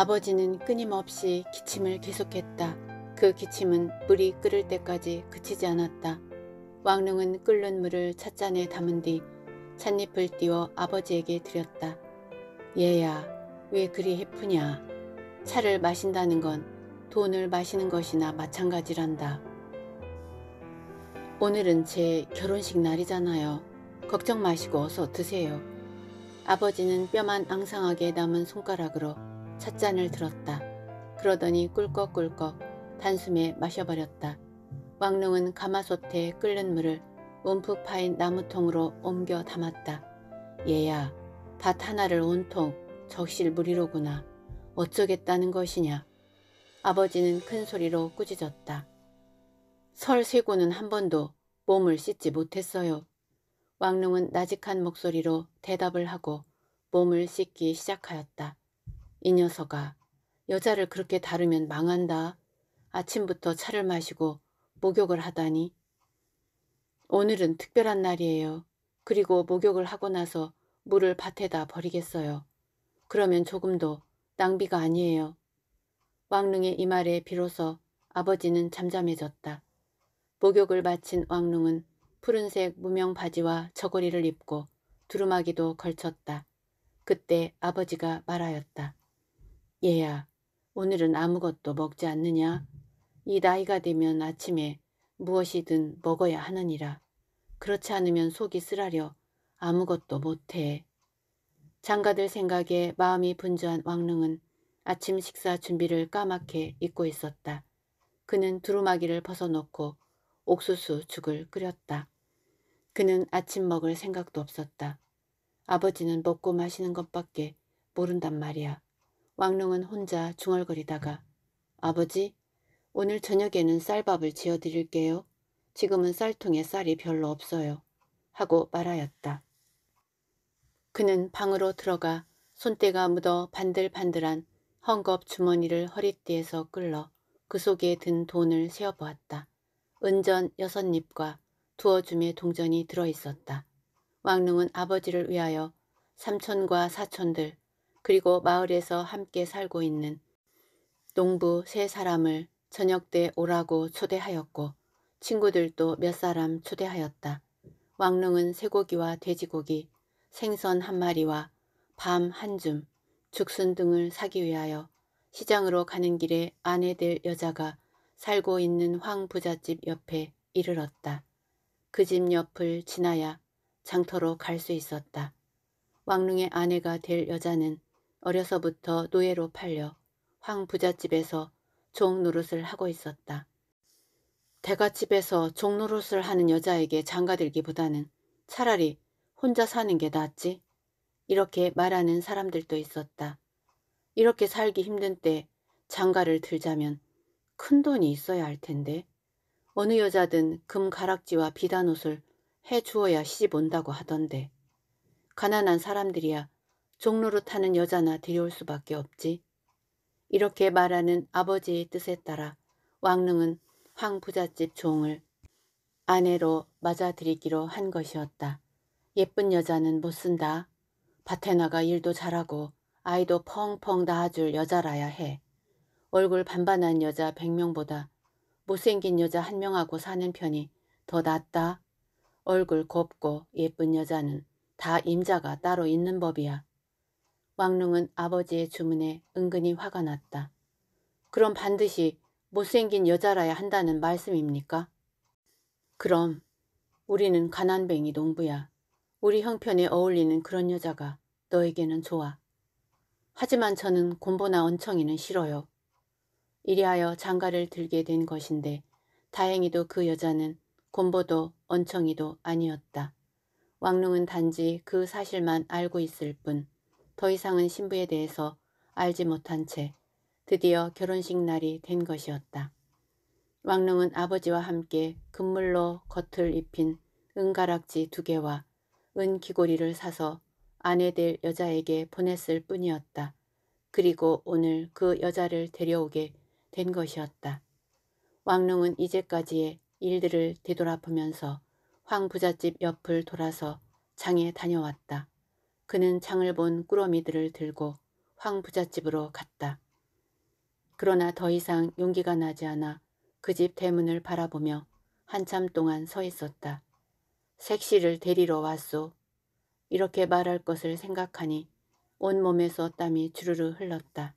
아버지는 끊임없이 기침을 계속했다. 그 기침은 물이 끓을 때까지 그치지 않았다. 왕릉은 끓는 물을 찻잔에 담은 뒤 찻잎을 띄워 아버지에게 드렸다. 얘야, 왜 그리 해프냐. 차를 마신다는 건 돈을 마시는 것이나 마찬가지란다. 오늘은 제 결혼식 날이잖아요. 걱정 마시고 어서 드세요. 아버지는 뼈만 앙상하게 남은 손가락으로 첫 잔을 들었다. 그러더니 꿀꺽꿀꺽 단숨에 마셔버렸다. 왕릉은 가마솥에 끓는 물을 움푹 파인 나무통으로 옮겨 담았다. 얘야, 밭 하나를 온통 적실 무리로구나. 어쩌겠다는 것이냐. 아버지는 큰 소리로 꾸짖었다. 설 세고는 한 번도 몸을 씻지 못했어요. 왕릉은 나직한 목소리로 대답을 하고 몸을 씻기 시작하였다. 이 녀석아 여자를 그렇게 다루면 망한다. 아침부터 차를 마시고 목욕을 하다니. 오늘은 특별한 날이에요. 그리고 목욕을 하고 나서 물을 밭에다 버리겠어요. 그러면 조금도 낭비가 아니에요. 왕릉의 이 말에 비로소 아버지는 잠잠해졌다. 목욕을 마친 왕릉은 푸른색 무명 바지와 저고리를 입고 두루마기도 걸쳤다. 그때 아버지가 말하였다. 얘야, 오늘은 아무것도 먹지 않느냐? 이 나이가 되면 아침에 무엇이든 먹어야 하느니라. 그렇지 않으면 속이 쓰라려 아무것도 못해. 장가들 생각에 마음이 분주한 왕릉은 아침 식사 준비를 까맣게 잊고 있었다. 그는 두루마기를 벗어놓고 옥수수 죽을 끓였다. 그는 아침 먹을 생각도 없었다. 아버지는 먹고 마시는 것밖에 모른단 말이야. 왕릉은 혼자 중얼거리다가 아버지 오늘 저녁에는 쌀밥을 지어드릴게요. 지금은 쌀통에 쌀이 별로 없어요. 하고 말하였다. 그는 방으로 들어가 손때가 묻어 반들반들한 헝겊 주머니를 허리띠에서 끌러 그 속에 든 돈을 세어보았다. 은전 여섯 잎과 두어 줌의 동전이 들어있었다. 왕릉은 아버지를 위하여 삼촌과 사촌들 그리고 마을에서 함께 살고 있는 농부 세 사람을 저녁 때 오라고 초대하였고 친구들도 몇 사람 초대하였다. 왕릉은 쇠고기와 돼지고기, 생선 한 마리와 밤 한 줌, 죽순 등을 사기 위하여 시장으로 가는 길에 아내 될 여자가 살고 있는 황 부잣집 옆에 이르렀다. 그 집 옆을 지나야 장터로 갈 수 있었다. 왕릉의 아내가 될 여자는 어려서부터 노예로 팔려 황 부잣집에서 종 노릇을 하고 있었다. 대가집에서 종 노릇을 하는 여자에게 장가들기보다는 차라리 혼자 사는 게 낫지. 이렇게 말하는 사람들도 있었다. 이렇게 살기 힘든 때 장가를 들자면 큰 돈이 있어야 할 텐데 어느 여자든 금 가락지와 비단옷을 해 주어야 시집 온다고 하던데 가난한 사람들이야 종로로 타는 여자나 데려올 수밖에 없지. 이렇게 말하는 아버지의 뜻에 따라 왕릉은 황 부잣집 종을 아내로 맞아들이기로 한 것이었다. 예쁜 여자는 못 쓴다. 밭에 나가 일도 잘하고 아이도 펑펑 낳아줄 여자라야 해. 얼굴 반반한 여자 100명보다 못생긴 여자 한 명하고 사는 편이 더 낫다. 얼굴 곱고 예쁜 여자는 다 임자가 따로 있는 법이야. 왕릉은 아버지의 주문에 은근히 화가 났다. 그럼 반드시 못생긴 여자라야 한다는 말씀입니까? 그럼 우리는 가난뱅이 농부야. 우리 형편에 어울리는 그런 여자가 너에게는 좋아. 하지만 저는 곰보나 언청이는 싫어요. 이리하여 장가를 들게 된 것인데 다행히도 그 여자는 곰보도 언청이도 아니었다. 왕릉은 단지 그 사실만 알고 있을 뿐더 이상은 신부에 대해서 알지 못한 채 드디어 결혼식 날이 된 것이었다. 왕릉은 아버지와 함께 금물로 겉을 입힌 은가락지 두 개와 은귀고리를 사서 아내 될 여자에게 보냈을 뿐이었다. 그리고 오늘 그 여자를 데려오게 된 것이었다. 왕릉은 이제까지의 일들을 되돌아보면서 황 부잣집 옆을 돌아서 장에 다녀왔다. 그는 창을 본 꾸러미들을 들고 황 부잣집으로 갔다. 그러나 더 이상 용기가 나지 않아 그 집 대문을 바라보며 한참 동안 서 있었다. 색시를 데리러 왔소. 이렇게 말할 것을 생각하니 온몸에서 땀이 주르르 흘렀다.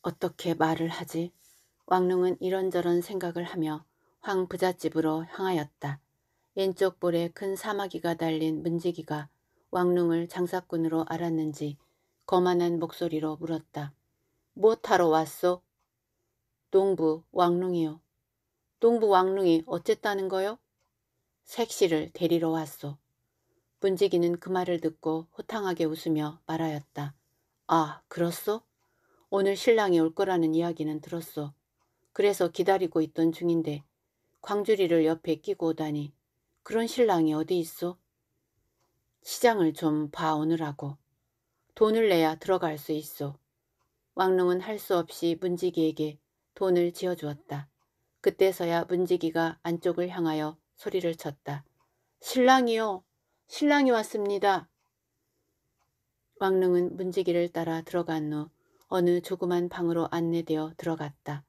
어떻게 말을 하지? 왕릉은 이런저런 생각을 하며 황 부잣집으로 향하였다. 왼쪽 볼에 큰 사마귀가 달린 문지기가 왕릉을 장사꾼으로 알았는지 거만한 목소리로 물었다. 무엇하러 뭐 왔소? 농부 왕릉이요. 농부 왕릉이 어쨌다는 거요? 색시를 데리러 왔소. 문지기는 그 말을 듣고 호탕하게 웃으며 말하였다. 아, 그렇소? 오늘 신랑이 올 거라는 이야기는 들었소. 그래서 기다리고 있던 중인데 광주리를 옆에 끼고 오다니 그런 신랑이 어디 있어 시장을 좀 봐오느라고. 돈을 내야 들어갈 수 있어. 왕릉은 할 수 없이 문지기에게 돈을 지어주었다. 그때서야 문지기가 안쪽을 향하여 소리를 쳤다. 신랑이요. 신랑이 왔습니다. 왕릉은 문지기를 따라 들어간 후 어느 조그만 방으로 안내되어 들어갔다.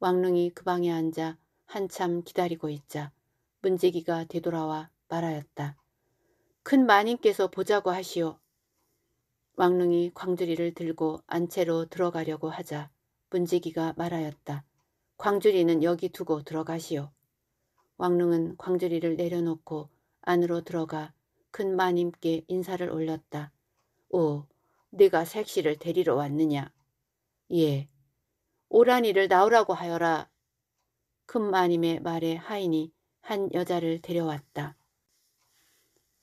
왕릉이 그 방에 앉아 한참 기다리고 있자 문지기가 되돌아와 말하였다. 큰 마님께서 보자고 하시오. 왕릉이 광주리를 들고 안채로 들어가려고 하자 문지기가 말하였다. 광주리는 여기 두고 들어가시오. 왕릉은 광주리를 내려놓고 안으로 들어가 큰 마님께 인사를 올렸다. 오, 네가 색시를 데리러 왔느냐? 예. 오라니를 나오라고 하여라. 큰 마님의 말에 하인이 한 여자를 데려왔다.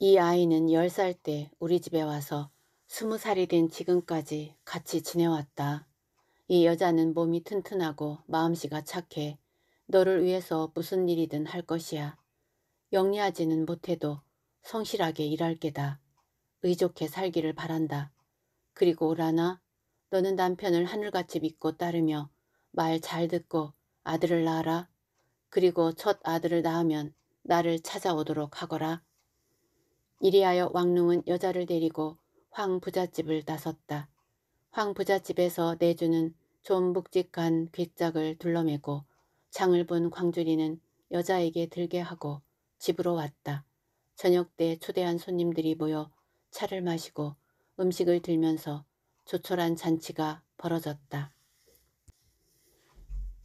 이 아이는 10살 때 우리 집에 와서 20살이 된 지금까지 같이 지내왔다. 이 여자는 몸이 튼튼하고 마음씨가 착해 너를 위해서 무슨 일이든 할 것이야. 영리하지는 못해도 성실하게 일할 게다. 의족해 살기를 바란다. 그리고 오 라나, 너는 남편을 하늘같이 믿고 따르며 말 잘 듣고 아들을 낳아라. 그리고 첫 아들을 낳으면 나를 찾아오도록 하거라. 이리하여 왕릉은 여자를 데리고 황 부잣집을 나섰다. 황 부잣집에서 내주는 좀 묵직한 괴짝을 둘러매고 장을 본 광주리는 여자에게 들게 하고 집으로 왔다. 저녁 때 초대한 손님들이 모여 차를 마시고 음식을 들면서 조촐한 잔치가 벌어졌다.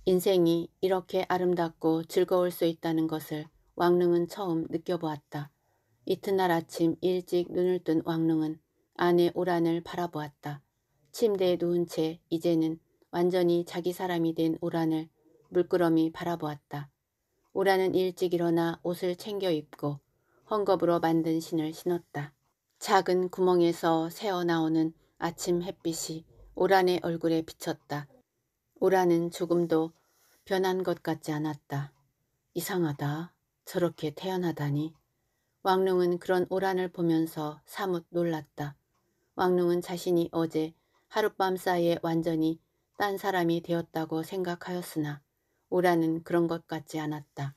인생이 이렇게 아름답고 즐거울 수 있다는 것을 왕릉은 처음 느껴보았다. 이튿날 아침 일찍 눈을 뜬 왕릉은 아내 오란을 바라보았다. 침대에 누운 채 이제는 완전히 자기 사람이 된 오란을 물끄러미 바라보았다. 오란은 일찍 일어나 옷을 챙겨 입고 헝겊으로 만든 신을 신었다. 작은 구멍에서 새어나오는 아침 햇빛이 오란의 얼굴에 비쳤다. 오란은 조금도 변한 것 같지 않았다. 이상하다. 저렇게 태어나다니. 왕릉은 그런 오란을 보면서 사뭇 놀랐다. 왕릉은 자신이 어제 하룻밤 사이에 완전히 딴 사람이 되었다고 생각하였으나 오란은 그런 것 같지 않았다.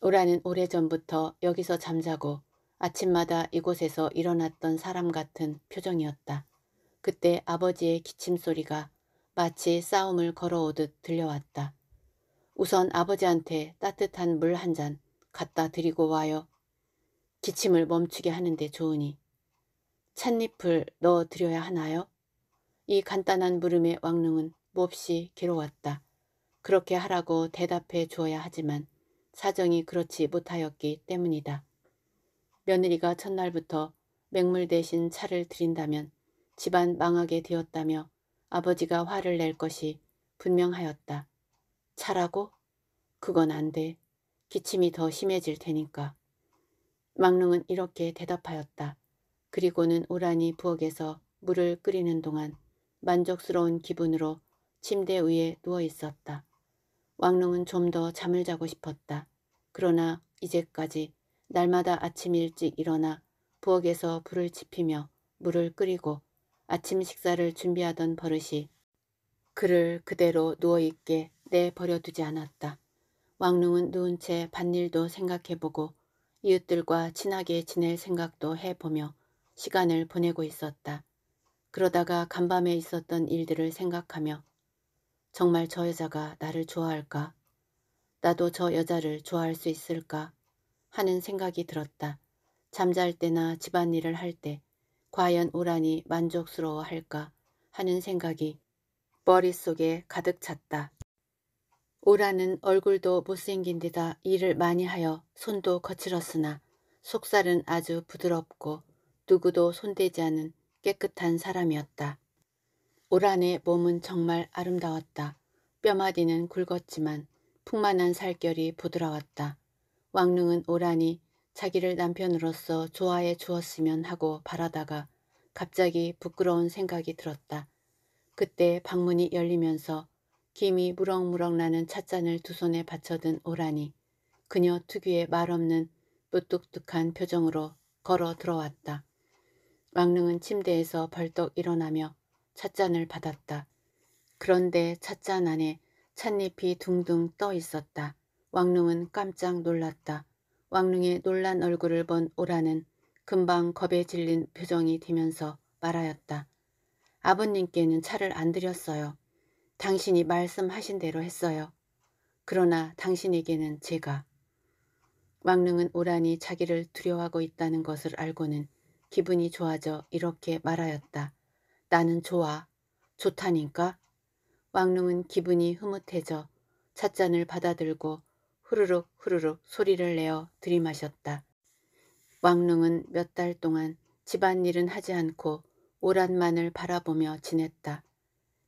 오란은 오래전부터 여기서 잠자고 아침마다 이곳에서 일어났던 사람 같은 표정이었다. 그때 아버지의 기침 소리가 마치 싸움을 걸어오듯 들려왔다. 우선 아버지한테 따뜻한 물 한 잔 갖다 드리고 와요. 기침을 멈추게 하는데 좋으니 찻잎을 넣어드려야 하나요? 이 간단한 물음에 왕릉은 몹시 괴로웠다. 그렇게 하라고 대답해 주어야 하지만 사정이 그렇지 못하였기 때문이다. 며느리가 첫날부터 맹물 대신 차를 드린다면 집안 망하게 되었다며 아버지가 화를 낼 것이 분명하였다. 차라고? 그건 안 돼. 기침이 더 심해질 테니까. 망령은 이렇게 대답하였다. 그리고는 우란이 부엌에서 물을 끓이는 동안 만족스러운 기분으로 침대 위에 누워 있었다. 왕릉은 좀 더 잠을 자고 싶었다. 그러나 이제까지 날마다 아침 일찍 일어나 부엌에서 불을 지피며 물을 끓이고 아침 식사를 준비하던 버릇이 그를 그대로 누워있게 내버려두지 않았다. 왕릉은 누운 채 밭일도 생각해보고 이웃들과 친하게 지낼 생각도 해보며 시간을 보내고 있었다. 그러다가 간밤에 있었던 일들을 생각하며 정말 저 여자가 나를 좋아할까? 나도 저 여자를 좋아할 수 있을까? 하는 생각이 들었다. 잠잘 때나 집안일을 할 때 과연 우란이 만족스러워할까 하는 생각이 머릿속에 가득 찼다. 오라는 얼굴도 못생긴 데다 일을 많이 하여 손도 거칠었으나 속살은 아주 부드럽고 누구도 손대지 않은 깨끗한 사람이었다. 오란의 몸은 정말 아름다웠다. 뼈마디는 굵었지만 풍만한 살결이 부드러웠다. 왕릉은 오란이 자기를 남편으로서 좋아해 주었으면 하고 바라다가 갑자기 부끄러운 생각이 들었다. 그때 방문이 열리면서 김이 무럭무럭 나는 찻잔을 두 손에 받쳐든 오라니 그녀 특유의 말없는 무뚝뚝한 표정으로 걸어 들어왔다. 왕릉은 침대에서 벌떡 일어나며 찻잔을 받았다. 그런데 찻잔 안에 찻잎이 둥둥 떠 있었다. 왕릉은 깜짝 놀랐다. 왕릉의 놀란 얼굴을 본 오라는 금방 겁에 질린 표정이 되면서 말하였다. 아버님께는 차를 안 드렸어요. 당신이 말씀하신 대로 했어요. 그러나 당신에게는 제가. 왕릉은 오란이 자기를 두려워하고 있다는 것을 알고는 기분이 좋아져 이렇게 말하였다. 나는 좋아. 좋다니까. 왕릉은 기분이 흐뭇해져 찻잔을 받아들고 후루룩 후루룩 소리를 내어 들이마셨다. 왕릉은 몇 달 동안 집안일은 하지 않고 오란만을 바라보며 지냈다.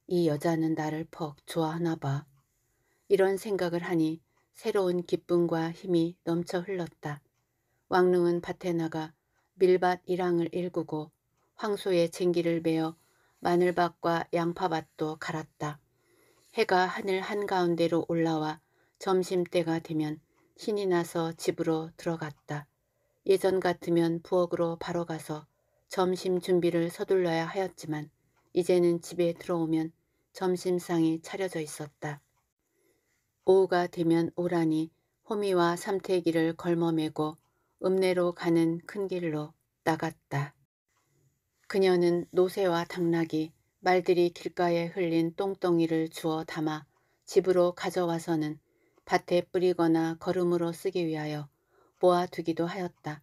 이 여자는 나를 퍽 좋아하나 봐. 이런 생각을 하니 새로운 기쁨과 힘이 넘쳐 흘렀다. 왕릉은 밭에 나가 밀밭 이랑을 일구고 황소에 쟁기를 메어 마늘밭과 양파밭도 갈았다. 해가 하늘 한가운데로 올라와 점심때가 되면 신이 나서 집으로 들어갔다. 예전 같으면 부엌으로 바로 가서 점심 준비를 서둘러야 하였지만 이제는 집에 들어오면 점심상이 차려져 있었다. 오후가 되면 오란이 호미와 삼태기를 걸머매고 읍내로 가는 큰 길로 나갔다. 그녀는 노새와 당나귀, 말들이 길가에 흘린 똥덩이를 주워 담아 집으로 가져와서는 밭에 뿌리거나 거름으로 쓰기 위하여 모아두기도 하였다.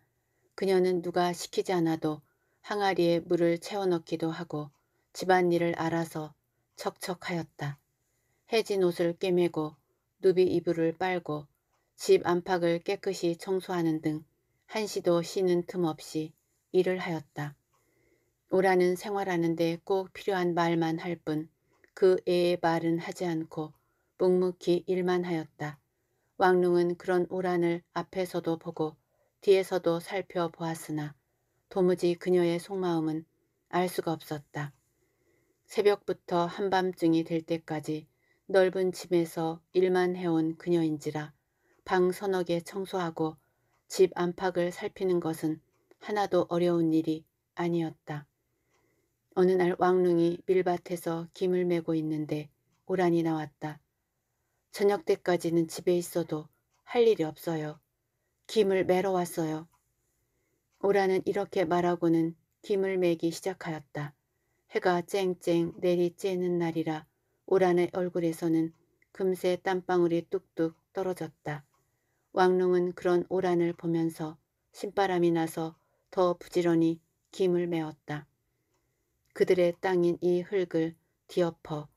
그녀는 누가 시키지 않아도 항아리에 물을 채워넣기도 하고 집안일을 알아서 척척하였다. 해진 옷을 꿰매고 누비 이불을 빨고 집 안팎을 깨끗이 청소하는 등 한시도 쉬는 틈 없이 일을 하였다. 오라는 생활하는데 꼭 필요한 말만 할 뿐 그 애의 말은 하지 않고 묵묵히 일만 하였다. 왕릉은 그런 오란을 앞에서도 보고 뒤에서도 살펴보았으나 도무지 그녀의 속마음은 알 수가 없었다. 새벽부터 한밤중이 될 때까지 넓은 집에서 일만 해온 그녀인지라 방 서너 개 청소하고 집 안팎을 살피는 것은 하나도 어려운 일이 아니었다. 어느 날 왕릉이 밀밭에서 김을 메고 있는데 오란이 나왔다. 저녁 때까지는 집에 있어도 할 일이 없어요. 김을 메러 왔어요. 오라는 이렇게 말하고는 김을 메기 시작하였다. 해가 쨍쨍 내리쬐는 날이라 오란의 얼굴에서는 금세 땀방울이 뚝뚝 떨어졌다. 왕릉은 그런 오란을 보면서 신바람이 나서 더 부지런히 김을 메었다. 그들의 땅인 이 흙을 뒤엎어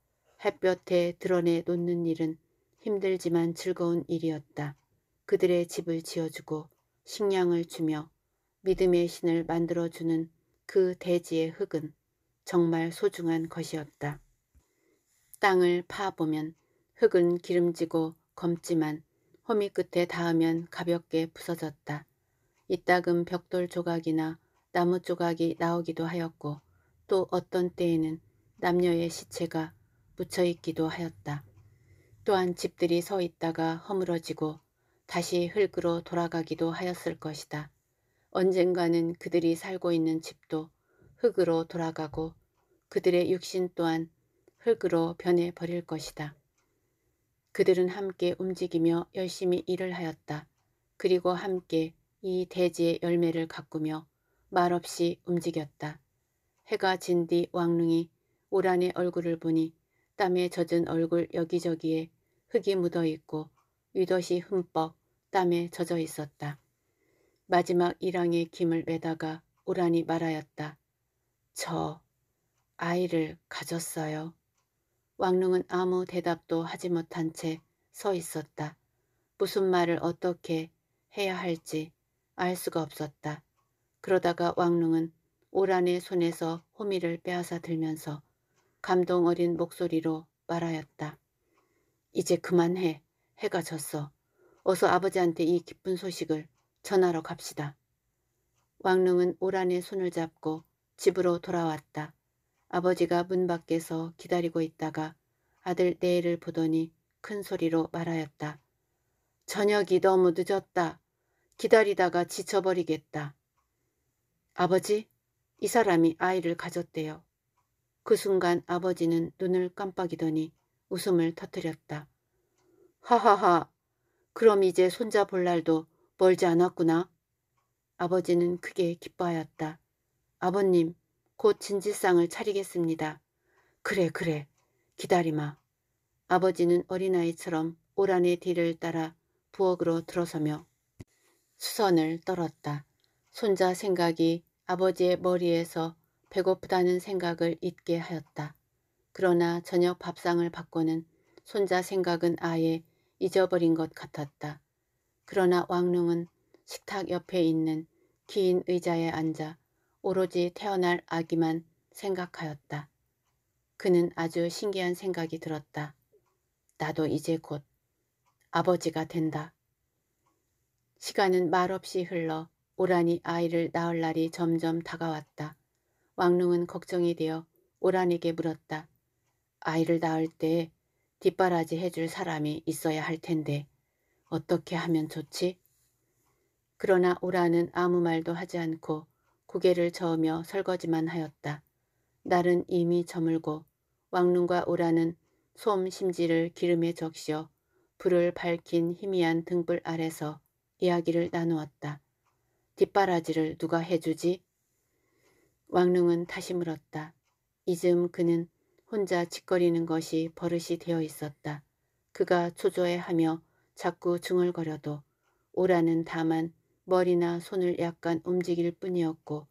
햇볕에 드러내 놓는 일은 힘들지만 즐거운 일이었다. 그들의 집을 지어주고 식량을 주며 믿음의 신을 만들어주는 그 대지의 흙은 정말 소중한 것이었다. 땅을 파보면 흙은 기름지고 검지만 호미 끝에 닿으면 가볍게 부서졌다. 이따금 벽돌 조각이나 나무 조각이 나오기도 하였고 또 어떤 때에는 남녀의 시체가 묻혀있기도 하였다. 또한 집들이 서 있다가 허물어지고 다시 흙으로 돌아가기도 하였을 것이다. 언젠가는 그들이 살고 있는 집도 흙으로 돌아가고 그들의 육신 또한 흙으로 변해버릴 것이다. 그들은 함께 움직이며 열심히 일을 하였다. 그리고 함께 이 대지의 열매를 가꾸며 말없이 움직였다. 해가 진 뒤 왕릉이 오란의 얼굴을 보니 땀에 젖은 얼굴 여기저기에 흙이 묻어있고 유덧이 흠뻑 땀에 젖어 있었다. 마지막 일항의 김을 메다가 오란이 말하였다. 저 아이를 가졌어요. 왕릉은 아무 대답도 하지 못한 채 서 있었다. 무슨 말을 어떻게 해야 할지 알 수가 없었다. 그러다가 왕릉은 오란의 손에서 호미를 빼앗아 들면서 감동 어린 목소리로 말하였다. 이제 그만해. 해가 졌어. 어서 아버지한테 이 기쁜 소식을 전하러 갑시다. 왕릉은 오란의 손을 잡고 집으로 돌아왔다. 아버지가 문 밖에서 기다리고 있다가 아들 내일을 보더니 큰 소리로 말하였다. 저녁이 너무 늦었다. 기다리다가 지쳐버리겠다. 아버지, 이 사람이 아이를 가졌대요. 그 순간 아버지는 눈을 깜빡이더니 웃음을 터뜨렸다. 하하하, 그럼 이제 손자 볼 날도 멀지 않았구나. 아버지는 크게 기뻐하였다. 아버님, 곧 진지상을 차리겠습니다. 그래, 그래. 기다리마. 아버지는 어린아이처럼 오란의 뒤를 따라 부엌으로 들어서며 수선을 떨었다. 손자 생각이 아버지의 머리에서 배고프다는 생각을 잊게 하였다. 그러나 저녁 밥상을 바꾸는 손자 생각은 아예 잊어버린 것 같았다. 그러나 왕릉은 식탁 옆에 있는 긴 의자에 앉아 오로지 태어날 아기만 생각하였다. 그는 아주 신기한 생각이 들었다. 나도 이제 곧 아버지가 된다. 시간은 말없이 흘러 오란이 아이를 낳을 날이 점점 다가왔다. 왕릉은 걱정이 되어 오란에게 물었다. 아이를 낳을 때 뒷바라지 해줄 사람이 있어야 할 텐데 어떻게 하면 좋지? 그러나 오란은 아무 말도 하지 않고 고개를 저으며 설거지만 하였다. 날은 이미 저물고 왕눈과 오라는 솜 심지를 기름에 적셔 불을 밝힌 희미한 등불 아래서 이야기를 나누었다. 뒷바라지를 누가 해주지? 왕릉은 다시 물었다. 이즈음 그는 혼자 짓거리는 것이 버릇이 되어 있었다. 그가 초조해하며 자꾸 중얼거려도 오라는 다만 머리나 손을 약간 움직일 뿐이었고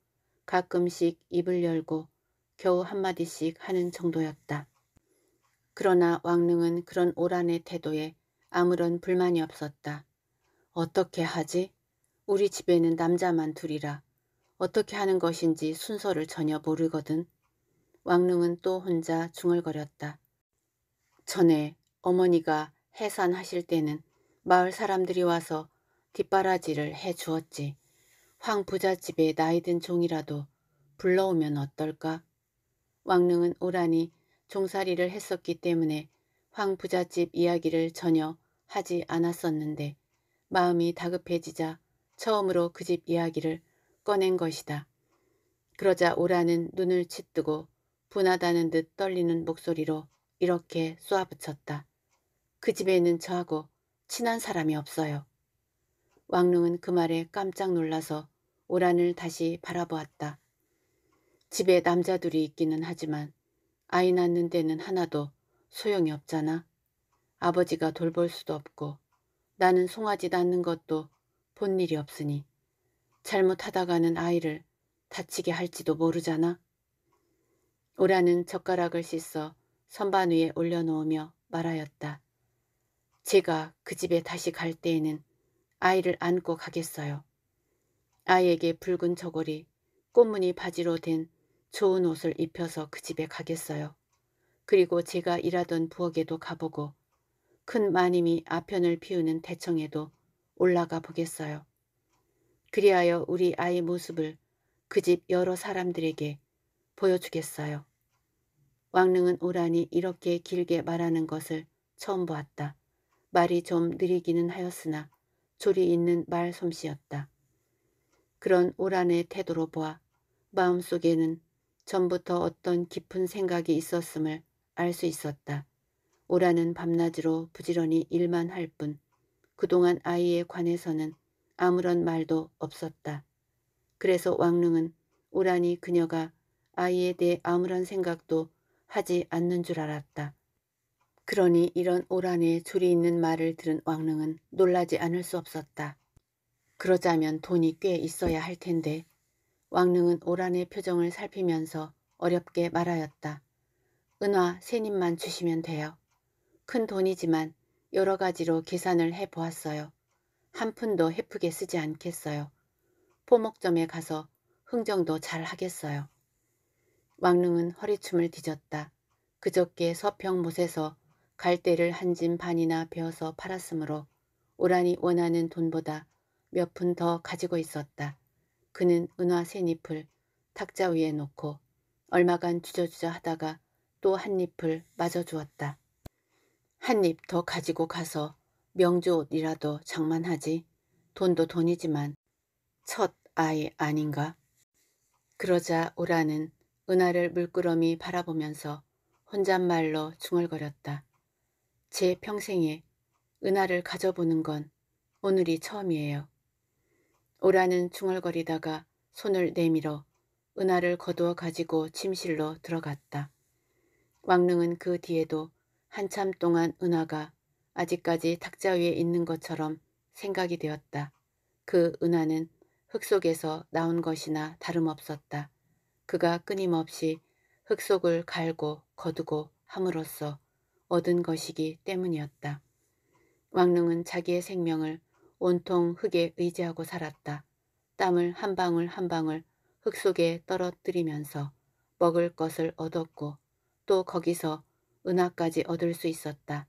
가끔씩 입을 열고 겨우 한마디씩 하는 정도였다. 그러나 왕릉은 그런 오란의 태도에 아무런 불만이 없었다. 어떻게 하지? 우리 집에는 남자만 둘이라 어떻게 하는 것인지 순서를 전혀 모르거든. 왕릉은 또 혼자 중얼거렸다. 전에 어머니가 해산하실 때는 마을 사람들이 와서 뒷바라지를 해 주었지. 황부잣집의 나이든 종이라도 불러오면 어떨까? 왕릉은 오라니 종살이를 했었기 때문에 황 부잣집 이야기를 전혀 하지 않았었는데 마음이 다급해지자 처음으로 그 집 이야기를 꺼낸 것이다. 그러자 오라는 눈을 치뜨고 분하다는 듯 떨리는 목소리로 이렇게 쏘아붙였다. 그 집에는 저하고 친한 사람이 없어요. 왕릉은 그 말에 깜짝 놀라서 오란을 다시 바라보았다. 집에 남자들이 있기는 하지만 아이 낳는 데는 하나도 소용이 없잖아. 아버지가 돌볼 수도 없고 나는 송아지 낳는 것도 본 일이 없으니 잘못하다가는 아이를 다치게 할지도 모르잖아. 오라는 젓가락을 씻어 선반 위에 올려놓으며 말하였다. 제가 그 집에 다시 갈 때에는 아이를 안고 가겠어요. 아이에게 붉은 저고리, 꽃무늬 바지로 된 좋은 옷을 입혀서 그 집에 가겠어요. 그리고 제가 일하던 부엌에도 가보고 큰 마님이 아편을 피우는 대청에도 올라가 보겠어요. 그리하여 우리 아이 모습을 그 집 여러 사람들에게 보여주겠어요. 왕릉은 오라니 이렇게 길게 말하는 것을 처음 보았다. 말이 좀 느리기는 하였으나 조리 있는 말솜씨였다. 그런 오란의 태도로 보아 마음속에는 전부터 어떤 깊은 생각이 있었음을 알 수 있었다. 오라는 밤낮으로 부지런히 일만 할 뿐 그동안 아이에 관해서는 아무런 말도 없었다. 그래서 왕릉은 오란이 그녀가 아이에 대해 아무런 생각도 하지 않는 줄 알았다. 그러니 이런 오란에 줄이 있는 말을 들은 왕릉은 놀라지 않을 수 없었다. 그러자면 돈이 꽤 있어야 할 텐데 왕릉은 오란의 표정을 살피면서 어렵게 말하였다. 은화 세님만 주시면 돼요. 큰 돈이지만 여러 가지로 계산을 해보았어요. 한 푼도 헤프게 쓰지 않겠어요. 포목점에 가서 흥정도 잘 하겠어요. 왕릉은 허리춤을 뒤졌다. 그저께 서평못에서 갈대를 한 짐 반이나 베어서 팔았으므로 오란이 원하는 돈보다 몇 푼 더 가지고 있었다. 그는 은화 세 잎을 탁자 위에 놓고 얼마간 주저주저 하다가 또 한 잎을 맞아 주었다. 한 잎 더 가지고 가서 명주 옷이라도 장만하지. 돈도 돈이지만 첫 아이 아닌가? 그러자 오라는 은하를 물끄러미 바라보면서 혼잣말로 중얼거렸다. 제 평생에 은하를 가져보는 건 오늘이 처음이에요. 오라는 중얼거리다가 손을 내밀어 은하를 거두어 가지고 침실로 들어갔다. 왕릉은 그 뒤에도 한참 동안 은하가 아직까지 탁자 위에 있는 것처럼 생각이 되었다. 그 은하는 흙 속에서 나온 것이나 다름없었다. 그가 끊임없이 흙 속을 갈고 거두고 함으로써 얻은 것이기 때문이었다. 왕릉은 자기의 생명을 온통 흙에 의지하고 살았다. 땀을 한 방울 한 방울 흙 속에 떨어뜨리면서 먹을 것을 얻었고 또 거기서 은화까지 얻을 수 있었다.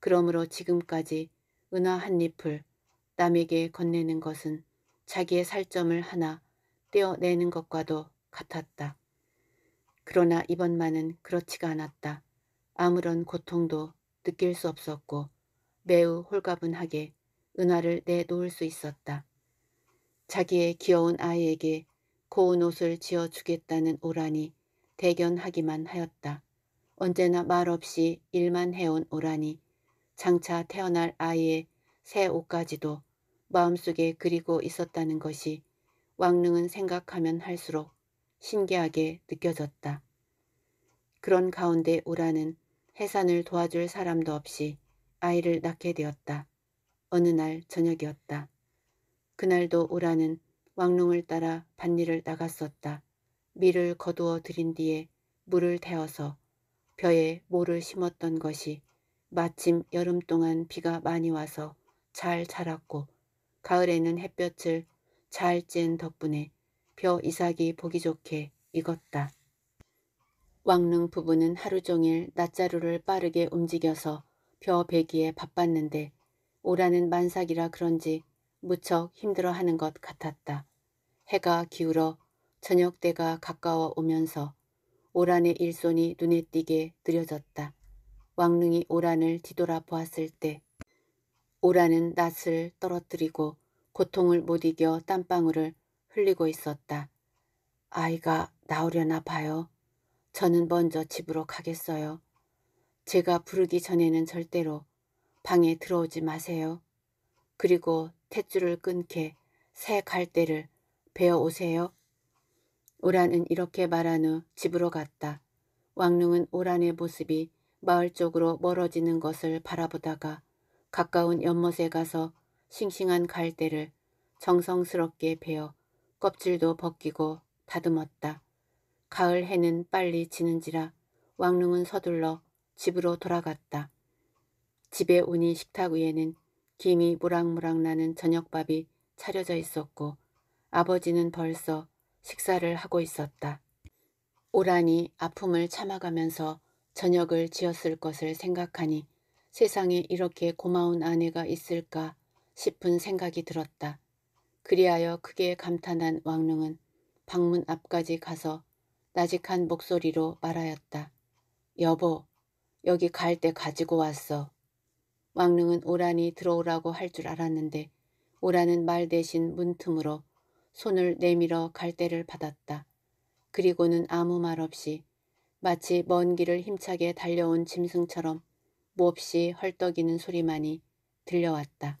그러므로 지금까지 은화 한 잎을 남에게 건네는 것은 자기의 살점을 하나 떼어내는 것과도 같았다. 그러나 이번만은 그렇지가 않았다. 아무런 고통도 느낄 수 없었고 매우 홀가분하게 은화를 내놓을 수 있었다. 자기의 귀여운 아이에게 고운 옷을 지어주겠다는 오란이 대견하기만 하였다. 언제나 말없이 일만 해온 오란이 장차 태어날 아이의 새 옷까지도 마음속에 그리고 있었다는 것이 왕릉은 생각하면 할수록 신기하게 느껴졌다. 그런 가운데 오라는 해산을 도와줄 사람도 없이 아이를 낳게 되었다. 어느 날 저녁이었다. 그날도 오라는 왕릉을 따라 밭일을 나갔었다. 밀을 거두어 들인 뒤에 물을 태워서 벼에 모를 심었던 것이 마침 여름 동안 비가 많이 와서 잘 자랐고 가을에는 햇볕을 잘쬐 덕분에 벼 이삭이 보기 좋게 익었다. 왕릉 부부는 하루 종일 낯자루를 빠르게 움직여서 벼 베기에 바빴는데 오라는 만삭이라 그런지 무척 힘들어하는 것 같았다. 해가 기울어 저녁 때가 가까워 오면서 오란의 일손이 눈에 띄게 느려졌다. 왕릉이 오란을 뒤돌아 보았을 때 오란은 낯을 떨어뜨리고 고통을 못 이겨 땀방울을 흘리고 있었다. 아이가 나오려나 봐요. 저는 먼저 집으로 가겠어요. 제가 부르기 전에는 절대로 방에 들어오지 마세요. 그리고 탯줄을 끊게 새 갈대를 베어 오세요. 오란은 이렇게 말한 후 집으로 갔다. 왕릉은 오란의 모습이 마을 쪽으로 멀어지는 것을 바라보다가 가까운 연못에 가서 싱싱한 갈대를 정성스럽게 베어 껍질도 벗기고 다듬었다. 가을 해는 빨리 지는지라 왕릉은 서둘러 집으로 돌아갔다. 집에 오니 식탁 위에는 김이 무락무락 나는 저녁밥이 차려져 있었고 아버지는 벌써 식사를 하고 있었다. 오란이 아픔을 참아가면서 저녁을 지었을 것을 생각하니 세상에 이렇게 고마운 아내가 있을까 싶은 생각이 들었다. 그리하여 크게 감탄한 왕릉은 방문 앞까지 가서 나직한 목소리로 말하였다. 여보, 여기 갈 때 가지고 왔어. 왕릉은 오란이 들어오라고 할 줄 알았는데 오란은 말 대신 문틈으로 손을 내밀어 갈대를 받았다. 그리고는 아무 말 없이 마치 먼 길을 힘차게 달려온 짐승처럼 몹시 헐떡이는 소리만이 들려왔다.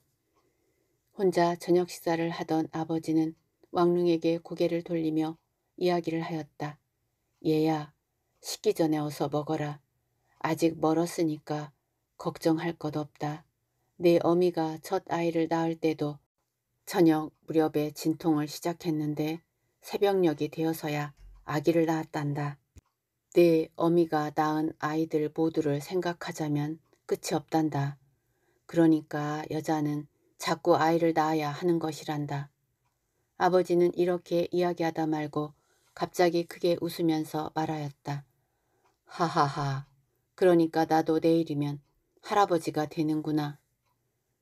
혼자 저녁 식사를 하던 아버지는 왕릉에게 고개를 돌리며 이야기를 하였다. 얘야, 식기 전에 어서 먹어라. 아직 멀었으니까 걱정할 것 없다. 내 어미가 첫 아이를 낳을 때도 저녁 무렵에 진통을 시작했는데 새벽녘이 되어서야 아기를 낳았단다. 내 어미가 낳은 아이들 모두를 생각하자면 끝이 없단다. 그러니까 여자는 자꾸 아이를 낳아야 하는 것이란다. 아버지는 이렇게 이야기하다 말고 갑자기 크게 웃으면서 말하였다. 하하하. 그러니까 나도 내일이면 할아버지가 되는구나.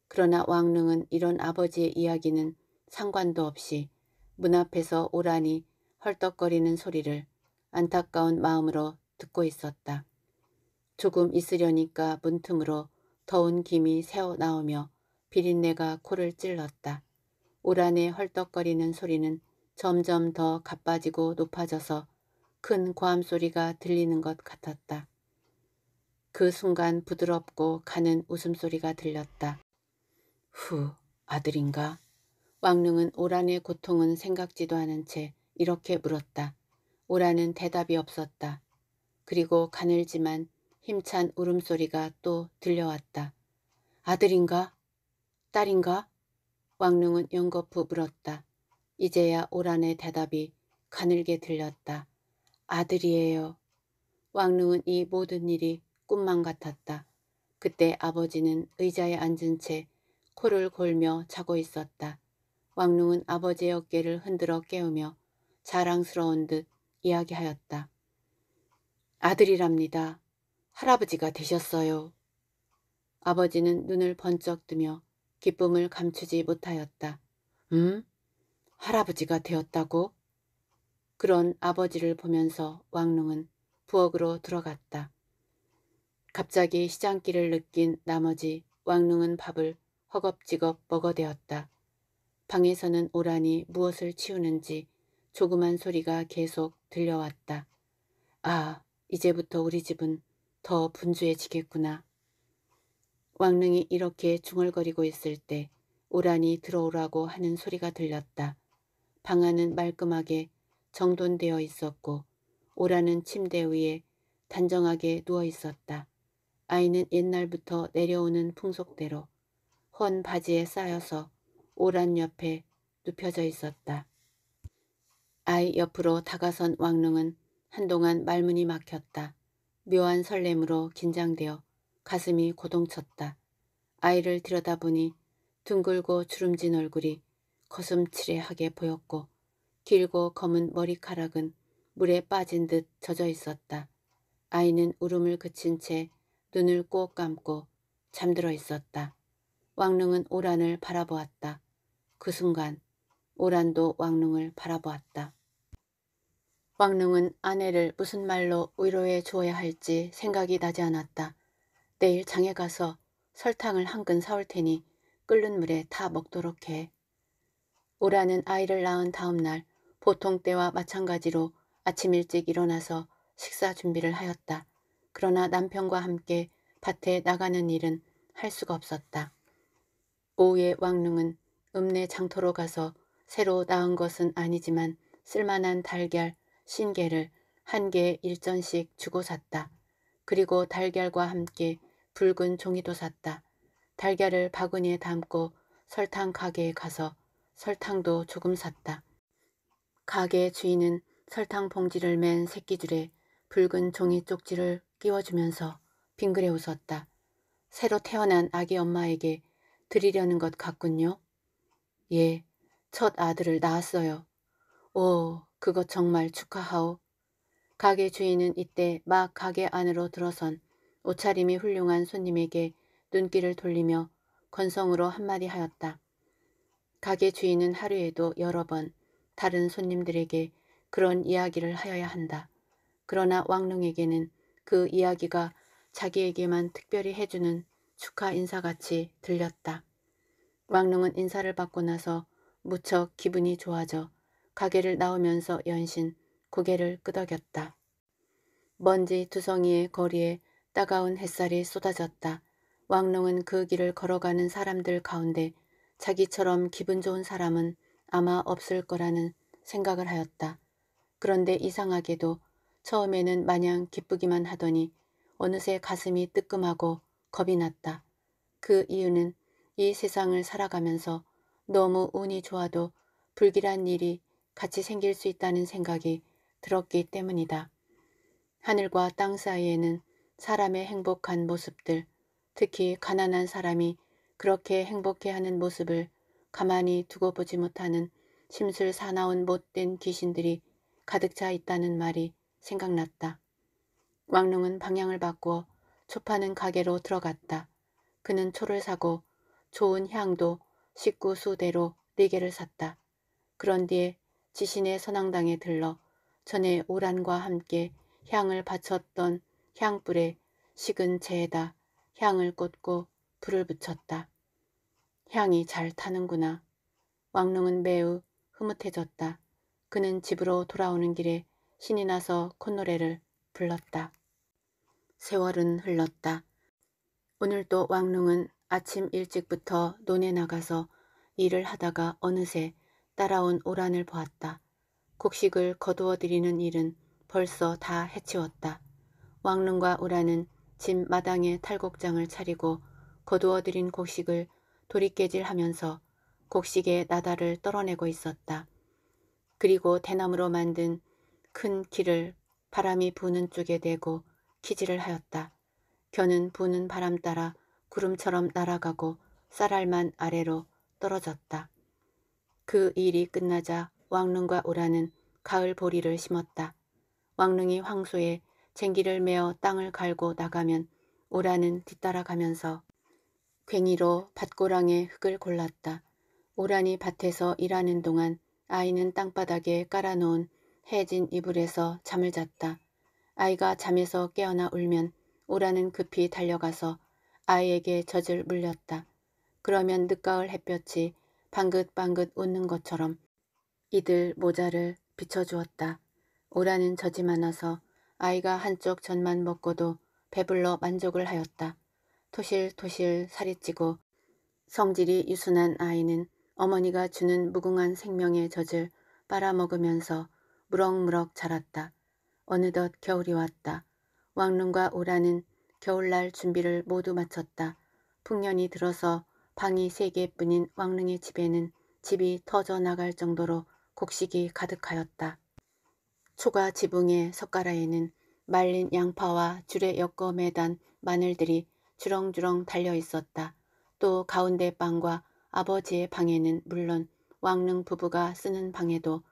그러나 왕릉은 이런 아버지의 이야기는 상관도 없이 문 앞에서 오라니 헐떡거리는 소리를 안타까운 마음으로 듣고 있었다. 조금 있으려니까 문틈으로 더운 김이 새어 나오며 비린내가 코를 찔렀다. 오란의 헐떡거리는 소리는 점점 더 가빠지고 높아져서 큰 고함 소리가 들리는 것 같았다. 그 순간 부드럽고 가는 웃음소리가 들렸다. 후, 아들인가? 왕릉은 오란의 고통은 생각지도 않은 채 이렇게 물었다. 오란은 대답이 없었다. 그리고 가늘지만 힘찬 울음소리가 또 들려왔다. 아들인가? 딸인가? 왕릉은 연거푸 물었다. 이제야 오란의 대답이 가늘게 들렸다. 아들이에요. 왕릉은 이 모든 일이 꿈만 같았다. 그때 아버지는 의자에 앉은 채 코를 골며 자고 있었다. 왕릉은 아버지의 어깨를 흔들어 깨우며 자랑스러운 듯 이야기하였다. 아들이랍니다. 할아버지가 되셨어요. 아버지는 눈을 번쩍 뜨며 기쁨을 감추지 못하였다. 음? 할아버지가 되었다고? 그런 아버지를 보면서 왕릉은 부엌으로 들어갔다. 갑자기 시장길을 느낀 나머지 왕릉은 밥을 허겁지겁 먹어대었다. 방에서는 오란이 무엇을 치우는지 조그만 소리가 계속 들려왔다. 아, 이제부터 우리 집은 더 분주해지겠구나. 왕릉이 이렇게 중얼거리고 있을 때 오란이 들어오라고 하는 소리가 들렸다. 방 안은 말끔하게 정돈되어 있었고 오라는 침대 위에 단정하게 누워 있었다. 아이는 옛날부터 내려오는 풍속대로 헌 바지에 쌓여서 오란 옆에 눕혀져 있었다. 아이 옆으로 다가선 왕릉은 한동안 말문이 막혔다. 묘한 설렘으로 긴장되어 가슴이 고동쳤다. 아이를 들여다보니 둥글고 주름진 얼굴이 거슴치레하게 보였고 길고 검은 머리카락은 물에 빠진 듯 젖어 있었다. 아이는 울음을 그친 채 눈을 꼭 감고 잠들어 있었다. 왕릉은 오란을 바라보았다. 그 순간 오란도 왕릉을 바라보았다. 왕릉은 아내를 무슨 말로 위로해 주어야 할지 생각이 나지 않았다. 내일 장에 가서 설탕을 한 근 사올 테니 끓는 물에 다 먹도록 해. 오라는 아이를 낳은 다음 날 보통 때와 마찬가지로 아침 일찍 일어나서 식사 준비를 하였다. 그러나 남편과 함께 밭에 나가는 일은 할 수가 없었다. 오후에 왕릉은 읍내 장터로 가서 새로 낳은 것은 아니지만 쓸만한 달걀, 신개를한 개에 일전씩 주고 샀다. 그리고 달걀과 함께 붉은 종이도 샀다. 달걀을 바구니에 담고 설탕 가게에 가서 설탕도 조금 샀다. 가게 주인은 설탕 봉지를 맨 새끼줄에 붉은 종이 쪽지를 끼워주면서 빙그레 웃었다. 새로 태어난 아기 엄마에게 드리려는 것 같군요. 예, 첫 아들을 낳았어요. 오, 그것 정말 축하하오. 가게 주인은 이때 막 가게 안으로 들어선 옷차림이 훌륭한 손님에게 눈길을 돌리며 건성으로 한마디 하였다. 가게 주인은 하루에도 여러 번 다른 손님들에게 그런 이야기를 하여야 한다. 그러나 왕릉에게는 그 이야기가 자기에게만 특별히 해주는 축하 인사같이 들렸다. 왕릉은 인사를 받고 나서 무척 기분이 좋아져 가게를 나오면서 연신 고개를 끄덕였다. 먼지 두성이의 거리에 따가운 햇살이 쏟아졌다. 왕릉은 그 길을 걸어가는 사람들 가운데 자기처럼 기분 좋은 사람은 아마 없을 거라는 생각을 하였다. 그런데 이상하게도 처음에는 마냥 기쁘기만 하더니 어느새 가슴이 뜨끔하고 겁이 났다. 그 이유는 이 세상을 살아가면서 너무 운이 좋아도 불길한 일이 같이 생길 수 있다는 생각이 들었기 때문이다. 하늘과 땅 사이에는 사람의 행복한 모습들, 특히 가난한 사람이 그렇게 행복해하는 모습을 가만히 두고 보지 못하는 심술 사나운 못된 귀신들이 가득 차 있다는 말이 생각났다. 왕릉은 방향을 바꾸어 초파는 가게로 들어갔다. 그는 초를 사고 좋은 향도 식구 수대로 네 개를 샀다. 그런 뒤에 지신의 선왕당에 들러 전에 오란과 함께 향을 바쳤던 향불에 식은 재에다 향을 꽂고 불을 붙였다. 향이 잘 타는구나. 왕릉은 매우 흐뭇해졌다. 그는 집으로 돌아오는 길에 신이 나서 콧노래를 불렀다. 세월은 흘렀다. 오늘도 왕릉은 아침 일찍부터 논에 나가서 일을 하다가 어느새 따라온 오란을 보았다. 곡식을 거두어들이는 일은 벌써 다 해치웠다. 왕릉과 오란은 집 마당에 탈곡장을 차리고 거두어들인 곡식을 도리깨질하면서 곡식의 나다를 떨어내고 있었다. 그리고 대나무로 만든 큰 키를 바람이 부는 쪽에 대고 키질을 하였다. 겨는 부는 바람 따라 구름처럼 날아가고 쌀알만 아래로 떨어졌다. 그 일이 끝나자 왕릉과 오라는 가을 보리를 심었다. 왕릉이 황소에 쟁기를 메어 땅을 갈고 나가면 오라는 뒤따라가면서 괭이로 밭고랑의 흙을 골랐다. 오란이 밭에서 일하는 동안 아이는 땅바닥에 깔아놓은 해진 이불에서 잠을 잤다. 아이가 잠에서 깨어나 울면 오란은 급히 달려가서 아이에게 젖을 물렸다. 그러면 늦가을 햇볕이 방긋방긋 웃는 것처럼 이들 모자를 비춰주었다. 오라는 젖이 많아서 아이가 한쪽 젖만 먹고도 배불러 만족을 하였다. 토실토실 살이 찌고 성질이 유순한 아이는 어머니가 주는 무궁한 생명의 젖을 빨아먹으면서 무럭무럭 자랐다. 어느덧 겨울이 왔다. 왕릉과 오라는 겨울날 준비를 모두 마쳤다. 풍년이 들어서 방이 세 개뿐인 왕릉의 집에는 집이 터져나갈 정도로 곡식이 가득하였다. 초가 지붕의 석가라에는 말린 양파와 줄에 엮어 매단 마늘들이 주렁주렁 달려 있었다. 또 가운데 방과 아버지의 방에는 물론 왕릉 부부가 쓰는 방에도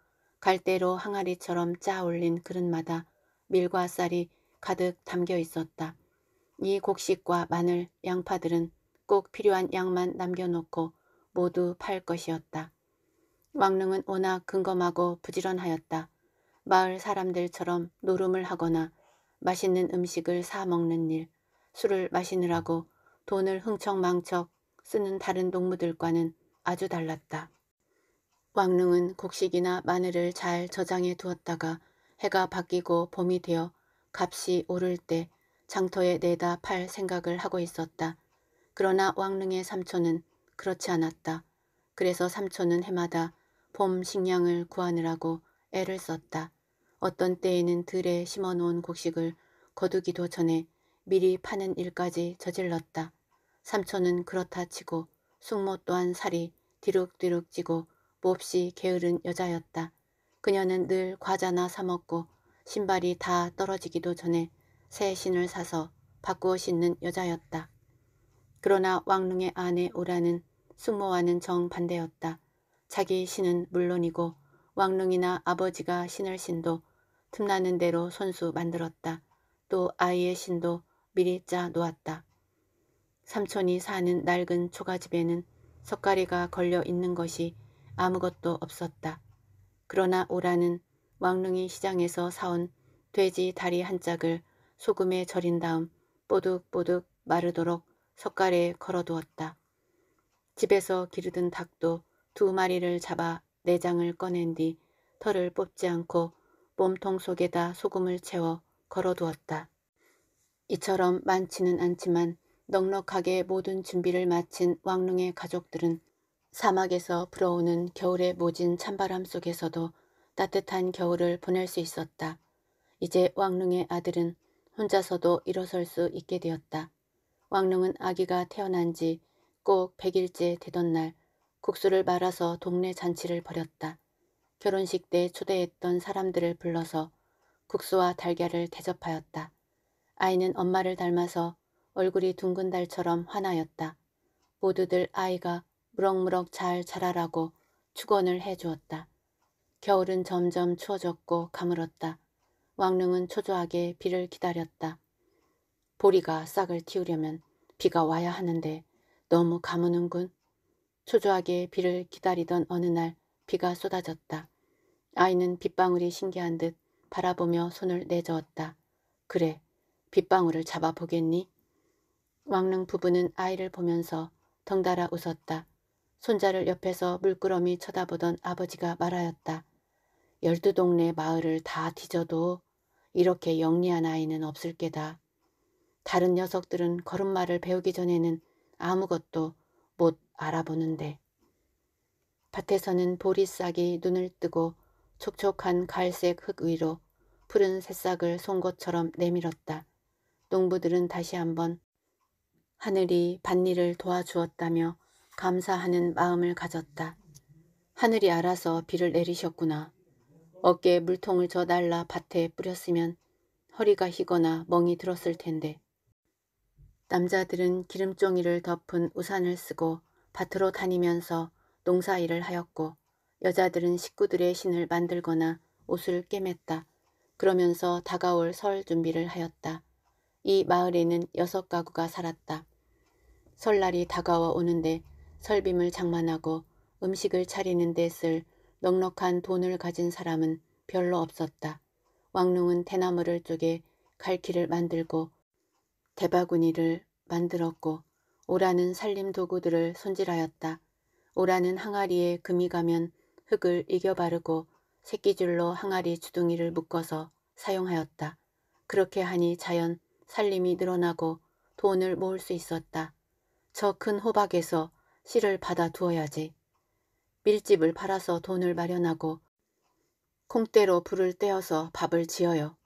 갈대로 항아리처럼 짜 올린 그릇마다 밀과 쌀이 가득 담겨 있었다. 이 곡식과 마늘, 양파들은 꼭 필요한 양만 남겨놓고 모두 팔 것이었다. 왕릉은 워낙 근검하고 부지런하였다. 마을 사람들처럼 노름을 하거나 맛있는 음식을 사 먹는 일, 술을 마시느라고 돈을 흥청망청 쓰는 다른 동무들과는 아주 달랐다. 왕릉은 곡식이나 마늘을 잘 저장해 두었다가 해가 바뀌고 봄이 되어 값이 오를 때 장터에 내다 팔 생각을 하고 있었다. 그러나 왕릉의 삼촌은 그렇지 않았다. 그래서 삼촌은 해마다 봄 식량을 구하느라고 애를 썼다. 어떤 때에는 들에 심어 놓은 곡식을 거두기도 전에 미리 파는 일까지 저질렀다. 삼촌은 그렇다 치고 숙모 또한 살이 뒤룩뒤룩 찌고 몹시 게으른 여자였다. 그녀는 늘 과자나 사 먹고 신발이 다 떨어지기도 전에 새 신을 사서 바꾸어 신는 여자였다. 그러나 왕릉의 아내 오라는 숙모와는 정반대였다. 자기 신은 물론이고 왕릉이나 아버지가 신을 신도 틈나는 대로 손수 만들었다. 또 아이의 신도 미리 짜 놓았다. 삼촌이 사는 낡은 초가집에는 석가리가 걸려 있는 것이 아무것도 없었다. 그러나 오라는 왕릉이 시장에서 사온 돼지 다리 한 짝을 소금에 절인 다음 뽀득뽀득 마르도록 석가래에 걸어두었다. 집에서 기르던 닭도 두 마리를 잡아 내장을 꺼낸 뒤 털을 뽑지 않고 몸통 속에다 소금을 채워 걸어두었다. 이처럼 많지는 않지만 넉넉하게 모든 준비를 마친 왕릉의 가족들은 사막에서 불어오는 겨울의 모진 찬바람 속에서도 따뜻한 겨울을 보낼 수 있었다. 이제 왕릉의 아들은 혼자서도 일어설 수 있게 되었다. 왕릉은 아기가 태어난 지꼭 100일째 되던 날 국수를 말아서 동네 잔치를 벌였다. 결혼식 때 초대했던 사람들을 불러서 국수와 달걀을 대접하였다. 아이는 엄마를 닮아서 얼굴이 둥근 달처럼 환하였다. 모두들 아이가 무럭무럭 잘 자라라고 축원을 해주었다. 겨울은 점점 추워졌고 가물었다. 왕릉은 초조하게 비를 기다렸다. 보리가 싹을 틔우려면 비가 와야 하는데 너무 가무는군. 초조하게 비를 기다리던 어느 날 비가 쏟아졌다. 아이는 빗방울이 신기한 듯 바라보며 손을 내저었다. 그래, 빗방울을 잡아보겠니? 왕릉 부부는 아이를 보면서 덩달아 웃었다. 손자를 옆에서 물끄러미 쳐다보던 아버지가 말하였다. 열두 동네 마을을 다 뒤져도 이렇게 영리한 아이는 없을 게다. 다른 녀석들은 걸음마를 배우기 전에는 아무것도 못 알아보는데. 밭에서는 보리싹이 눈을 뜨고 촉촉한 갈색 흙 위로 푸른 새싹을 송곳처럼 내밀었다. 농부들은 다시 한번 하늘이 밭일을 도와주었다며 감사하는 마음을 가졌다. 하늘이 알아서 비를 내리셨구나. 어깨에 물통을 저 날라 밭에 뿌렸으면 허리가 희거나 멍이 들었을 텐데. 남자들은 기름종이를 덮은 우산을 쓰고 밭으로 다니면서 농사일을 하였고 여자들은 식구들의 신을 만들거나 옷을 꿰맸다. 그러면서 다가올 설 준비를 하였다. 이 마을에는 여섯 가구가 살았다. 설날이 다가와 오는데 설빔을 장만하고 음식을 차리는 데 쓸 넉넉한 돈을 가진 사람은 별로 없었다. 왕릉은 대나무를 쪼개 갈퀴를 만들고 대바구니를 만들었고 오라는 살림 도구들을 손질하였다. 오라는 항아리에 금이 가면 흙을 이겨 바르고 새끼줄로 항아리 주둥이를 묶어서 사용하였다. 그렇게 하니 자연 살림이 늘어나고 돈을 모을 수 있었다. 저 큰 호박에서 씨를 받아 두어야지. 밀집을 팔아서 돈을 마련하고 콩대로 불을 떼어서 밥을 지어요.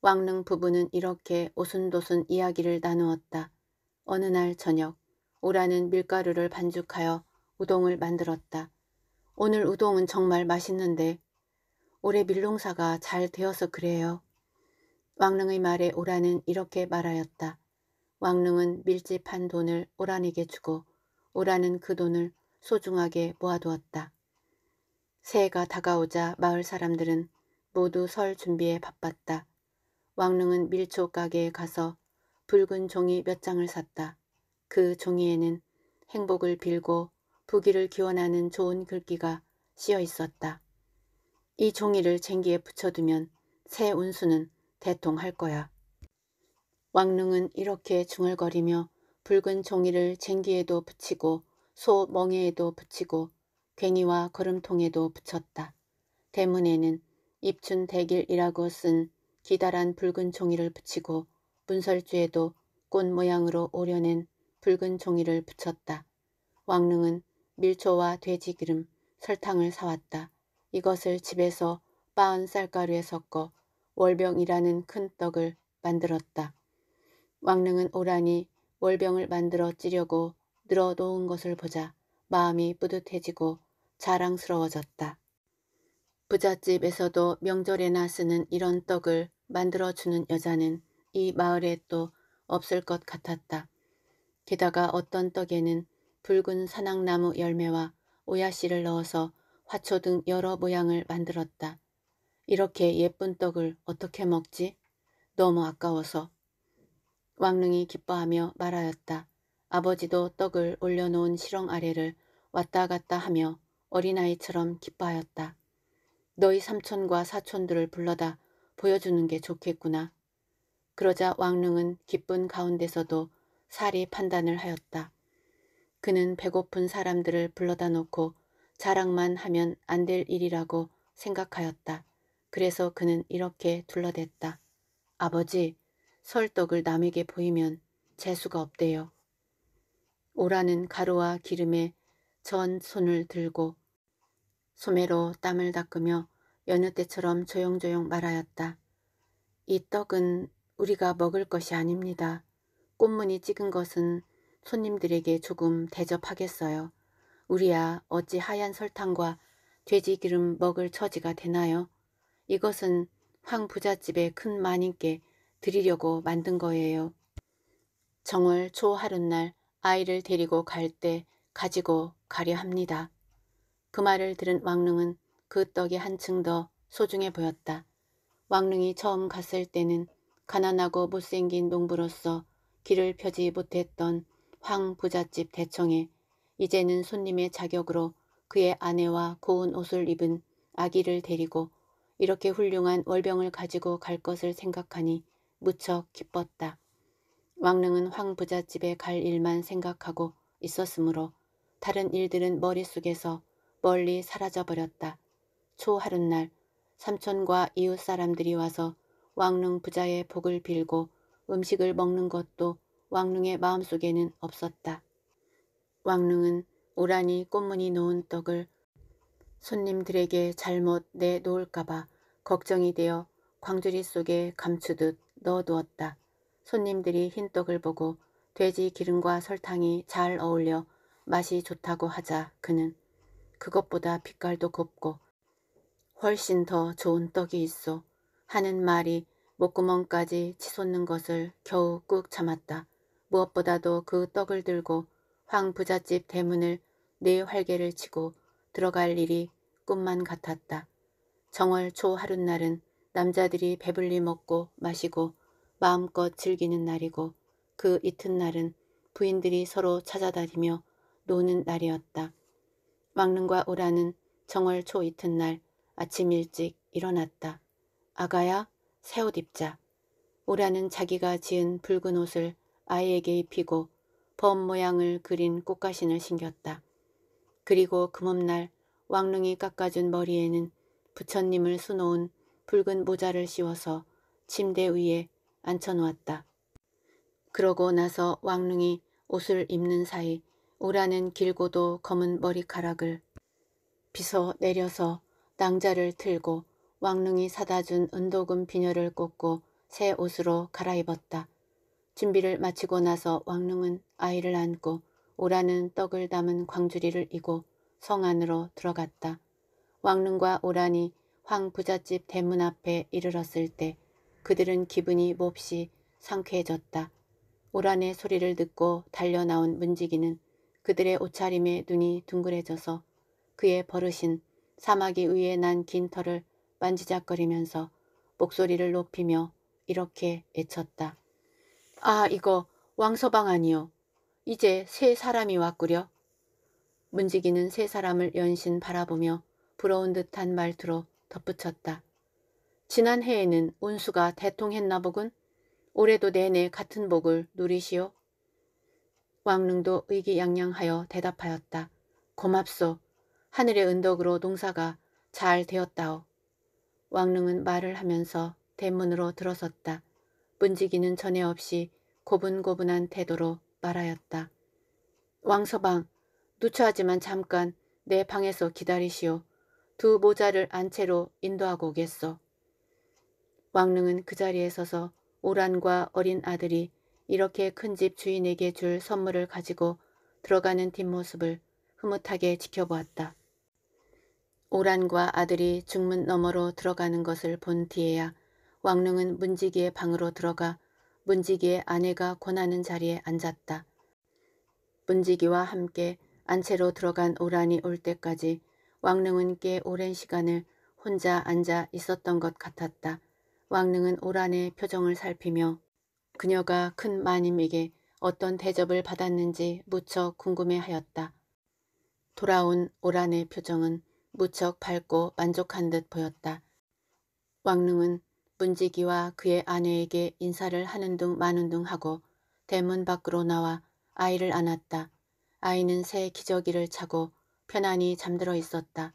왕릉 부부는 이렇게 오순도순 이야기를 나누었다. 어느 날 저녁 오라는 밀가루를 반죽하여 우동을 만들었다. 오늘 우동은 정말 맛있는데 올해 밀농사가 잘 되어서 그래요. 왕릉의 말에 오라는 이렇게 말하였다. 왕릉은 밀집한 돈을 오란에게 주고 오라는 그 돈을 소중하게 모아두었다. 새해가 다가오자 마을 사람들은 모두 설 준비에 바빴다. 왕릉은 밀초 가게에 가서 붉은 종이 몇 장을 샀다. 그 종이에는 행복을 빌고 부귀를 기원하는 좋은 글귀가 씌어 있었다. 이 종이를 쟁기에 붙여두면 새 운수는 대통할 거야. 왕릉은 이렇게 중얼거리며 붉은 종이를 쟁기에도 붙이고 소 멍에에도 붙이고 괭이와 걸음통에도 붙였다. 대문에는 입춘 대길이라고 쓴 기다란 붉은 종이를 붙이고 문설주에도 꽃 모양으로 오려낸 붉은 종이를 붙였다. 왕릉은 밀초와 돼지기름, 설탕을 사왔다. 이것을 집에서 빻은 쌀가루에 섞어 월병이라는 큰 떡을 만들었다. 왕릉은 오란이 월병을 만들어 찌려고 늘어 놓은 것을 보자 마음이 뿌듯해지고 자랑스러워졌다. 부잣집에서도 명절에나 쓰는 이런 떡을 만들어주는 여자는 이 마을에 또 없을 것 같았다. 게다가 어떤 떡에는 붉은 산악나무 열매와 오야씨를 넣어서 화초 등 여러 모양을 만들었다. 이렇게 예쁜 떡을 어떻게 먹지? 너무 아까워서. 왕릉이 기뻐하며 말하였다. 아버지도 떡을 올려놓은 실렁 아래를 왔다 갔다 하며 어린아이처럼 기뻐하였다. 너희 삼촌과 사촌들을 불러다 보여주는 게 좋겠구나. 그러자 왕릉은 기쁜 가운데서도 살이 판단을 하였다. 그는 배고픈 사람들을 불러다 놓고 자랑만 하면 안 될 일이라고 생각하였다. 그래서 그는 이렇게 둘러댔다. 아버지, 설떡을 남에게 보이면 재수가 없대요. 오라는 가루와 기름에 전 손을 들고 소매로 땀을 닦으며 여느 때처럼 조용조용 말하였다. 이 떡은 우리가 먹을 것이 아닙니다. 꽃무늬 찍은 것은 손님들에게 조금 대접하겠어요. 우리야 어찌 하얀 설탕과 돼지기름 먹을 처지가 되나요? 이것은 황 부잣집의 큰 마님께 드리려고 만든 거예요. 정월 초하룻날 아이를 데리고 갈 때 가지고 가려 합니다. 그 말을 들은 왕릉은 그 떡이 한층 더 소중해 보였다. 왕릉이 처음 갔을 때는 가난하고 못생긴 농부로서 길을 펴지 못했던 황 부잣집 대청에 이제는 손님의 자격으로 그의 아내와 고운 옷을 입은 아기를 데리고 이렇게 훌륭한 월병을 가지고 갈 것을 생각하니 무척 기뻤다. 왕릉은 황 부잣집에 갈 일만 생각하고 있었으므로 다른 일들은 머릿속에서 멀리 사라져버렸다. 초하룻날 삼촌과 이웃 사람들이 와서 왕릉 부자의 복을 빌고 음식을 먹는 것도 왕릉의 마음속에는 없었다. 왕릉은 오란이 꽃무늬 놓은 떡을 손님들에게 잘못 내놓을까봐 걱정이 되어 광주리 속에 감추듯 넣어두었다. 손님들이 흰 떡을 보고 돼지 기름과 설탕이 잘 어울려 맛이 좋다고 하자 그는 그것보다 빛깔도 곱고 훨씬 더 좋은 떡이 있어 하는 말이 목구멍까지 치솟는 것을 겨우 꾹 참았다. 무엇보다도 그 떡을 들고 황 부잣집 대문을 네 활개를 치고 들어갈 일이 꿈만 같았다. 정월 초 하룻날은 남자들이 배불리 먹고 마시고 마음껏 즐기는 날이고 그 이튿날은 부인들이 서로 찾아다니며 노는 날이었다. 왕릉과 오라는 정월 초 이튿날 아침 일찍 일어났다. 아가야 새 옷 입자. 오라는 자기가 지은 붉은 옷을 아이에게 입히고 범 모양을 그린 꽃가신을 신겼다. 그리고 금음날 왕릉이 깎아준 머리에는 부처님을 수놓은 붉은 모자를 씌워서 침대 위에 앉혀놓았다. 그러고 나서 왕릉이 옷을 입는 사이 오라는 길고도 검은 머리카락을 빗어 내려서 낭자를 틀고 왕릉이 사다 준 은도금 비녀를 꽂고 새 옷으로 갈아입었다. 준비를 마치고 나서 왕릉은 아이를 안고 오라는 떡을 담은 광주리를 이고 성 안으로 들어갔다. 왕릉과 오란이 황 부잣집 대문 앞에 이르렀을 때 그들은 기분이 몹시 상쾌해졌다. 오란의 소리를 듣고 달려나온 문지기는 그들의 옷차림에 눈이 둥글해져서 그의 버릇인 사마귀 위에 난 긴 털을 만지작거리면서 목소리를 높이며 이렇게 애쳤다. 아 이거 왕서방 아니요. 이제 세 사람이 왔구려. 문지기는 세 사람을 연신 바라보며 부러운 듯한 말투로 덧붙였다. 지난해에는 운수가 대통했나 보군. 올해도 내내 같은 복을 누리시오. 왕릉도 의기양양하여 대답하였다. 고맙소. 하늘의 은덕으로 농사가 잘 되었다오. 왕릉은 말을 하면서 대문으로 들어섰다. 문지기는 전에 없이 고분고분한 태도로 말하였다. 왕서방, 누추하지만 잠깐 내 방에서 기다리시오. 두 모자를 안 채로 인도하고 오겠소. 왕릉은 그 자리에 서서 오란과 어린 아들이 이렇게 큰 집 주인에게 줄 선물을 가지고 들어가는 뒷모습을 흐뭇하게 지켜보았다. 오란과 아들이 중문 너머로 들어가는 것을 본 뒤에야 왕릉은 문지기의 방으로 들어가 문지기의 아내가 권하는 자리에 앉았다. 문지기와 함께 안채로 들어간 오란이 올 때까지 왕릉은 꽤 오랜 시간을 혼자 앉아 있었던 것 같았다. 왕릉은 오란의 표정을 살피며 그녀가 큰 마님에게 어떤 대접을 받았는지 무척 궁금해하였다. 돌아온 오란의 표정은 무척 밝고 만족한 듯 보였다. 왕릉은 문지기와 그의 아내에게 인사를 하는 둥 마는 둥 하고 대문 밖으로 나와 아이를 안았다. 아이는 새 기저귀를 차고 편안히 잠들어 있었다.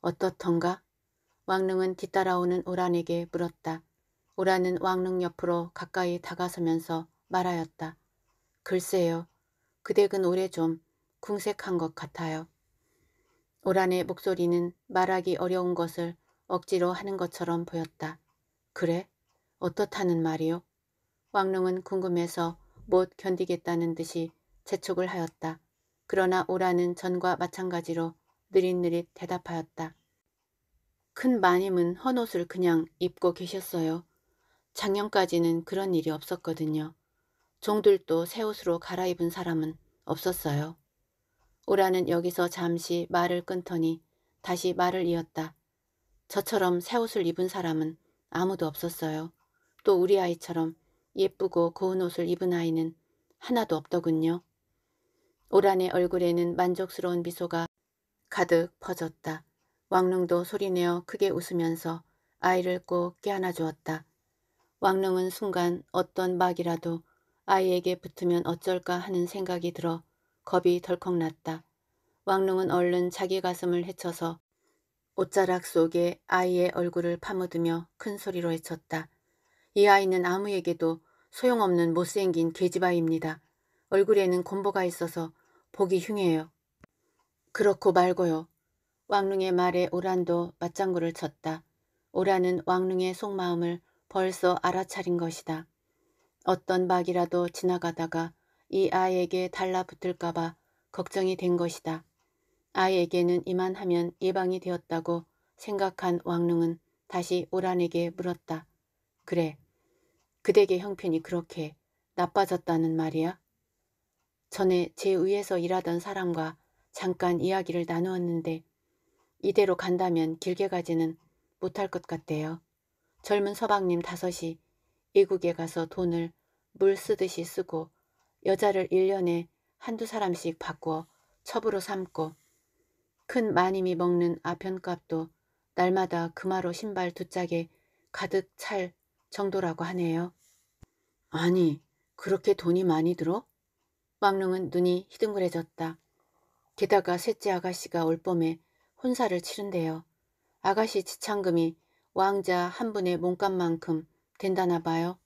어떻던가? 왕릉은 뒤따라오는 오란에게 물었다. 오란은 왕릉 옆으로 가까이 다가서면서 말하였다. 글쎄요. 그 댁은 올해 좀 궁색한 것 같아요. 오란의 목소리는 말하기 어려운 것을 억지로 하는 것처럼 보였다. 그래? 어떻다는 말이요? 왕릉은 궁금해서 못 견디겠다는 듯이 재촉을 하였다. 그러나 오라는 전과 마찬가지로 느릿느릿 대답하였다. 큰 마님은 헌옷을 그냥 입고 계셨어요. 작년까지는 그런 일이 없었거든요. 종들도 새 옷으로 갈아입은 사람은 없었어요. 오라는 여기서 잠시 말을 끊더니 다시 말을 이었다. 저처럼 새 옷을 입은 사람은 아무도 없었어요. 또 우리 아이처럼 예쁘고 고운 옷을 입은 아이는 하나도 없더군요. 오란의 얼굴에는 만족스러운 미소가 가득 퍼졌다. 왕릉도 소리내어 크게 웃으면서 아이를 꼭껴안아 주었다. 왕릉은 순간 어떤 막이라도 아이에게 붙으면 어쩔까 하는 생각이 들어 겁이 덜컥 났다. 왕릉은 얼른 자기 가슴을 헤쳐서 옷자락 속에 아이의 얼굴을 파묻으며 큰 소리로 헤쳤다. 이 아이는 아무에게도 소용없는 못생긴 계집아입니다. 얼굴에는 곰보가 있어서 보기 흉해요. 그렇고 말고요. 왕릉의 말에 오란도 맞장구를 쳤다. 오란은 왕릉의 속마음을 벌써 알아차린 것이다. 어떤 박이라도 지나가다가 이 아이에게 달라붙을까봐 걱정이 된 것이다. 아이에게는 이만하면 예방이 되었다고 생각한 왕릉은 다시 오란에게 물었다. 그래, 그대게 형편이 그렇게 나빠졌다는 말이야? 전에 제 위에서 일하던 사람과 잠깐 이야기를 나누었는데 이대로 간다면 길게 가지는 못할 것 같대요. 젊은 서방님 다섯이 외국에 가서 돈을 물 쓰듯이 쓰고 여자를 1년에 한두 사람씩 바꿔 첩으로 삼고 큰 마님이 먹는 아편값도 날마다 금화로 신발 두 짝에 가득 찰 정도라고 하네요. 아니 그렇게 돈이 많이 들어? m a 룽은 눈이 희둥그레졌다. 게다가 셋째 아가씨가 올 봄에 혼사를 치른대요. 아가씨 지창금이 왕자 한 분의 몸값만큼 된다나 봐요.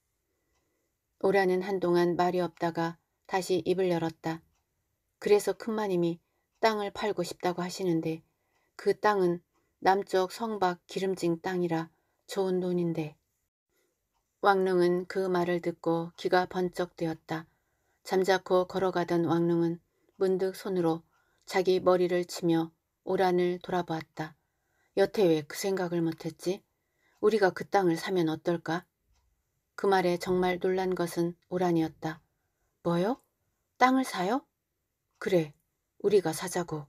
오라는 한동안 말이 없다가 다시 입을 열었다. 그래서 큰마님이 땅을 팔고 싶다고 하시는데 그 땅은 남쪽 성박 기름진 땅이라 좋은 돈인데. 왕릉은 그 말을 듣고 귀가 번쩍 되었다. 잠자코 걸어가던 왕릉은 문득 손으로 자기 머리를 치며 오란을 돌아보았다. 여태 왜 그 생각을 못했지? 우리가 그 땅을 사면 어떨까? 그 말에 정말 놀란 것은 오란이었다. 뭐요? 땅을 사요? 그래, 우리가 사자고.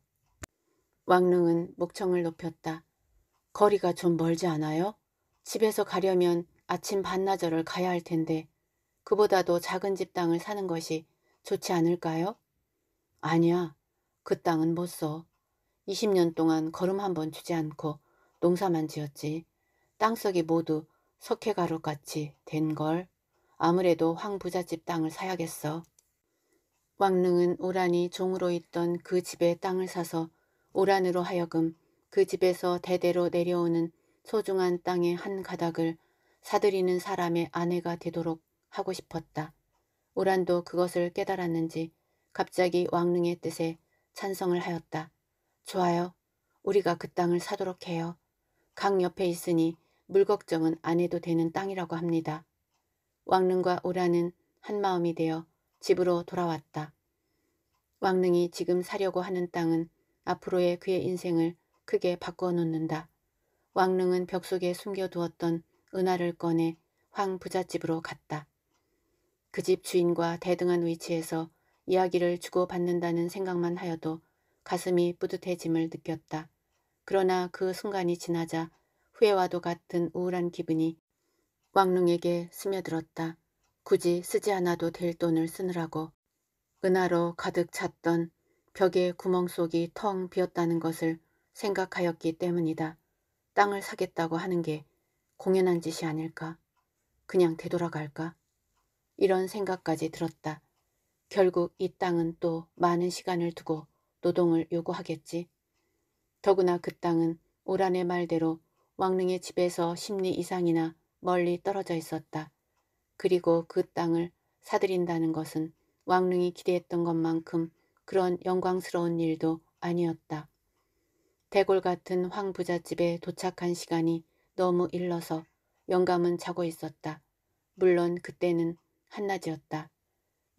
왕릉은 목청을 높였다. 거리가 좀 멀지 않아요? 집에서 가려면 아침 반나절을 가야 할 텐데 그보다도 작은 집 땅을 사는 것이 좋지 않을까요? 아니야. 그 땅은 못 써. 20년 동안 걸음 한 번 주지 않고 농사만 지었지. 땅속이 모두 석회가루같이 된 걸. 아무래도 황부자집 땅을 사야겠어. 왕릉은 오란이 종으로 있던 그집에 땅을 사서 오란으로 하여금 그 집에서 대대로 내려오는 소중한 땅의 한 가닥을 사들이는 사람의 아내가 되도록 하고 싶었다. 오란도 그것을 깨달았는지 갑자기 왕릉의 뜻에 찬성을 하였다. 좋아요. 우리가 그 땅을 사도록 해요. 강 옆에 있으니 물 걱정은 안 해도 되는 땅이라고 합니다. 왕릉과 오라는 한마음이 되어 집으로 돌아왔다. 왕릉이 지금 사려고 하는 땅은 앞으로의 그의 인생을 크게 바꿔 놓는다. 왕릉은 벽 속에 숨겨두었던 은화를 꺼내 황 부잣집으로 갔다. 그집 주인과 대등한 위치에서 이야기를 주고받는다는 생각만 하여도 가슴이 뿌듯해짐을 느꼈다. 그러나 그 순간이 지나자 후회와도 같은 우울한 기분이 왕릉에게 스며들었다. 굳이 쓰지 않아도 될 돈을 쓰느라고 은하로 가득 찼던 벽의 구멍 속이 텅 비었다는 것을 생각하였기 때문이다. 땅을 사겠다고 하는 게 공연한 짓이 아닐까? 그냥 되돌아갈까? 이런 생각까지 들었다. 결국 이 땅은 또 많은 시간을 두고 노동을 요구하겠지. 더구나 그 땅은 오란의 말대로 왕릉의 집에서 1 0리 이상이나 멀리 떨어져 있었다. 그리고 그 땅을 사들인다는 것은 왕릉이 기대했던 것만큼 그런 영광스러운 일도 아니었다. 대골 같은 황 부잣집에 도착한 시간이 너무 일러서 영감은 자고 있었다. 물론 그때는 한낮이었다.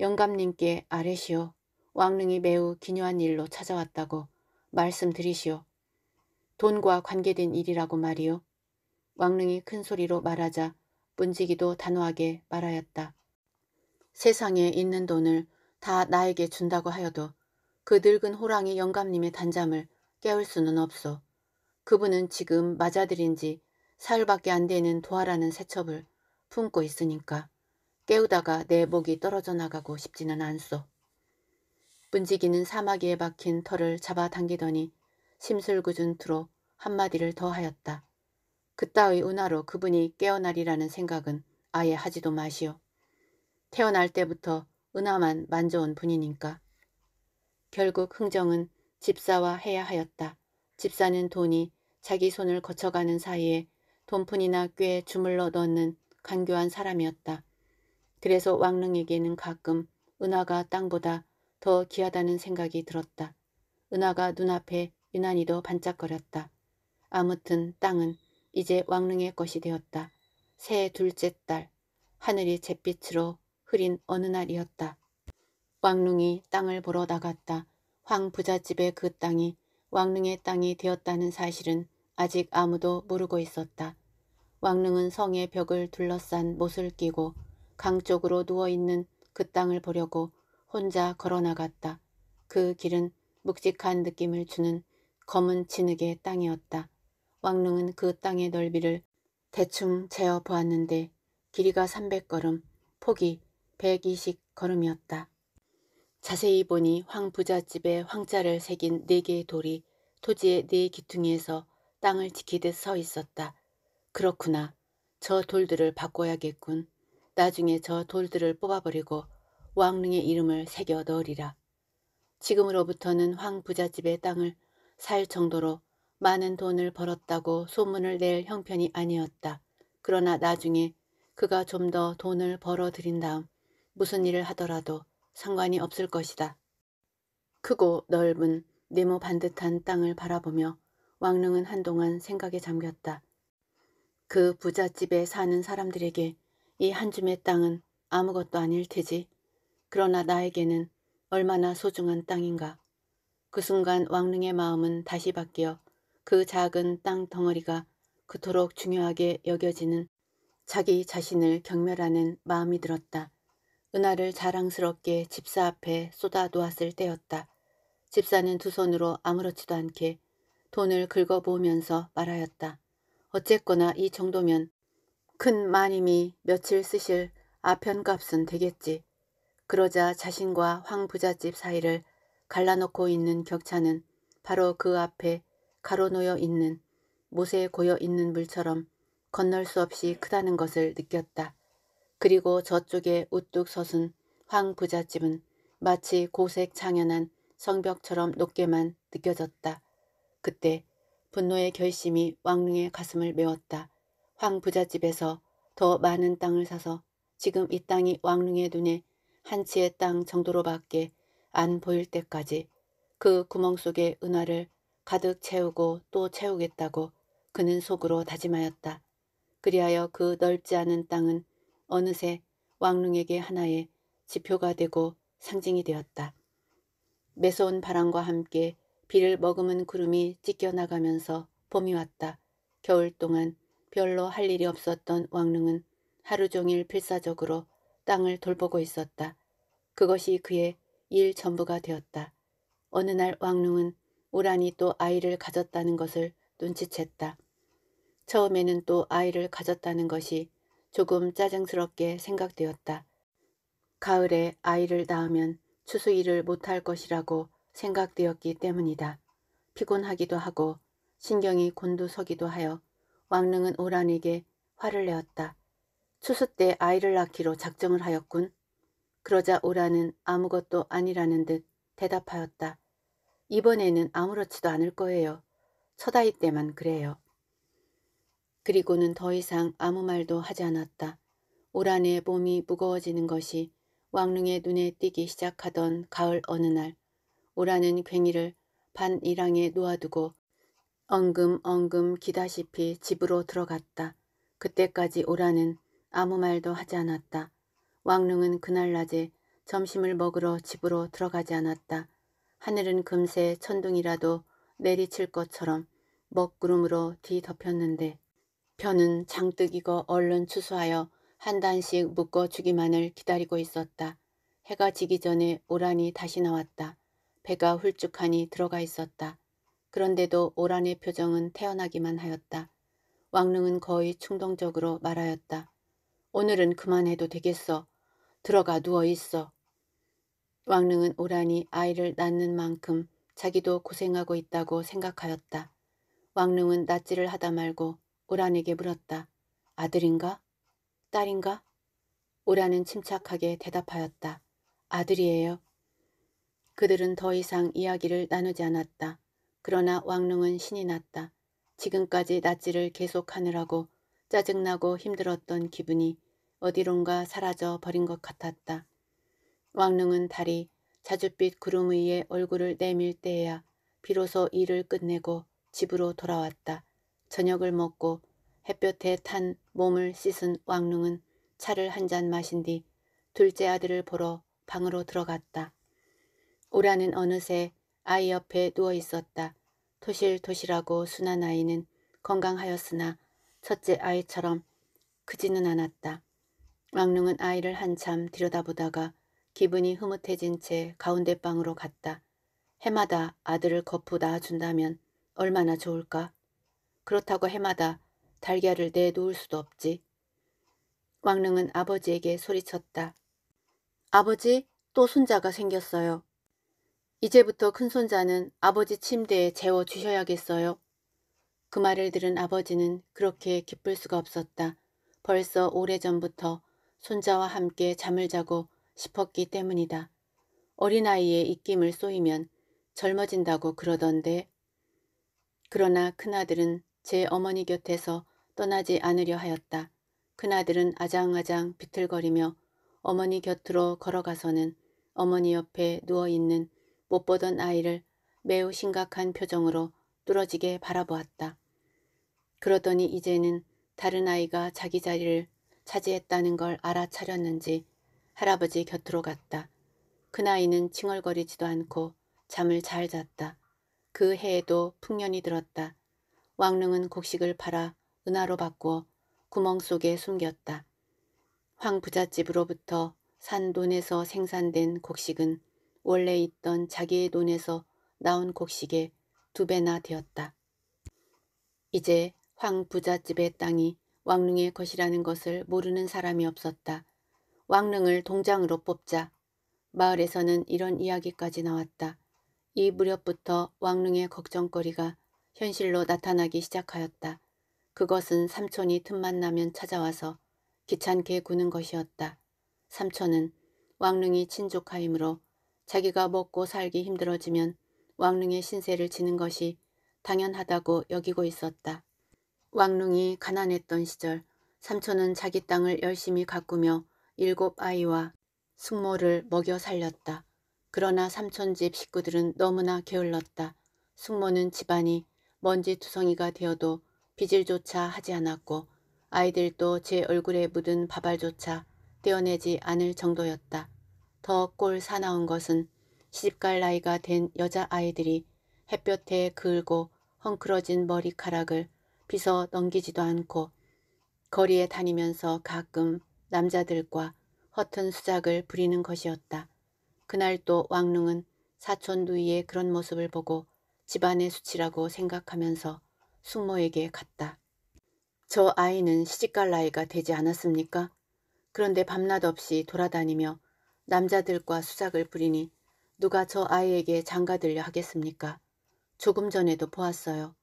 영감님께 아뢰시오. 왕릉이 매우 기묘한 일로 찾아왔다고 말씀드리시오. 돈과 관계된 일이라고 말이오. 왕릉이 큰 소리로 말하자 문지기도 단호하게 말하였다. 세상에 있는 돈을 다 나에게 준다고 하여도 그 늙은 호랑이 영감님의 단잠을 깨울 수는 없소. 그분은 지금 맞아들인 지 사흘밖에 안 되는 도하라는 세첩을 품고 있으니까. 깨우다가 내 목이 떨어져 나가고 싶지는 않소. 분지기는 사마귀에 박힌 털을 잡아당기더니 심술궂은 투로 한마디를 더하였다. 그따위 은하로 그분이 깨어나리라는 생각은 아예 하지도 마시오. 태어날 때부터 은하만 만져온 분이니까. 결국 흥정은 집사와 해야 하였다. 집사는 돈이 자기 손을 거쳐가는 사이에 돈푼이나 꽤 주물러 넣는 간교한 사람이었다. 그래서 왕릉에게는 가끔 은하가 땅보다 더 귀하다는 생각이 들었다. 은하가 눈앞에 유난히도 반짝거렸다. 아무튼 땅은 이제 왕릉의 것이 되었다. 새 둘째 딸, 하늘이 잿빛으로 흐린 어느 날이었다. 왕릉이 땅을 보러 나갔다. 황 부잣집의 그 땅이 왕릉의 땅이 되었다는 사실은 아직 아무도 모르고 있었다. 왕릉은 성의 벽을 둘러싼 못을 끼고 강 쪽으로 누워있는 그 땅을 보려고 혼자 걸어나갔다. 그 길은 묵직한 느낌을 주는 검은 진흙의 땅이었다. 왕릉은 그 땅의 넓이를 대충 재어 보았는데 길이가 300걸음, 폭이 120걸음이었다. 자세히 보니 황 부잣집의 황자를 새긴 네 개의 돌이 토지의 네 기퉁이에서 땅을 지키듯 서 있었다. 그렇구나. 저 돌들을 바꿔야겠군. 나중에 저 돌들을 뽑아버리고 왕릉의 이름을 새겨 넣으리라. 지금으로부터는 황 부잣집의 땅을 살 정도로 많은 돈을 벌었다고 소문을 낼 형편이 아니었다. 그러나 나중에 그가 좀 더 돈을 벌어들인 다음 무슨 일을 하더라도 상관이 없을 것이다. 크고 넓은 네모 반듯한 땅을 바라보며 왕릉은 한동안 생각에 잠겼다. 그 부잣집에 사는 사람들에게 이한 줌의 땅은 아무것도 아닐 테지. 그러나 나에게는 얼마나 소중한 땅인가. 그 순간 왕릉의 마음은 다시 바뀌어 그 작은 땅 덩어리가 그토록 중요하게 여겨지는 자기 자신을 경멸하는 마음이 들었다. 은하를 자랑스럽게 집사 앞에 쏟아 놓았을 때였다. 집사는 두 손으로 아무렇지도 않게 돈을 긁어보면서 말하였다. 어쨌거나 이 정도면 큰 마님이 며칠 쓰실 아편값은 되겠지. 그러자 자신과 황 부잣집 사이를 갈라놓고 있는 격차는 바로 그 앞에 가로놓여 있는 못에 고여 있는 물처럼 건널 수 없이 크다는 것을 느꼈다. 그리고 저쪽에 우뚝 서순 황 부잣집은 마치 고색 창연한 성벽처럼 높게만 느껴졌다. 그때 분노의 결심이 왕릉의 가슴을 메웠다. 황 부잣집에서 더 많은 땅을 사서 지금 이 땅이 왕릉의 눈에 한 치의 땅 정도로밖에 안 보일 때까지 그 구멍 속에 은화를 가득 채우고 또 채우겠다고 그는 속으로 다짐하였다. 그리하여 그 넓지 않은 땅은 어느새 왕릉에게 하나의 지표가 되고 상징이 되었다. 매서운 바람과 함께 비를 머금은 구름이 찢겨나가면서 봄이 왔다. 겨울 동안 별로 할 일이 없었던 왕릉은 하루 종일 필사적으로 땅을 돌보고 있었다. 그것이 그의 일 전부가 되었다. 어느 날 왕릉은 우란이또 아이를 가졌다는 것을 눈치챘다. 처음에는 또 아이를 가졌다는 것이 조금 짜증스럽게 생각되었다. 가을에 아이를 낳으면 추수 일을 못할 것이라고 생각되었기 때문이다. 피곤하기도 하고 신경이 곤두서기도 하여 왕릉은 오란에게 화를 내었다. 추수 때 아이를 낳기로 작정을 하였군. 그러자 오란은 아무것도 아니라는 듯 대답하였다. 이번에는 아무렇지도 않을 거예요. 첫아이 때만 그래요. 그리고는 더 이상 아무 말도 하지 않았다. 오란의 몸이 무거워지는 것이 왕릉의 눈에 띄기 시작하던 가을 어느 날오란은 괭이를 반 이랑에 놓아두고 엉금엉금 기다시피 집으로 들어갔다. 그때까지 오라는 아무 말도 하지 않았다. 왕릉은 그날 낮에 점심을 먹으러 집으로 들어가지 않았다. 하늘은 금세 천둥이라도 내리칠 것처럼 먹구름으로 뒤덮였는데 벼은장뜩기고 얼른 추수하여 한 단씩 묶어 주기만을 기다리고 있었다. 해가 지기 전에 오란이 다시 나왔다. 배가 훌쭉하니 들어가 있었다. 그런데도 오란의 표정은 태어나기만 하였다. 왕릉은 거의 충동적으로 말하였다. 오늘은 그만해도 되겠어. 들어가 누워있어. 왕릉은 오란이 아이를 낳는 만큼 자기도 고생하고 있다고 생각하였다. 왕릉은 낯지를 하다 말고 오란에게 물었다. 아들인가? 딸인가? 오란은 침착하게 대답하였다. 아들이에요. 그들은 더 이상 이야기를 나누지 않았다. 그러나 왕릉은 신이 났다. 지금까지 낯지를 계속하느라고 짜증나고 힘들었던 기분이 어디론가 사라져 버린 것 같았다. 왕릉은 달이 자줏빛 구름 위에 얼굴을 내밀 때에야 비로소 일을 끝내고 집으로 돌아왔다. 저녁을 먹고 햇볕에 탄 몸을 씻은 왕릉은 차를 한 잔 마신 뒤 둘째 아들을 보러 방으로 들어갔다. 오라는 어느새 아이 옆에 누워 있었다. 토실토실하고 순한 아이는 건강하였으나 첫째 아이처럼 크지는 않았다. 왕릉은 아이를 한참 들여다보다가 기분이 흐뭇해진 채 가운데 방으로 갔다. 해마다 아들을 거푸 낳아준다면 얼마나 좋을까? 그렇다고 해마다 달걀을 내놓을 수도 없지. 왕릉은 아버지에게 소리쳤다. 아버지, 또 손자가 생겼어요. 이제부터 큰손자는 아버지 침대에 재워주셔야겠어요. 그 말을 들은 아버지는 그렇게 기쁠 수가 없었다. 벌써 오래전부터 손자와 함께 잠을 자고 싶었기 때문이다. 어린아이의 입김을 쏘이면 젊어진다고 그러던데 그러나 큰아들은 제 어머니 곁에서 떠나지 않으려 하였다. 큰아들은 아장아장 비틀거리며 어머니 곁으로 걸어가서는 어머니 옆에 누워있는 못 보던 아이를 매우 심각한 표정으로 뚫어지게 바라보았다. 그러더니 이제는 다른 아이가 자기 자리를 차지했다는 걸 알아차렸는지 할아버지 곁으로 갔다. 그나이는 칭얼거리지도 않고 잠을 잘 잤다. 그 해에도 풍년이 들었다. 왕릉은 곡식을 팔아 은하로 바꾸어 구멍 속에 숨겼다. 황 부잣집으로부터 산 논에서 생산된 곡식은 원래 있던 자기의 돈에서 나온 곡식의 두 배나 되었다. 이제 황 부잣집의 땅이 왕릉의 것이라는 것을 모르는 사람이 없었다. 왕릉을 동장으로 뽑자. 마을에서는 이런 이야기까지 나왔다. 이 무렵부터 왕릉의 걱정거리가 현실로 나타나기 시작하였다. 그것은 삼촌이 틈만 나면 찾아와서 귀찮게 구는 것이었다. 삼촌은 왕릉이 친족하이므로 자기가 먹고 살기 힘들어지면 왕릉의 신세를 지는 것이 당연하다고 여기고 있었다. 왕릉이 가난했던 시절 삼촌은 자기 땅을 열심히 가꾸며 일곱 아이와 숙모를 먹여 살렸다. 그러나 삼촌 집 식구들은 너무나 게을렀다. 숙모는 집안이 먼지 투성이가 되어도 빚을조차 하지 않았고 아이들도 제 얼굴에 묻은 밥알조차 떼어내지 않을 정도였다. 더꼴 사나운 것은 시집갈 나이가 된 여자아이들이 햇볕에 긁고 헝클어진 머리카락을 빗어 넘기지도 않고 거리에 다니면서 가끔 남자들과 허튼 수작을 부리는 것이었다. 그날 도 왕릉은 사촌 누이의 그런 모습을 보고 집안의 수치라고 생각하면서 숙모에게 갔다. 저 아이는 시집갈 나이가 되지 않았습니까? 그런데 밤낮 없이 돌아다니며 남자들과 수작을 부리니 누가 저 아이에게 장가들려 하겠습니까? 조금 전에도 보았어요.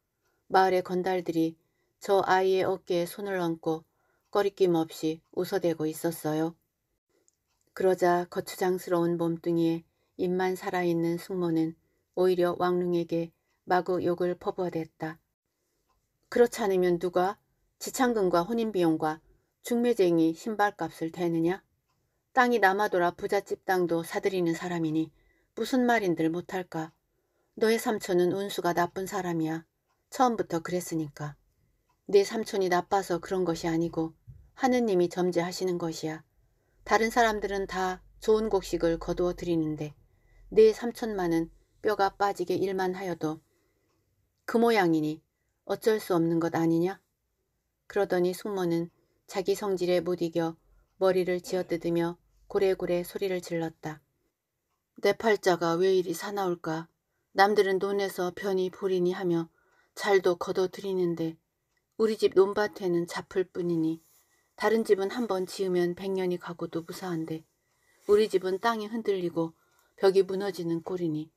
마을의 건달들이 저 아이의 어깨에 손을 얹고 꺼리낌 없이 웃어대고 있었어요. 그러자 거추장스러운 몸뚱이에 입만 살아있는 숙모는 오히려 왕릉에게 마구 욕을 퍼부어댔다. 그렇지 않으면 누가 지창근과 혼인비용과 중매쟁이 신발값을 대느냐? 땅이 남아돌아 부잣집 땅도 사들이는 사람이니 무슨 말인들 못할까. 너의 삼촌은 운수가 나쁜 사람이야. 처음부터 그랬으니까. 네 삼촌이 나빠서 그런 것이 아니고 하느님이 점지하시는 것이야. 다른 사람들은 다 좋은 곡식을 거두어 드리는데 네 삼촌만은 뼈가 빠지게 일만 하여도 그 모양이니 어쩔 수 없는 것 아니냐? 그러더니 숙모는 자기 성질에 못 이겨 머리를 지어뜯으며 고래고래 소리를 질렀다. 내 팔자가 왜 이리 사나울까. 남들은 논에서 변이 보리니 하며 잘도 걷어들이는데 우리 집 논밭에는 잡을 뿐이니 다른 집은 한 번 지으면 백년이 가고도 무사한데 우리 집은 땅이 흔들리고 벽이 무너지는 꼴이니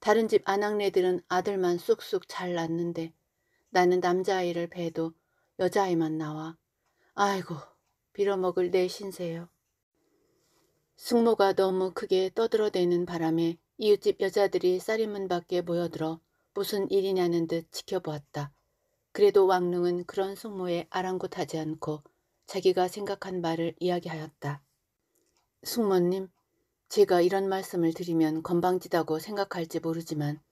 다른 집 아낙네들은 아들만 쑥쑥 잘 낳는데 나는 남자아이를 배도 여자아이만 나와. 아이고 빌어먹을 내 신세요. 숙모가 너무 크게 떠들어대는 바람에 이웃집 여자들이 쌀이문 밖에 모여들어 무슨 일이냐는 듯 지켜보았다. 그래도 왕릉은 그런 숙모에 아랑곳하지 않고 자기가 생각한 말을 이야기하였다. 숙모님, 제가 이런 말씀을 드리면 건방지다고 생각할지 모르지만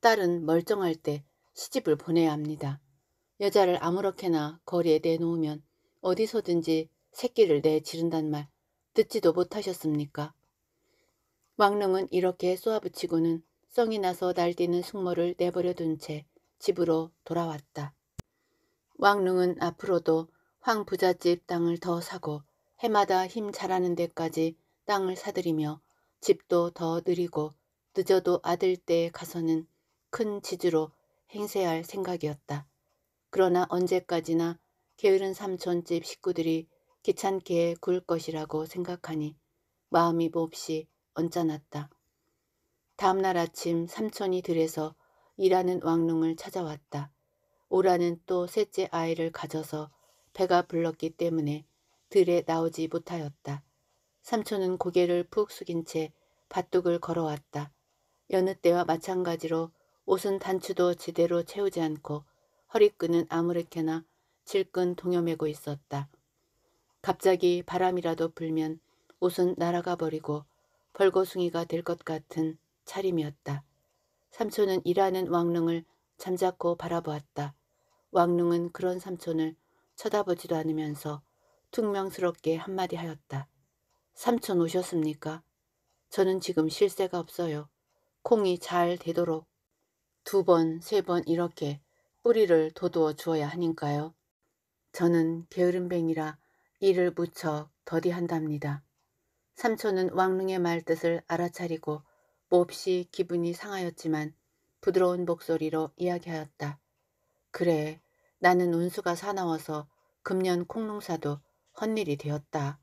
딸은 멀쩡할 때 시집을 보내야 합니다. 여자를 아무렇게나 거리에 내놓으면 어디서든지 새끼를 내지른단 말 듣지도 못하셨습니까? 왕릉은 이렇게 쏘아붙이고는 썽이 나서 날뛰는 숙모를 내버려 둔채 집으로 돌아왔다. 왕릉은 앞으로도 황 부잣집 땅을 더 사고 해마다 힘 잘하는 데까지 땅을 사들이며 집도 더 느리고 늦어도 아들 때에 가서는 큰 지주로 행세할 생각이었다. 그러나 언제까지나 게으른 삼촌집 식구들이 귀찮게 굴 것이라고 생각하니 마음이 몹시 언짢았다. 다음날 아침 삼촌이 들에서 일하는 왕릉을 찾아왔다. 오라는 또 셋째 아이를 가져서 배가 불렀기 때문에 들에 나오지 못하였다. 삼촌은 고개를 푹 숙인 채 밭둑을 걸어왔다. 여느 때와 마찬가지로 옷은 단추도 제대로 채우지 않고 허리끈은 아무렇게나 질끈 동여매고 있었다. 갑자기 바람이라도 불면 옷은 날아가 버리고 벌거숭이가 될 것 같은 차림이었다. 삼촌은 일하는 왕릉을 잠자코 바라보았다. 왕릉은 그런 삼촌을 쳐다보지도 않으면서 퉁명스럽게 한마디 하였다. 삼촌 오셨습니까? 저는 지금 실세가 없어요. 콩이 잘 되도록 두 번, 세 번 이렇게 뿌리를 도두어 주어야 하니까요. 저는 게으름뱅이라 이를 무척 더디한답니다. 삼촌은 왕릉의 말뜻을 알아차리고 몹시 기분이 상하였지만 부드러운 목소리로 이야기하였다. 그래 나는 운수가 사나워서 금년 콩농사도 헛일이 되었다.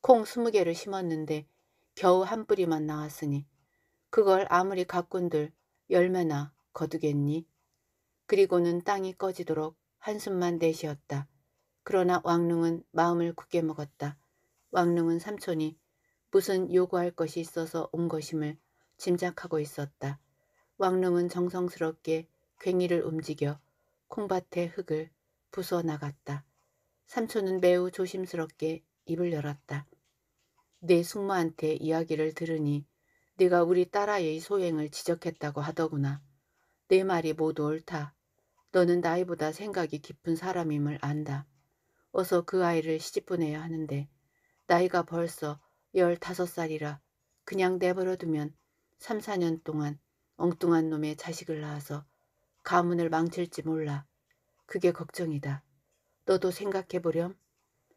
콩 스무 개를 심었는데 겨우 한 뿌리만 나왔으니 그걸 아무리 가꾼들 열매나 거두겠니? 그리고는 땅이 꺼지도록 한숨만 내쉬었다. 그러나 왕릉은 마음을 굳게 먹었다. 왕릉은 삼촌이 무슨 요구할 것이 있어서 온 것임을 짐작하고 있었다. 왕릉은 정성스럽게 괭이를 움직여 콩밭의 흙을 부숴 나갔다. 삼촌은 매우 조심스럽게 입을 열었다. 내 숙모한테 이야기를 들으니 네가 우리 딸아이의 소행을 지적했다고 하더구나. 내 말이 모두 옳다. 너는 나이보다 생각이 깊은 사람임을 안다. 어서 그 아이를 시집보내야 하는데 나이가 벌써 열다섯 살이라 그냥 내버려두면 3, 4년 동안 엉뚱한 놈의 자식을 낳아서 가문을 망칠지 몰라. 그게 걱정이다. 너도 생각해보렴.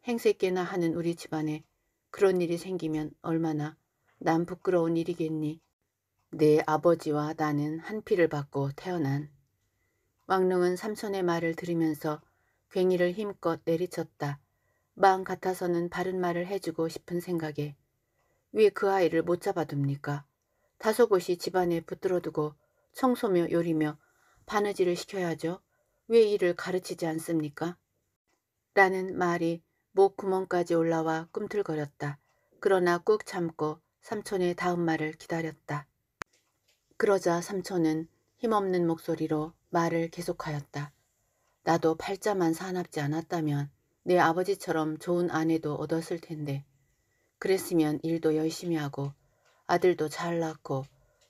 행색계나 하는 우리 집안에 그런 일이 생기면 얼마나 난 부끄러운 일이겠니. 내 아버지와 나는 한 피를 받고 태어난 왕릉은 삼촌의 말을 들으면서 괭이를 힘껏 내리쳤다. 마음 같아서는 바른 말을 해주고 싶은 생각에 왜 그 아이를 못 잡아둡니까? 다소 곳이 집안에 붙들어두고 청소며 요리며 바느질을 시켜야죠. 왜 이를 가르치지 않습니까? 라는 말이 목 구멍까지 올라와 꿈틀거렸다. 그러나 꾹 참고 삼촌의 다음 말을 기다렸다. 그러자 삼촌은 힘없는 목소리로 말을 계속하였다. 나도 팔자만 사납지 않았다면 내 아버지처럼 좋은 아내도 얻었을 텐데 그랬으면 일도 열심히 하고 아들도 잘 낳고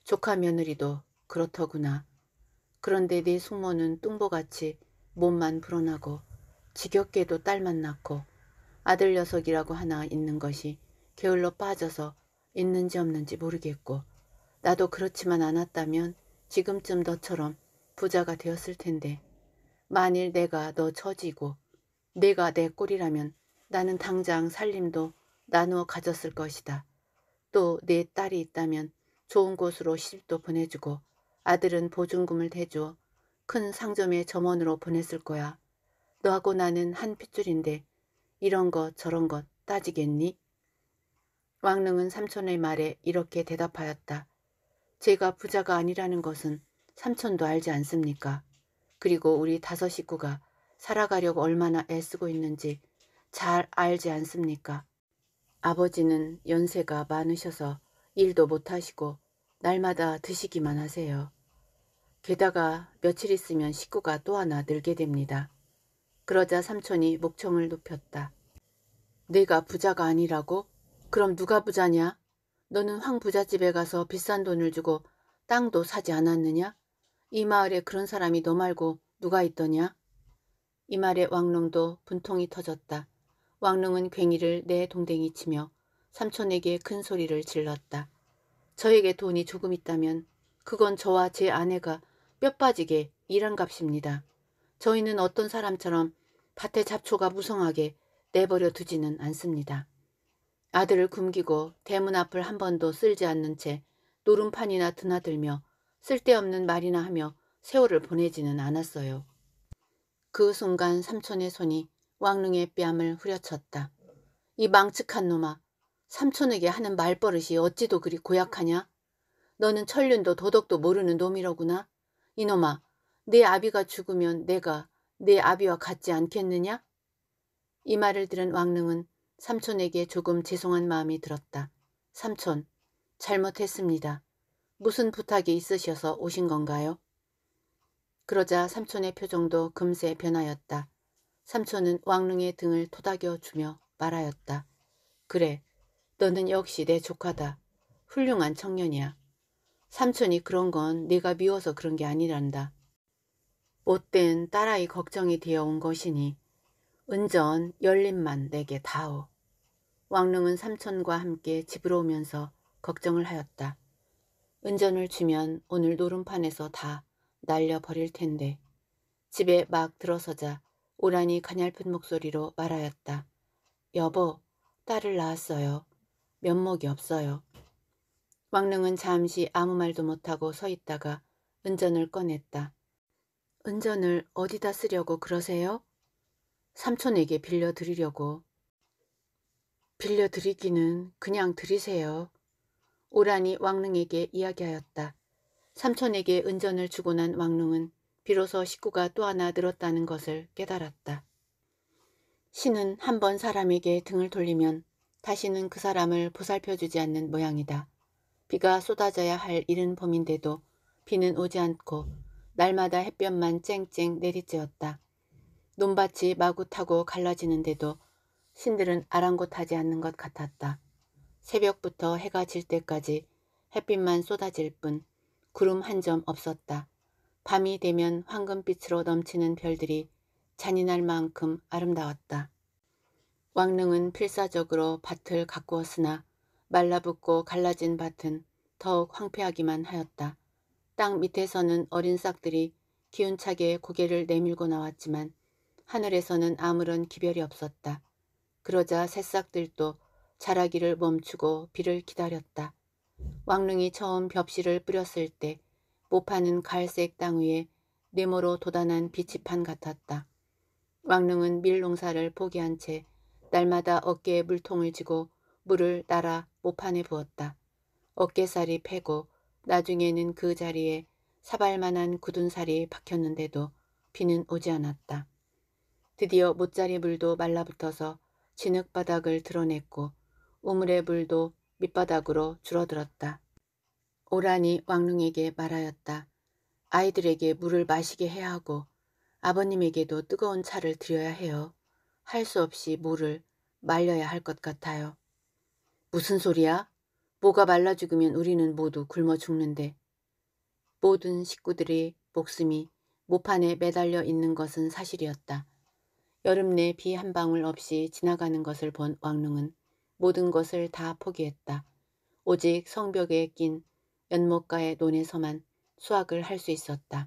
조카 며느리도 그렇더구나. 그런데 내 숙모는 뚱보같이 몸만 불어나고 지겹게도 딸만 낳고 아들 녀석이라고 하나 있는 것이 게을러 빠져서 있는지 없는지 모르겠고 나도 그렇지만 않았다면 지금쯤 너처럼 부자가 되었을 텐데 만일 내가 너 처지고 내가 내 꼴이라면 나는 당장 살림도 나누어 가졌을 것이다. 또 내 딸이 있다면 좋은 곳으로 시집도 보내주고 아들은 보증금을 대주어 큰 상점의 점원으로 보냈을 거야. 너하고 나는 한 핏줄인데 이런 것 저런 것 따지겠니? 왕릉은 삼촌의 말에 이렇게 대답하였다. 제가 부자가 아니라는 것은 삼촌도 알지 않습니까? 그리고 우리 다섯 식구가 살아가려고 얼마나 애쓰고 있는지 잘 알지 않습니까? 아버지는 연세가 많으셔서 일도 못하시고 날마다 드시기만 하세요. 게다가 며칠 있으면 식구가 또 하나 늘게 됩니다. 그러자 삼촌이 목청을 높였다. 내가 부자가 아니라고? 그럼 누가 부자냐? 너는 황부잣집에 가서 비싼 돈을 주고 땅도 사지 않았느냐? 이 마을에 그런 사람이 너 말고 누가 있더냐? 이 말에 왕릉도 분통이 터졌다. 왕릉은 괭이를 내 동댕이 치며 삼촌에게 큰 소리를 질렀다. 저에게 돈이 조금 있다면 그건 저와 제 아내가 뼈 빠지게 일한 값입니다. 저희는 어떤 사람처럼 밭에 잡초가 무성하게 내버려 두지는 않습니다. 아들을 굶기고 대문 앞을 한 번도 쓸지 않는 채 노름판이나 드나들며 쓸데없는 말이나 하며 세월을 보내지는 않았어요. 그 순간 삼촌의 손이 왕릉의 뺨을 후려쳤다. 이 망측한 놈아, 삼촌에게 하는 말버릇이 어찌도 그리 고약하냐? 너는 천륜도 도덕도 모르는 놈이로구나. 이놈아, 내 아비가 죽으면 내가 내 아비와 같지 않겠느냐? 이 말을 들은 왕릉은 삼촌에게 조금 죄송한 마음이 들었다. 삼촌, 잘못했습니다. 무슨 부탁이 있으셔서 오신 건가요? 그러자 삼촌의 표정도 금세 변하였다. 삼촌은 왕릉의 등을 토닥여 주며 말하였다. 그래, 너는 역시 내 조카다. 훌륭한 청년이야. 삼촌이 그런 건 네가 미워서 그런 게 아니란다. 못된 딸아이 걱정이 되어 온 것이니 은전 열린만 내게 다오. 왕릉은 삼촌과 함께 집으로 오면서 걱정을 하였다. 은전을 주면 오늘 노름판에서 다 날려버릴 텐데 집에 막 들어서자 오란이 가냘픈 목소리로 말하였다. 여보, 딸을 낳았어요. 면목이 없어요. 왕릉은 잠시 아무 말도 못하고 서 있다가 은전을 꺼냈다. 은전을 어디다 쓰려고 그러세요? 삼촌에게 빌려드리려고. 빌려드리기는 그냥 드리세요. 오란이 왕릉에게 이야기하였다. 삼촌에게 은전을 주고 난 왕릉은 비로소 식구가 또 하나 늘었다는 것을 깨달았다. 신은 한 번 사람에게 등을 돌리면 다시는 그 사람을 보살펴주지 않는 모양이다. 비가 쏟아져야 할 이른 봄인데도 비는 오지 않고 날마다 햇볕만 쨍쨍 내리쬐었다. 논밭이 마구 타고 갈라지는데도 신들은 아랑곳하지 않는 것 같았다. 새벽부터 해가 질 때까지 햇빛만 쏟아질 뿐 구름 한 점 없었다. 밤이 되면 황금빛으로 넘치는 별들이 잔인할 만큼 아름다웠다. 왕릉은 필사적으로 밭을 가꾸었으나 말라붙고 갈라진 밭은 더욱 황폐하기만 하였다. 땅 밑에서는 어린 싹들이 기운차게 고개를 내밀고 나왔지만 하늘에서는 아무런 기별이 없었다. 그러자 새싹들도 자라기를 멈추고 비를 기다렸다. 왕릉이 처음 벽실을 뿌렸을 때 모파는 갈색 땅 위에 네모로 돋아난 비치판 같았다. 왕릉은 밀 농사를 포기한 채 날마다 어깨에 물통을 지고 물을 날아 모판에 부었다. 어깨살이 패고 나중에는 그 자리에 사발만한 굳은 살이 박혔는데도 비는 오지 않았다. 드디어 못자리 물도 말라붙어서 진흙바닥을 드러냈고 우물의 물도 밑바닥으로 줄어들었다. 오란이 왕릉에게 말하였다. 아이들에게 물을 마시게 해야 하고 아버님에게도 뜨거운 차를 드려야 해요. 할 수 없이 물을 말려야 할 것 같아요. 무슨 소리야? 뭐가 말라 죽으면 우리는 모두 굶어 죽는데. 모든 식구들의 목숨이 모판에 매달려 있는 것은 사실이었다. 여름 내 비 한 방울 없이 지나가는 것을 본 왕릉은 모든 것을 다 포기했다. 오직 성벽에 낀 연못가의 논에서만 수확을 할 수 있었다.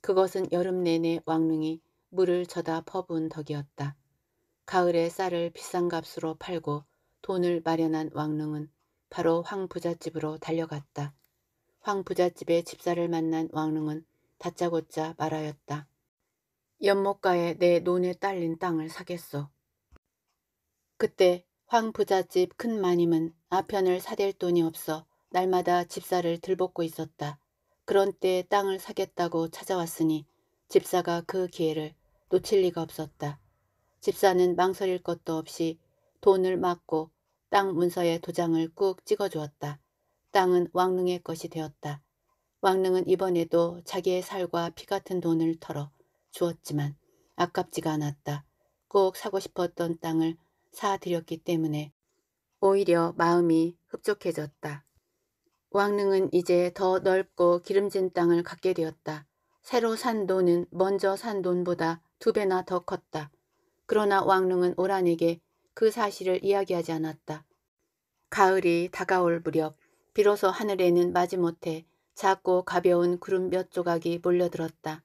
그것은 여름 내내 왕릉이 물을 쳐다 퍼부은 덕이었다. 가을에 쌀을 비싼 값으로 팔고 돈을 마련한 왕릉은 바로 황 부잣집으로 달려갔다. 황 부잣집의 집사를 만난 왕릉은 다짜고짜 말하였다. 연못가에 내 논에 딸린 땅을 사겠소. 그때 황 부잣집 큰 마님은 아편을 사댈 돈이 없어 날마다 집사를 들볶고 있었다. 그런 때 땅을 사겠다고 찾아왔으니 집사가 그 기회를 놓칠 리가 없었다. 집사는 망설일 것도 없이 돈을 막고 땅 문서에 도장을 꾹 찍어주었다. 땅은 왕릉의 것이 되었다. 왕릉은 이번에도 자기의 살과 피 같은 돈을 털어 주었지만 아깝지가 않았다. 꼭 사고 싶었던 땅을 사드렸기 때문에 오히려 마음이 흡족해졌다. 왕릉은 이제 더 넓고 기름진 땅을 갖게 되었다. 새로 산 돈은 먼저 산 돈보다 두 배나 더 컸다. 그러나 왕릉은 오란에게 그 사실을 이야기하지 않았다. 가을이 다가올 무렵 비로소 하늘에는 마지못해 작고 가벼운 구름 몇 조각이 몰려들었다.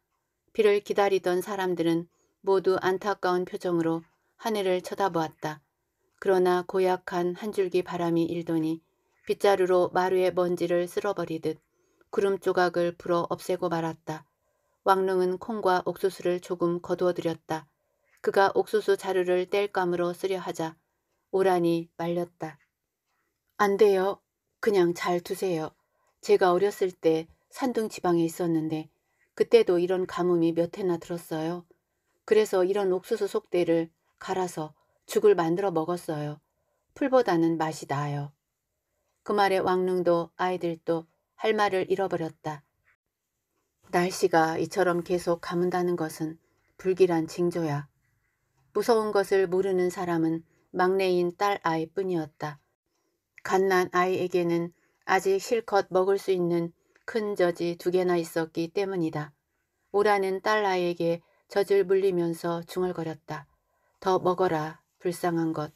비를 기다리던 사람들은 모두 안타까운 표정으로 하늘을 쳐다보았다. 그러나 고약한 한 줄기 바람이 일더니 빗자루로 마루의 먼지를 쓸어버리듯 구름 조각을 불어 없애고 말았다. 왕릉은 콩과 옥수수를 조금 거두어들였다. 그가 옥수수 자루를 뗄감으로 쓰려 하자 오란이 말렸다. 안 돼요. 그냥 잘 두세요. 제가 어렸을 때 산둥 지방에 있었는데 그때도 이런 가뭄이 몇 해나 들었어요. 그래서 이런 옥수수 속대를 갈아서 죽을 만들어 먹었어요. 풀보다는 맛이 나요. 그 말에 왕릉도 아이들도 할 말을 잃어버렸다. 날씨가 이처럼 계속 가문다는 것은 불길한 징조야. 무서운 것을 모르는 사람은 막내인 딸 아이뿐이었다. 갓난 아이에게는 아직 실컷 먹을 수 있는 큰 젖이 두 개나 있었기 때문이다. 오라는 딸 아이에게 젖을 물리면서 중얼거렸다. 더 먹어라. 불쌍한 것.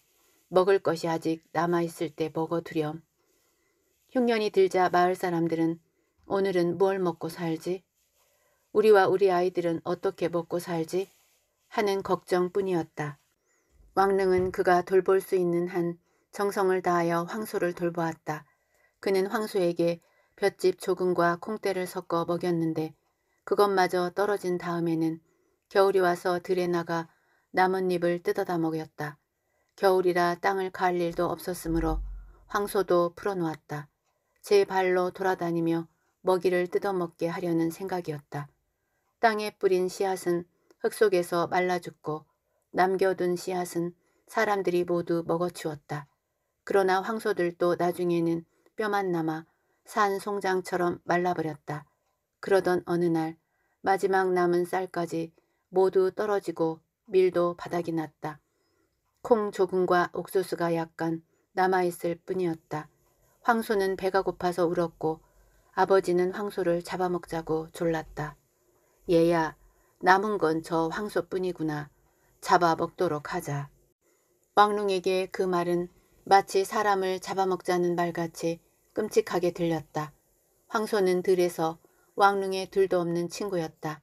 먹을 것이 아직 남아있을 때 먹어 두렴. 흉년이 들자 마을 사람들은 오늘은 뭘 먹고 살지? 우리와 우리 아이들은 어떻게 먹고 살지? 하는 걱정뿐이었다. 왕릉은 그가 돌볼 수 있는 한 정성을 다하여 황소를 돌보았다. 그는 황소에게 볏짚 조금과 콩대를 섞어 먹였는데 그것마저 떨어진 다음에는 겨울이 와서 들에 나가 나뭇잎을 뜯어다 먹였다. 겨울이라 땅을 갈 일도 없었으므로 황소도 풀어놓았다. 제 발로 돌아다니며 먹이를 뜯어먹게 하려는 생각이었다. 땅에 뿌린 씨앗은 흙 속에서 말라 죽고 남겨둔 씨앗은 사람들이 모두 먹어치웠다. 그러나 황소들도 나중에는 뼈만 남아 산 송장처럼 말라버렸다. 그러던 어느 날 마지막 남은 쌀까지 모두 떨어지고 밀도 바닥이 났다. 콩 조금과 옥수수가 약간 남아있을 뿐이었다. 황소는 배가 고파서 울었고 아버지는 황소를 잡아먹자고 졸랐다. 얘야 남은 건 저 황소뿐이구나. 잡아먹도록 하자. 왕룽에게 그 말은 마치 사람을 잡아먹자는 말같이 끔찍하게 들렸다. 황소는 들에서 왕릉의 둘도 없는 친구였다.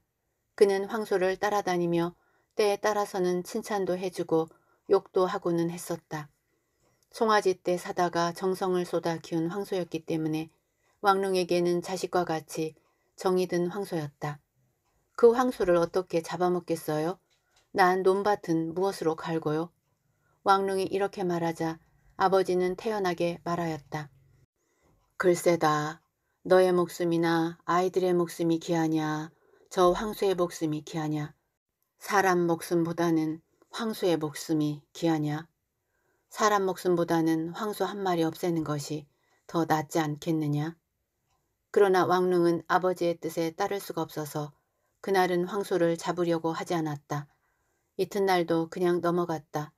그는 황소를 따라다니며 때에 따라서는 칭찬도 해주고 욕도 하고는 했었다. 송아지 때 사다가 정성을 쏟아 키운 황소였기 때문에 왕릉에게는 자식과 같이 정이 든 황소였다. 그 황소를 어떻게 잡아먹겠어요? 난 논밭은 무엇으로 갈고요? 왕릉이 이렇게 말하자 아버지는 태연하게 말하였다. 글쎄다. 너의 목숨이나 아이들의 목숨이 귀하냐. 저 황소의 목숨이 귀하냐. 사람 목숨보다는 황소의 목숨이 귀하냐? 사람 목숨보다는 황소 한 마리 없애는 것이 더 낫지 않겠느냐? 그러나 왕릉은 아버지의 뜻에 따를 수가 없어서 그날은 황소를 잡으려고 하지 않았다. 이튿날도 그냥 넘어갔다.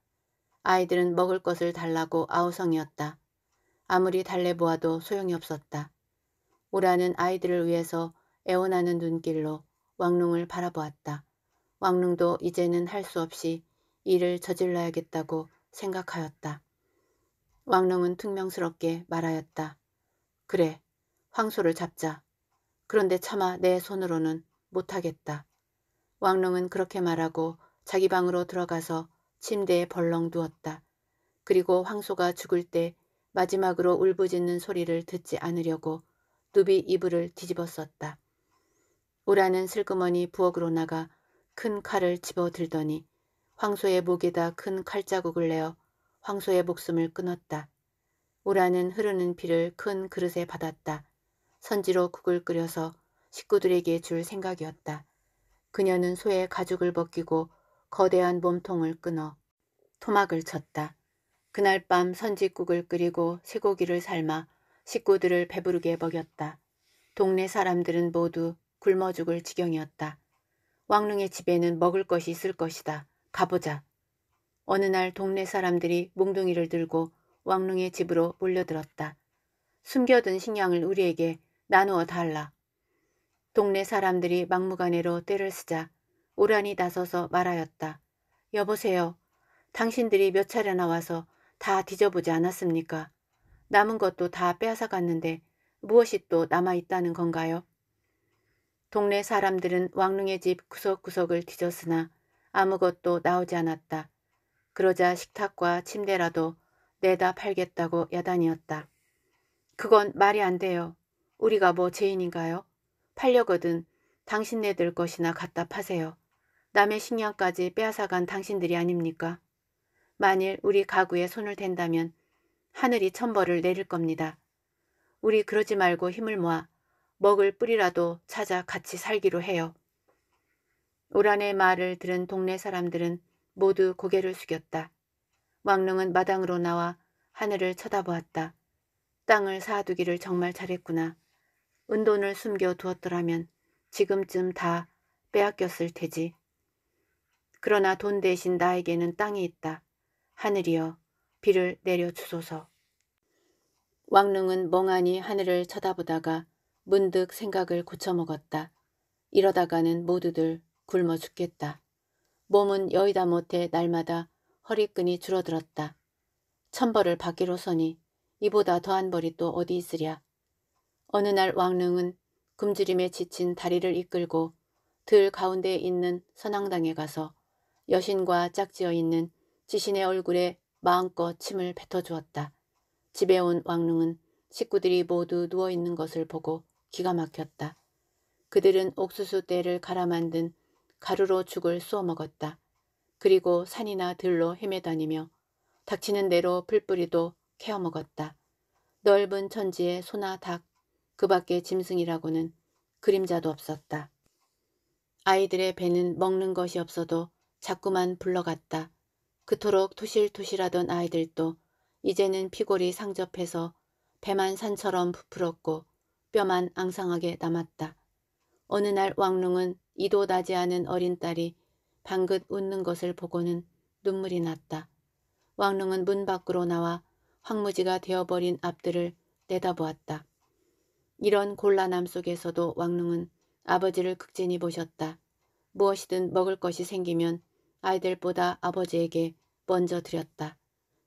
아이들은 먹을 것을 달라고 아우성이었다. 아무리 달래 보아도 소용이 없었다. 오라는 아이들을 위해서 애원하는 눈길로 왕릉을 바라보았다. 왕릉도 이제는 할 수 없이 일을 저질러야겠다고 생각하였다. 왕릉은 퉁명스럽게 말하였다. 그래, 황소를 잡자. 그런데 차마 내 손으로는 못하겠다. 왕릉은 그렇게 말하고 자기 방으로 들어가서 침대에 벌렁 누웠다. 그리고 황소가 죽을 때 마지막으로 울부짖는 소리를 듣지 않으려고 누비 이불을 뒤집어 썼다. 우라는 슬그머니 부엌으로 나가 큰 칼을 집어들더니 황소의 목에다 큰 칼자국을 내어 황소의 목숨을 끊었다. 우라는 흐르는 피를 큰 그릇에 받았다. 선지로 국을 끓여서 식구들에게 줄 생각이었다. 그녀는 소의 가죽을 벗기고 거대한 몸통을 끊어 토막을 쳤다. 그날 밤 선지국을 끓이고 쇠고기를 삶아 식구들을 배부르게 먹였다. 동네 사람들은 모두 굶어 죽을 지경이었다. 왕릉의 집에는 먹을 것이 있을 것이다. 가보자. 어느 날 동네 사람들이 몽둥이를 들고 왕릉의 집으로 몰려들었다. 숨겨둔 식량을 우리에게 나누어 달라. 동네 사람들이 막무가내로 때를 쓰자 오란이 나서서 말하였다. 여보세요. 당신들이 몇 차례나 와서 다 뒤져보지 않았습니까? 남은 것도 다 빼앗아갔는데 무엇이 또 남아있다는 건가요? 동네 사람들은 왕릉의 집 구석구석을 뒤졌으나 아무것도 나오지 않았다. 그러자 식탁과 침대라도 내다 팔겠다고 야단이었다. 그건 말이 안 돼요. 우리가 뭐 죄인인가요? 팔려거든 당신네들 것이나 갖다 파세요. 남의 식량까지 빼앗아간 당신들이 아닙니까? 만일 우리 가구에 손을 댄다면 하늘이 천벌을 내릴 겁니다. 우리 그러지 말고 힘을 모아 먹을 뿌리라도 찾아 같이 살기로 해요. 오란의 말을 들은 동네 사람들은 모두 고개를 숙였다. 왕릉은 마당으로 나와 하늘을 쳐다보았다. 땅을 사두기를 정말 잘했구나. 은돈을 숨겨 두었더라면 지금쯤 다 빼앗겼을 테지. 그러나 돈 대신 나에게는 땅이 있다. 하늘이여 비를 내려 주소서. 왕릉은 멍하니 하늘을 쳐다보다가 문득 생각을 고쳐먹었다. 이러다가는 모두들 굶어 죽겠다. 몸은 여의다 못해 날마다 허리끈이 줄어들었다. 천벌을 받기로 서니 이보다 더한 벌이 또 어디 있으랴. 어느 날 왕릉은 금지림에 지친 다리를 이끌고 들 가운데에 있는 선왕당에 가서 여신과 짝지어 있는 지신의 얼굴에 마음껏 침을 뱉어주었다. 집에 온 왕릉은 식구들이 모두 누워있는 것을 보고 기가 막혔다. 그들은 옥수수 떼를 갈아 만든 가루로 죽을 쏘 먹었다. 그리고 산이나 들로 헤매다니며 닥치는 대로 풀뿌리도 캐어 먹었다. 넓은 천지에 소나 닭, 그 밖에 짐승이라고는 그림자도 없었다. 아이들의 배는 먹는 것이 없어도 자꾸만 불러갔다. 그토록 토실토실하던 아이들도 이제는 피골이 상접해서 배만 산처럼 부풀었고 뼈만 앙상하게 남았다. 어느 날 왕릉은 이도 나지 않은 어린 딸이 방긋 웃는 것을 보고는 눈물이 났다. 왕릉은 문 밖으로 나와 황무지가 되어버린 앞들을 내다보았다. 이런 곤란함 속에서도 왕릉은 아버지를 극진히 보셨다. 무엇이든 먹을 것이 생기면 아이들보다 아버지에게 먼저 드렸다.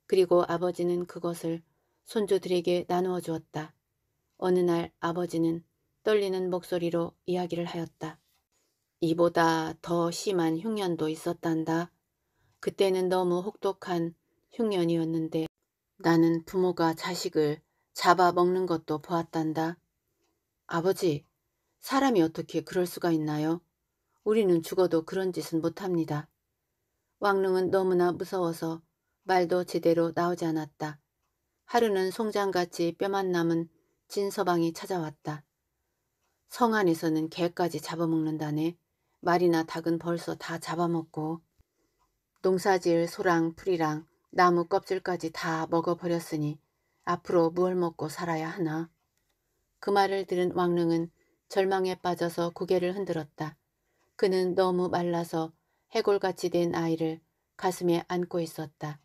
그리고 아버지는 그것을 손주들에게 나누어 주었다. 어느 날 아버지는 떨리는 목소리로 이야기를 하였다. 이보다 더 심한 흉년도 있었단다. 그때는 너무 혹독한 흉년이었는데 나는 부모가 자식을 잡아먹는 것도 보았단다. 아버지, 사람이 어떻게 그럴 수가 있나요? 우리는 죽어도 그런 짓은 못합니다. 왕릉은 너무나 무서워서 말도 제대로 나오지 않았다. 하루는 송장같이 뼈만 남은 진서방이 찾아왔다. 성 안에서는 개까지 잡아먹는다네. 말이나 닭은 벌써 다 잡아먹고 농사질 소랑 풀이랑 나무 껍질까지 다 먹어버렸으니 앞으로 무얼 먹고 살아야 하나. 그 말을 들은 왕릉은 절망에 빠져서 고개를 흔들었다. 그는 너무 말라서 해골같이 된 아이를 가슴에 안고 있었다.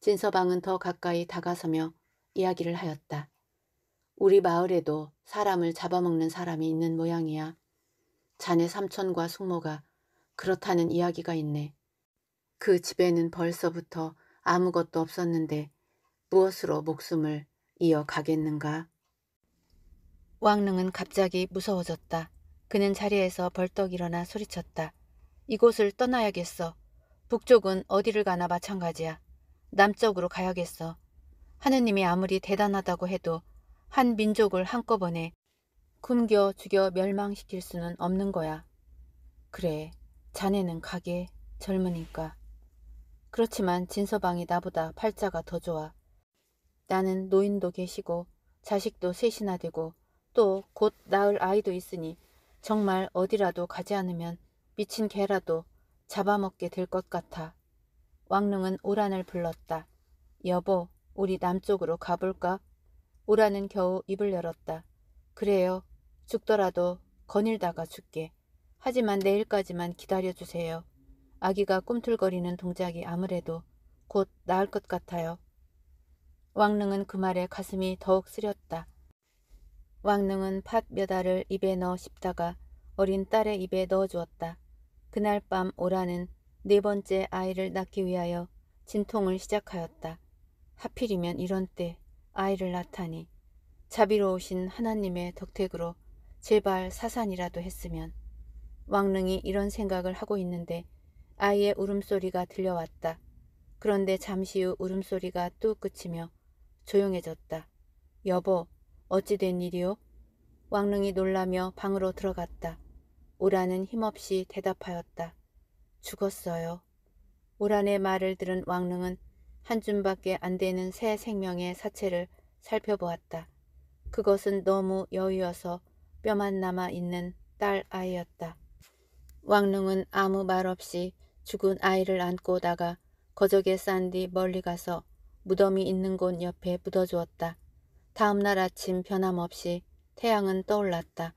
진서방은 더 가까이 다가서며 이야기를 하였다. 우리 마을에도 사람을 잡아먹는 사람이 있는 모양이야. 자네 삼촌과 숙모가 그렇다는 이야기가 있네. 그 집에는 벌써부터 아무것도 없었는데 무엇으로 목숨을 이어가겠는가? 왕릉은 갑자기 무서워졌다. 그는 자리에서 벌떡 일어나 소리쳤다. 이곳을 떠나야겠어. 북쪽은 어디를 가나 마찬가지야. 남쪽으로 가야겠어. 하느님이 아무리 대단하다고 해도 한 민족을 한꺼번에 굶겨 죽여 멸망시킬 수는 없는 거야. 그래, 자네는 가게 젊으니까. 그렇지만 진서방이 나보다 팔자가 더 좋아. 나는 노인도 계시고 자식도 셋이나 되고 또 곧 낳을 아이도 있으니 정말 어디라도 가지 않으면 미친 개라도 잡아먹게 될 것 같아. 왕릉은 오란을 불렀다. 여보, 우리 남쪽으로 가볼까? 오라는 겨우 입을 열었다. 그래요. 죽더라도 거닐다가 죽게. 하지만 내일까지만 기다려주세요. 아기가 꿈틀거리는 동작이 아무래도 곧 나을 것 같아요. 왕릉은 그 말에 가슴이 더욱 쓰렸다. 왕릉은 팥 몇 알을 입에 넣어 씹다가 어린 딸의 입에 넣어주었다. 그날 밤 오라는 네 번째 아이를 낳기 위하여 진통을 시작하였다. 하필이면 이런 때 아이를 낳다니 자비로우신 하나님의 덕택으로 제발 사산이라도 했으면 왕릉이 이런 생각을 하고 있는데 아이의 울음소리가 들려왔다. 그런데 잠시 후 울음소리가 뚝 그치며 조용해졌다. 여보, 어찌 된 일이오? 왕릉이 놀라며 방으로 들어갔다. 오라는 힘없이 대답하였다. 죽었어요. 오란의 말을 들은 왕릉은 한 줌밖에 안 되는 새 생명의 사체를 살펴보았다. 그것은 너무 여유여서 뼈만 남아 있는 딸 아이였다. 왕릉은 아무 말 없이 죽은 아이를 안고 오 다가 거적에 싼 뒤 멀리 가서 무덤이 있는 곳 옆에 묻어주었다. 다음날 아침 변함없이 태양은 떠올랐다.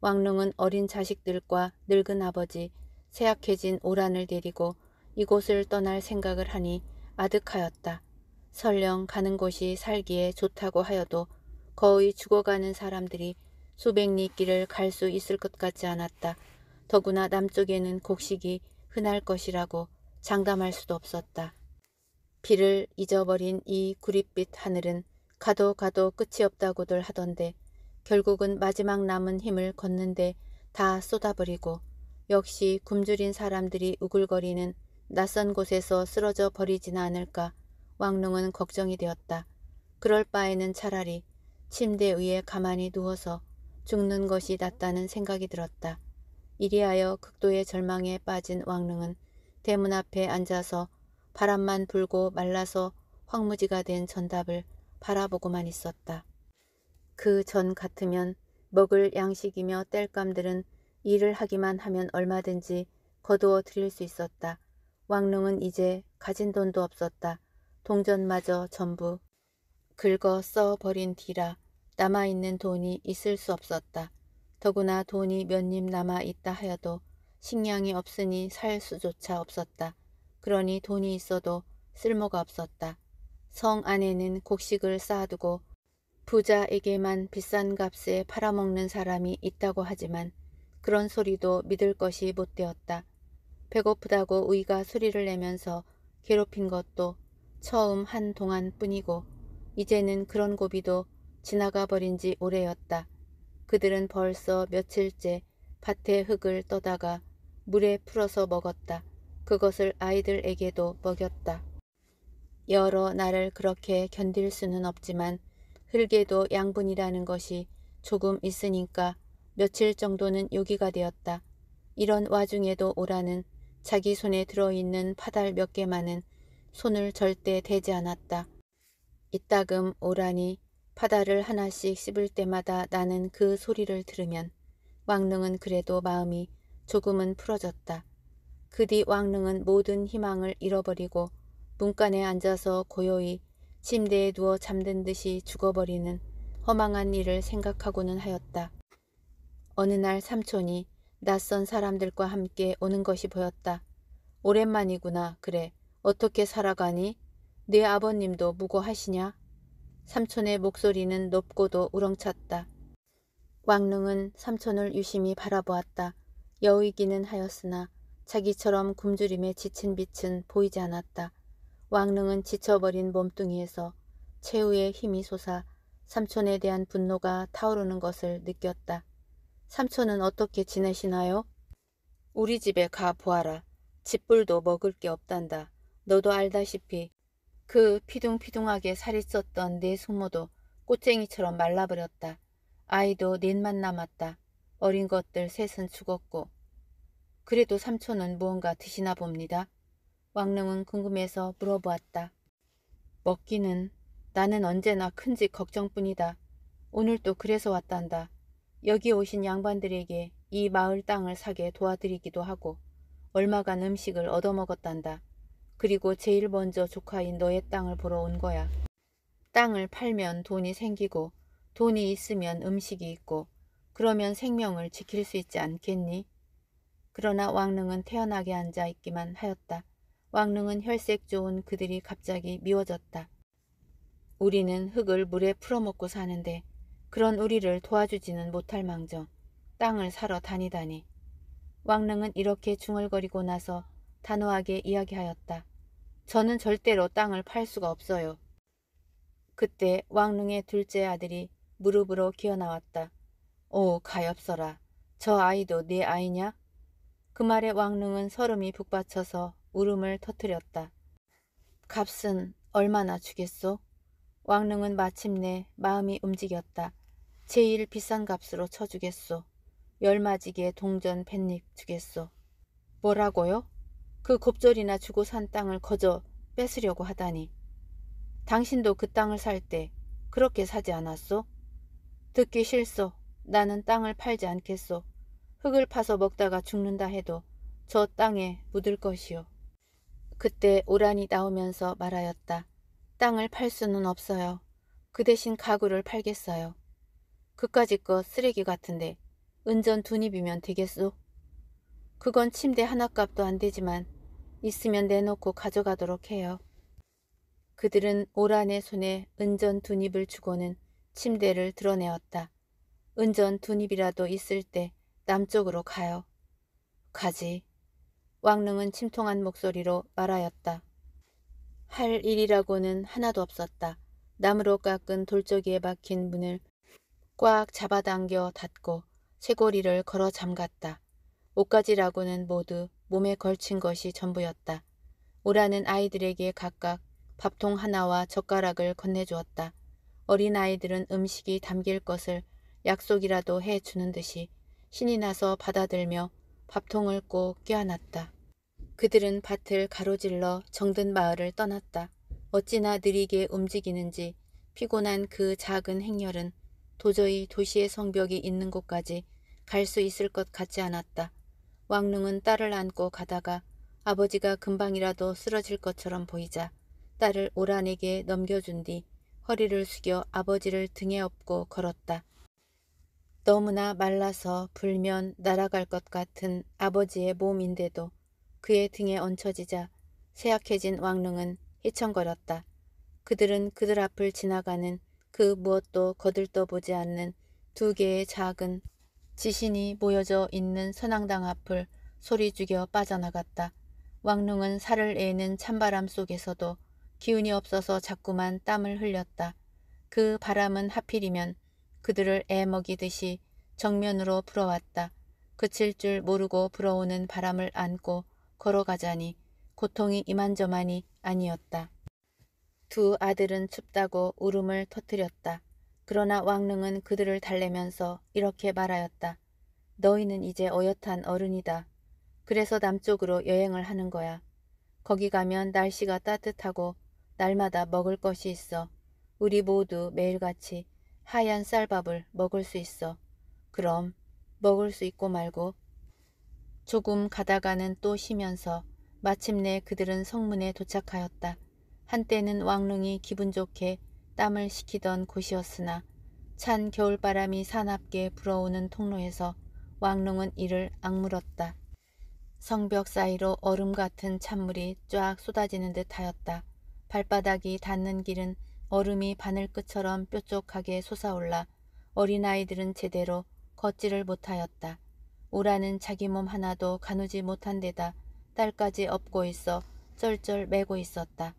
왕릉은 어린 자식들과 늙은 아버지, 쇠약해진 오란을 데리고 이곳을 떠날 생각을 하니 아득하였다. 설령 가는 곳이 살기에 좋다고 하여도 거의 죽어가는 사람들이 수백 리 길을 갈 수 있을 것 같지 않았다. 더구나 남쪽에는 곡식이 흔할 것이라고 장담할 수도 없었다. 비를 잊어버린 이 구릿빛 하늘은 가도 가도 끝이 없다고들 하던데 결국은 마지막 남은 힘을 걷는데 다 쏟아버리고 역시 굶주린 사람들이 우글거리는 낯선 곳에서 쓰러져 버리지나 않을까 왕릉은 걱정이 되었다. 그럴 바에는 차라리 침대 위에 가만히 누워서 죽는 것이 낫다는 생각이 들었다. 이리하여 극도의 절망에 빠진 왕릉은 대문 앞에 앉아서 바람만 불고 말라서 황무지가 된 전답을 바라보고만 있었다. 그 전 같으면 먹을 양식이며 땔감들은 일을 하기만 하면 얼마든지 거두어 드릴 수 있었다. 왕릉은 이제 가진 돈도 없었다. 동전마저 전부 긁어 써버린 뒤라 남아있는 돈이 있을 수 없었다. 더구나 돈이 몇님 남아있다 하여도 식량이 없으니 살 수조차 없었다. 그러니 돈이 있어도 쓸모가 없었다. 성 안에는 곡식을 쌓아두고 부자에게만 비싼 값에 팔아먹는 사람이 있다고 하지만 그런 소리도 믿을 것이 못 되었다. 배고프다고 의가 소리를 내면서 괴롭힌 것도 처음 한 동안 뿐이고 이제는 그런 고비도 지나가 버린 지 오래였다. 그들은 벌써 며칠째 밭에 흙을 떠다가 물에 풀어서 먹었다. 그것을 아이들에게도 먹였다. 여러 날을 그렇게 견딜 수는 없지만 흙에도 양분이라는 것이 조금 있으니까 며칠 정도는 요기가 되었다. 이런 와중에도 오라는 자기 손에 들어있는 파달 몇 개만은 손을 절대 대지 않았다. 이따금 오라니 파달을 하나씩 씹을 때마다 나는 그 소리를 들으면 왕릉은 그래도 마음이 조금은 풀어졌다. 그 뒤 왕릉은 모든 희망을 잃어버리고 문간에 앉아서 고요히 침대에 누워 잠든 듯이 죽어버리는 허망한 일을 생각하고는 하였다. 어느 날 삼촌이 낯선 사람들과 함께 오는 것이 보였다. 오랜만이구나. 그래. 어떻게 살아가니? 네 아버님도 무고하시냐? 삼촌의 목소리는 높고도 우렁찼다. 왕릉은 삼촌을 유심히 바라보았다. 여의기는 하였으나 자기처럼 굶주림에 지친 빛은 보이지 않았다. 왕릉은 지쳐버린 몸뚱이에서 최후의 힘이 솟아 삼촌에 대한 분노가 타오르는 것을 느꼈다. 삼촌은 어떻게 지내시나요? 우리 집에 가 보아라. 집불도 먹을 게 없단다. 너도 알다시피 그 피둥피둥하게 살이 쪘던 내 숙모도 꽃쟁이처럼 말라버렸다. 아이도 넷만 남았다. 어린 것들 셋은 죽었고 그래도 삼촌은 무언가 드시나 봅니다. 왕릉은 궁금해서 물어보았다. 먹기는 나는 언제나 큰 집 걱정뿐이다. 오늘도 그래서 왔단다. 여기 오신 양반들에게 이 마을 땅을 사게 도와드리기도 하고 얼마간 음식을 얻어먹었단다. 그리고 제일 먼저 조카인 너의 땅을 보러 온 거야. 땅을 팔면 돈이 생기고 돈이 있으면 음식이 있고 그러면 생명을 지킬 수 있지 않겠니? 그러나 왕릉은 태연하게 앉아 있기만 하였다. 왕릉은 혈색 좋은 그들이 갑자기 미워졌다. 우리는 흙을 물에 풀어먹고 사는데 그런 우리를 도와주지는 못할 망정 땅을 사러 다니다니. 왕릉은 이렇게 중얼거리고 나서 단호하게 이야기하였다. 저는 절대로 땅을 팔 수가 없어요. 그때 왕릉의 둘째 아들이 무릎으로 기어나왔다. 오, 가엾어라. 저 아이도 네 아이냐? 그 말에 왕릉은 서름이 북받쳐서 울음을 터뜨렸다. 값은 얼마나 주겠소? 왕릉은 마침내 마음이 움직였다. 제일 비싼 값으로 쳐주겠소. 열마지기에 동전 팬잎 주겠소. 뭐라고요? 그 곱절이나 주고 산 땅을 거저 뺏으려고 하다니. 당신도 그 땅을 살 때 그렇게 사지 않았소? 듣기 싫소. 나는 땅을 팔지 않겠소. 흙을 파서 먹다가 죽는다 해도 저 땅에 묻을 것이요. 그때 오란이 나오면서 말하였다. 땅을 팔 수는 없어요. 그 대신 가구를 팔겠어요. 그까지 거 쓰레기 같은데 은전 두입이면 되겠소? 그건 침대 하나값도 안 되지만 있으면 내놓고 가져가도록 해요. 그들은 오란의 손에 은전 두입을 주고는 침대를 드러내었다. 은전 두입이라도 있을 때 남쪽으로 가요. 가지. 왕릉은 침통한 목소리로 말하였다. 할 일이라고는 하나도 없었다. 나무로 깎은 돌조기에 박힌 문을 꽉 잡아당겨 닫고 쇄고리를 걸어 잠갔다. 옷가지라고는 모두 몸에 걸친 것이 전부였다. 오라는 아이들에게 각각 밥통 하나와 젓가락을 건네주었다. 어린 아이들은 음식이 담길 것을 약속이라도 해주는 듯이 신이 나서 받아들며 밥통을 꼭 껴안았다. 그들은 밭을 가로질러 정든 마을을 떠났다. 어찌나 느리게 움직이는지 피곤한 그 작은 행렬은 도저히 도시의 성벽이 있는 곳까지 갈 수 있을 것 같지 않았다. 왕릉은 딸을 안고 가다가 아버지가 금방이라도 쓰러질 것처럼 보이자 딸을 오란에게 넘겨준 뒤 허리를 숙여 아버지를 등에 업고 걸었다. 너무나 말라서 불면 날아갈 것 같은 아버지의 몸인데도 그의 등에 얹혀지자 쇠약해진 왕릉은 휘청거렸다. 그들은 그들 앞을 지나가는 그 무엇도 거들떠보지 않는 두 개의 작은 지신이 모여져 있는 선앙당 앞을 소리 죽여 빠져나갔다. 왕릉은 살을 애는 찬바람 속에서도 기운이 없어서 자꾸만 땀을 흘렸다. 그 바람은 하필이면 그들을 애먹이듯이 정면으로 불어왔다. 그칠 줄 모르고 불어오는 바람을 안고 걸어가자니 고통이 이만저만이 아니었다. 두 아들은 춥다고 울음을 터뜨렸다. 그러나 왕릉은 그들을 달래면서 이렇게 말하였다. 너희는 이제 어엿한 어른이다. 그래서 남쪽으로 여행을 하는 거야. 거기 가면 날씨가 따뜻하고 날마다 먹을 것이 있어. 우리 모두 매일같이 하얀 쌀밥을 먹을 수 있어. 그럼 먹을 수 있고 말고 조금 가다가는 또 쉬면서 마침내 그들은 성문에 도착하였다. 한때는 왕릉이 기분 좋게 땀을 식히던 곳이었으나 찬 겨울바람이 사납게 불어오는 통로에서 왕릉은 이를 악물었다. 성벽 사이로 얼음 같은 찬물이 쫙 쏟아지는 듯 하였다. 발바닥이 닿는 길은 얼음이 바늘끝처럼 뾰족하게 솟아올라 어린아이들은 제대로 걷지를 못하였다. 우라는 자기 몸 하나도 가누지 못한 데다 딸까지 업고 있어 쩔쩔매고 있었다.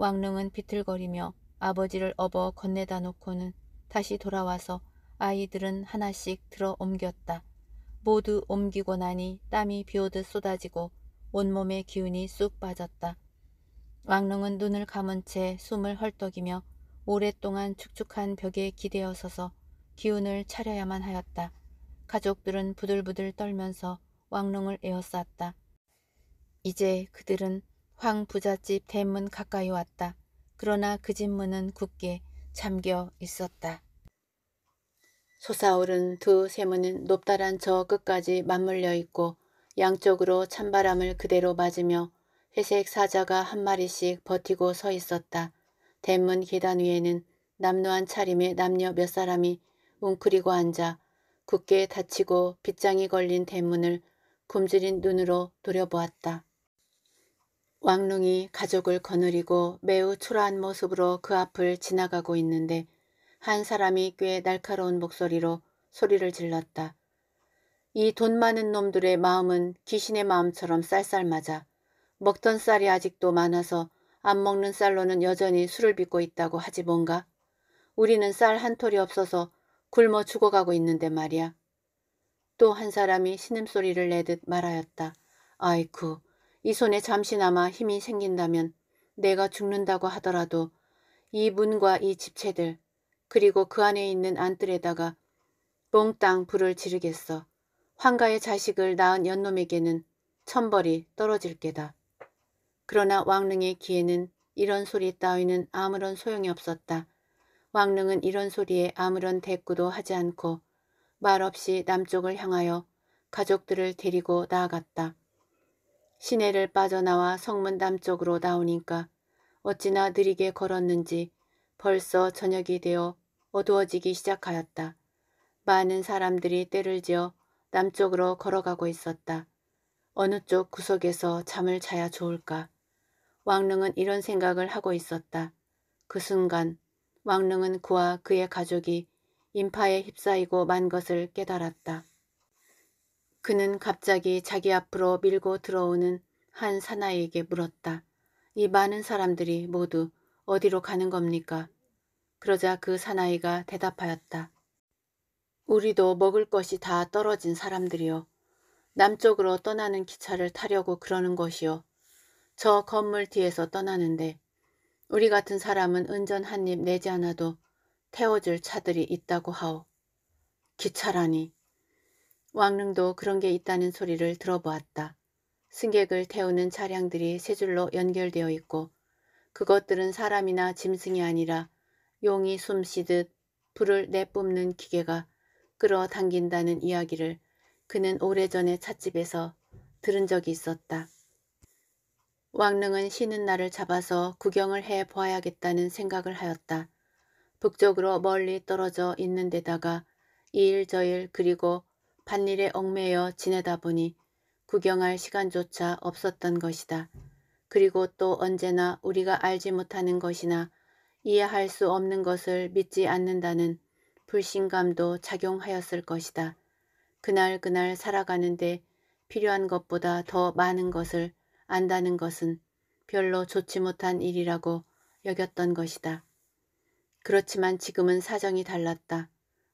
왕릉은 비틀거리며 아버지를 업어 건네다 놓고는 다시 돌아와서 아이들은 하나씩 들어 옮겼다. 모두 옮기고 나니 땀이 비오듯 쏟아지고 온몸에 기운이 쑥 빠졌다. 왕릉은 눈을 감은 채 숨을 헐떡이며 오랫동안 축축한 벽에 기대어 서서 기운을 차려야만 하였다. 가족들은 부들부들 떨면서 왕릉을 에워쌌다. 이제 그들은 황 부잣집 대문 가까이 왔다. 그러나 그 집 문은 굳게 잠겨 있었다. 솟아오른 두 세문은 높다란 저 끝까지 맞물려 있고 양쪽으로 찬바람을 그대로 맞으며 회색 사자가 한 마리씩 버티고 서 있었다. 대문 계단 위에는 남루한 차림의 남녀 몇 사람이 웅크리고 앉아 굳게 닫히고 빗장이 걸린 대문을 굶주린 눈으로 노려보았다. 왕릉이 가족을 거느리고 매우 초라한 모습으로 그 앞을 지나가고 있는데 한 사람이 꽤 날카로운 목소리로 소리를 질렀다. 이 돈 많은 놈들의 마음은 귀신의 마음처럼 쌀쌀 맞아. 먹던 쌀이 아직도 많아서 안 먹는 쌀로는 여전히 술을 빚고 있다고 하지 뭔가. 우리는 쌀 한 톨이 없어서 굶어 죽어가고 있는데 말이야. 또 한 사람이 신음소리를 내듯 말하였다. 아이쿠 이 손에 잠시나마 힘이 생긴다면 내가 죽는다고 하더라도 이 문과 이집체들 그리고 그 안에 있는 안뜰에다가 몽땅 불을 지르겠어. 황가의 자식을 낳은 연놈에게는 천벌이 떨어질 게다. 그러나 왕릉의 기에는 이런 소리 따위는 아무런 소용이 없었다. 왕릉은 이런 소리에 아무런 대꾸도 하지 않고 말없이 남쪽을 향하여 가족들을 데리고 나아갔다. 시내를 빠져나와 성문담 쪽으로 나오니까 어찌나 느리게 걸었는지 벌써 저녁이 되어 어두워지기 시작하였다. 많은 사람들이 때를 지어 남쪽으로 걸어가고 있었다. 어느 쪽 구석에서 잠을 자야 좋을까. 왕릉은 이런 생각을 하고 있었다. 그 순간 왕릉은 그와 그의 가족이 인파에 휩싸이고 만 것을 깨달았다. 그는 갑자기 자기 앞으로 밀고 들어오는 한 사나이에게 물었다. 이 많은 사람들이 모두 어디로 가는 겁니까? 그러자 그 사나이가 대답하였다. 우리도 먹을 것이 다 떨어진 사람들이요. 남쪽으로 떠나는 기차를 타려고 그러는 것이요. 저 건물 뒤에서 떠나는데 우리 같은 사람은 은전 한 입 내지 않아도 태워줄 차들이 있다고 하오. 기차라니. 왕릉도 그런 게 있다는 소리를 들어보았다. 승객을 태우는 차량들이 세 줄로 연결되어 있고 그것들은 사람이나 짐승이 아니라 용이 숨쉬듯 불을 내뿜는 기계가 끌어당긴다는 이야기를 그는 오래전에 찻집에서 들은 적이 있었다. 왕릉은 쉬는 날을 잡아서 구경을 해 보아야겠다는 생각을 하였다. 북쪽으로 멀리 떨어져 있는 데다가 이일 저일 그리고 밭일에 얽매여 지내다 보니 구경할 시간조차 없었던 것이다. 그리고 또 언제나 우리가 알지 못하는 것이나 이해할 수 없는 것을 믿지 않는다는 불신감도 작용하였을 것이다. 그날 그날 살아가는데 필요한 것보다 더 많은 것을 안다는 것은 별로 좋지 못한 일이라고 여겼던 것이다. 그렇지만 지금은 사정이 달랐다.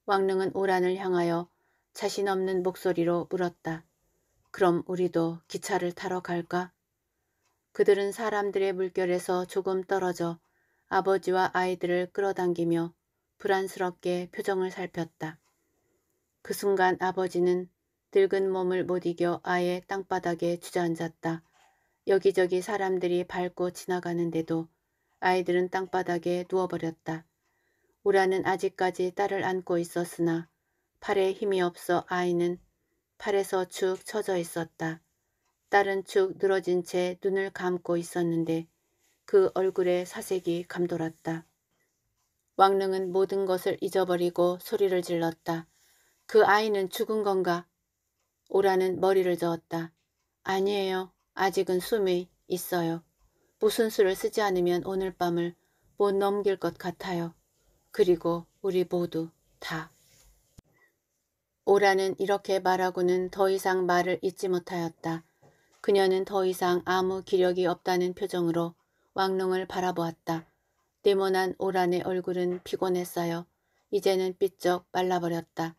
왕릉은 오란을 향하여 자신 없는 목소리로 물었다. 그럼 우리도 기차를 타러 갈까? 그들은 사람들의 물결에서 조금 떨어져 아버지와 아이들을 끌어당기며 불안스럽게 표정을 살폈다. 그 순간 아버지는 늙은 몸을 못 이겨 아예 땅바닥에 주저앉았다. 여기저기 사람들이 밟고 지나가는데도 아이들은 땅바닥에 누워버렸다. 우라는 아직까지 딸을 안고 있었으나 팔에 힘이 없어 아이는 팔에서 축 처져 있었다. 딸은 축 늘어진 채 눈을 감고 있었는데 그 얼굴에 사색이 감돌았다. 왕릉은 모든 것을 잊어버리고 소리를 질렀다. 그 아이는 죽은 건가? 오라는 머리를 저었다. 아니에요. 아직은 숨이 있어요. 무슨 수를 쓰지 않으면 오늘 밤을 못 넘길 것 같아요. 그리고 우리 모두 다. 오라는 이렇게 말하고는 더 이상 말을 잇지 못하였다. 그녀는 더 이상 아무 기력이 없다는 표정으로 왕릉을 바라보았다. 네모난 오란의 얼굴은 피곤했어요. 이제는 삐쩍 말라버렸다.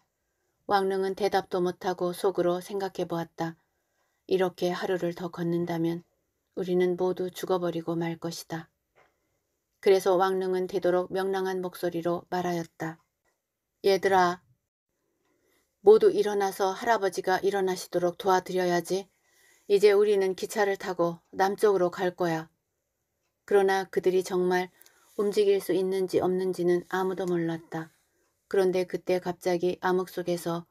왕릉은 대답도 못하고 속으로 생각해 보았다. 이렇게 하루를 더 걷는다면 우리는 모두 죽어버리고 말 것이다. 그래서 왕릉은 되도록 명랑한 목소리로 말하였다. 얘들아, 모두 일어나서 할아버지가 일어나시도록 도와드려야지. 이제 우리는 기차를 타고 남쪽으로 갈 거야. 그러나 그들이 정말 움직일 수 있는지 없는지는 아무도 몰랐다. 그런데 그때 갑자기 암흑 속에서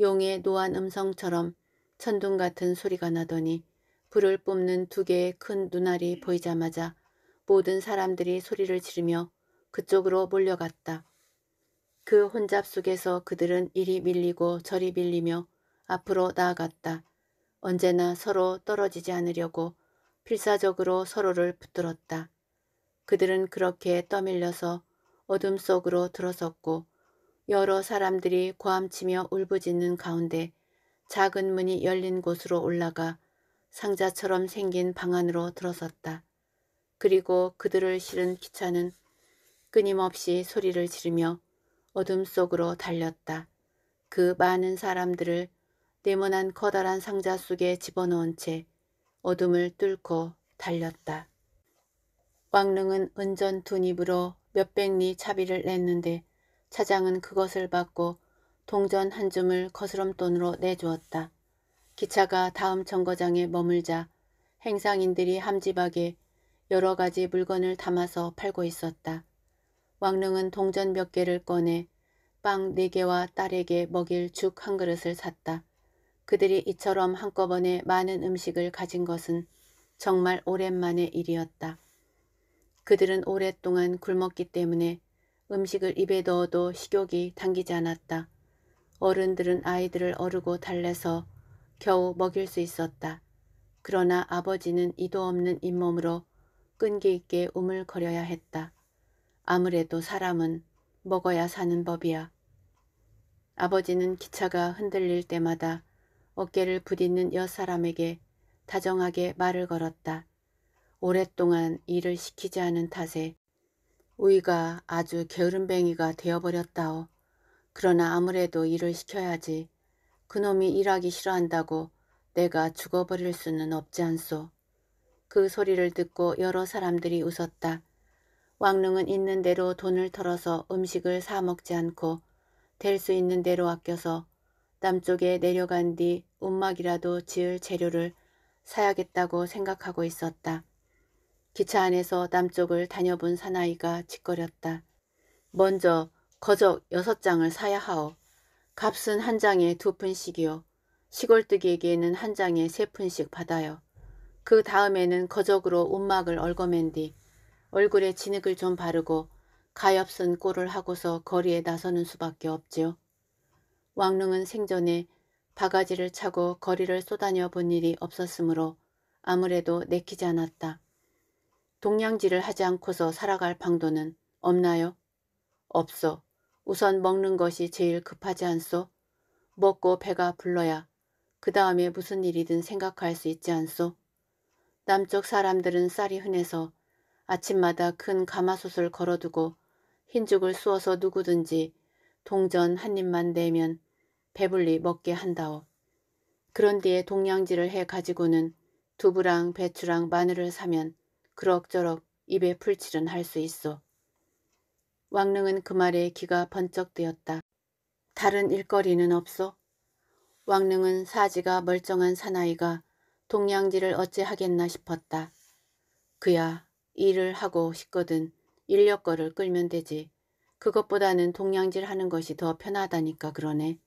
용의 노안 음성처럼 천둥 같은 소리가 나더니 불을 뿜는 두 개의 큰 눈알이 보이자마자 모든 사람들이 소리를 지르며 그쪽으로 몰려갔다. 그 혼잡 속에서 그들은 이리 밀리고 저리 밀리며 앞으로 나아갔다. 언제나 서로 떨어지지 않으려고 필사적으로 서로를 붙들었다. 그들은 그렇게 떠밀려서 어둠 속으로 들어섰고 여러 사람들이 고함치며 울부짖는 가운데 작은 문이 열린 곳으로 올라가 상자처럼 생긴 방 안으로 들어섰다. 그리고 그들을 실은 기차는 끊임없이 소리를 지르며 어둠 속으로 달렸다. 그 많은 사람들을 네모난 커다란 상자 속에 집어넣은 채 어둠을 뚫고 달렸다. 왕릉은 은전 두 입으로 몇백리 차비를 냈는데 차장은 그것을 받고 동전 한 줌을 거스름돈으로 내주었다. 기차가 다음 정거장에 머물자 행상인들이 함지박에 여러 가지 물건을 담아서 팔고 있었다. 왕릉은 동전 몇 개를 꺼내 빵 네 개와 딸에게 먹일 죽 한 그릇을 샀다. 그들이 이처럼 한꺼번에 많은 음식을 가진 것은 정말 오랜만의 일이었다. 그들은 오랫동안 굶었기 때문에 음식을 입에 넣어도 식욕이 당기지 않았다. 어른들은 아이들을 어르고 달래서 겨우 먹일 수 있었다. 그러나 아버지는 이도 없는 잇몸으로 끈기 있게 우물거려야 했다. 아무래도 사람은 먹어야 사는 법이야. 아버지는 기차가 흔들릴 때마다 어깨를 부딪는 여사람에게 다정하게 말을 걸었다. 오랫동안 일을 시키지 않은 탓에 우이가 아주 게으름뱅이가 되어버렸다오. 그러나 아무래도 일을 시켜야지. 그놈이 일하기 싫어한다고 내가 죽어버릴 수는 없지 않소. 그 소리를 듣고 여러 사람들이 웃었다. 왕릉은 있는 대로 돈을 털어서 음식을 사 먹지 않고 될 수 있는 대로 아껴서 남쪽에 내려간 뒤 움막이라도 지을 재료를 사야겠다고 생각하고 있었다. 기차 안에서 남쪽을 다녀본 사나이가 짓거렸다. 먼저 거적 여섯 장을 사야 하오. 값은 한 장에 두 푼씩이요. 시골뜨기에게는 한 장에 세 푼씩 받아요. 그 다음에는 거적으로 움막을 얼거맨뒤 얼굴에 진흙을 좀 바르고 가엾은 꼴을 하고서 거리에 나서는 수밖에 없지요. 왕릉은 생전에 바가지를 차고 거리를 쏘다녀 본 일이 없었으므로 아무래도 내키지 않았다. 동양질을 하지 않고서 살아갈 방도는 없나요? 없어 우선 먹는 것이 제일 급하지 않소? 먹고 배가 불러야 그 다음에 무슨 일이든 생각할 수 있지 않소? 남쪽 사람들은 쌀이 흔해서 아침마다 큰 가마솥을 걸어두고 흰죽을 쑤어서 누구든지 동전 한 입만 내면 배불리 먹게 한다오. 그런 뒤에 동양지를 해 가지고는 두부랑 배추랑 마늘을 사면 그럭저럭 입에 풀칠은 할 수 있어. 왕릉은 그 말에 귀가 번쩍 뜨였다. 다른 일거리는 없어? 왕릉은 사지가 멀쩡한 사나이가 동양지를 어찌 하겠나 싶었다. 그야 일을 하고 싶거든 인력 거를 끌면 되지. 그것보다는 동양질 하는 것이 더 편하다니까 그러네.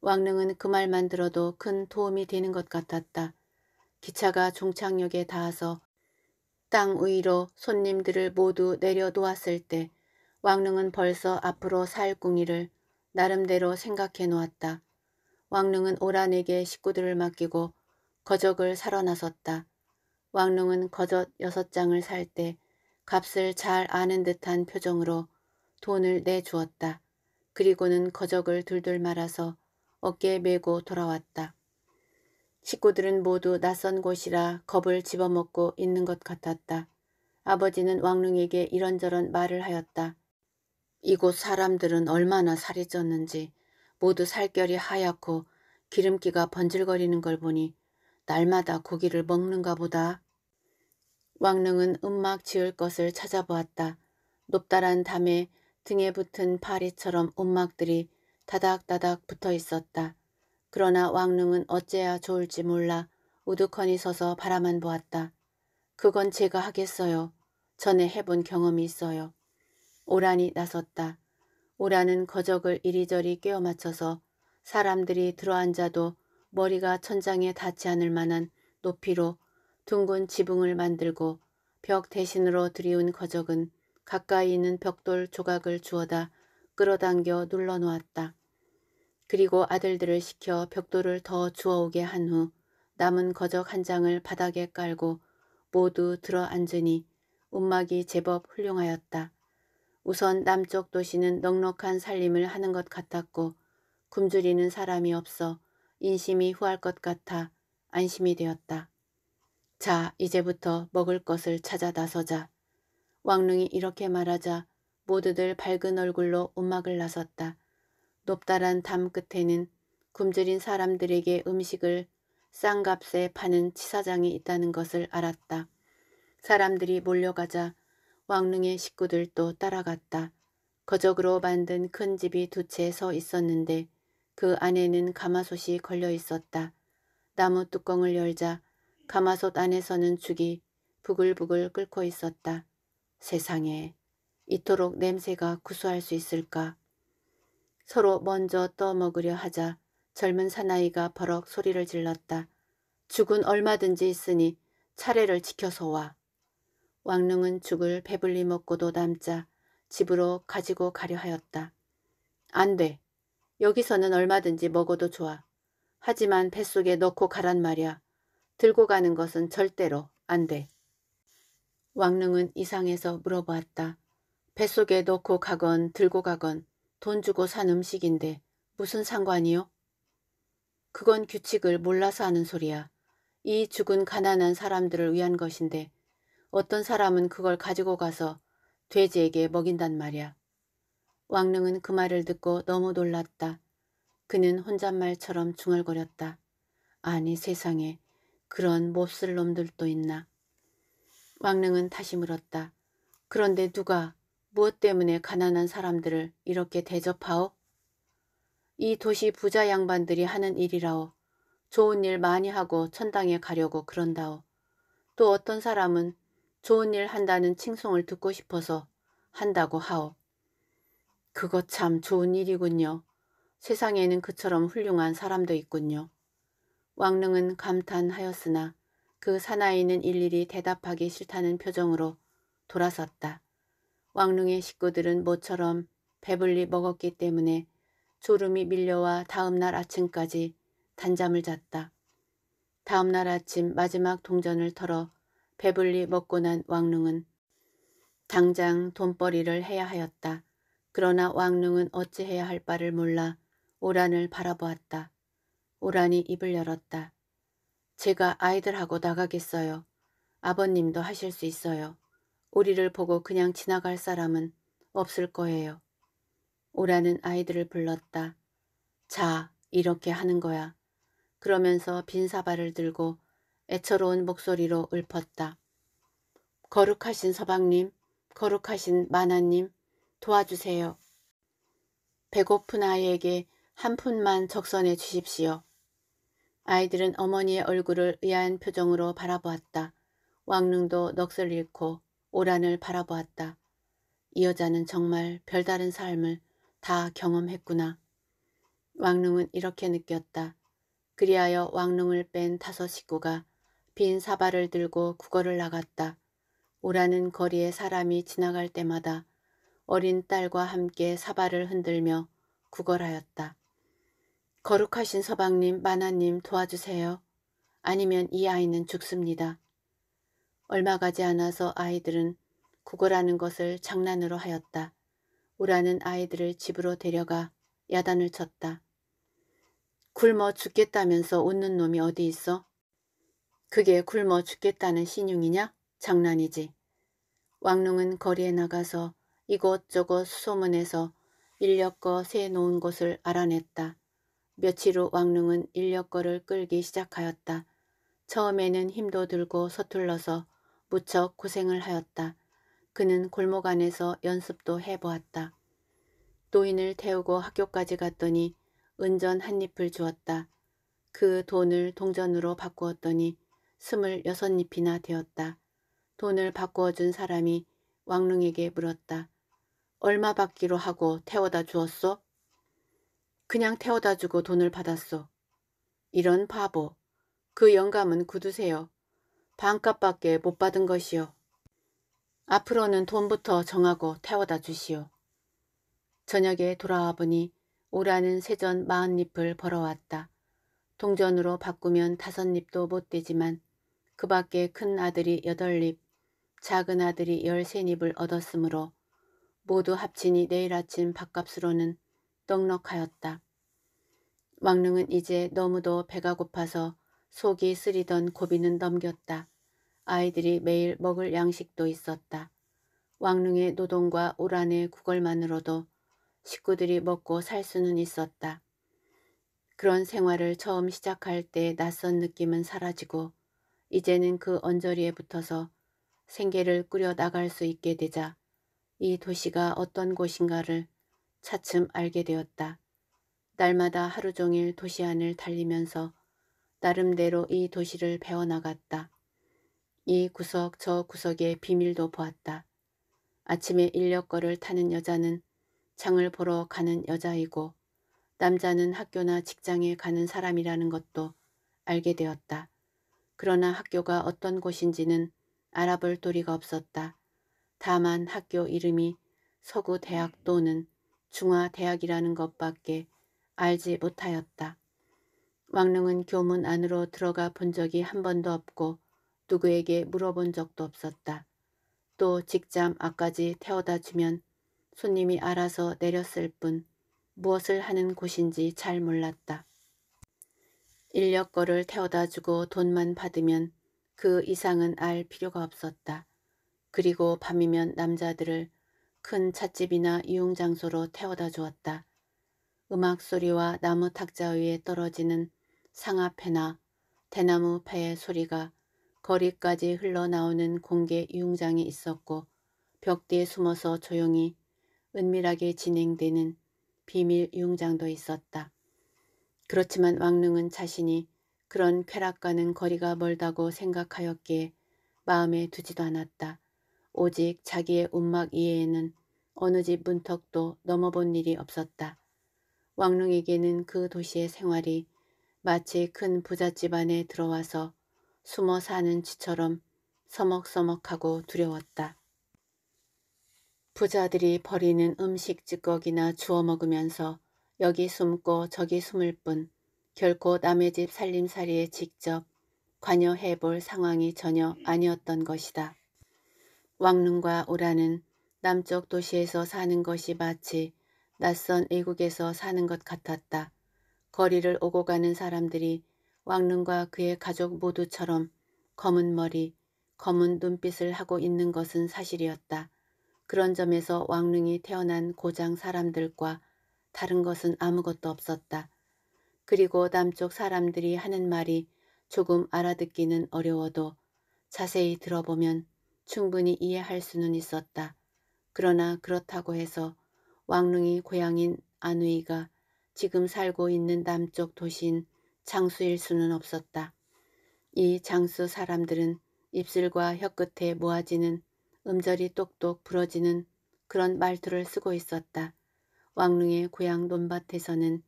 왕릉은 그 말만 들어도 큰 도움이 되는 것 같았다. 기차가 종착역에 닿아서 땅 위로 손님들을 모두 내려놓았을 때 왕릉은 벌써 앞으로 살궁이를 나름대로 생각해 놓았다. 왕릉은 오란에게 식구들을 맡기고 거적을 사러 나섰다 왕릉은 거젓 여섯 장을 살 때 값을 잘 아는 듯한 표정으로 돈을 내주었다. 그리고는 거적을 둘둘 말아서 어깨에 메고 돌아왔다. 식구들은 모두 낯선 곳이라 겁을 집어먹고 있는 것 같았다. 아버지는 왕릉에게 이런저런 말을 하였다. 이곳 사람들은 얼마나 살이 쪘는지 모두 살결이 하얗고 기름기가 번질거리는 걸 보니 날마다 고기를 먹는가 보다. 왕릉은 음막 지을 것을 찾아보았다. 높다란 담에 등에 붙은 파리처럼 움막들이 다닥다닥 붙어 있었다. 그러나 왕릉은 어째야 좋을지 몰라 우두커니 서서 바라만 보았다. 그건 제가 하겠어요. 전에 해본 경험이 있어요. 오란이 나섰다. 오란은 거적을 이리저리 꿰어 맞춰서 사람들이 들어앉아도 머리가 천장에 닿지 않을 만한 높이로 둥근 지붕을 만들고 벽 대신으로 들이운 거적은 가까이 있는 벽돌 조각을 주워다 끌어당겨 눌러놓았다. 그리고 아들들을 시켜 벽돌을 더 주워오게 한 후 남은 거적 한 장을 바닥에 깔고 모두 들어앉으니 운막이 제법 훌륭하였다. 우선 남쪽 도시는 넉넉한 살림을 하는 것 같았고 굶주리는 사람이 없어 인심이 후할 것 같아 안심이 되었다. 자 이제부터 먹을 것을 찾아 나서자. 왕릉이 이렇게 말하자 모두들 밝은 얼굴로 움막을 나섰다. 높다란 담 끝에는 굶주린 사람들에게 음식을 싼값에 파는 치사장이 있다는 것을 알았다. 사람들이 몰려가자 왕릉의 식구들도 따라갔다. 거적으로 만든 큰 집이 두 채 서 있었는데 그 안에는 가마솥이 걸려 있었다. 나무 뚜껑을 열자 가마솥 안에서는 죽이 부글부글 끓고 있었다. 세상에 이토록 냄새가 구수할 수 있을까. 서로 먼저 떠먹으려 하자 젊은 사나이가 버럭 소리를 질렀다. 죽은 얼마든지 있으니 차례를 지켜서 와. 왕릉은 죽을 배불리 먹고도 남자 집으로 가지고 가려 하였다. 안 돼. 여기서는 얼마든지 먹어도 좋아. 하지만 뱃속에 넣고 가란 말이야. 들고 가는 것은 절대로 안 돼. 왕릉은 이상해서 물어보았다. 뱃속에 넣고 가건 들고 가건 돈 주고 산 음식인데 무슨 상관이요? 그건 규칙을 몰라서 하는 소리야. 이 죽은 가난한 사람들을 위한 것인데 어떤 사람은 그걸 가지고 가서 돼지에게 먹인단 말이야. 왕릉은 그 말을 듣고 너무 놀랐다. 그는 혼잣말처럼 중얼거렸다. 아니 세상에 그런 몹쓸 놈들도 있나. 왕릉은 다시 물었다. 그런데 누가 무엇 때문에 가난한 사람들을 이렇게 대접하오? 이 도시 부자 양반들이 하는 일이라오. 좋은 일 많이 하고 천당에 가려고 그런다오. 또 어떤 사람은 좋은 일 한다는 칭송을 듣고 싶어서 한다고 하오. 그것참 좋은 일이군요. 세상에는 그처럼 훌륭한 사람도 있군요. 왕릉은 감탄하였으나 그 사나이는 일일이 대답하기 싫다는 표정으로 돌아섰다. 왕릉의 식구들은 모처럼 배불리 먹었기 때문에 졸음이 밀려와 다음날 아침까지 단잠을 잤다. 다음날 아침 마지막 동전을 털어 배불리 먹고 난 왕릉은 당장 돈벌이를 해야 하였다. 그러나 왕릉은 어찌해야 할 바를 몰라 오란을 바라보았다. 오란이 입을 열었다. 제가 아이들하고 나가겠어요. 아버님도 하실 수 있어요. 우리를 보고 그냥 지나갈 사람은 없을 거예요. 오라는 아이들을 불렀다. 자, 이렇게 하는 거야. 그러면서 빈 사발을 들고 애처로운 목소리로 읊었다. 거룩하신 서방님, 거룩하신 마나님, 도와주세요. 배고픈 아이에게 한 푼만 적선해 주십시오. 아이들은 어머니의 얼굴을 의아한 표정으로 바라보았다. 왕릉도 넋을 잃고 오란을 바라보았다. 이 여자는 정말 별다른 삶을 다 경험했구나. 왕릉은 이렇게 느꼈다. 그리하여 왕릉을 뺀 다섯 식구가 빈 사발을 들고 국어를 나갔다. 오라는 거리에 사람이 지나갈 때마다 어린 딸과 함께 사발을 흔들며 구걸하였다. 거룩하신 서방님, 만화님 도와주세요. 아니면 이 아이는 죽습니다. 얼마 가지 않아서 아이들은 구걸하는 것을 장난으로 하였다. 우라는 아이들을 집으로 데려가 야단을 쳤다. 굶어 죽겠다면서 웃는 놈이 어디 있어? 그게 굶어 죽겠다는 신용이냐? 장난이지. 왕릉은 거리에 나가서 이곳저곳 소문해서 인력거 세 놓은 곳을 알아냈다. 며칠 후 왕릉은 인력거를 끌기 시작하였다. 처음에는 힘도 들고 서툴러서 무척 고생을 하였다. 그는 골목 안에서 연습도 해보았다. 노인을 태우고 학교까지 갔더니 은전 한 잎을 주었다. 그 돈을 동전으로 바꾸었더니 스물여섯 잎이나 되었다. 돈을 바꾸어 준 사람이 왕릉에게 물었다. 얼마 받기로 하고 태워다 주었소? 그냥 태워다 주고 돈을 받았소. 이런 바보. 그 영감은 굳으세요. 반값밖에 못 받은 것이요. 앞으로는 돈부터 정하고 태워다 주시오. 저녁에 돌아와 보니 오라는 세전 마흔 잎을 벌어왔다. 동전으로 바꾸면 다섯 잎도 못 되지만 그 밖에 큰 아들이 여덟 잎, 작은 아들이 열세 잎을 얻었으므로 모두 합치니 내일 아침 밥값으로는 떡넉하였다. 왕릉은 이제 너무도 배가 고파서 속이 쓰리던 고비는 넘겼다. 아이들이 매일 먹을 양식도 있었다. 왕릉의 노동과 오란의 구걸만으로도 식구들이 먹고 살 수는 있었다. 그런 생활을 처음 시작할 때 낯선 느낌은 사라지고 이제는 그 언저리에 붙어서 생계를 꾸려 나갈 수 있게 되자 이 도시가 어떤 곳인가를 차츰 알게 되었다. 날마다 하루 종일 도시 안을 달리면서 나름대로 이 도시를 배워나갔다. 이 구석 저 구석의 비밀도 보았다. 아침에 인력거를 타는 여자는 창을 보러 가는 여자이고 남자는 학교나 직장에 가는 사람이라는 것도 알게 되었다. 그러나 학교가 어떤 곳인지는 알아볼 도리가 없었다. 다만 학교 이름이 서구대학 또는 중화대학이라는 것밖에 알지 못하였다. 왕릉은 교문 안으로 들어가 본 적이 한 번도 없고 누구에게 물어본 적도 없었다. 또직장 앞까지 태워다 주면 손님이 알아서 내렸을 뿐 무엇을 하는 곳인지 잘 몰랐다. 인력거를 태워다 주고 돈만 받으면 그 이상은 알 필요가 없었다. 그리고 밤이면 남자들을 큰 찻집이나 이용장소로 태워다 주었다. 음악 소리와 나무 탁자 위에 떨어지는 상아패나 대나무 패의 소리가 거리까지 흘러나오는 공개 이용장이 있었고 벽 뒤에 숨어서 조용히 은밀하게 진행되는 비밀 이용장도 있었다. 그렇지만 왕릉은 자신이 그런 쾌락과는 거리가 멀다고 생각하였기에 마음에 두지도 않았다. 오직 자기의 운막 이외에는 어느 집 문턱도 넘어본 일이 없었다. 왕릉에게는 그 도시의 생활이 마치 큰 부잣집 안에 들어와서 숨어 사는 쥐처럼 서먹서먹하고 두려웠다. 부자들이 버리는 음식 찌꺼기나 주워 먹으면서 여기 숨고 저기 숨을 뿐 결코 남의 집 살림살이에 직접 관여해 볼 상황이 전혀 아니었던 것이다. 왕릉과 오라는 남쪽 도시에서 사는 것이 마치 낯선 외국에서 사는 것 같았다. 거리를 오고 가는 사람들이 왕릉과 그의 가족 모두처럼 검은 머리, 검은 눈빛을 하고 있는 것은 사실이었다. 그런 점에서 왕릉이 태어난 고장 사람들과 다른 것은 아무것도 없었다. 그리고 남쪽 사람들이 하는 말이 조금 알아듣기는 어려워도 자세히 들어보면 충분히 이해할 수는 있었다. 그러나 그렇다고 해서 왕릉이 고향인 안우이가 지금 살고 있는 남쪽 도시인 장수일 수는 없었다. 이 장수 사람들은 입술과 혀끝에 모아지는 음절이 똑똑 부러지는 그런 말투를 쓰고 있었다. 왕릉의 고향 논밭에서는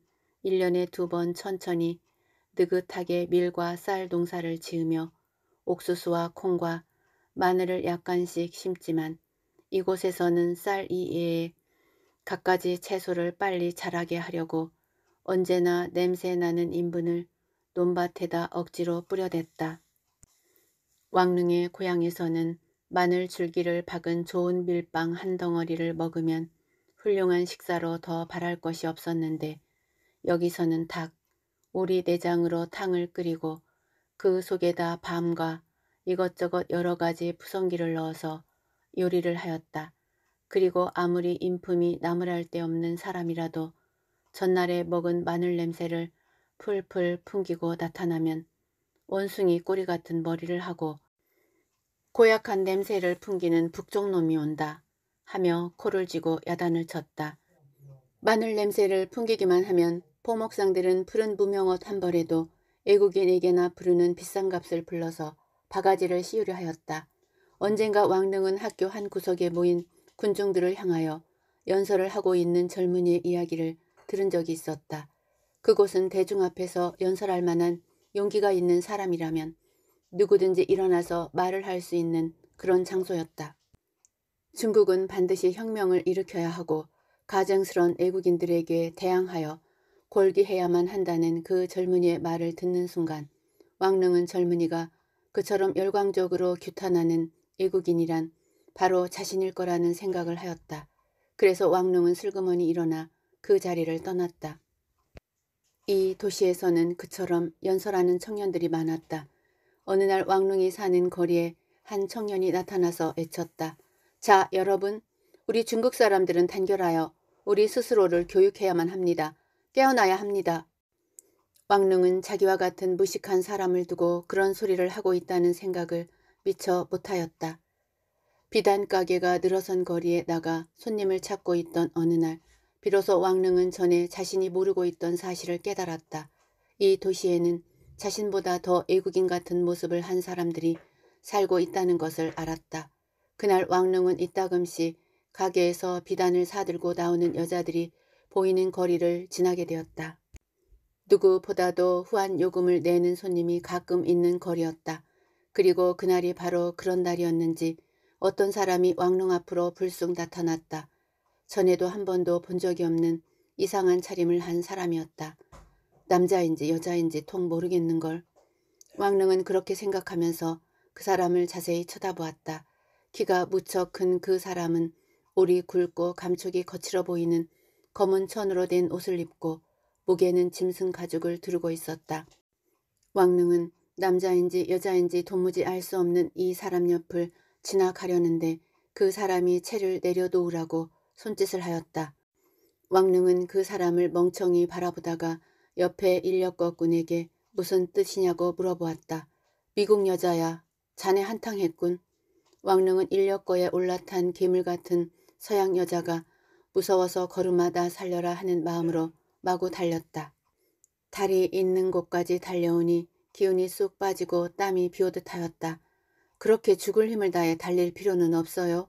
1년에 두 번 천천히 느긋하게 밀과 쌀 농사를 지으며 옥수수와 콩과 마늘을 약간씩 심지만 이곳에서는 쌀 이외에 갖가지 채소를 빨리 자라게 하려고 언제나 냄새나는 인분을 논밭에다 억지로 뿌려댔다. 왕릉의 고향에서는 마늘 줄기를 박은 좋은 밀빵 한 덩어리를 먹으면 훌륭한 식사로 더 바랄 것이 없었는데 여기서는 닭, 오리 내장으로 탕을 끓이고 그 속에다 밤과 이것저것 여러 가지 부성기를 넣어서 요리를 하였다. 그리고 아무리 인품이 나무랄 데 없는 사람이라도 전날에 먹은 마늘 냄새를 풀풀 풍기고 나타나면 원숭이 꼬리 같은 머리를 하고 고약한 냄새를 풍기는 북쪽 놈이 온다 하며 코를 쥐고 야단을 쳤다. 마늘 냄새를 풍기기만 하면 포목상들은 푸른 무명옷 한 벌에도 애국인에게나 부르는 비싼 값을 불러서 바가지를 씌우려 하였다. 언젠가 왕릉은 학교 한 구석에 모인 군중들을 향하여 연설을 하고 있는 젊은이의 이야기를 들은 적이 있었다. 그곳은 대중 앞에서 연설할 만한 용기가 있는 사람이라면 누구든지 일어나서 말을 할 수 있는 그런 장소였다. 중국은 반드시 혁명을 일으켜야 하고 가정스러운 애국인들에게 대항하여 골기해야만 한다는 그 젊은이의 말을 듣는 순간 왕릉은 젊은이가 그처럼 열광적으로 규탄하는 애국인이란 바로 자신일 거라는 생각을 하였다. 그래서 왕릉은 슬그머니 일어나 그 자리를 떠났다. 이 도시에서는 그처럼 연설하는 청년들이 많았다. 어느 날 왕릉이 사는 거리에 한 청년이 나타나서 외쳤다 자, 여러분, 우리 중국 사람들은 단결하여 우리 스스로를 교육해야만 합니다. 깨어나야 합니다. 빡릉은 자기와 같은 무식한 사람을 두고 그런 소리를 하고 있다는 생각을 미처 못하였다. 비단 가게가 늘어선 거리에 나가 손님을 찾고 있던 어느 날 비로소 왕릉은 전에 자신이 모르고 있던 사실을 깨달았다. 이 도시에는 자신보다 더 애국인 같은 모습을 한 사람들이 살고 있다는 것을 알았다. 그날 왕릉은 이따금씩 가게에서 비단을 사들고 나오는 여자들이 보이는 거리를 지나게 되었다. 누구보다도 후한 요금을 내는 손님이 가끔 있는 거리였다. 그리고 그날이 바로 그런 날이었는지 어떤 사람이 왕릉 앞으로 불쑥 나타났다. 전에도 한 번도 본 적이 없는 이상한 차림을 한 사람이었다. 남자인지 여자인지 통 모르겠는걸. 왕릉은 그렇게 생각하면서 그 사람을 자세히 쳐다보았다. 키가 무척 큰 그 사람은 오리 굵고 감촉이 거칠어 보이는 검은 천으로 된 옷을 입고 목에는 짐승 가죽을 두르고 있었다. 왕릉은 남자인지 여자인지 도무지 알 수 없는 이 사람 옆을 지나가려는데 그 사람이 채를 내려놓으라고 손짓을 하였다. 왕릉은 그 사람을 멍청이 바라보다가 옆에 인력거꾼에게 무슨 뜻이냐고 물어보았다. 미국 여자야. 자네 한탕했군. 왕릉은 인력거에 올라탄 괴물 같은 서양 여자가 무서워서 걸음마다 살려라 하는 마음으로 마구 달렸다. 달이 있는 곳까지 달려오니 기운이 쏙 빠지고 땀이 비오듯 하였다. 그렇게 죽을 힘을 다해 달릴 필요는 없어요.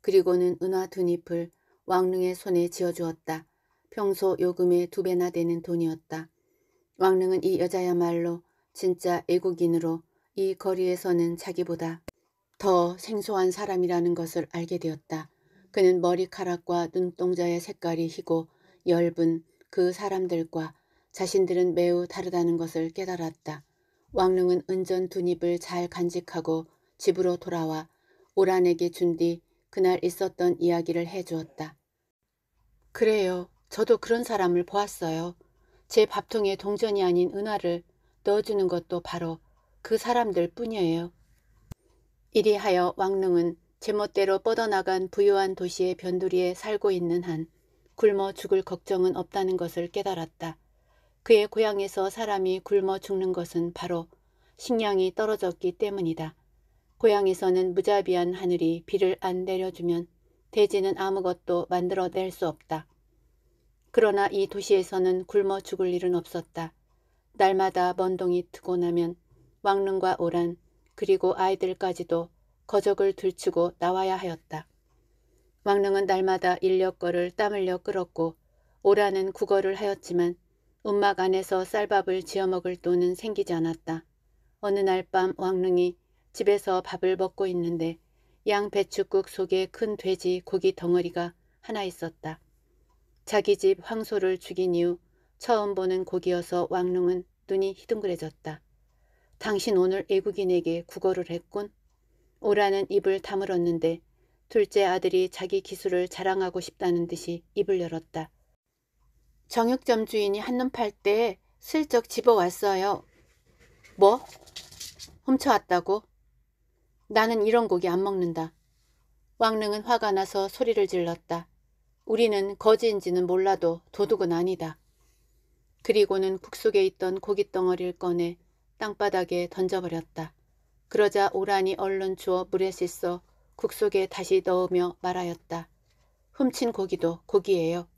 그리고는 은화 두잎을 왕릉의 손에 지어주었다. 평소 요금의 두 배나 되는 돈이었다. 왕릉은 이 여자야말로 진짜 애국인으로 이 거리에서는 자기보다 더 생소한 사람이라는 것을 알게 되었다. 그는 머리카락과 눈동자의 색깔이 희고 엷은 그 사람들과 자신들은 매우 다르다는 것을 깨달았다. 왕릉은 은전 두입을 잘 간직하고 집으로 돌아와 오란에게 준 뒤 그날 있었던 이야기를 해주었다. 그래요. 저도 그런 사람을 보았어요. 제 밥통에 동전이 아닌 은화를 넣어주는 것도 바로 그 사람들 뿐이에요. 이리하여 왕릉은 제멋대로 뻗어나간 부유한 도시의 변두리에 살고 있는 한 굶어 죽을 걱정은 없다는 것을 깨달았다. 그의 고향에서 사람이 굶어 죽는 것은 바로 식량이 떨어졌기 때문이다. 고향에서는 무자비한 하늘이 비를 안 내려주면 대지는 아무것도 만들어낼 수 없다. 그러나 이 도시에서는 굶어 죽을 일은 없었다. 날마다 먼동이 트고 나면 왕릉과 오란 그리고 아이들까지도 거적을 들추고 나와야 하였다. 왕릉은 날마다 인력거를 땀 흘려 끌었고 오라는 국어를 하였지만 움막 안에서 쌀밥을 지어먹을 돈은 생기지 않았다. 어느 날 밤 왕릉이 집에서 밥을 먹고 있는데 양 배추국 속에 큰 돼지 고기 덩어리가 하나 있었다. 자기 집 황소를 죽인 이후 처음 보는 고기여서 왕릉은 눈이 희둥그레졌다. 당신 오늘 애국인에게 국어를 했군? 오라는 입을 다물었는데 둘째 아들이 자기 기술을 자랑하고 싶다는 듯이 입을 열었다. 정육점 주인이 한눈 팔때 슬쩍 집어왔어요. 뭐? 훔쳐왔다고? 나는 이런 고기 안 먹는다. 왕릉은 화가 나서 소리를 질렀다. 우리는 거지인지는 몰라도 도둑은 아니다. 그리고는 국 속에 있던 고기 덩어리를 꺼내 땅바닥에 던져버렸다. 그러자 오란이 얼른 주워 물에 씻어 국 속에 다시 넣으며 말하였다. 훔친 고기도 고기예요.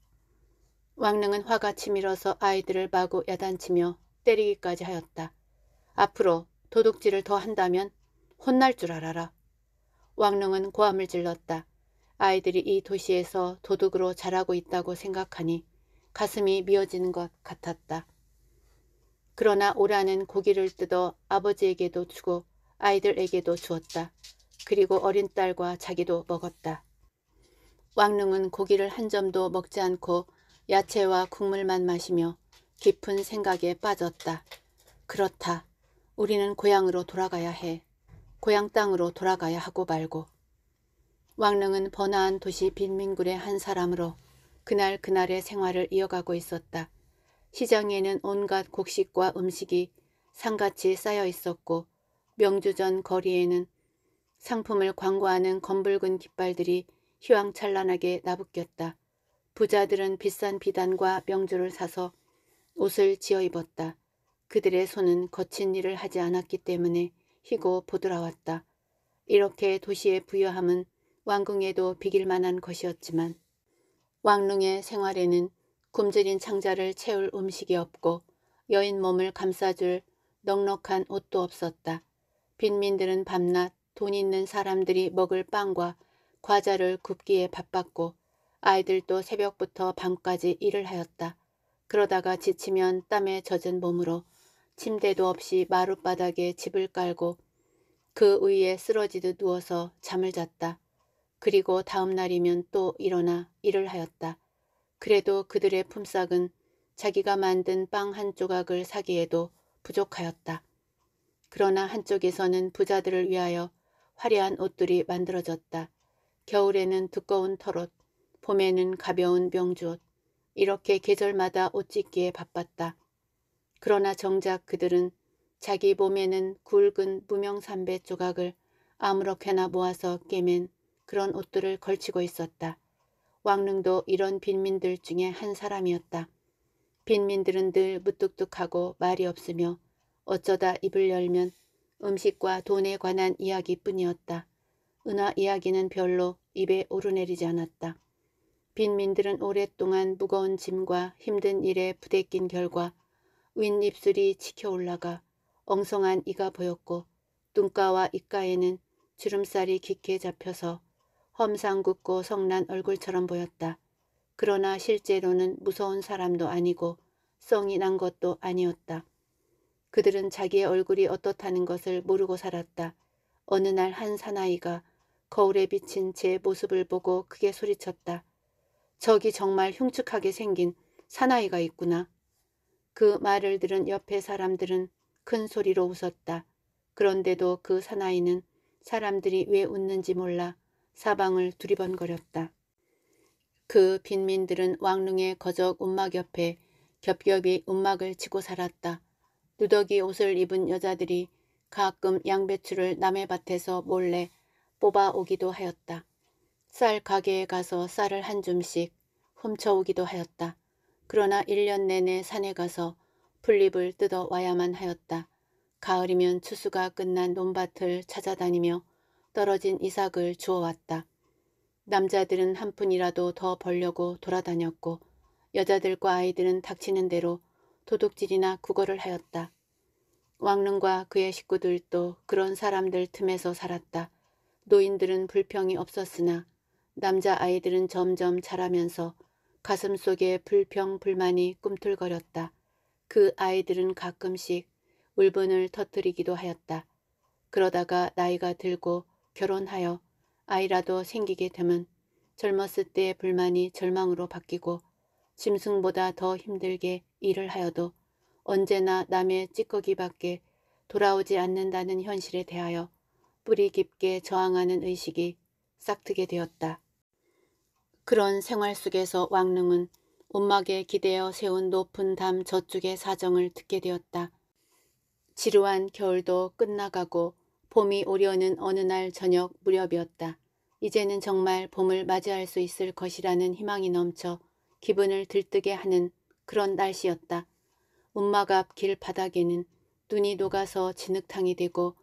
왕릉은 화가 치밀어서 아이들을 마구 야단치며 때리기까지 하였다. 앞으로 도둑질을 더 한다면 혼날 줄 알아라. 왕릉은 고함을 질렀다. 아이들이 이 도시에서 도둑으로 자라고 있다고 생각하니 가슴이 미어지는 것 같았다. 그러나 오라는 고기를 뜯어 아버지에게도 주고 아이들에게도 주었다. 그리고 어린 딸과 자기도 먹었다. 왕릉은 고기를 한 점도 먹지 않고 야채와 국물만 마시며 깊은 생각에 빠졌다. 그렇다. 우리는 고향으로 돌아가야 해. 고향 땅으로 돌아가야 하고 말고. 왕릉은 번화한 도시 빈민굴의 한 사람으로 그날 그날의 생활을 이어가고 있었다. 시장에는 온갖 곡식과 음식이 상같이 쌓여 있었고 명주전 거리에는 상품을 광고하는 검붉은 깃발들이 휘황찬란하게 나부꼈다. 부자들은 비싼 비단과 명주를 사서 옷을 지어 입었다. 그들의 손은 거친 일을 하지 않았기 때문에 희고 보드라웠다. 이렇게 도시의 부여함은 왕궁에도 비길 만한 것이었지만 왕릉의 생활에는 굶주린 창자를 채울 음식이 없고 여인 몸을 감싸줄 넉넉한 옷도 없었다. 빈민들은 밤낮 돈 있는 사람들이 먹을 빵과 과자를 굽기에 바빴고 아이들도 새벽부터 밤까지 일을 하였다. 그러다가 지치면 땀에 젖은 몸으로 침대도 없이 마룻바닥에 집을 깔고 그 위에 쓰러지듯 누워서 잠을 잤다. 그리고 다음 날이면 또 일어나 일을 하였다. 그래도 그들의 품삯은 자기가 만든 빵 한 조각을 사기에도 부족하였다. 그러나 한쪽에서는 부자들을 위하여 화려한 옷들이 만들어졌다. 겨울에는 두꺼운 털옷, 봄에는 가벼운 병주옷, 이렇게 계절마다 옷 짓기에 바빴다. 그러나 정작 그들은 자기 몸에는 굵은 무명삼배 조각을 아무렇게나 모아서 깨맨 그런 옷들을 걸치고 있었다. 왕릉도 이런 빈민들 중에 한 사람이었다. 빈민들은 늘 무뚝뚝하고 말이 없으며 어쩌다 입을 열면 음식과 돈에 관한 이야기뿐이었다. 은하 이야기는 별로 입에 오르내리지 않았다. 빈민들은 오랫동안 무거운 짐과 힘든 일에 부대낀 결과 윗입술이 치켜 올라가 엉성한 이가 보였고 눈가와 입가에는 주름살이 깊게 잡혀서 험상궂고 성난 얼굴처럼 보였다. 그러나 실제로는 무서운 사람도 아니고 성이 난 것도 아니었다. 그들은 자기의 얼굴이 어떻다는 것을 모르고 살았다. 어느 날 한 사나이가 거울에 비친 제 모습을 보고 크게 소리쳤다. 저기 정말 흉측하게 생긴 사나이가 있구나. 그 말을 들은 옆에 사람들은 큰 소리로 웃었다. 그런데도 그 사나이는 사람들이 왜 웃는지 몰라 사방을 두리번거렸다. 그 빈민들은 왕릉의 거적 움막 옆에 겹겹이 움막을 치고 살았다. 누더기 옷을 입은 여자들이 가끔 양배추를 남의 밭에서 몰래 뽑아오기도 하였다. 쌀 가게에 가서 쌀을 한 줌씩 훔쳐오기도 하였다. 그러나 1년 내내 산에 가서 풀잎을 뜯어 와야만 하였다. 가을이면 추수가 끝난 논밭을 찾아다니며 떨어진 이삭을 주워왔다. 남자들은 한 푼이라도 더 벌려고 돌아다녔고 여자들과 아이들은 닥치는 대로 도둑질이나 구걸을 하였다. 왕릉과 그의 식구들도 그런 사람들 틈에서 살았다. 노인들은 불평이 없었으나 남자아이들은 점점 자라면서 가슴 속에 불평 불만이 꿈틀거렸다. 그 아이들은 가끔씩 울분을 터뜨리기도 하였다. 그러다가 나이가 들고 결혼하여 아이라도 생기게 되면 젊었을 때의 불만이 절망으로 바뀌고 짐승보다 더 힘들게 일을 하여도 언제나 남의 찌꺼기밖에 돌아오지 않는다는 현실에 대하여 뿌리 깊게 저항하는 의식이 싹트게 되었다. 그런 생활 속에서 왕릉은 온막에 기대어 세운 높은 담 저쪽의 사정을 듣게 되었다. 지루한 겨울도 끝나가고 봄이 오려는 어느 날 저녁 무렵이었다. 이제는 정말 봄을 맞이할 수 있을 것이라는 희망이 넘쳐 기분을 들뜨게 하는 그런 날씨였다. 운막 앞 길 바닥에는 눈이 녹아서 진흙탕이 되고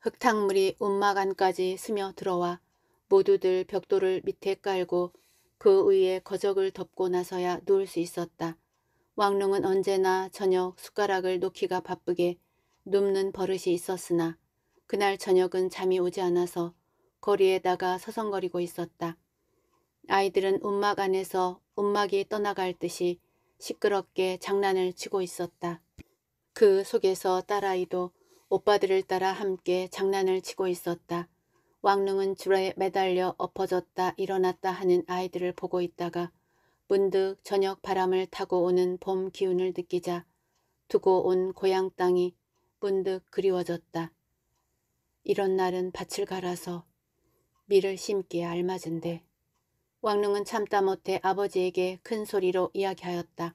흙탕물이 운막 안까지 스며 들어와 모두들 벽돌을 밑에 깔고 그 위에 거적을 덮고 나서야 누울 수 있었다. 왕릉은 언제나 저녁 숟가락을 놓기가 바쁘게 눕는 버릇이 있었으나 그날 저녁은 잠이 오지 않아서 거리에 다가 서성거리고 있었다. 아이들은 움막 안에서 움막이 떠나갈 듯이 시끄럽게 장난을 치고 있었다. 그 속에서 딸아이도 오빠들을 따라 함께 장난을 치고 있었다. 왕릉은 줄에 매달려 엎어졌다 일어났다 하는 아이들을 보고 있다가 문득 저녁 바람을 타고 오는 봄 기운을 느끼자 두고 온 고향 땅이 문득 그리워졌다. 이런 날은 밭을 갈아서 밀을 심기에 알맞은데 왕릉은 참다 못해 아버지에게 큰 소리로 이야기하였다.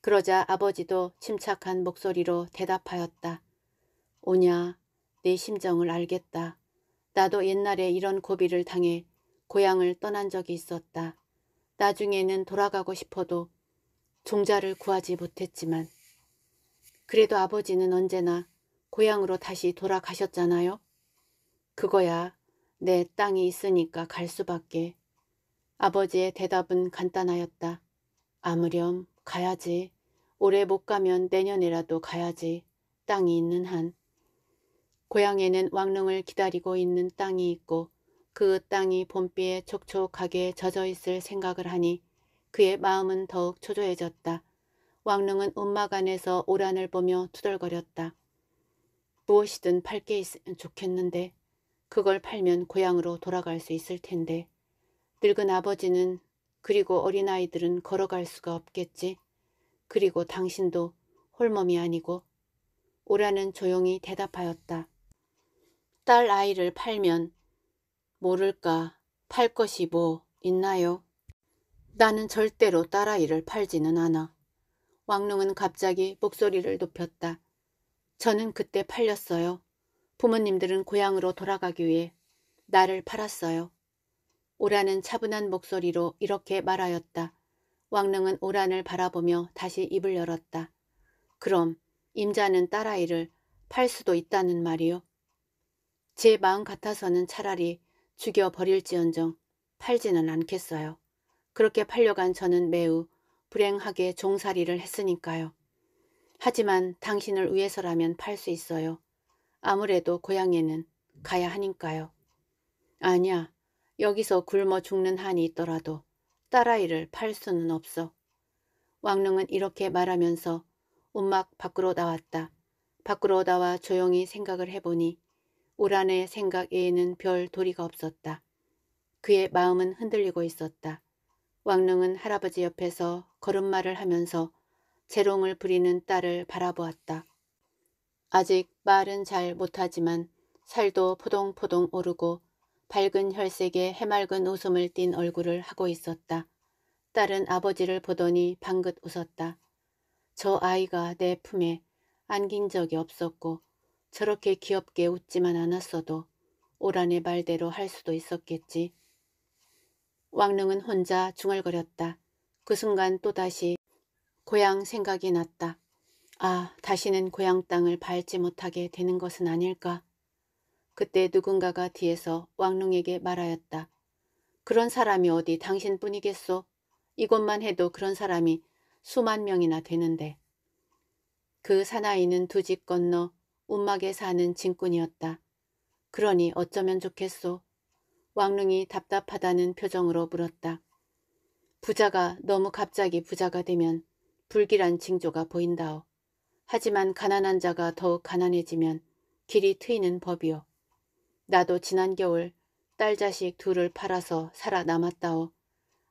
그러자 아버지도 침착한 목소리로 대답하였다. 오냐, 내 심정을 알겠다. 나도 옛날에 이런 고비를 당해 고향을 떠난 적이 있었다. 나중에는 돌아가고 싶어도 종자를 구하지 못했지만 그래도 아버지는 언제나 고향으로 다시 돌아가셨잖아요. 그거야 내 땅이 있으니까 갈 수밖에. 아버지의 대답은 간단하였다. 아무렴 가야지. 올해 못 가면 내년이라도 가야지. 땅이 있는 한. 고향에는 왕릉을 기다리고 있는 땅이 있고 그 땅이 봄비에 촉촉하게 젖어 있을 생각을 하니 그의 마음은 더욱 초조해졌다. 왕릉은 움막 안에서 오란을 보며 투덜거렸다. 무엇이든 팔게 있으면 좋겠는데 그걸 팔면 고향으로 돌아갈 수 있을 텐데 늙은 아버지는 그리고 어린아이들은 걸어갈 수가 없겠지. 그리고 당신도 홀몸이 아니고 오라는 조용히 대답하였다. 딸 아이를 팔면 모를까 팔 것이 뭐 있나요? 나는 절대로 딸 아이를 팔지는 않아. 왕릉은 갑자기 목소리를 높였다. 저는 그때 팔렸어요. 부모님들은 고향으로 돌아가기 위해 나를 팔았어요. 오란은 차분한 목소리로 이렇게 말하였다. 왕릉은 오란을 바라보며 다시 입을 열었다. 그럼 임자는 딸아이를 팔 수도 있다는 말이요. 제 마음 같아서는 차라리 죽여버릴지언정 팔지는 않겠어요. 그렇게 팔려간 저는 매우 불행하게 종살이를 했으니까요. 하지만 당신을 위해서라면 팔 수 있어요. 아무래도 고향에는 가야 하니까요. 아니야, 여기서 굶어 죽는 한이 있더라도 딸아이를 팔 수는 없어. 왕릉은 이렇게 말하면서 움막 밖으로 나왔다. 밖으로 나와 조용히 생각을 해보니 우란의 생각 외에는 별 도리가 없었다. 그의 마음은 흔들리고 있었다. 왕릉은 할아버지 옆에서 걸음마를 하면서 재롱을 부리는 딸을 바라보았다. 아직 말은 잘 못하지만 살도 포동포동 오르고 밝은 혈색에 해맑은 웃음을 띤 얼굴을 하고 있었다. 딸은 아버지를 보더니 방긋 웃었다. 저 아이가 내 품에 안긴 적이 없었고 저렇게 귀엽게 웃지만 않았어도 오란의 말대로 할 수도 있었겠지. 왕릉은 혼자 중얼거렸다. 그 순간 또다시 고향 생각이 났다. 아, 다시는 고향 땅을 밟지 못하게 되는 것은 아닐까. 그때 누군가가 뒤에서 왕릉에게 말하였다. 그런 사람이 어디 당신뿐이겠소? 이것만 해도 그런 사람이 수만 명이나 되는데. 그 사나이는 두 집 건너 운막에 사는 진꾼이었다. 그러니 어쩌면 좋겠소? 왕릉이 답답하다는 표정으로 물었다. 부자가 너무 갑자기 부자가 되면 불길한 징조가 보인다오. 하지만 가난한 자가 더욱 가난해지면 길이 트이는 법이오. 나도 지난 겨울 딸 자식 둘을 팔아서 살아남았다오.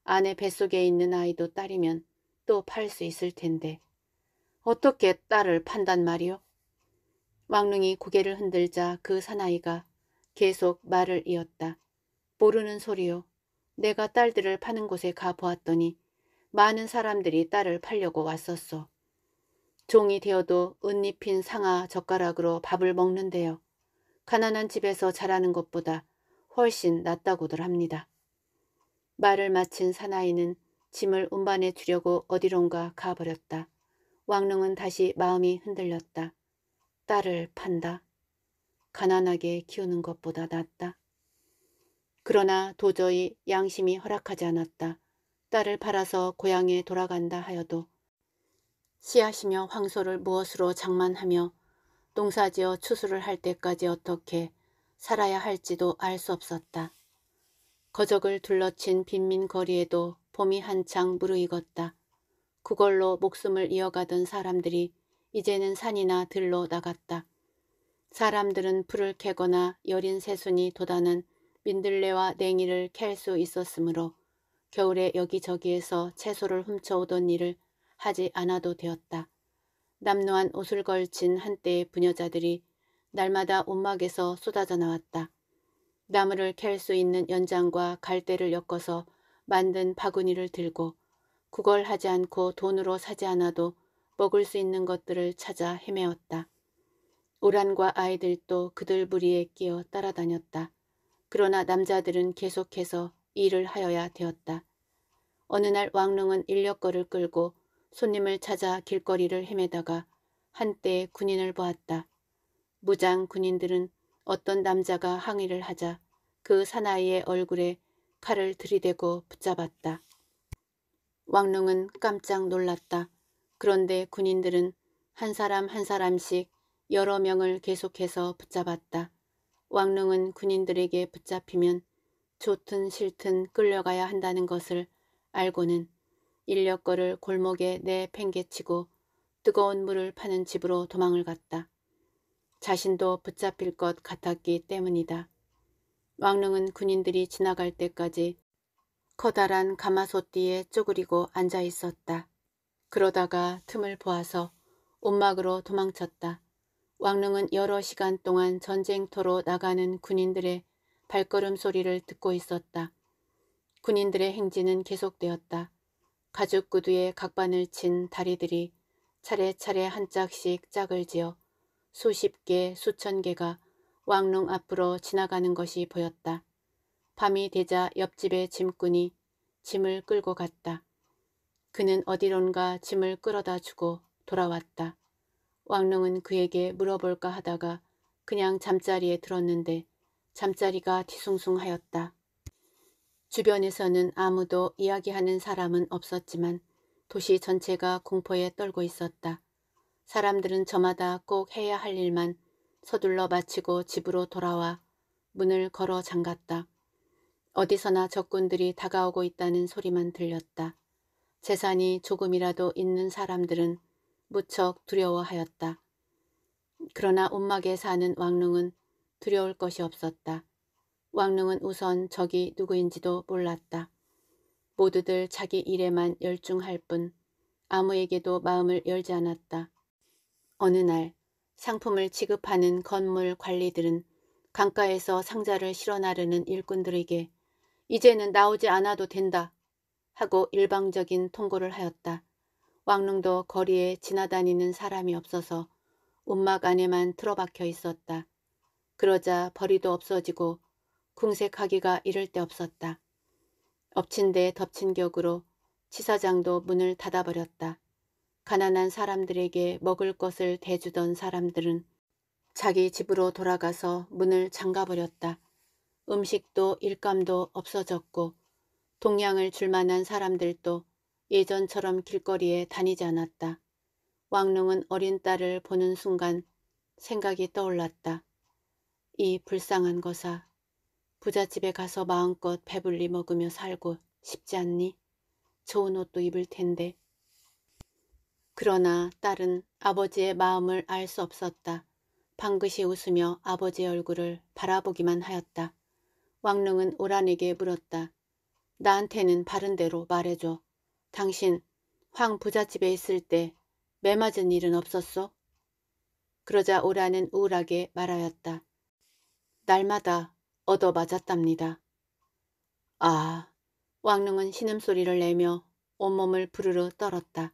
아내 뱃속에 있는 아이도 딸이면 또 팔 수 있을 텐데. 어떻게 딸을 판단 말이오? 왕릉이 고개를 흔들자 그 사나이가 계속 말을 이었다. 모르는 소리요. 내가 딸들을 파는 곳에 가보았더니 많은 사람들이 딸을 팔려고 왔었소 종이 되어도 은잎인 상아 젓가락으로 밥을 먹는데요. 가난한 집에서 자라는 것보다 훨씬 낫다고들 합니다. 말을 마친 사나이는 짐을 운반해 주려고 어디론가 가버렸다. 왕릉은 다시 마음이 흔들렸다. 딸을 판다. 가난하게 키우는 것보다 낫다. 그러나 도저히 양심이 허락하지 않았다. 딸을 팔아서 고향에 돌아간다 하여도 씨앗이며 황소를 무엇으로 장만하며 농사지어 추수를 할 때까지 어떻게 살아야 할지도 알 수 없었다. 거적을 둘러친 빈민 거리에도 봄이 한창 무르익었다. 그걸로 목숨을 이어가던 사람들이 이제는 산이나 들로 나갔다. 사람들은 풀을 캐거나 여린 새순이 돋아는 민들레와 냉이를 캘 수 있었으므로 겨울에 여기저기에서 채소를 훔쳐오던 일을 하지 않아도 되었다. 남루한 옷을 걸친 한때의 부녀자들이 날마다 온막에서 쏟아져 나왔다. 나무를 캘 수 있는 연장과 갈대를 엮어서 만든 바구니를 들고 구걸 하지 않고 돈으로 사지 않아도 먹을 수 있는 것들을 찾아 헤매었다. 오란과 아이들도 그들 무리에 끼어 따라다녔다. 그러나 남자들은 계속해서 일을 하여야 되었다. 어느 날 왕릉은 인력거를 끌고 손님을 찾아 길거리를 헤매다가 한때 군인을 보았다. 무장 군인들은 어떤 남자가 항의를 하자 그 사나이의 얼굴에 칼을 들이대고 붙잡았다. 왕릉은 깜짝 놀랐다. 그런데 군인들은 한 사람 한 사람씩 여러 명을 계속해서 붙잡았다. 왕릉은 군인들에게 붙잡히면 좋든 싫든 끌려가야 한다는 것을 알고는 인력거를 골목에 내팽개치고 뜨거운 물을 파는 집으로 도망을 갔다. 자신도 붙잡힐 것 같았기 때문이다. 왕릉은 군인들이 지나갈 때까지 커다란 가마솥띠에 쪼그리고 앉아 있었다. 그러다가 틈을 보아서 온막으로 도망쳤다. 왕릉은 여러 시간 동안 전쟁터로 나가는 군인들의 발걸음 소리를 듣고 있었다. 군인들의 행진은 계속되었다. 가죽 구두에 각반을 친 다리들이 차례차례 한 짝씩 짝을 지어 수십 개, 수천 개가 왕릉 앞으로 지나가는 것이 보였다. 밤이 되자 옆집의 짐꾼이 짐을 끌고 갔다. 그는 어디론가 짐을 끌어다 주고 돌아왔다. 왕릉은 그에게 물어볼까 하다가 그냥 잠자리에 들었는데 잠자리가 뒤숭숭하였다. 주변에서는 아무도 이야기하는 사람은 없었지만 도시 전체가 공포에 떨고 있었다. 사람들은 저마다 꼭 해야 할 일만 서둘러 마치고 집으로 돌아와 문을 걸어 잠갔다. 어디서나 적군들이 다가오고 있다는 소리만 들렸다. 재산이 조금이라도 있는 사람들은 무척 두려워하였다. 그러나 움막에 사는 왕릉은 두려울 것이 없었다. 왕릉은 우선 적이 누구인지도 몰랐다. 모두들 자기 일에만 열중할 뿐 아무에게도 마음을 열지 않았다. 어느 날 상품을 지급하는 건물 관리들은 강가에서 상자를 실어 나르는 일꾼들에게 이제는 나오지 않아도 된다 하고 일방적인 통고를 하였다. 왕릉도 거리에 지나다니는 사람이 없어서 움막 안에만 틀어박혀 있었다. 그러자 벌이도 없어지고 궁색하기가 이를 데 없었다. 엎친 데 덮친 격으로 치사장도 문을 닫아버렸다. 가난한 사람들에게 먹을 것을 대주던 사람들은 자기 집으로 돌아가서 문을 잠가버렸다. 음식도 일감도 없어졌고 동양을 줄만한 사람들도 예전처럼 길거리에 다니지 않았다. 왕릉은 어린 딸을 보는 순간 생각이 떠올랐다. 이 불쌍한 거사 부잣집에 가서 마음껏 배불리 먹으며 살고 싶지 않니? 좋은 옷도 입을 텐데. 그러나 딸은 아버지의 마음을 알 수 없었다. 방긋이 웃으며 아버지의 얼굴을 바라보기만 하였다. 왕릉은 오란에게 물었다. 나한테는 바른대로 말해줘. 당신 황 부잣집에 있을 때 매맞은 일은 없었어? 그러자 오란은 우울하게 말하였다. 날마다 얻어맞았답니다. 아, 왕릉은 신음소리를 내며 온몸을 부르르 떨었다.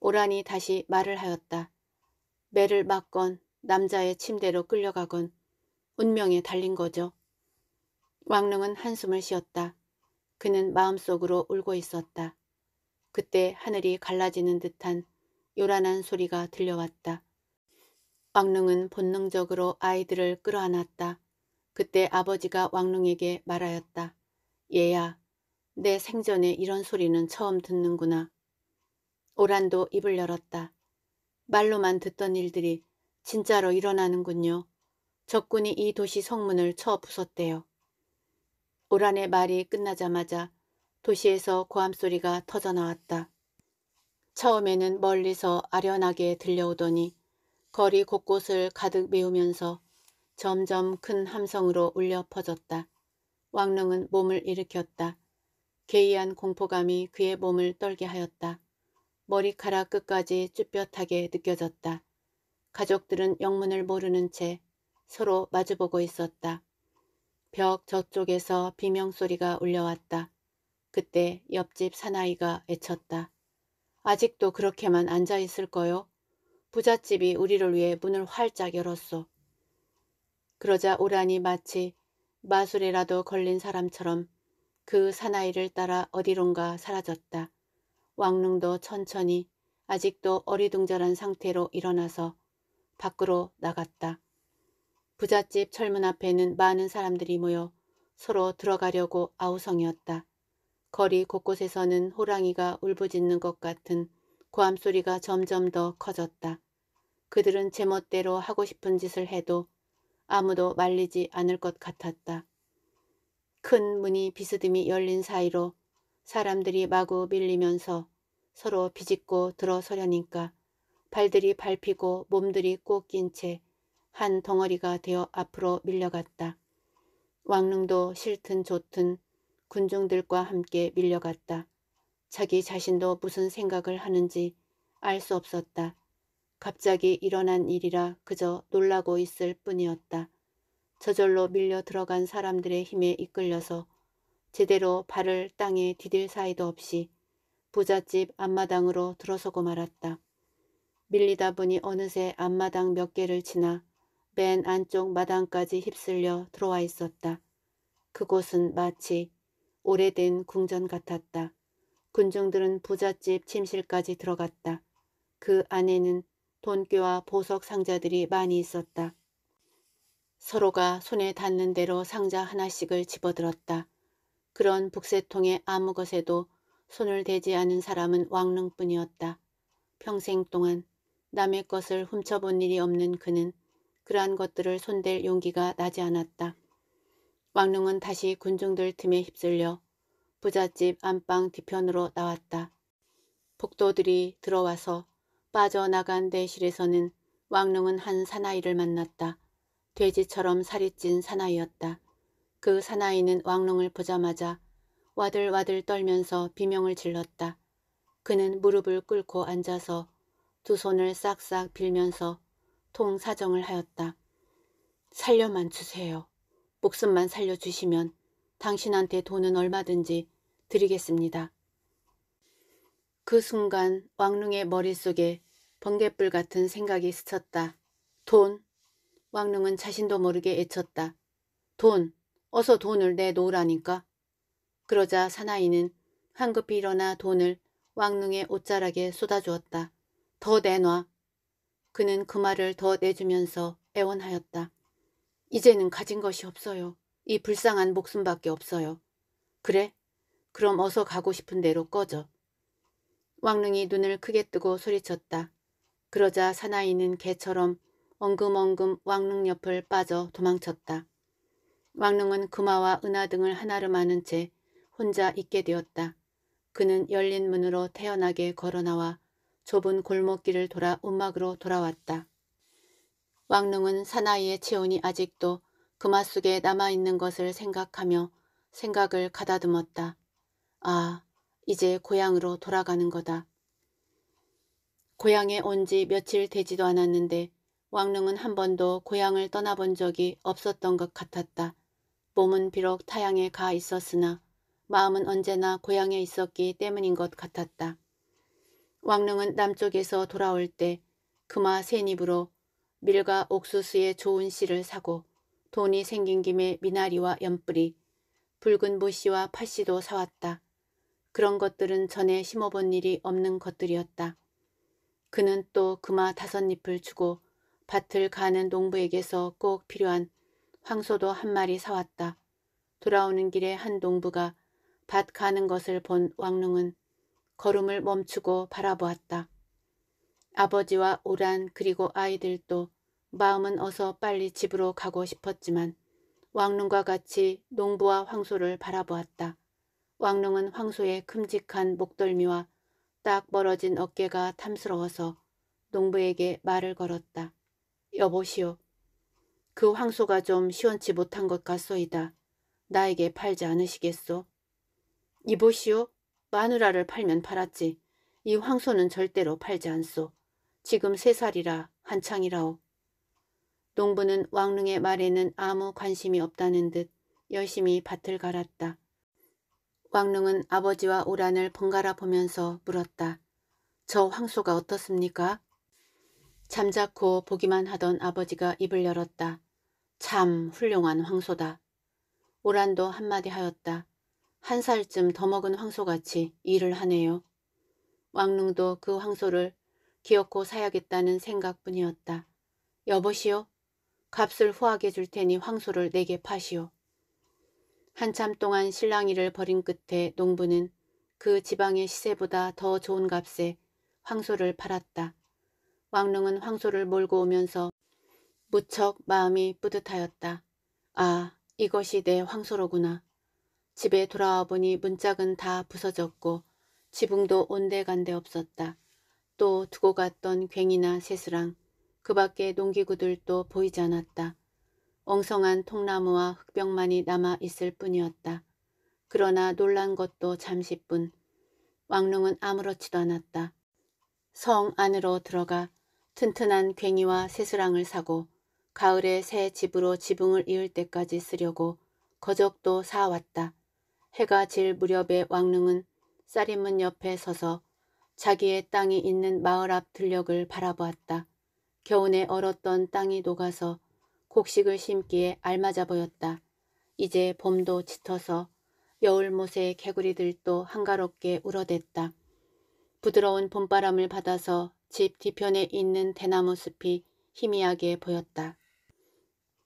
오란이 다시 말을 하였다. 매를 맞건 남자의 침대로 끌려가건 운명에 달린 거죠. 왕릉은 한숨을 쉬었다. 그는 마음속으로 울고 있었다. 그때 하늘이 갈라지는 듯한 요란한 소리가 들려왔다. 왕릉은 본능적으로 아이들을 끌어안았다. 그때 아버지가 왕릉에게 말하였다. 얘야, 내 생전에 이런 소리는 처음 듣는구나. 오란도 입을 열었다. 말로만 듣던 일들이 진짜로 일어나는군요. 적군이 이 도시 성문을 쳐 부쉈대요. 오란의 말이 끝나자마자 도시에서 고함소리가 터져나왔다. 처음에는 멀리서 아련하게 들려오더니 거리 곳곳을 가득 메우면서 점점 큰 함성으로 울려 퍼졌다. 왕릉은 몸을 일으켰다. 괴이한 공포감이 그의 몸을 떨게 하였다. 머리카락 끝까지 쭈뼛하게 느껴졌다. 가족들은 영문을 모르는 채 서로 마주보고 있었다. 벽 저쪽에서 비명소리가 울려왔다. 그때 옆집 사나이가 애쳤다. 아직도 그렇게만 앉아있을 거요? 부잣집이 우리를 위해 문을 활짝 열었소. 그러자 오란이 마치 마술에라도 걸린 사람처럼 그 사나이를 따라 어디론가 사라졌다. 왕릉도 천천히 아직도 어리둥절한 상태로 일어나서 밖으로 나갔다. 부잣집 철문 앞에는 많은 사람들이 모여 서로 들어가려고 아우성이었다. 거리 곳곳에서는 호랑이가 울부짖는 것 같은 고함 소리가 점점 더 커졌다. 그들은 제멋대로 하고 싶은 짓을 해도 아무도 말리지 않을 것 같았다. 큰 문이 비스듬히 열린 사이로 사람들이 마구 밀리면서 서로 비집고 들어서려니까 발들이 밟히고 몸들이 꼬낀 채 한 덩어리가 되어 앞으로 밀려갔다. 왕릉도 싫든 좋든 군중들과 함께 밀려갔다. 자기 자신도 무슨 생각을 하는지 알 수 없었다. 갑자기 일어난 일이라 그저 놀라고 있을 뿐이었다. 저절로 밀려 들어간 사람들의 힘에 이끌려서 제대로 발을 땅에 디딜 사이도 없이 부잣집 앞마당으로 들어서고 말았다. 밀리다 보니 어느새 앞마당 몇 개를 지나 맨 안쪽 마당까지 휩쓸려 들어와 있었다. 그곳은 마치 오래된 궁전 같았다. 군중들은 부잣집 침실까지 들어갔다. 그 안에는 돈깨와 보석 상자들이 많이 있었다. 서로가 손에 닿는 대로 상자 하나씩을 집어들었다. 그런 북새통의 아무 것에도 손을 대지 않은 사람은 왕릉뿐이었다. 평생 동안 남의 것을 훔쳐본 일이 없는 그는 그러한 것들을 손댈 용기가 나지 않았다. 왕릉은 다시 군중들 틈에 휩쓸려 부잣집 안방 뒤편으로 나왔다. 복도들이 들어와서 빠져나간 대실에서는 왕릉은 한 사나이를 만났다. 돼지처럼 살이 찐 사나이였다. 그 사나이는 왕릉을 보자마자 와들와들 떨면서 비명을 질렀다. 그는 무릎을 꿇고 앉아서 두 손을 싹싹 빌면서 통사정을 하였다. 살려만 주세요. 목숨만 살려주시면 당신한테 돈은 얼마든지 드리겠습니다. 그 순간 왕릉의 머릿속에 번갯불 같은 생각이 스쳤다. 돈! 왕릉은 자신도 모르게 애쳤다. 돈! 어서 돈을 내놓으라니까. 그러자 사나이는 황급히 일어나 돈을 왕릉의 옷자락에 쏟아주었다. 더 내놔. 그는 그 말을 더 내주면서 애원하였다. 이제는 가진 것이 없어요. 이 불쌍한 목숨밖에 없어요. 그래? 그럼 어서 가고 싶은 대로 꺼져. 왕릉이 눈을 크게 뜨고 소리쳤다. 그러자 사나이는 개처럼 엉금엉금 왕릉 옆을 빠져 도망쳤다. 왕릉은 금화와 은하 등을 하나로 마는 채 혼자 있게 되었다. 그는 열린 문으로 태연하게 걸어나와 좁은 골목길을 돌아 움막으로 돌아왔다. 왕릉은 사나이의 체온이 아직도 금화 속에 남아있는 것을 생각하며 생각을 가다듬었다. 아, 이제 고향으로 돌아가는 거다. 고향에 온 지 며칠 되지도 않았는데 왕릉은 한 번도 고향을 떠나본 적이 없었던 것 같았다. 몸은 비록 타양에 가 있었으나 마음은 언제나 고향에 있었기 때문인 것 같았다. 왕릉은 남쪽에서 돌아올 때 금화 세입으로 밀과 옥수수의 좋은 씨를 사고 돈이 생긴 김에 미나리와 연뿌리, 붉은 무시와 팥씨도 사왔다. 그런 것들은 전에 심어본 일이 없는 것들이었다. 그는 또 그마 다섯 잎을 주고 밭을 가는 농부에게서 꼭 필요한 황소도 한 마리 사왔다. 돌아오는 길에 한 농부가 밭 가는 것을 본 왕릉은 걸음을 멈추고 바라보았다. 아버지와 오란 그리고 아이들도 마음은 어서 빨리 집으로 가고 싶었지만 왕릉과 같이 농부와 황소를 바라보았다. 왕릉은 황소의 큼직한 목덜미와 딱 벌어진 어깨가 탐스러워서 농부에게 말을 걸었다. 여보시오. 그 황소가 좀 시원치 못한 것 같소이다. 나에게 팔지 않으시겠소? 이보시오. 마누라를 팔면 팔았지. 이 황소는 절대로 팔지 않소. 지금 세 살이라 한창이라오. 농부는 왕릉의 말에는 아무 관심이 없다는 듯 열심히 밭을 갈았다. 꽝릉은 아버지와 우란을 번갈아 보면서 물었다. 저 황소가 어떻습니까? 잠자코 보기만 하던 아버지가 입을 열었다. 참 훌륭한 황소다. 우란도 한마디 하였다. 한 살쯤 더 먹은 황소같이 일을 하네요. 왕릉도 그 황소를 기어코 사야겠다는 생각뿐이었다. 여보시오, 값을 후하게 줄 테니 황소를 내게 파시오. 한참 동안 실랑이를 버린 끝에 농부는 그 지방의 시세보다 더 좋은 값에 황소를 팔았다. 왕릉은 황소를 몰고 오면서 무척 마음이 뿌듯하였다. 아, 이것이 내 황소로구나. 집에 돌아와 보니 문짝은 다 부서졌고 지붕도 온데간데 없었다. 또 두고 갔던 괭이나 새스랑 그 밖에 농기구들도 보이지 않았다. 엉성한 통나무와 흙병만이 남아 있을 뿐이었다. 그러나 놀란 것도 잠시뿐. 왕릉은 아무렇지도 않았다. 성 안으로 들어가 튼튼한 괭이와 새스랑을 사고 가을에 새 집으로 지붕을 이을 때까지 쓰려고 거적도 사왔다. 해가 질 무렵에 왕릉은 쌀이문 옆에 서서 자기의 땅이 있는 마을 앞 들녘을 바라보았다. 겨우내 얼었던 땅이 녹아서 곡식을 심기에 알맞아 보였다. 이제 봄도 짙어서 여울못의 개구리들도 한가롭게 울어댔다. 부드러운 봄바람을 받아서 집 뒤편에 있는 대나무 숲이 희미하게 보였다.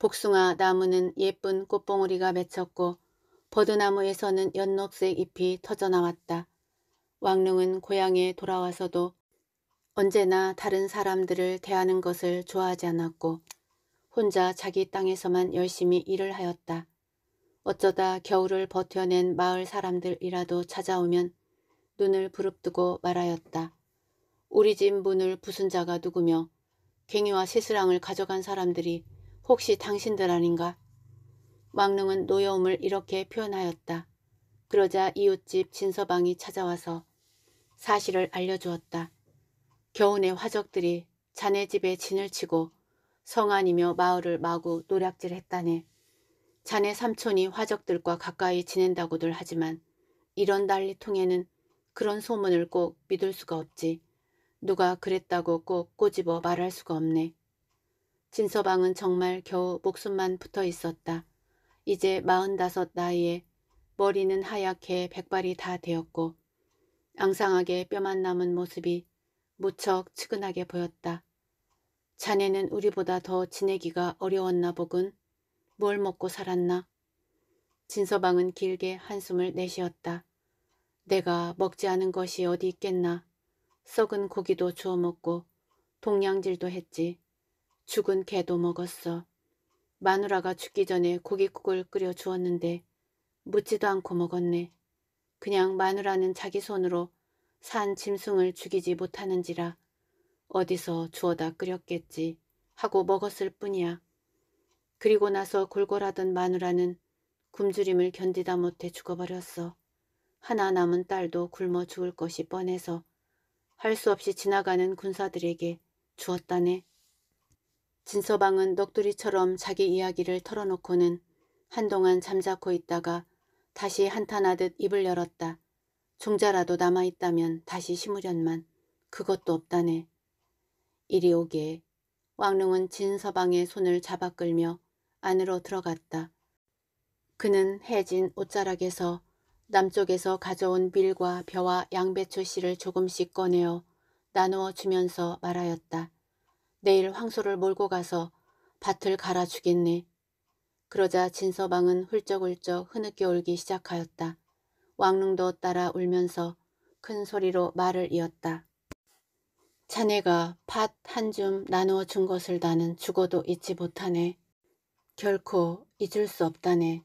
복숭아 나무는 예쁜 꽃봉오리가 맺혔고 버드나무에서는 연녹색 잎이 터져나왔다. 왕릉은 고향에 돌아와서도 언제나 다른 사람들을 대하는 것을 좋아하지 않았고 혼자 자기 땅에서만 열심히 일을 하였다. 어쩌다 겨울을 버텨낸 마을 사람들이라도 찾아오면 눈을 부릅뜨고 말하였다. 우리 집 문을 부순 자가 누구며 갱이와 시스랑을 가져간 사람들이 혹시 당신들 아닌가? 왕릉은 노여움을 이렇게 표현하였다. 그러자 이웃집 진서방이 찾아와서 사실을 알려주었다. 겨우내 화적들이 자네 집에 진을 치고 성안이며 마을을 마구 노략질했다네. 자네 삼촌이 화적들과 가까이 지낸다고들 하지만 이런 난리통에는 그런 소문을 꼭 믿을 수가 없지. 누가 그랬다고 꼭 꼬집어 말할 수가 없네. 진서방은 정말 겨우 목숨만 붙어 있었다. 이제 마흔다섯 나이에 머리는 하얗게 백발이 다 되었고 앙상하게 뼈만 남은 모습이 무척 측은하게 보였다. 자네는 우리보다 더 지내기가 어려웠나 보군. 뭘 먹고 살았나? 진서방은 길게 한숨을 내쉬었다. 내가 먹지 않은 것이 어디 있겠나. 썩은 고기도 주워 먹고 동양질도 했지. 죽은 개도 먹었어. 마누라가 죽기 전에 고깃국을 끓여 주었는데 묻지도 않고 먹었네. 그냥 마누라는 자기 손으로 산 짐승을 죽이지 못하는지라 어디서 주워다 끓였겠지 하고 먹었을 뿐이야. 그리고 나서 골골하던 마누라는 굶주림을 견디다 못해 죽어버렸어. 하나 남은 딸도 굶어 죽을 것이 뻔해서 할 수 없이 지나가는 군사들에게 주었다네. 진서방은 넋두리처럼 자기 이야기를 털어놓고는 한동안 잠자코 있다가 다시 한탄하듯 입을 열었다. 종자라도 남아있다면 다시 심으련만 그것도 없다네. 이리 오게. 왕릉은 진서방의 손을 잡아 끌며 안으로 들어갔다. 그는 해진 옷자락에서 남쪽에서 가져온 밀과 벼와 양배추 씨를 조금씩 꺼내어 나누어 주면서 말하였다. 내일 황소를 몰고 가서 밭을 갈아 주겠네. 그러자 진서방은 훌쩍훌쩍 흐느껴 울기 시작하였다. 왕릉도 따라 울면서 큰 소리로 말을 이었다. 자네가 밭한줌 나누어 준 것을 나는 죽어도 잊지 못하네. 결코 잊을 수 없다네.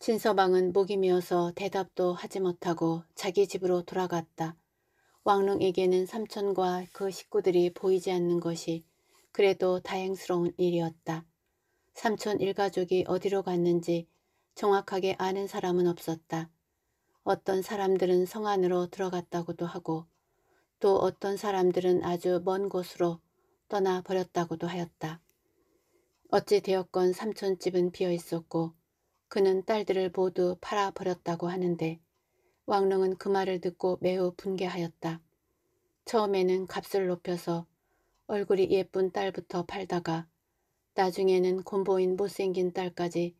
진서방은 목이 메어서 대답도 하지 못하고 자기 집으로 돌아갔다. 왕릉에게는 삼촌과 그 식구들이 보이지 않는 것이 그래도 다행스러운 일이었다. 삼촌 일가족이 어디로 갔는지 정확하게 아는 사람은 없었다. 어떤 사람들은 성 안으로 들어갔다고도 하고 또 어떤 사람들은 아주 먼 곳으로 떠나 버렸다고도 하였다. 어찌 되었건 삼촌 집은 비어 있었고 그는 딸들을 모두 팔아 버렸다고 하는데 왕릉은 그 말을 듣고 매우 분개하였다. 처음에는 값을 높여서 얼굴이 예쁜 딸부터 팔다가 나중에는 곰보인 못생긴 딸까지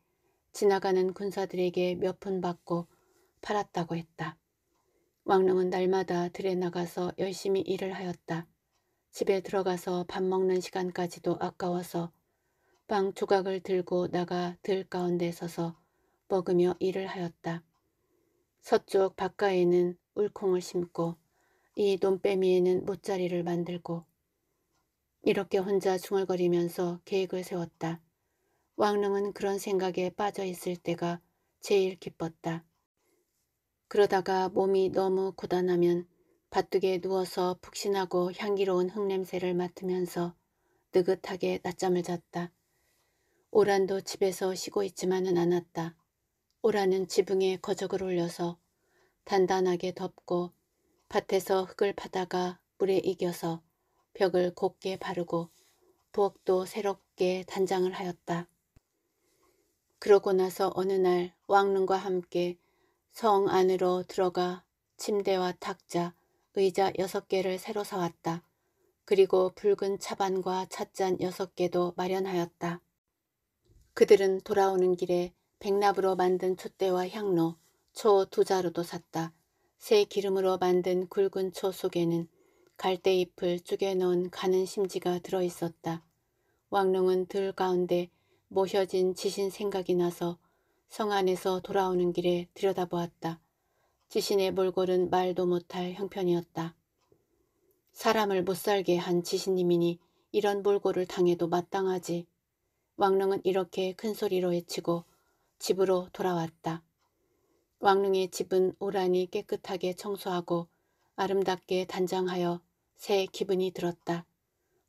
지나가는 군사들에게 몇 푼 받고 팔았다고 했다. 왕릉은 날마다 들에 나가서 열심히 일을 하였다. 집에 들어가서 밥 먹는 시간까지도 아까워서 빵 조각을 들고 나가 들 가운데 서서 먹으며 일을 하였다. 서쪽 바깥에는 울콩을 심고 이 논빼미에는 못자리를 만들고 이렇게 혼자 중얼거리면서 계획을 세웠다. 왕릉은 그런 생각에 빠져 있을 때가 제일 기뻤다. 그러다가 몸이 너무 고단하면 밭둑에 누워서 푹신하고 향기로운 흙냄새를 맡으면서 느긋하게 낮잠을 잤다. 오란도 집에서 쉬고 있지만은 않았다. 오란은 지붕에 거적을 올려서 단단하게 덮고 밭에서 흙을 파다가 물에 익여서 벽을 곱게 바르고 부엌도 새롭게 단장을 하였다. 그러고 나서 어느 날 왕릉과 함께 성 안으로 들어가 침대와 탁자, 의자 여섯 개를 새로 사왔다. 그리고 붉은 차반과 찻잔 여섯 개도 마련하였다. 그들은 돌아오는 길에 백납으로 만든 촛대와 향로, 초 두 자루도 샀다. 새 기름으로 만든 굵은 초 속에는 갈대잎을 쪼개놓은 가는 심지가 들어있었다. 왕릉은 들 가운데 모셔진 지신 생각이 나서 성 안에서 돌아오는 길에 들여다보았다. 지신의 몰골은 말도 못할 형편이었다. 사람을 못살게 한 지신님이니 이런 몰골을 당해도 마땅하지. 왕릉은 이렇게 큰 소리로 외치고 집으로 돌아왔다. 왕릉의 집은 오란이 깨끗하게 청소하고 아름답게 단장하여 새 기분이 들었다.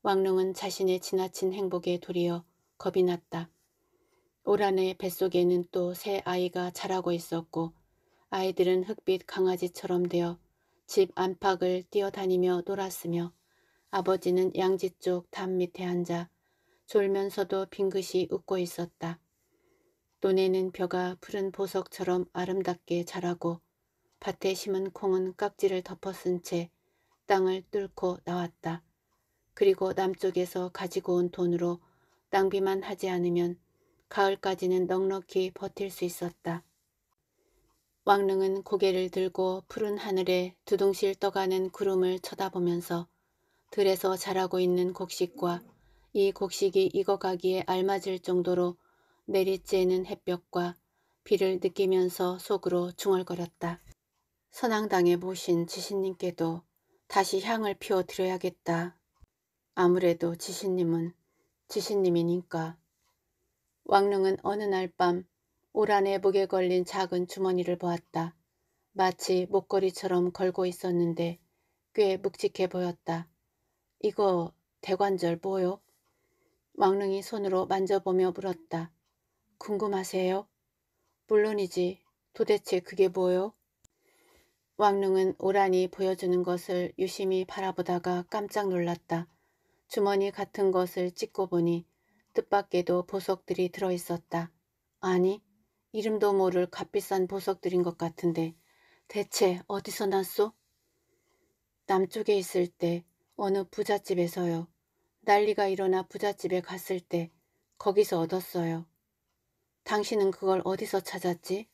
왕릉은 자신의 지나친 행복에 도리어 겁이 났다. 오란의 뱃속에는 또 새 아이가 자라고 있었고 아이들은 흑빛 강아지처럼 되어 집 안팎을 뛰어다니며 놀았으며 아버지는 양지 쪽 담 밑에 앉아 졸면서도 빙긋이 웃고 있었다. 논에는 벼가 푸른 보석처럼 아름답게 자라고 밭에 심은 콩은 깍지를 덮어쓴 채 땅을 뚫고 나왔다. 그리고 남쪽에서 가지고 온 돈으로 낭비만 하지 않으면 가을까지는 넉넉히 버틸 수 있었다. 왕릉은 고개를 들고 푸른 하늘에 두둥실 떠가는 구름을 쳐다보면서 들에서 자라고 있는 곡식과 이 곡식이 익어가기에 알맞을 정도로 내리쬐는 햇볕과 비를 느끼면서 속으로 중얼거렸다. 선앙당에 모신 지신님께도 다시 향을 피워드려야겠다. 아무래도 지신님은 지신님이니까 왕릉은 어느 날 밤 오란의 목에 걸린 작은 주머니를 보았다. 마치 목걸이처럼 걸고 있었는데 꽤 묵직해 보였다. 이거 대관절 뭐요? 왕릉이 손으로 만져보며 물었다. 궁금하세요? 물론이지. 도대체 그게 뭐요? 왕릉은 오란이 보여주는 것을 유심히 바라보다가 깜짝 놀랐다. 주머니 같은 것을 찍고 보니 뜻밖에도 보석들이 들어있었다. 아니, 이름도 모를 값비싼 보석들인 것 같은데 대체 어디서 났소? 남쪽에 있을 때 어느 부잣집에서요. 난리가 일어나 부잣집에 갔을 때 거기서 얻었어요. 당신은 그걸 어디서 찾았지?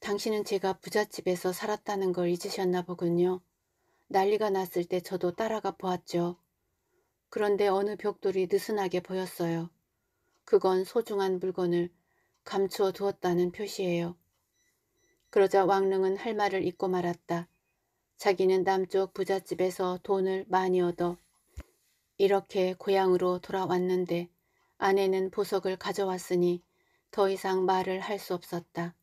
당신은 제가 부잣집에서 살았다는 걸 잊으셨나 보군요. 난리가 났을 때 저도 따라가 보았죠. 그런데 어느 벽돌이 느슨하게 보였어요. 그건 소중한 물건을 감추어 두었다는 표시예요. 그러자 왕릉은 할 말을 잊고 말았다. 자기는 남쪽 부잣집에서 돈을 많이 얻어 이렇게 고향으로 돌아왔는데 아내는 보석을 가져왔으니 더 이상 말을 할 수 없었다.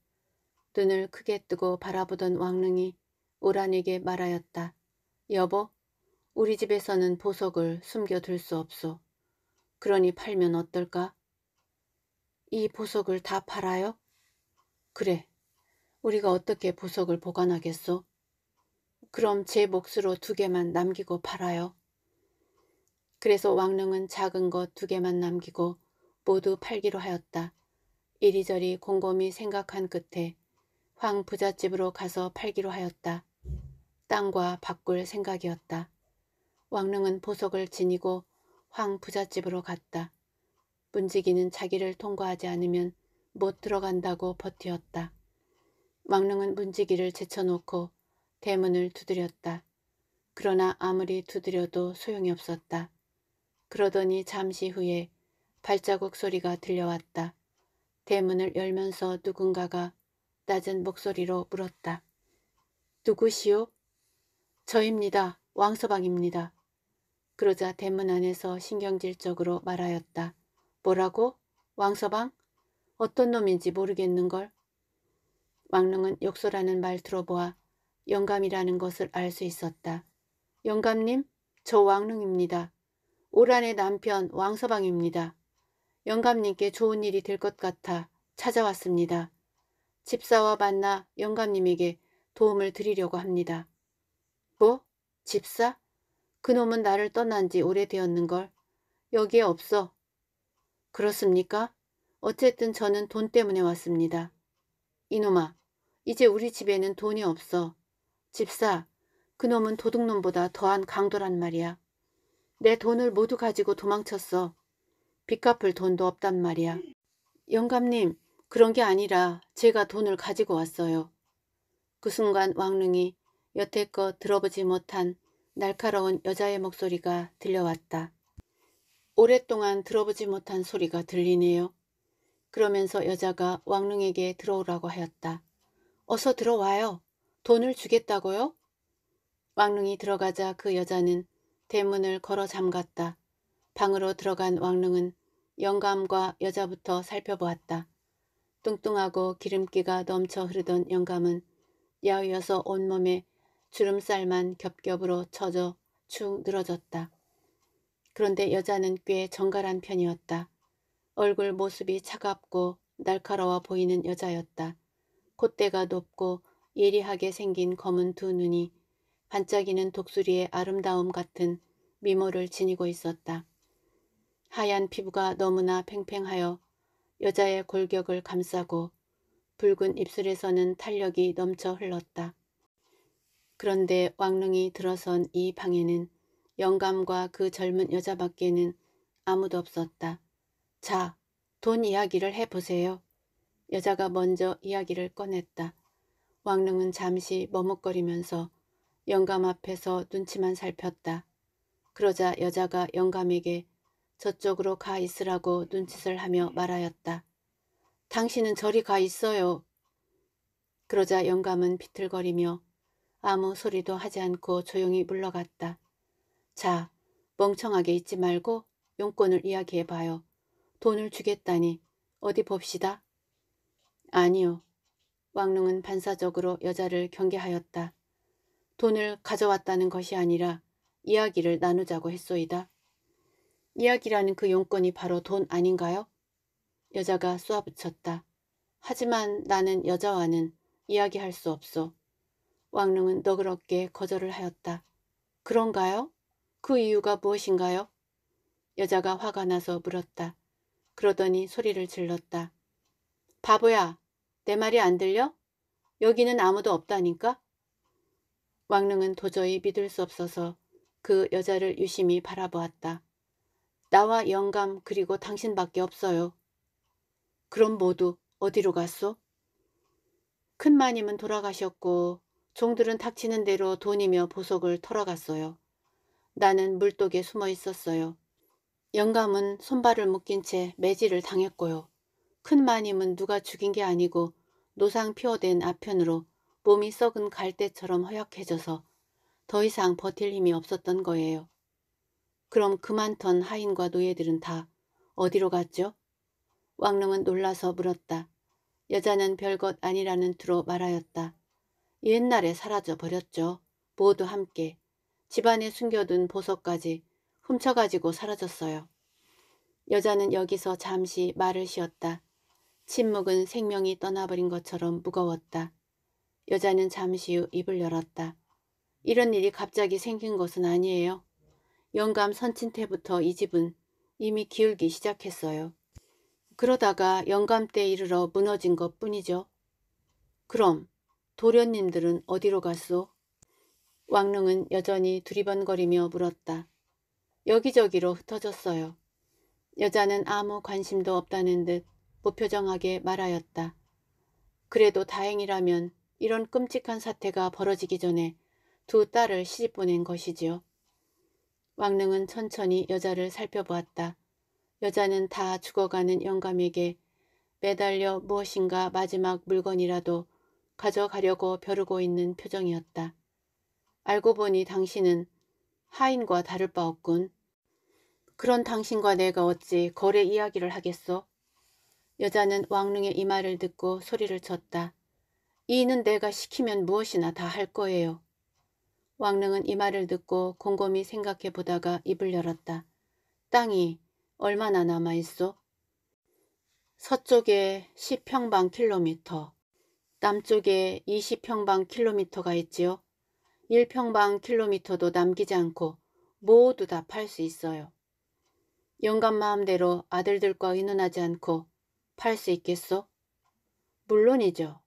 눈을 크게 뜨고 바라보던 왕릉이 오란에게 말하였다. 여보, 우리 집에서는 보석을 숨겨둘 수 없소. 그러니 팔면 어떨까? 이 보석을 다 팔아요? 그래. 우리가 어떻게 보석을 보관하겠소? 그럼 제 몫으로 두 개만 남기고 팔아요. 그래서 왕릉은 작은 것 두 개만 남기고 모두 팔기로 하였다. 이리저리 곰곰이 생각한 끝에 황 부잣집으로 가서 팔기로 하였다. 땅과 바꿀 생각이었다. 왕릉은 보석을 지니고 황 부잣집으로 갔다. 문지기는 자기를 통과하지 않으면 못 들어간다고 버티었다. 왕릉은 문지기를 제쳐놓고 대문을 두드렸다. 그러나 아무리 두드려도 소용이 없었다. 그러더니 잠시 후에 발자국 소리가 들려왔다. 대문을 열면서 누군가가 낮은 목소리로 물었다. 누구시오? 저입니다. 왕서방입니다. 그러자 대문 안에서 신경질적으로 말하였다. 뭐라고? 왕서방? 어떤 놈인지 모르겠는걸? 왕릉은 욕설하는 말 들어보아 영감이라는 것을 알 수 있었다. 영감님, 저 왕릉입니다. 오란의 남편 왕서방입니다. 영감님께 좋은 일이 될 것 같아 찾아왔습니다. 집사와 만나 영감님에게 도움을 드리려고 합니다. 뭐? 집사? 그놈은 나를 떠난 지 오래되었는걸. 여기에 없어. 그렇습니까? 어쨌든 저는 돈 때문에 왔습니다. 이놈아, 이제 우리 집에는 돈이 없어. 집사, 그놈은 도둑놈보다 더한 강도란 말이야. 내 돈을 모두 가지고 도망쳤어. 빚 갚을 돈도 없단 말이야. 영감님, 그런 게 아니라 제가 돈을 가지고 왔어요. 그 순간 왕릉이 여태껏 들어보지 못한 날카로운 여자의 목소리가 들려왔다. 오랫동안 들어보지 못한 소리가 들리네요. 그러면서 여자가 왕릉에게 들어오라고 하였다. 어서 들어와요. 돈을 주겠다고요? 왕릉이 들어가자 그 여자는 대문을 걸어 잠갔다. 방으로 들어간 왕릉은 영감과 여자부터 살펴보았다. 뚱뚱하고 기름기가 넘쳐 흐르던 영감은 야위어서 온몸에 주름살만 겹겹으로 쳐져 축 늘어졌다. 그런데 여자는 꽤 정갈한 편이었다. 얼굴 모습이 차갑고 날카로워 보이는 여자였다. 콧대가 높고 예리하게 생긴 검은 두 눈이 반짝이는 독수리의 아름다움 같은 미모를 지니고 있었다. 하얀 피부가 너무나 팽팽하여 여자의 골격을 감싸고 붉은 입술에서는 탄력이 넘쳐 흘렀다. 그런데 왕릉이 들어선 이 방에는 영감과 그 젊은 여자밖에는 아무도 없었다. 자, 돈 이야기를 해보세요. 여자가 먼저 이야기를 꺼냈다. 왕릉은 잠시 머뭇거리면서 영감 앞에서 눈치만 살폈다. 그러자 여자가 영감에게 저쪽으로 가 있으라고 눈짓을 하며 말하였다. 당신은 저리 가 있어요. 그러자 영감은 비틀거리며 아무 소리도 하지 않고 조용히 물러갔다. 자, 멍청하게 있지 말고 용건을 이야기해봐요. 돈을 주겠다니. 어디 봅시다. 아니요. 왕릉은 반사적으로 여자를 경계하였다. 돈을 가져왔다는 것이 아니라 이야기를 나누자고 했소이다. 이야기라는 그 용건이 바로 돈 아닌가요? 여자가 쏘아붙였다. 하지만 나는 여자와는 이야기할 수 없소. 왕릉은 너그럽게 거절을 하였다. 그런가요? 그 이유가 무엇인가요? 여자가 화가 나서 물었다. 그러더니 소리를 질렀다. 바보야, 내 말이 안 들려? 여기는 아무도 없다니까? 왕릉은 도저히 믿을 수 없어서 그 여자를 유심히 바라보았다. 나와 영감 그리고 당신밖에 없어요. 그럼 모두 어디로 갔소? 큰 마님은 돌아가셨고 종들은 닥치는 대로 돈이며 보석을 털어갔어요. 나는 물독에 숨어 있었어요. 영감은 손발을 묶인 채 매질을 당했고요. 큰 마님은 누가 죽인 게 아니고 노상 피어된 아편으로 몸이 썩은 갈대처럼 허약해져서 더 이상 버틸 힘이 없었던 거예요. 그럼 그만턴 하인과 노예들은 다 어디로 갔죠? 왕릉은 놀라서 물었다. 여자는 별것 아니라는 투로 말하였다. 옛날에 사라져 버렸죠. 모두 함께 집안에 숨겨둔 보석까지 훔쳐가지고 사라졌어요. 여자는 여기서 잠시 말을 쉬었다. 침묵은 생명이 떠나버린 것처럼 무거웠다. 여자는 잠시 후 입을 열었다. 이런 일이 갑자기 생긴 것은 아니에요. 영감 선친 때부터 이 집은 이미 기울기 시작했어요. 그러다가 영감 때 이르러 무너진 것 뿐이죠. 그럼 도련님들은 어디로 갔소? 왕릉은 여전히 두리번거리며 물었다. 여기저기로 흩어졌어요. 여자는 아무 관심도 없다는 듯 무표정하게 말하였다. 그래도 다행이라면 이런 끔찍한 사태가 벌어지기 전에 두 딸을 시집보낸 것이지요. 왕릉은 천천히 여자를 살펴보았다. 여자는 다 죽어가는 영감에게 매달려 무엇인가 마지막 물건이라도 가져가려고 벼르고 있는 표정이었다. 알고 보니 당신은 하인과 다를 바 없군. 그런 당신과 내가 어찌 거래 이야기를 하겠소? 여자는 왕릉의 이 말을 듣고 소리를 쳤다. 이는 내가 시키면 무엇이나 다 할 거예요. 왕릉은 이 말을 듣고 곰곰이 생각해 보다가 입을 열었다. 땅이 얼마나 남아있소? 서쪽에 10평방 킬로미터, 남쪽에 20평방킬로미터가 있지요. 1평방킬로미터도 남기지 않고 모두 다 팔 수 있어요. 영감 마음대로 아들들과 의논하지 않고 팔 수 있겠소? 물론이죠.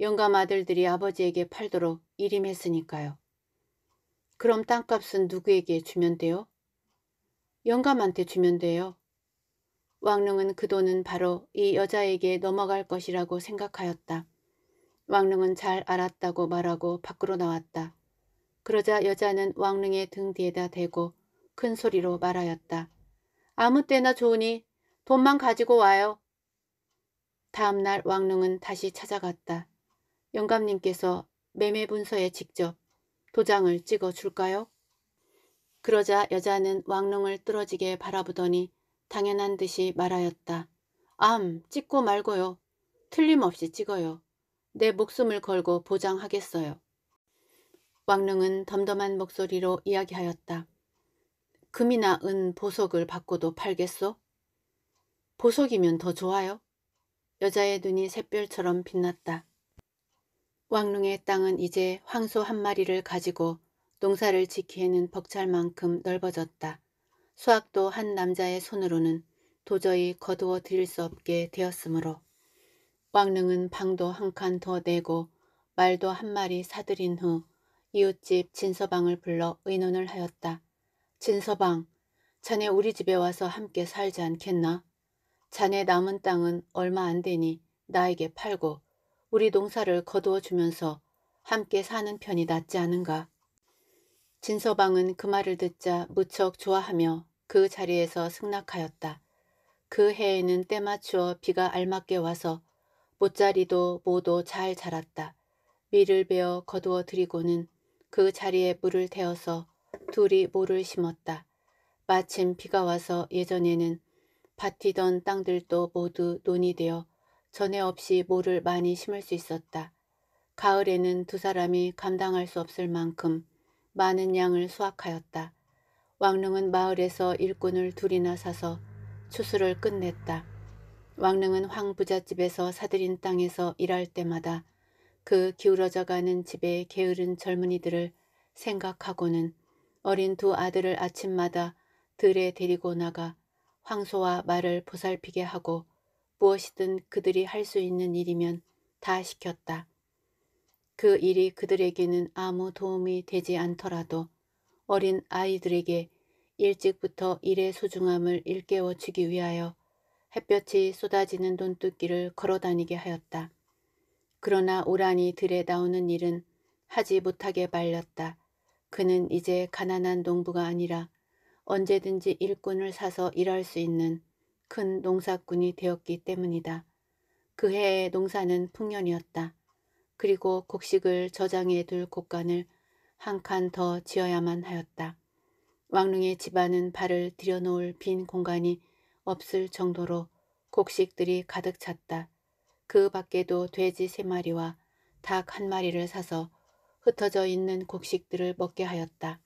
영감 아들들이 아버지에게 팔도록 일임했으니까요. 그럼 땅값은 누구에게 주면 돼요? 영감한테 주면 돼요. 왕릉은 그 돈은 바로 이 여자에게 넘어갈 것이라고 생각하였다. 왕릉은 잘 알았다고 말하고 밖으로 나왔다. 그러자 여자는 왕릉의 등 뒤에다 대고 큰 소리로 말하였다. 아무 때나 좋으니 돈만 가지고 와요. 다음날 왕릉은 다시 찾아갔다. 영감님께서 매매 분서에 직접 도장을 찍어 줄까요? 그러자 여자는 왕릉을 떨어지게 바라보더니 당연한 듯이 말하였다. 암, 찍고 말고요. 틀림없이 찍어요. 내 목숨을 걸고 보장하겠어요. 왕릉은 덤덤한 목소리로 이야기하였다. 금이나 은 보석을 받고도 팔겠소? 보석이면 더 좋아요. 여자의 눈이 샛별처럼 빛났다. 왕릉의 땅은 이제 황소 한 마리를 가지고 농사를 지키에는 벅찰 만큼 넓어졌다. 수확도한 남자의 손으로는 도저히 거두어 드릴 수 없게 되었으므로 왕릉은 방도 한 칸 더 내고 말도 한 마리 사들인 후 이웃집 진서방을 불러 의논을 하였다. 진서방, 자네 우리 집에 와서 함께 살지 않겠나? 자네 남은 땅은 얼마 안 되니 나에게 팔고 우리 농사를 거두어 주면서 함께 사는 편이 낫지 않은가? 진서방은 그 말을 듣자 무척 좋아하며 그 자리에서 승낙하였다. 그 해에는 때맞추어 비가 알맞게 와서 못자리도 모도 잘 자랐다. 밀을 베어 거두어 들이고는 그 자리에 물을 대어서 둘이 모를 심었다. 마침 비가 와서 예전에는 밭이던 땅들도 모두 논이 되어 전에 없이 모를 많이 심을 수 있었다. 가을에는 두 사람이 감당할 수 없을 만큼 많은 양을 수확하였다. 왕릉은 마을에서 일꾼을 둘이나 사서 추수를 끝냈다. 왕릉은 황부자 집에서 사들인 땅에서 일할 때마다 그 기울어져 가는 집에 게으른 젊은이들을 생각하고는 어린 두 아들을 아침마다 들에 데리고 나가 황소와 말을 보살피게 하고 무엇이든 그들이 할 수 있는 일이면 다 시켰다. 그 일이 그들에게는 아무 도움이 되지 않더라도 어린 아이들에게 일찍부터 일의 소중함을 일깨워 주기 위하여 햇볕이 쏟아지는 돈뚝길을 걸어다니게 하였다. 그러나 오란이 들에 나오는 일은 하지 못하게 말렸다. 그는 이제 가난한 농부가 아니라 언제든지 일꾼을 사서 일할 수 있는 큰 농사꾼이 되었기 때문이다. 그 해의 농사는 풍년이었다. 그리고 곡식을 저장해 둘곳간을한 칸 더 지어야만 하였다. 왕릉의 집안은 발을 들여놓을 빈 공간이 없을 정도로 곡식들이 가득 찼다. 그 밖에도 돼지 세 마리와 닭 한 마리를 사서 흩어져 있는 곡식들을 먹게 하였다.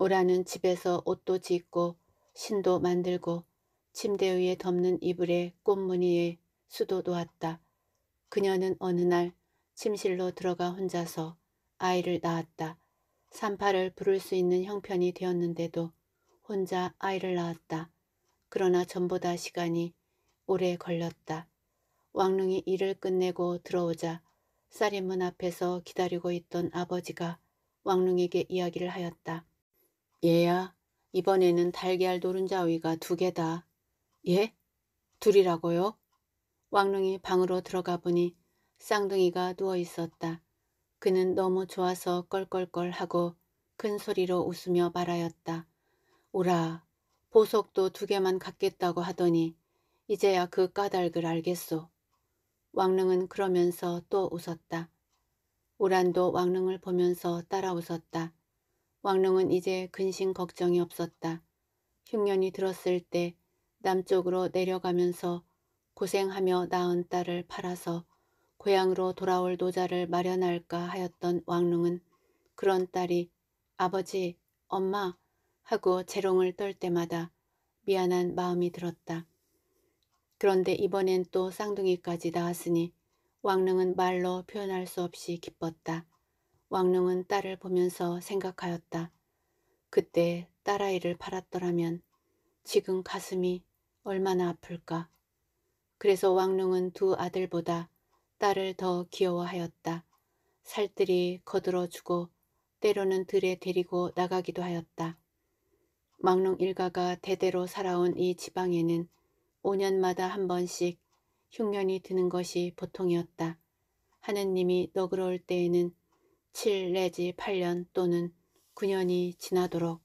오라는 집에서 옷도 짓고 신도 만들고 침대 위에 덮는 이불에 꽃무늬에 수도 놓았다. 그녀는 어느 날 침실로 들어가 혼자서 아이를 낳았다. 산파를 부를 수 있는 형편이 되었는데도 혼자 아이를 낳았다. 그러나 전보다 시간이 오래 걸렸다. 왕릉이 일을 끝내고 들어오자 쌀이 문 앞에서 기다리고 있던 아버지가 왕릉에게 이야기를 하였다. 얘야, 이번에는 달걀 노른자위가 두 개다. 예? 둘이라고요? 왕릉이 방으로 들어가 보니 쌍둥이가 누워 있었다. 그는 너무 좋아서 껄껄껄 하고 큰 소리로 웃으며 말하였다. 오라, 보석도 두 개만 갖겠다고 하더니 이제야 그 까닭을 알겠소. 왕릉은 그러면서 또 웃었다. 우란도 왕릉을 보면서 따라 웃었다. 왕릉은 이제 근심 걱정이 없었다. 흉년이 들었을 때 남쪽으로 내려가면서 고생하며 낳은 딸을 팔아서 고향으로 돌아올 노자를 마련할까 하였던 왕릉은 그런 딸이 아버지, 엄마 하고 재롱을 떨 때마다 미안한 마음이 들었다. 그런데 이번엔 또 쌍둥이까지 나왔으니 왕릉은 말로 표현할 수 없이 기뻤다. 왕릉은 딸을 보면서 생각하였다. 그때 딸아이를 팔았더라면 지금 가슴이 얼마나 아플까. 그래서 왕릉은 두 아들보다 딸을 더 귀여워하였다. 살뜰히 거들어주고 때로는 들에 데리고 나가기도 하였다. 망농 일가가 대대로 살아온 이 지방에는 5년마다 한 번씩 흉년이 드는 것이 보통이었다. 하느님이 너그러울 때에는 7 내지 8년 또는 9년이 지나도록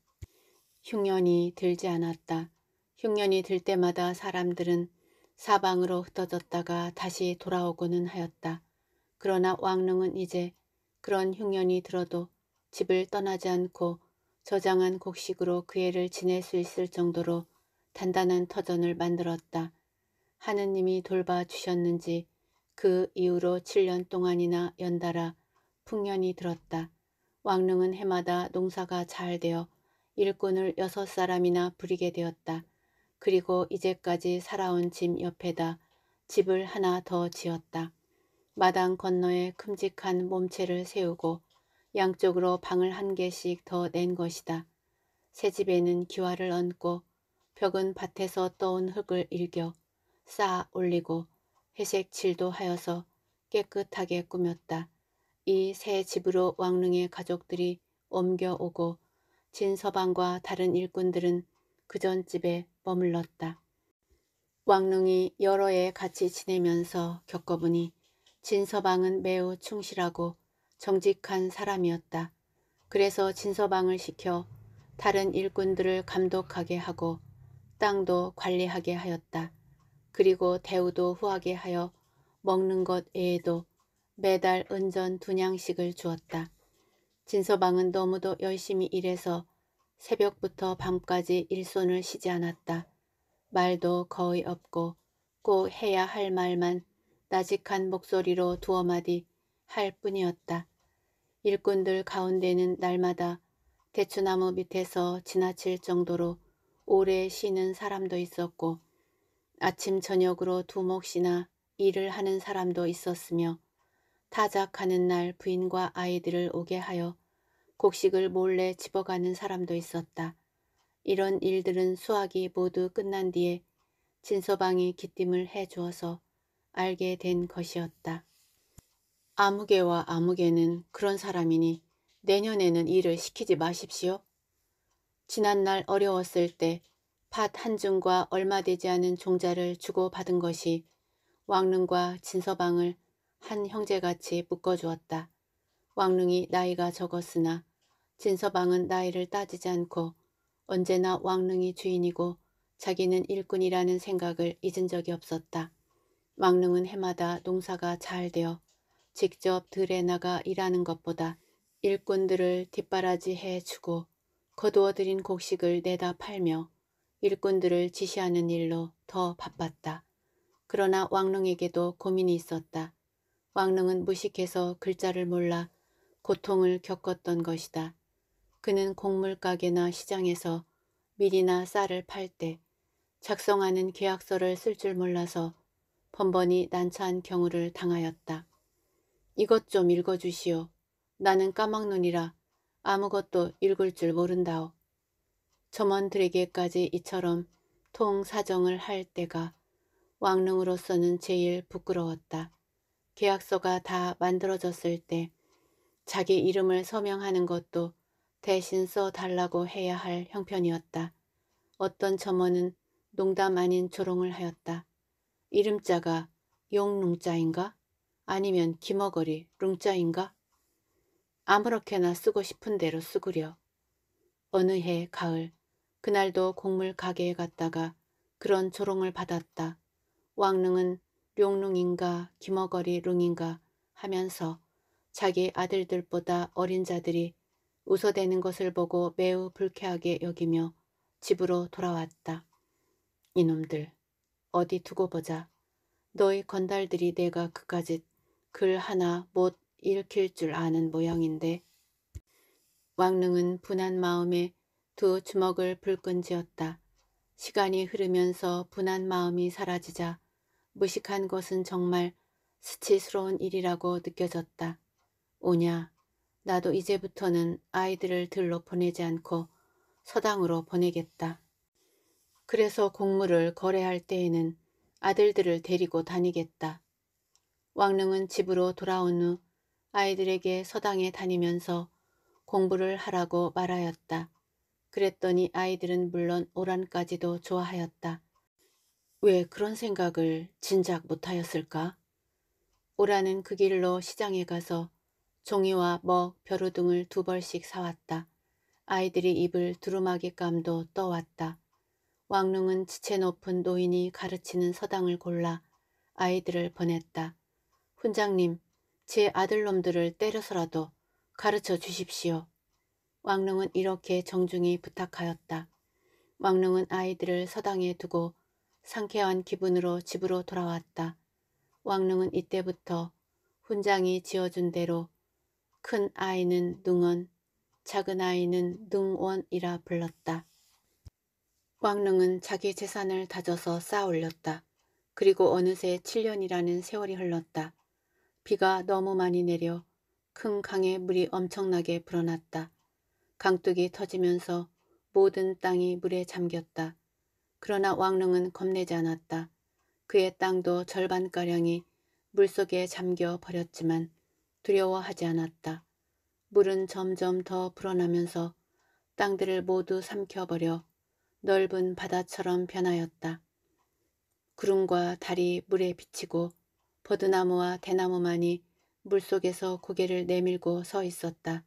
흉년이 들지 않았다. 흉년이 들 때마다 사람들은 사방으로 흩어졌다가 다시 돌아오고는 하였다. 그러나 왕릉은 이제 그런 흉년이 들어도 집을 떠나지 않고 저장한 곡식으로 그애를 지낼 수 있을 정도로 단단한 터전을 만들었다. 하느님이 돌봐주셨는지 그 이후로 7년 동안이나 연달아 풍년이 들었다. 왕릉은 해마다 농사가 잘 되어 일꾼을 여섯 사람이나 부리게 되었다. 그리고 이제까지 살아온 집 옆에다 집을 하나 더 지었다. 마당 건너에 큼직한 몸체를 세우고 양쪽으로 방을 한 개씩 더 낸 것이다. 새 집에는 기와를 얹고 벽은 밭에서 떠온 흙을 일겨 쌓아 올리고 회색 칠도 하여서 깨끗하게 꾸몄다. 이 새 집으로 왕릉의 가족들이 옮겨오고 진서방과 다른 일꾼들은 그 전 집에 머물렀다. 왕릉이 여러 해 같이 지내면서 겪어보니 진서방은 매우 충실하고 정직한 사람이었다. 그래서 진서방을 시켜 다른 일꾼들을 감독하게 하고 땅도 관리하게 하였다. 그리고 대우도 후하게 하여 먹는 것 외에도 매달 은전 두냥씩을 주었다. 진서방은 너무도 열심히 일해서 새벽부터 밤까지 일손을 쉬지 않았다. 말도 거의 없고 꼭 해야 할 말만 나직한 목소리로 두어 마디 할 뿐이었다. 일꾼들 가운데는 날마다 대추나무 밑에서 지나칠 정도로 오래 쉬는 사람도 있었고 아침 저녁으로 두 몫이나 일을 하는 사람도 있었으며 타작하는 날 부인과 아이들을 오게 하여 곡식을 몰래 집어가는 사람도 있었다. 이런 일들은 수학이 모두 끝난 뒤에 진서방이 기띔을 해주어서 알게 된 것이었다. 아무개와 아무개는 그런 사람이니 내년에는 일을 시키지 마십시오. 지난날 어려웠을 때 밭 한 줌과 얼마 되지 않은 종자를 주고받은 것이 왕릉과 진서방을 한 형제같이 묶어주었다. 왕릉이 나이가 적었으나 진서방은 나이를 따지지 않고 언제나 왕릉이 주인이고 자기는 일꾼이라는 생각을 잊은 적이 없었다. 왕릉은 해마다 농사가 잘 되어 직접 들에 나가 일하는 것보다 일꾼들을 뒷바라지해 주고 거두어들인 곡식을 내다 팔며 일꾼들을 지시하는 일로 더 바빴다. 그러나 왕릉에게도 고민이 있었다. 왕릉은 무식해서 글자를 몰라 고통을 겪었던 것이다. 그는 곡물가게나 시장에서 밀이나 쌀을 팔 때 작성하는 계약서를 쓸 줄 몰라서 번번이 난처한 경우를 당하였다. 이것 좀 읽어주시오. 나는 까막눈이라 아무것도 읽을 줄 모른다오. 점원들에게까지 이처럼 통사정을 할 때가 왕릉으로서는 제일 부끄러웠다. 계약서가 다 만들어졌을 때 자기 이름을 서명하는 것도 대신 써달라고 해야 할 형편이었다. 어떤 점원은 농담 아닌 조롱을 하였다. 이름자가 용농자인가? 아니면 기머거리 룽짜인가? 아무렇게나 쓰고 싶은 대로 쓰구려. 어느 해 가을 그날도 곡물 가게에 갔다가 그런 조롱을 받았다. 왕릉은 룡릉인가 기머거리 룽인가 하면서 자기 아들들보다 어린 자들이 웃어대는 것을 보고 매우 불쾌하게 여기며 집으로 돌아왔다. 이놈들 어디 두고 보자. 너희 건달들이 내가 그까짓 글 하나 못 읽힐 줄 아는 모양인데 왕릉은 분한 마음에 두 주먹을 불끈지었다. 시간이 흐르면서 분한 마음이 사라지자 무식한 것은 정말 수치스러운 일이라고 느껴졌다. 오냐, 나도 이제부터는 아이들을 들로 보내지 않고 서당으로 보내겠다. 그래서 곡물을 거래할 때에는 아들들을 데리고 다니겠다. 왕릉은 집으로 돌아온 후 아이들에게 서당에 다니면서 공부를 하라고 말하였다. 그랬더니 아이들은 물론 오란까지도 좋아하였다. 왜 그런 생각을 진작 못하였을까? 오라는 그 길로 시장에 가서 종이와 먹, 벼루 등을 두 벌씩 사왔다. 아이들이 입을 두루마기 감도 떠왔다. 왕릉은 지체 높은 노인이 가르치는 서당을 골라 아이들을 보냈다. 훈장님, 제 아들놈들을 때려서라도 가르쳐 주십시오. 왕릉은 이렇게 정중히 부탁하였다. 왕릉은 아이들을 서당에 두고 상쾌한 기분으로 집으로 돌아왔다. 왕릉은 이때부터 훈장이 지어준 대로 큰 아이는 능원, 작은 아이는 능원이라 불렀다. 왕릉은 자기 재산을 다져서 쌓아 올렸다. 그리고 어느새 7년이라는 세월이 흘렀다. 비가 너무 많이 내려 큰 강에 물이 엄청나게 불어났다. 강둑이 터지면서 모든 땅이 물에 잠겼다. 그러나 왕릉은 겁내지 않았다. 그의 땅도 절반가량이 물속에 잠겨 버렸지만 두려워하지 않았다. 물은 점점 더 불어나면서 땅들을 모두 삼켜버려 넓은 바다처럼 변하였다. 구름과 달이 물에 비치고 버드나무와 대나무만이 물속에서 고개를 내밀고 서 있었다.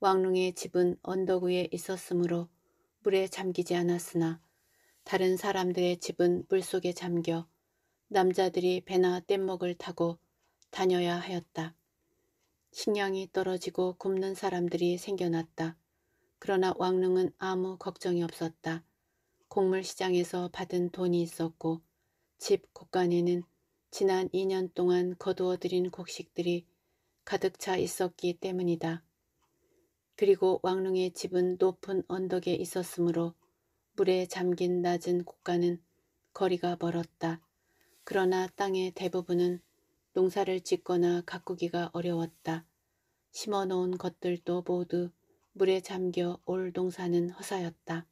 왕릉의 집은 언덕 위에 있었으므로 물에 잠기지 않았으나 다른 사람들의 집은 물속에 잠겨 남자들이 배나 뗏목을 타고 다녀야 하였다. 식량이 떨어지고 굶는 사람들이 생겨났다. 그러나 왕릉은 아무 걱정이 없었다. 곡물시장에서 받은 돈이 있었고 집 곳간에는 지난 2년 동안 거두어들인 곡식들이 가득 차 있었기 때문이다. 그리고 왕릉의 집은 높은 언덕에 있었으므로 물에 잠긴 낮은 곳과는 거리가 멀었다. 그러나 땅의 대부분은 농사를 짓거나 가꾸기가 어려웠다. 심어놓은 것들도 모두 물에 잠겨 올 농사는 허사였다.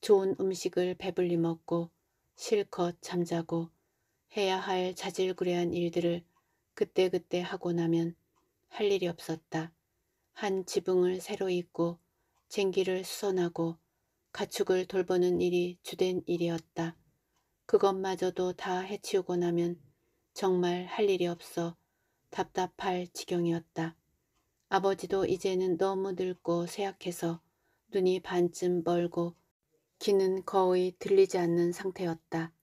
좋은 음식을 배불리 먹고 실컷 잠자고 해야 할 자질구레한 일들을 그때그때 하고 나면 할 일이 없었다. 한 지붕을 새로 입고 쟁기를 수선하고 가축을 돌보는 일이 주된 일이었다. 그것마저도 다 해치우고 나면 정말 할 일이 없어 답답할 지경이었다. 아버지도 이제는 너무 늙고 쇠약해서 눈이 반쯤 멀고 귀는 거의 들리지 않는 상태였다.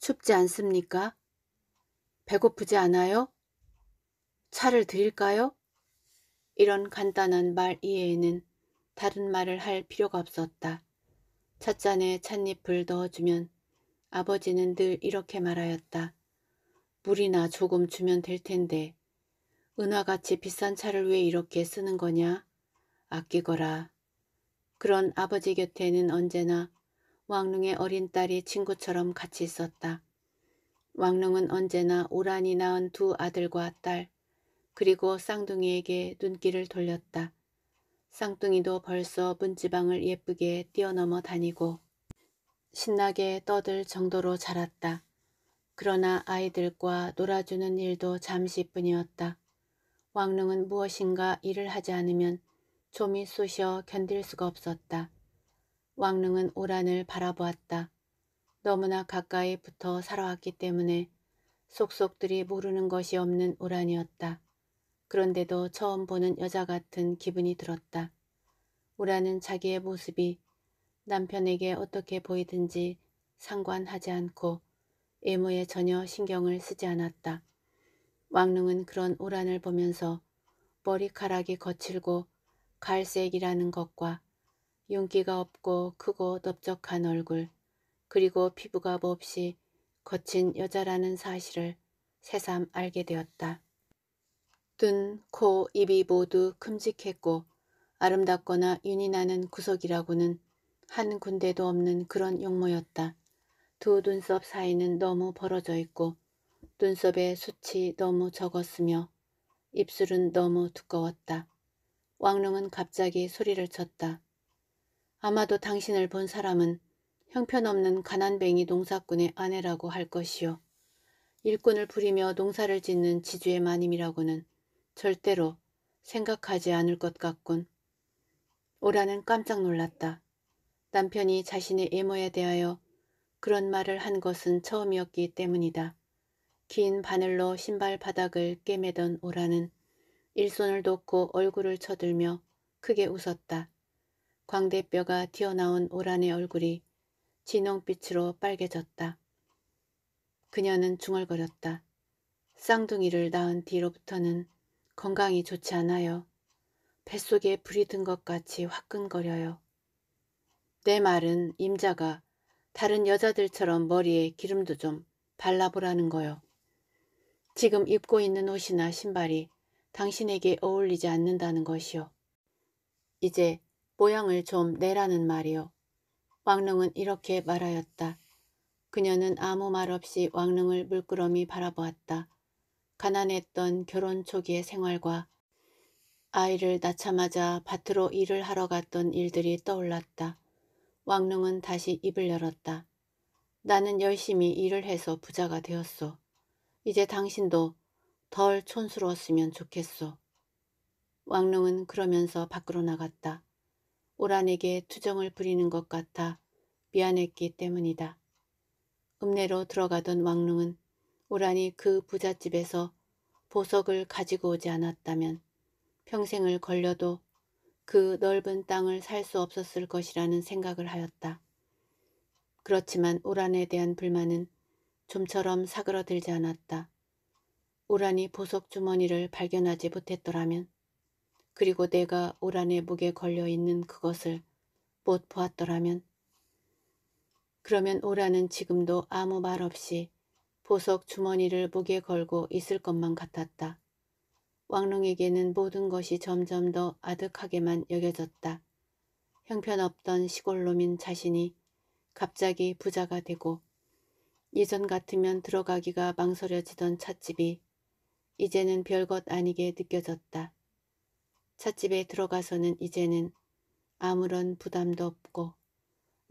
춥지 않습니까? 배고프지 않아요? 차를 드릴까요? 이런 간단한 말 이외에는 다른 말을 할 필요가 없었다. 찻잔에 찻잎을 넣어주면 아버지는 늘 이렇게 말하였다. 물이나 조금 주면 될 텐데 은화같이 비싼 차를 왜 이렇게 쓰는 거냐? 아끼거라. 그런 아버지 곁에는 언제나 왕릉의 어린 딸이 친구처럼 같이 있었다. 왕릉은 언제나 오란이 낳은 두 아들과 딸 그리고 쌍둥이에게 눈길을 돌렸다. 쌍둥이도 벌써 문지방을 예쁘게 뛰어넘어 다니고 신나게 떠들 정도로 자랐다. 그러나 아이들과 놀아주는 일도 잠시뿐이었다. 왕릉은 무엇인가 일을 하지 않으면 좀이 쑤셔 견딜 수가 없었다. 왕릉은 오란을 바라보았다. 너무나 가까이 붙어 살아왔기 때문에 속속들이 모르는 것이 없는 오란이었다. 그런데도 처음 보는 여자 같은 기분이 들었다. 오란은 자기의 모습이 남편에게 어떻게 보이든지 상관하지 않고 외모에 전혀 신경을 쓰지 않았다. 왕릉은 그런 오란을 보면서 머리카락이 거칠고 갈색이라는 것과 윤기가 없고 크고 넓적한 얼굴 그리고 피부가 몹시 거친 여자라는 사실을 새삼 알게 되었다. 눈, 코, 입이 모두 큼직했고 아름답거나 윤이 나는 구석이라고는 한 군데도 없는 그런 용모였다. 두 눈썹 사이는 너무 벌어져 있고 눈썹의 수치 너무 적었으며 입술은 너무 두꺼웠다. 왕릉은 갑자기 소리를 쳤다. 아마도 당신을 본 사람은 형편없는 가난뱅이 농사꾼의 아내라고 할 것이요. 일꾼을 부리며 농사를 짓는 지주의 마님이라고는 절대로 생각하지 않을 것 같군. 오라는 깜짝 놀랐다. 남편이 자신의 애모에 대하여 그런 말을 한 것은 처음이었기 때문이다. 긴 바늘로 신발 바닥을 꿰매던 오라는 일손을 놓고 얼굴을 쳐들며 크게 웃었다. 광대뼈가 튀어나온 오란의 얼굴이 진홍빛으로 빨개졌다. 그녀는 중얼거렸다. 쌍둥이를 낳은 뒤로부터는 건강이 좋지 않아요. 뱃속에 불이 든 것 같이 화끈거려요. 내 말은 임자가 다른 여자들처럼 머리에 기름도 좀 발라보라는 거요. 지금 입고 있는 옷이나 신발이 당신에게 어울리지 않는다는 것이요. 이제 모양을 좀 내라는 말이오. 왕릉은 이렇게 말하였다. 그녀는 아무 말 없이 왕릉을 물끄러미 바라보았다. 가난했던 결혼 초기의 생활과 아이를 낳자마자 밭으로 일을 하러 갔던 일들이 떠올랐다. 왕릉은 다시 입을 열었다. 나는 열심히 일을 해서 부자가 되었소. 이제 당신도 덜 촌스러웠으면 좋겠소. 왕릉은 그러면서 밖으로 나갔다. 오란에게 투정을 부리는 것 같아 미안했기 때문이다. 읍내로 들어가던 왕릉은 오란이 그 부잣집에서 보석을 가지고 오지 않았다면 평생을 걸려도 그 넓은 땅을 살 수 없었을 것이라는 생각을 하였다. 그렇지만 오란에 대한 불만은 좀처럼 사그러들지 않았다. 오란이 보석 주머니를 발견하지 못했더라면 그리고 내가 오란의 목에 걸려있는 그것을 못 보았더라면 그러면 오란은 지금도 아무 말 없이 보석 주머니를 목에 걸고 있을 것만 같았다. 왕릉에게는 모든 것이 점점 더 아득하게만 여겨졌다. 형편없던 시골놈인 자신이 갑자기 부자가 되고 예전 같으면 들어가기가 망설여지던 찻집이 이제는 별것 아니게 느껴졌다. 찻집에 들어가서는 이제는 아무런 부담도 없고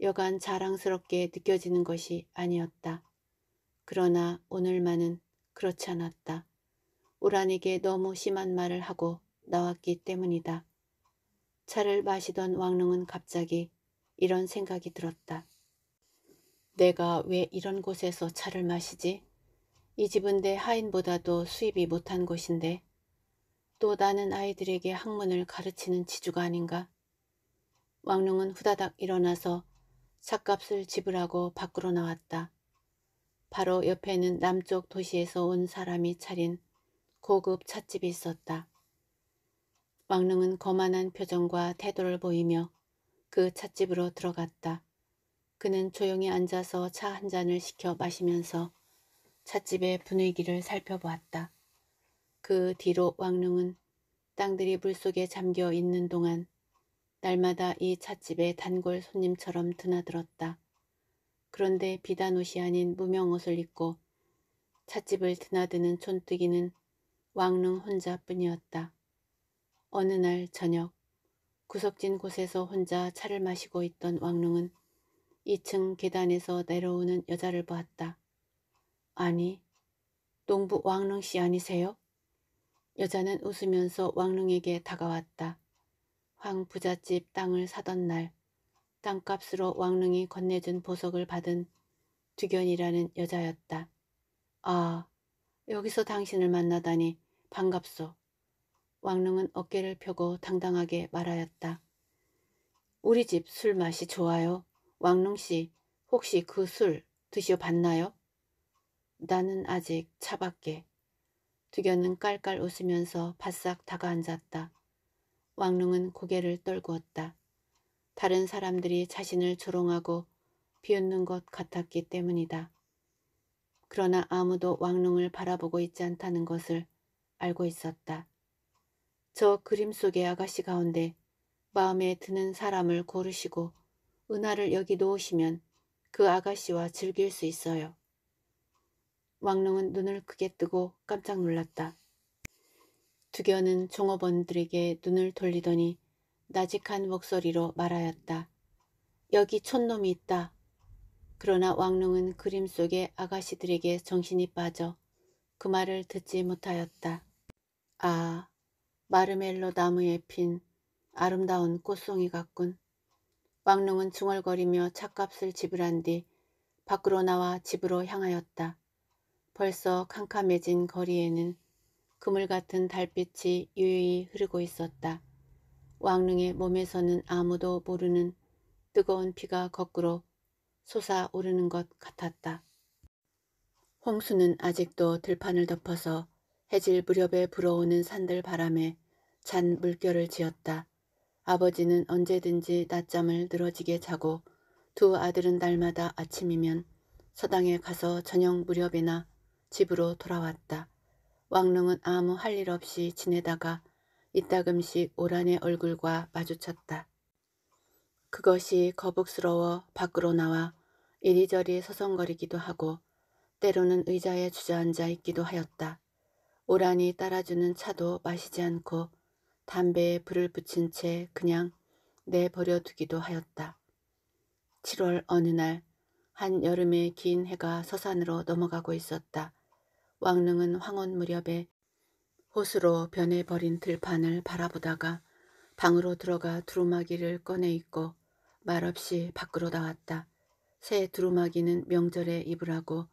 여간 자랑스럽게 느껴지는 것이 아니었다. 그러나 오늘만은 그렇지 않았다. 오란에게 너무 심한 말을 하고 나왔기 때문이다. 차를 마시던 왕릉은 갑자기 이런 생각이 들었다. 내가 왜 이런 곳에서 차를 마시지? 이 집은 내 하인보다도 수입이 못한 곳인데 또 나는 아이들에게 학문을 가르치는 지주가 아닌가? 왕룡은 후다닥 일어나서 삭값을 지불하고 밖으로 나왔다. 바로 옆에는 남쪽 도시에서 온 사람이 차린 고급 찻집이 있었다. 왕릉은 거만한 표정과 태도를 보이며 그 찻집으로 들어갔다. 그는 조용히 앉아서 차 한 잔을 시켜 마시면서 찻집의 분위기를 살펴보았다. 그 뒤로 왕릉은 땅들이 물속에 잠겨 있는 동안 날마다 이 찻집의 단골 손님처럼 드나들었다. 그런데 비단 옷이 아닌 무명 옷을 입고 찻집을 드나드는 촌뜨기는 왕릉 혼자뿐이었다. 어느 날 저녁 구석진 곳에서 혼자 차를 마시고 있던 왕릉은 2층 계단에서 내려오는 여자를 보았다. 아니, 농부 왕릉 씨 아니세요? 여자는 웃으면서 왕릉에게 다가왔다. 황 부잣집 땅을 사던 날 땅값으로 왕릉이 건네준 보석을 받은 두견이라는 여자였다. 아, 여기서 당신을 만나다니 반갑소. 왕릉은 어깨를 펴고 당당하게 말하였다. 우리 집 술 맛이 좋아요. 왕릉씨, 혹시 그 술 드셔봤나요? 나는 아직 차밖에. 두견은 깔깔 웃으면서 바싹 다가앉았다. 왕릉은 고개를 떨구었다. 다른 사람들이 자신을 조롱하고 비웃는 것 같았기 때문이다. 그러나 아무도 왕릉을 바라보고 있지 않다는 것을 알고 있었다. 저 그림 속의 아가씨 가운데 마음에 드는 사람을 고르시고 은하를 여기 놓으시면 그 아가씨와 즐길 수 있어요. 왕릉은 눈을 크게 뜨고 깜짝 놀랐다. 두견은 종업원들에게 눈을 돌리더니 나직한 목소리로 말하였다. 여기 촌놈이 있다. 그러나 왕릉은 그림 속에 아가씨들에게 정신이 빠져 그 말을 듣지 못하였다. 아, 마르멜로 나무에 핀 아름다운 꽃송이 같군. 왕릉은 중얼거리며 찻값을 지불한 뒤 밖으로 나와 집으로 향하였다. 벌써 캄캄해진 거리에는 그물 같은 달빛이 유유히 흐르고 있었다. 왕릉의 몸에서는 아무도 모르는 뜨거운 피가 거꾸로 솟아오르는 것 같았다. 홍수는 아직도 들판을 덮어서 해질 무렵에 불어오는 산들 바람에 잔 물결을 지었다. 아버지는 언제든지 낮잠을 늘어지게 자고 두 아들은 날마다 아침이면 서당에 가서 저녁 무렵이나 집으로 돌아왔다. 왕릉은 아무 할 일 없이 지내다가 이따금씩 오란의 얼굴과 마주쳤다. 그것이 거북스러워 밖으로 나와 이리저리 서성거리기도 하고 때로는 의자에 주저앉아 있기도 하였다. 오란이 따라주는 차도 마시지 않고 담배에 불을 붙인 채 그냥 내버려 두기도 하였다. 7월 어느 날 한여름의 긴 해가 서산으로 넘어가고 있었다. 왕릉은 황혼 무렵에 호수로 변해버린 들판을 바라보다가 방으로 들어가 두루마기를 꺼내 입고 말없이 밖으로 나왔다. 새 두루마기는 명절에 입으라고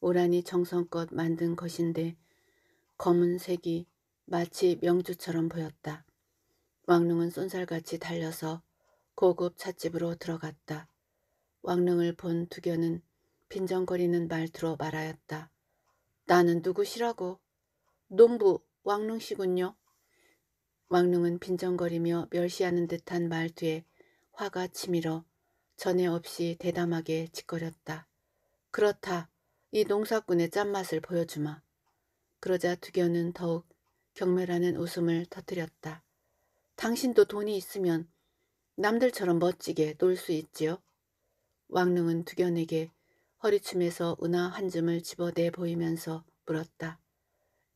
오란이 정성껏 만든 것인데 검은색이 마치 명주처럼 보였다. 왕릉은 쏜살같이 달려서 고급 찻집으로 들어갔다. 왕릉을 본 두견은 빈정거리는 말투로 말하였다. 나는 누구시라고? 농부 왕릉씨군요. 왕릉은 빈정거리며 멸시하는 듯한 말투에 화가 치밀어 전에 없이 대담하게 짓거렸다. 그렇다. 이 농사꾼의 짠맛을 보여주마. 그러자 두견은 더욱 경멸하는 웃음을 터뜨렸다. 당신도 돈이 있으면 남들처럼 멋지게 놀 수 있지요? 왕릉은 두견에게 허리춤에서 은하 한 줌을 집어내 보이면서 물었다.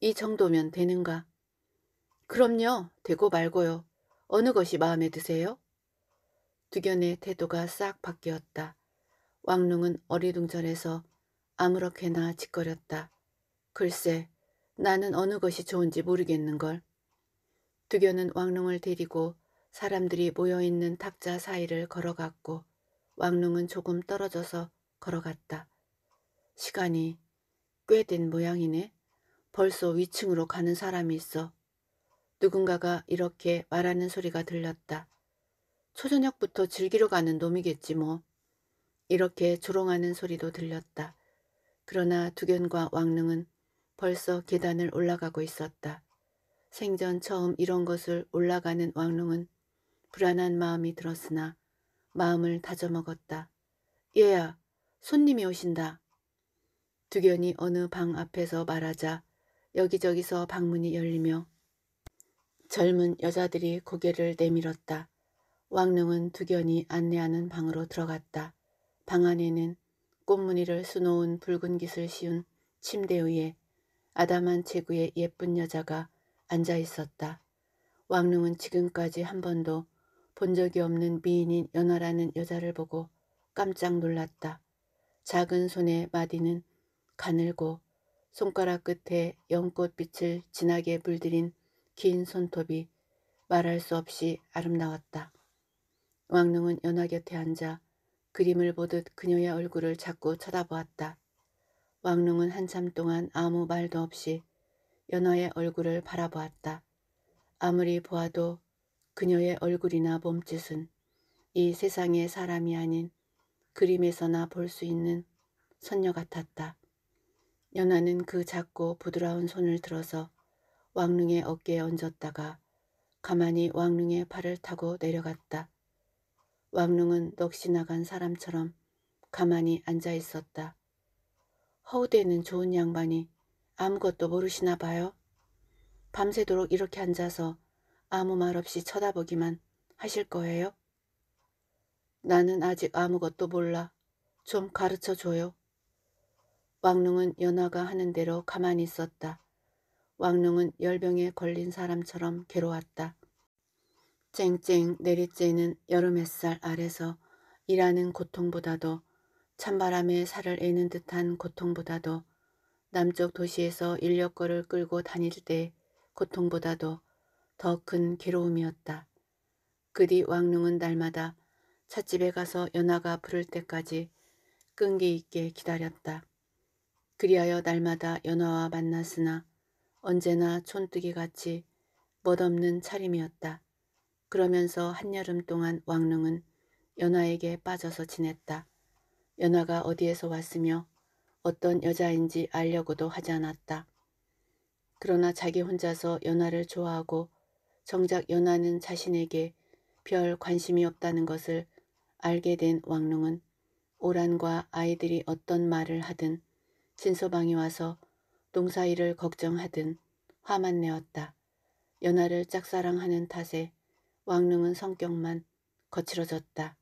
이 정도면 되는가? 그럼요. 되고 말고요. 어느 것이 마음에 드세요? 두견의 태도가 싹 바뀌었다. 왕릉은 어리둥절해서 아무렇게나 짓거렸다. 글쎄, 나는 어느 것이 좋은지 모르겠는걸. 두견은 왕릉을 데리고 사람들이 모여있는 탁자 사이를 걸어갔고 왕릉은 조금 떨어져서 걸어갔다. 시간이 꽤 된 모양이네. 벌써 위층으로 가는 사람이 있어. 누군가가 이렇게 말하는 소리가 들렸다. 초저녁부터 즐기러 가는 놈이겠지 뭐. 이렇게 조롱하는 소리도 들렸다. 그러나 두견과 왕릉은 벌써 계단을 올라가고 있었다. 생전 처음 이런 것을 올라가는 왕릉은 불안한 마음이 들었으나 마음을 다져먹었다. 얘야, 손님이 오신다. 두견이 어느 방 앞에서 말하자 여기저기서 방문이 열리며 젊은 여자들이 고개를 내밀었다. 왕릉은 두견이 안내하는 방으로 들어갔다. 방 안에는 꽃무늬를 수놓은 붉은 깃을 씌운 침대 위에 아담한 체구의 예쁜 여자가 앉아 있었다. 왕릉은 지금까지 한 번도 본 적이 없는 미인인 연화라는 여자를 보고 깜짝 놀랐다. 작은 손의 마디는 가늘고 손가락 끝에 연꽃빛을 진하게 물들인 긴 손톱이 말할 수 없이 아름다웠다. 왕릉은 연화 곁에 앉아 그림을 보듯 그녀의 얼굴을 자꾸 쳐다보았다. 왕릉은 한참 동안 아무 말도 없이 연화의 얼굴을 바라보았다. 아무리 보아도 그녀의 얼굴이나 몸짓은 이 세상의 사람이 아닌 그림에서나 볼 수 있는 선녀 같았다. 연하는 그 작고 부드러운 손을 들어서 왕릉의 어깨에 얹었다가 가만히 왕릉의 발을 타고 내려갔다. 왕릉은 넋이 나간 사람처럼 가만히 앉아 있었다. 허우대는 좋은 양반이 아무것도 모르시나 봐요. 밤새도록 이렇게 앉아서 아무 말 없이 쳐다보기만 하실 거예요? 나는 아직 아무것도 몰라. 좀 가르쳐줘요. 왕릉은 연화가 하는 대로 가만히 있었다. 왕릉은 열병에 걸린 사람처럼 괴로웠다. 쨍쨍 내리쬐는 여름 햇살 아래서 일하는 고통보다도 찬바람에 살을 애는 듯한 고통보다도 남쪽 도시에서 인력거를 끌고 다닐 때 고통보다도 더 큰 괴로움이었다. 그 뒤 왕릉은 날마다 찻집에 가서 연하가 부를 때까지 끈기 있게 기다렸다. 그리하여 날마다 연하와 만났으나 언제나 촌뜨기같이 멋없는 차림이었다. 그러면서 한여름 동안 왕릉은 연하에게 빠져서 지냈다. 연하가 어디에서 왔으며 어떤 여자인지 알려고도 하지 않았다. 그러나 자기 혼자서 연하를 좋아하고 정작 연하는 자신에게 별 관심이 없다는 것을 알게 된 왕릉은 오란과 아이들이 어떤 말을 하든 진소방이 와서 농사일을 걱정하든 화만 내었다. 연하를 짝사랑하는 탓에 왕릉은 성격만 거칠어졌다.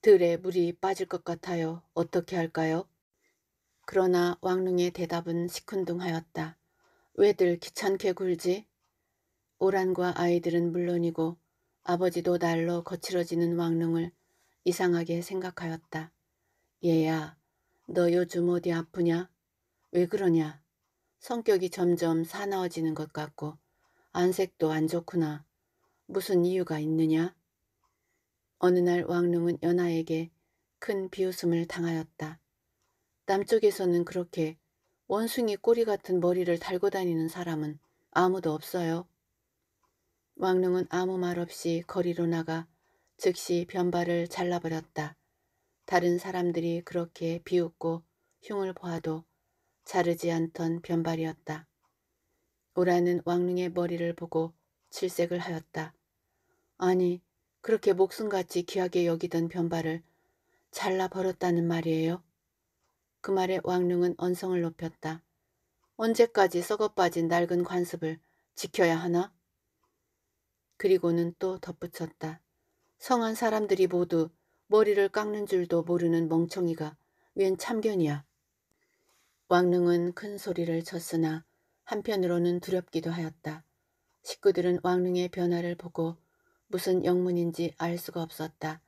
들에 물이 빠질 것 같아요. 어떻게 할까요? 그러나 왕릉의 대답은 시큰둥하였다. 왜들 귀찮게 굴지? 오란과 아이들은 물론이고 아버지도 날로 거칠어지는 왕릉을 이상하게 생각하였다. 얘야, 너 요즘 어디 아프냐? 왜 그러냐? 성격이 점점 사나워지는 것 같고 안색도 안 좋구나. 무슨 이유가 있느냐? 어느 날 왕릉은 연하에게 큰 비웃음을 당하였다. 남쪽에서는 그렇게 원숭이 꼬리 같은 머리를 달고 다니는 사람은 아무도 없어요. 왕릉은 아무 말 없이 거리로 나가 즉시 변발을 잘라버렸다. 다른 사람들이 그렇게 비웃고 흉을 보아도 자르지 않던 변발이었다. 오라는 왕릉의 머리를 보고 질색을 하였다. 아니 그렇게 목숨같이 귀하게 여기던 변발을 잘라버렸다는 말이에요? 그 말에 왕릉은 언성을 높였다. 언제까지 썩어빠진 낡은 관습을 지켜야 하나? 그리고는 또 덧붙였다. 성한 사람들이 모두 머리를 깎는 줄도 모르는 멍청이가 웬 참견이야. 왕릉은 큰 소리를 쳤으나 한편으로는 두렵기도 하였다. 식구들은 왕릉의 변화를 보고 무슨 영문인지 알 수가 없었다.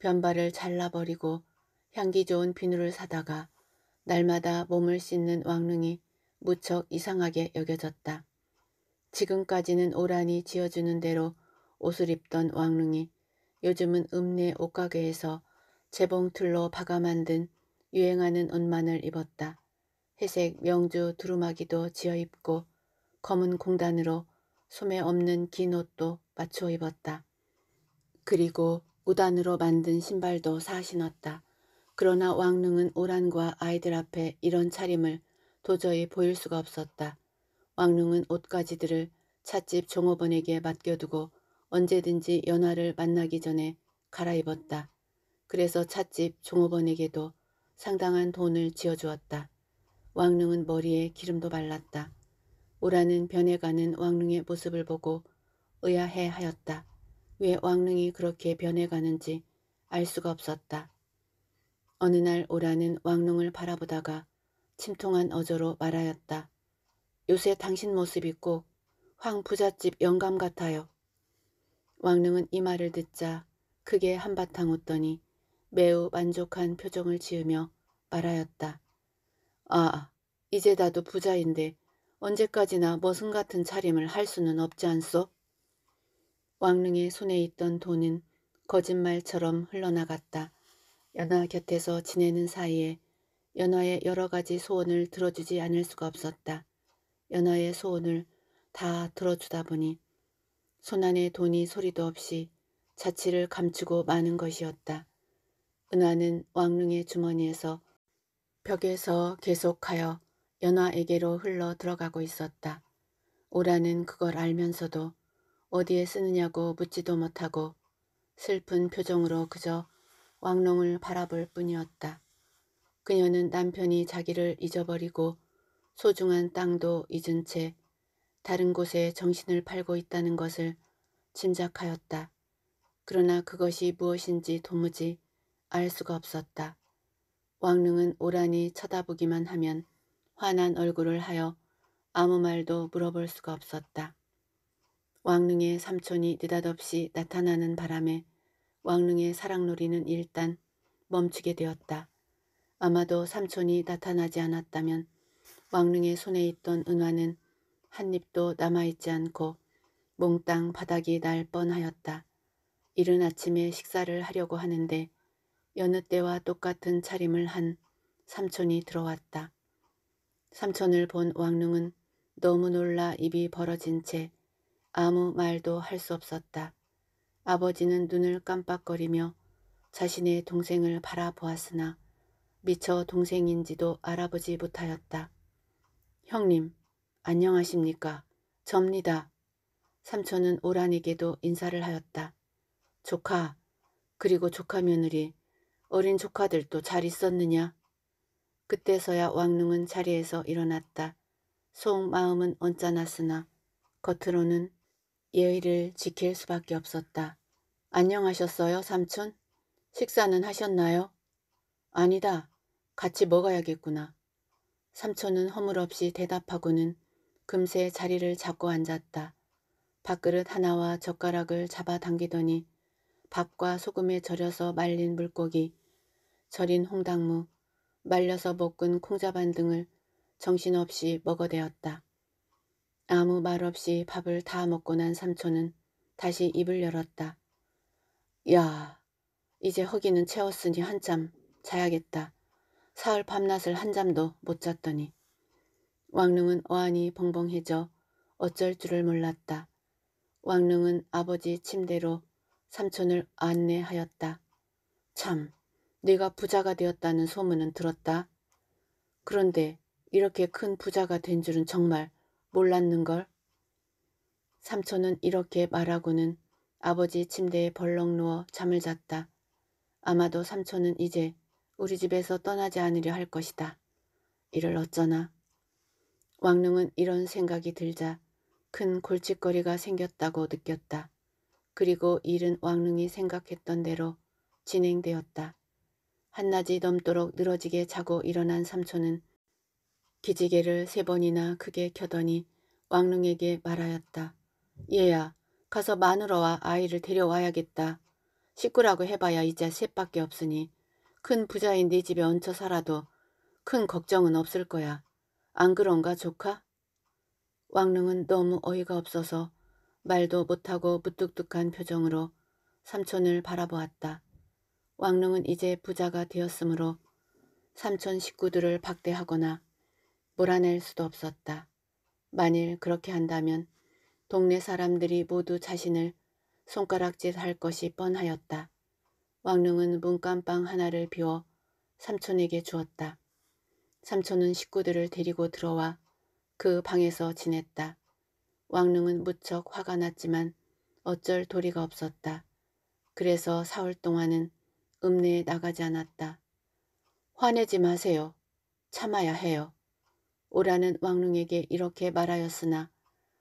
변발을 잘라버리고 향기 좋은 비누를 사다가 날마다 몸을 씻는 왕릉이 무척 이상하게 여겨졌다. 지금까지는 오란이 지어주는 대로 옷을 입던 왕릉이 요즘은 읍내 옷가게에서 재봉틀로 박아 만든 유행하는 옷만을 입었다. 회색 명주 두루마기도 지어 입고 검은 공단으로 소매 없는 긴 옷도 맞춰 입었다. 그리고 우단으로 만든 신발도 사 신었다. 그러나 왕릉은 오란과 아이들 앞에 이런 차림을 도저히 보일 수가 없었다. 왕릉은 옷가지들을 찻집 종업원에게 맡겨두고 언제든지 연화를 만나기 전에 갈아입었다. 그래서 찻집 종업원에게도 상당한 돈을 지어주었다. 왕릉은 머리에 기름도 발랐다. 오라는 변해가는 왕릉의 모습을 보고 의아해 하였다. 왜 왕릉이 그렇게 변해가는지 알 수가 없었다. 어느 날 오라는 왕릉을 바라보다가 침통한 어조로 말하였다. 요새 당신 모습이 꼭황 부잣집 영감 같아요. 왕릉은 이 말을 듣자 크게 한바탕 웃더니 매우 만족한 표정을 지으며 말하였다. 아, 이제 나도 부자인데 언제까지나 머슴 같은 차림을 할 수는 없지 않소? 왕릉의 손에 있던 돈은 거짓말처럼 흘러나갔다. 연화 곁에서 지내는 사이에 연화의 여러 가지 소원을 들어주지 않을 수가 없었다. 연화의 소원을 다 들어주다 보니 손안에 돈이 소리도 없이 자취를 감추고 마는 것이었다. 은화는 왕릉의 주머니에서 벽에서 계속하여 연화에게로 흘러 들어가고 있었다. 오라는 그걸 알면서도 어디에 쓰느냐고 묻지도 못하고 슬픈 표정으로 그저 왕릉을 바라볼 뿐이었다. 그녀는 남편이 자기를 잊어버리고 소중한 땅도 잊은 채 다른 곳에 정신을 팔고 있다는 것을 짐작하였다. 그러나 그것이 무엇인지 도무지 알 수가 없었다. 왕릉은 오란이 쳐다보기만 하면 환한 얼굴을 하여 아무 말도 물어볼 수가 없었다. 왕릉의 삼촌이 느닷없이 나타나는 바람에 왕릉의 사랑놀이는 일단 멈추게 되었다. 아마도 삼촌이 나타나지 않았다면 왕릉의 손에 있던 은화는 한 입도 남아있지 않고 몽땅 바닥이 날 뻔하였다. 이른 아침에 식사를 하려고 하는데 여느 때와 똑같은 차림을 한 삼촌이 들어왔다. 삼촌을 본 왕릉은 너무 놀라 입이 벌어진 채 아무 말도 할 수 없었다. 아버지는 눈을 깜빡거리며 자신의 동생을 바라보았으나 미처 동생인지도 알아보지 못하였다. 형님, 안녕하십니까. 접니다. 삼촌은 오란에게도 인사를 하였다. 조카, 그리고 조카 며느리, 어린 조카들도 잘 있었느냐? 그때서야 왕릉은 자리에서 일어났다. 속 마음은 언짢았으나 겉으로는 예의를 지킬 수밖에 없었다. 안녕하셨어요, 삼촌? 식사는 하셨나요? 아니다. 같이 먹어야겠구나. 삼촌은 허물없이 대답하고는 금세 자리를 잡고 앉았다. 밥그릇 하나와 젓가락을 잡아당기더니 밥과 소금에 절여서 말린 물고기, 절인 홍당무, 말려서 볶은 콩자반 등을 정신없이 먹어대었다. 아무 말 없이 밥을 다 먹고 난 삼촌은 다시 입을 열었다. 야, 이제 허기는 채웠으니 한참 자야겠다. 사흘 밤낮을 한잠도 못 잤더니. 왕릉은 어안이 벙벙해져 어쩔 줄을 몰랐다. 왕릉은 아버지 침대로 삼촌을 안내하였다. 참, 네가 부자가 되었다는 소문은 들었다. 그런데 이렇게 큰 부자가 된 줄은 정말 몰랐는걸. 삼촌은 이렇게 말하고는 아버지 침대에 벌렁 누워 잠을 잤다. 아마도 삼촌은 이제 우리 집에서 떠나지 않으려 할 것이다. 이를 어쩌나. 왕릉은 이런 생각이 들자 큰 골칫거리가 생겼다고 느꼈다. 그리고 일은 왕릉이 생각했던 대로 진행되었다. 한낮이 넘도록 늘어지게 자고 일어난 삼촌은 기지개를 세 번이나 크게 켜더니 왕릉에게 말하였다. 얘야, 가서 마누라와 아이를 데려와야겠다. 식구라고 해봐야 이제 셋밖에 없으니 큰 부자인 네 집에 얹혀 살아도 큰 걱정은 없을 거야. 안 그런가 조카? 왕릉은 너무 어이가 없어서 말도 못하고 무뚝뚝한 표정으로 삼촌을 바라보았다. 왕릉은 이제 부자가 되었으므로 삼촌 식구들을 박대하거나 몰아낼 수도 없었다. 만일 그렇게 한다면 동네 사람들이 모두 자신을 손가락질할 것이 뻔하였다. 왕릉은 문간방 하나를 비워 삼촌에게 주었다. 삼촌은 식구들을 데리고 들어와 그 방에서 지냈다. 왕릉은 무척 화가 났지만 어쩔 도리가 없었다. 그래서 사흘 동안은 읍내에 나가지 않았다. 화내지 마세요. 참아야 해요. 오라는 왕릉에게 이렇게 말하였으나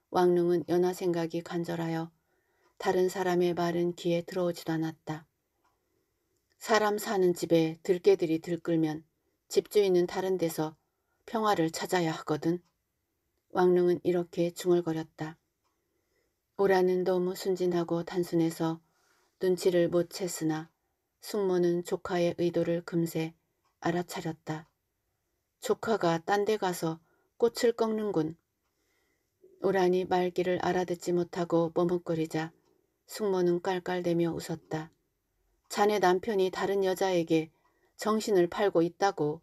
왕릉은 연하 생각이 간절하여 다른 사람의 말은 귀에 들어오지도 않았다. 사람 사는 집에 들깨들이 들끓면 집주인은 다른 데서 평화를 찾아야 하거든. 왕릉은 이렇게 중얼거렸다. 오라는 너무 순진하고 단순해서 눈치를 못 챘으나 숙모는 조카의 의도를 금세 알아차렸다. 조카가 딴 데 가서 꽃을 꺾는군. 오란이 말귀를 알아듣지 못하고 머뭇거리자 숙모는 깔깔대며 웃었다. 자네 남편이 다른 여자에게 정신을 팔고 있다고.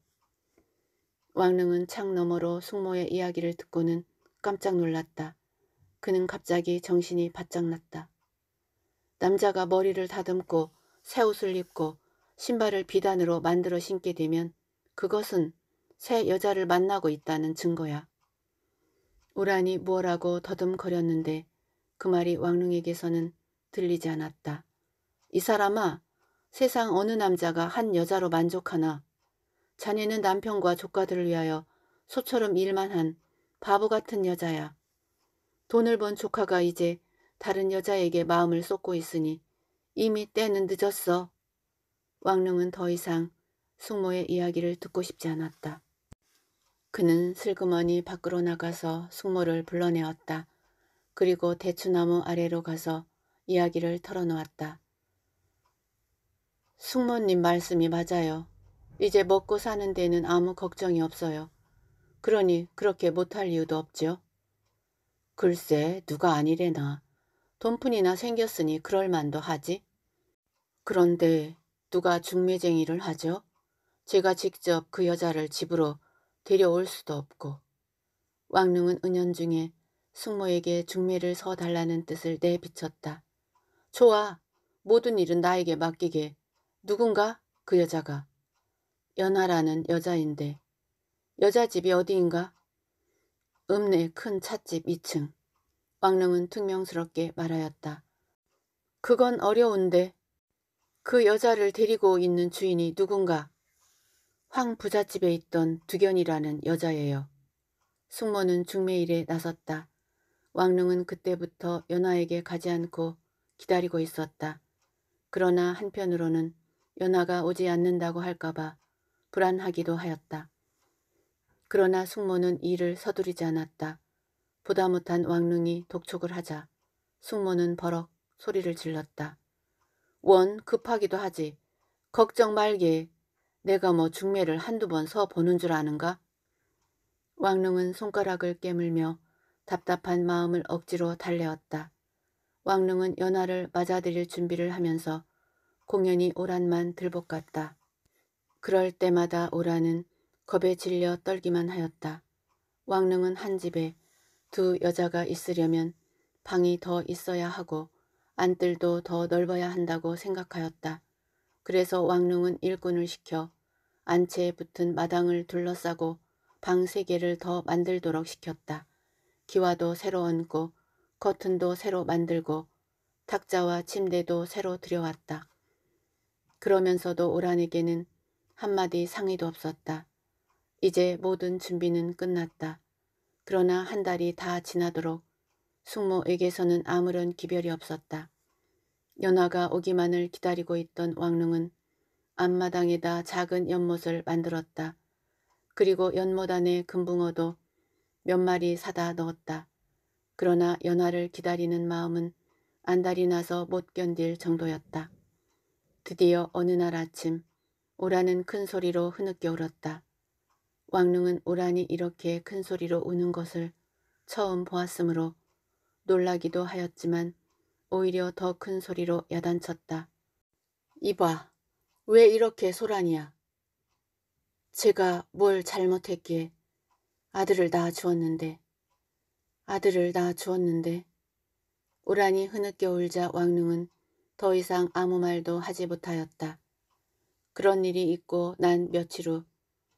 왕릉은 창 너머로 숙모의 이야기를 듣고는 깜짝 놀랐다. 그는 갑자기 정신이 바짝 났다. 남자가 머리를 다듬고 새 옷을 입고 신발을 비단으로 만들어 신게 되면 그것은 새 여자를 만나고 있다는 증거야. 우란이 뭐라고 더듬거렸는데 그 말이 왕릉에게서는 들리지 않았다. 이 사람아 세상 어느 남자가 한 여자로 만족하나 자네는 남편과 조카들을 위하여 소처럼 일만 한 바보 같은 여자야. 돈을 번 조카가 이제 다른 여자에게 마음을 쏟고 있으니 이미 때는 늦었어. 왕릉은 더 이상 숙모의 이야기를 듣고 싶지 않았다. 그는 슬그머니 밖으로 나가서 숙모를 불러내었다. 그리고 대추나무 아래로 가서 이야기를 털어놓았다. 숙모님 말씀이 맞아요. 이제 먹고 사는 데는 아무 걱정이 없어요. 그러니 그렇게 못할 이유도 없죠. 글쎄 누가 아니래나. 돈푼이나 생겼으니 그럴만도 하지. 그런데 누가 중매쟁이를 하죠? 제가 직접 그 여자를 집으로 데려올 수도 없고. 왕릉은 은연중에 숙모에게 중매를 서달라는 뜻을 내비쳤다. 좋아, 모든 일은 나에게 맡기게. 누군가? 그 여자가. 연하라는 여자인데. 여자 집이 어디인가? 읍내 큰 찻집 2층. 왕릉은 퉁명스럽게 말하였다. 그건 어려운데. 그 여자를 데리고 있는 주인이 누군가? 황 부잣집에 있던 두견이라는 여자예요. 숙모는 중매일에 나섰다. 왕릉은 그때부터 연하에게 가지 않고 기다리고 있었다. 그러나 한편으로는 연하가 오지 않는다고 할까봐 불안하기도 하였다. 그러나 숙모는 이를 서두르지 않았다. 보다 못한 왕릉이 독촉을 하자 숙모는 버럭 소리를 질렀다. 원 급하기도 하지. 걱정 말게. 내가 뭐 중매를 한두 번 서 보는 줄 아는가? 왕릉은 손가락을 깨물며 답답한 마음을 억지로 달래었다. 왕릉은 연하를 맞아들일 준비를 하면서 공연히 오란만 들복 같다. 그럴 때마다 오라는 겁에 질려 떨기만 하였다. 왕릉은 한 집에 두 여자가 있으려면 방이 더 있어야 하고 안뜰도 더 넓어야 한다고 생각하였다. 그래서 왕릉은 일꾼을 시켜 안채에 붙은 마당을 둘러싸고 방 세 개를 더 만들도록 시켰다. 기와도 새로 얹고 커튼도 새로 만들고 탁자와 침대도 새로 들여왔다. 그러면서도 오란에게는 한마디 상의도 없었다. 이제 모든 준비는 끝났다. 그러나 한 달이 다 지나도록 숙모에게서는 아무런 기별이 없었다. 연화가 오기만을 기다리고 있던 왕릉은 앞마당에다 작은 연못을 만들었다. 그리고 연못 안에 금붕어도 몇 마리 사다 넣었다. 그러나 연화를 기다리는 마음은 안달이 나서 못 견딜 정도였다. 드디어 어느 날 아침 오라는 큰 소리로 흐느껴 울었다. 왕릉은 오란이 이렇게 큰 소리로 우는 것을 처음 보았으므로 놀라기도 하였지만 오히려 더 큰 소리로 야단쳤다. 이봐, 왜 이렇게 소란이야? 제가 뭘 잘못했기에 아들을 낳아 주었는데, 아들을 낳아 주었는데, 오란이 흐느껴 울자 왕릉은 더 이상 아무 말도 하지 못하였다. 그런 일이 있고 난 며칠 후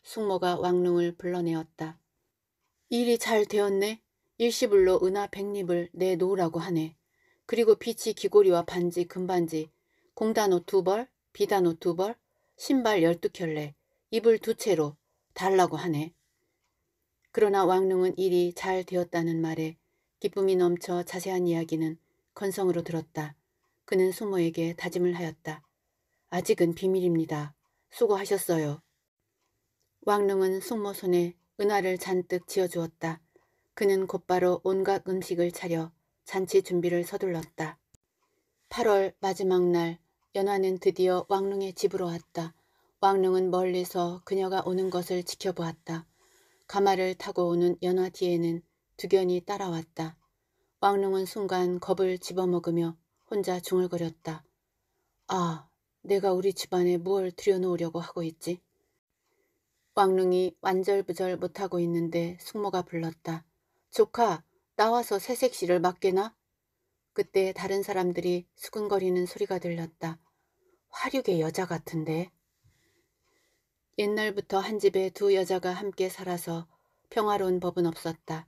숙모가 왕릉을 불러내었다. 일이 잘 되었네. 일시불로 은하 백립을 내놓으라고 하네. 그리고 비치 귀고리와 반지, 금반지, 공단옷 두 벌, 비단옷 두 벌, 신발 열두 켤레, 이불 두 채로 달라고 하네. 그러나 왕릉은 일이 잘 되었다는 말에 기쁨이 넘쳐 자세한 이야기는 건성으로 들었다. 그는 수모에게 다짐을 하였다. 아직은 비밀입니다. 수고하셨어요. 왕릉은 숙모 손에 은화를 잔뜩 지어주었다. 그는 곧바로 온갖 음식을 차려 잔치 준비를 서둘렀다. 8월 마지막 날 연화는 드디어 왕릉의 집으로 왔다. 왕릉은 멀리서 그녀가 오는 것을 지켜보았다. 가마를 타고 오는 연화 뒤에는 두견이 따라왔다. 왕릉은 순간 겁을 집어먹으며 혼자 중얼거렸다. 아, 내가 우리 집안에 무얼 들여놓으려고 하고 있지? 왕릉이 완절부절 못하고 있는데 숙모가 불렀다. 조카, 나와서 새색시를 맡게나? 그때 다른 사람들이 수근거리는 소리가 들렸다. 화류계 여자 같은데. 옛날부터 한 집에 두 여자가 함께 살아서 평화로운 법은 없었다.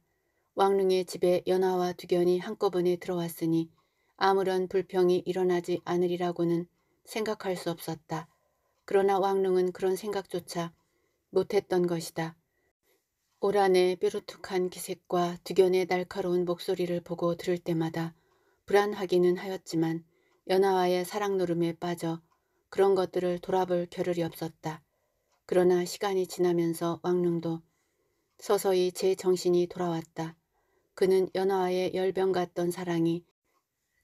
왕릉의 집에 연하와 두견이 한꺼번에 들어왔으니 아무런 불평이 일어나지 않으리라고는 생각할 수 없었다. 그러나 왕릉은 그런 생각조차 못했던 것이다. 오란의 뾰루툭한 기색과 두견의 날카로운 목소리를 보고 들을 때마다 불안하기는 하였지만 연하와의 사랑 노름에 빠져 그런 것들을 돌아볼 겨를이 없었다. 그러나 시간이 지나면서 왕릉도 서서히 제 정신이 돌아왔다. 그는 연하와의 열병 같던 사랑이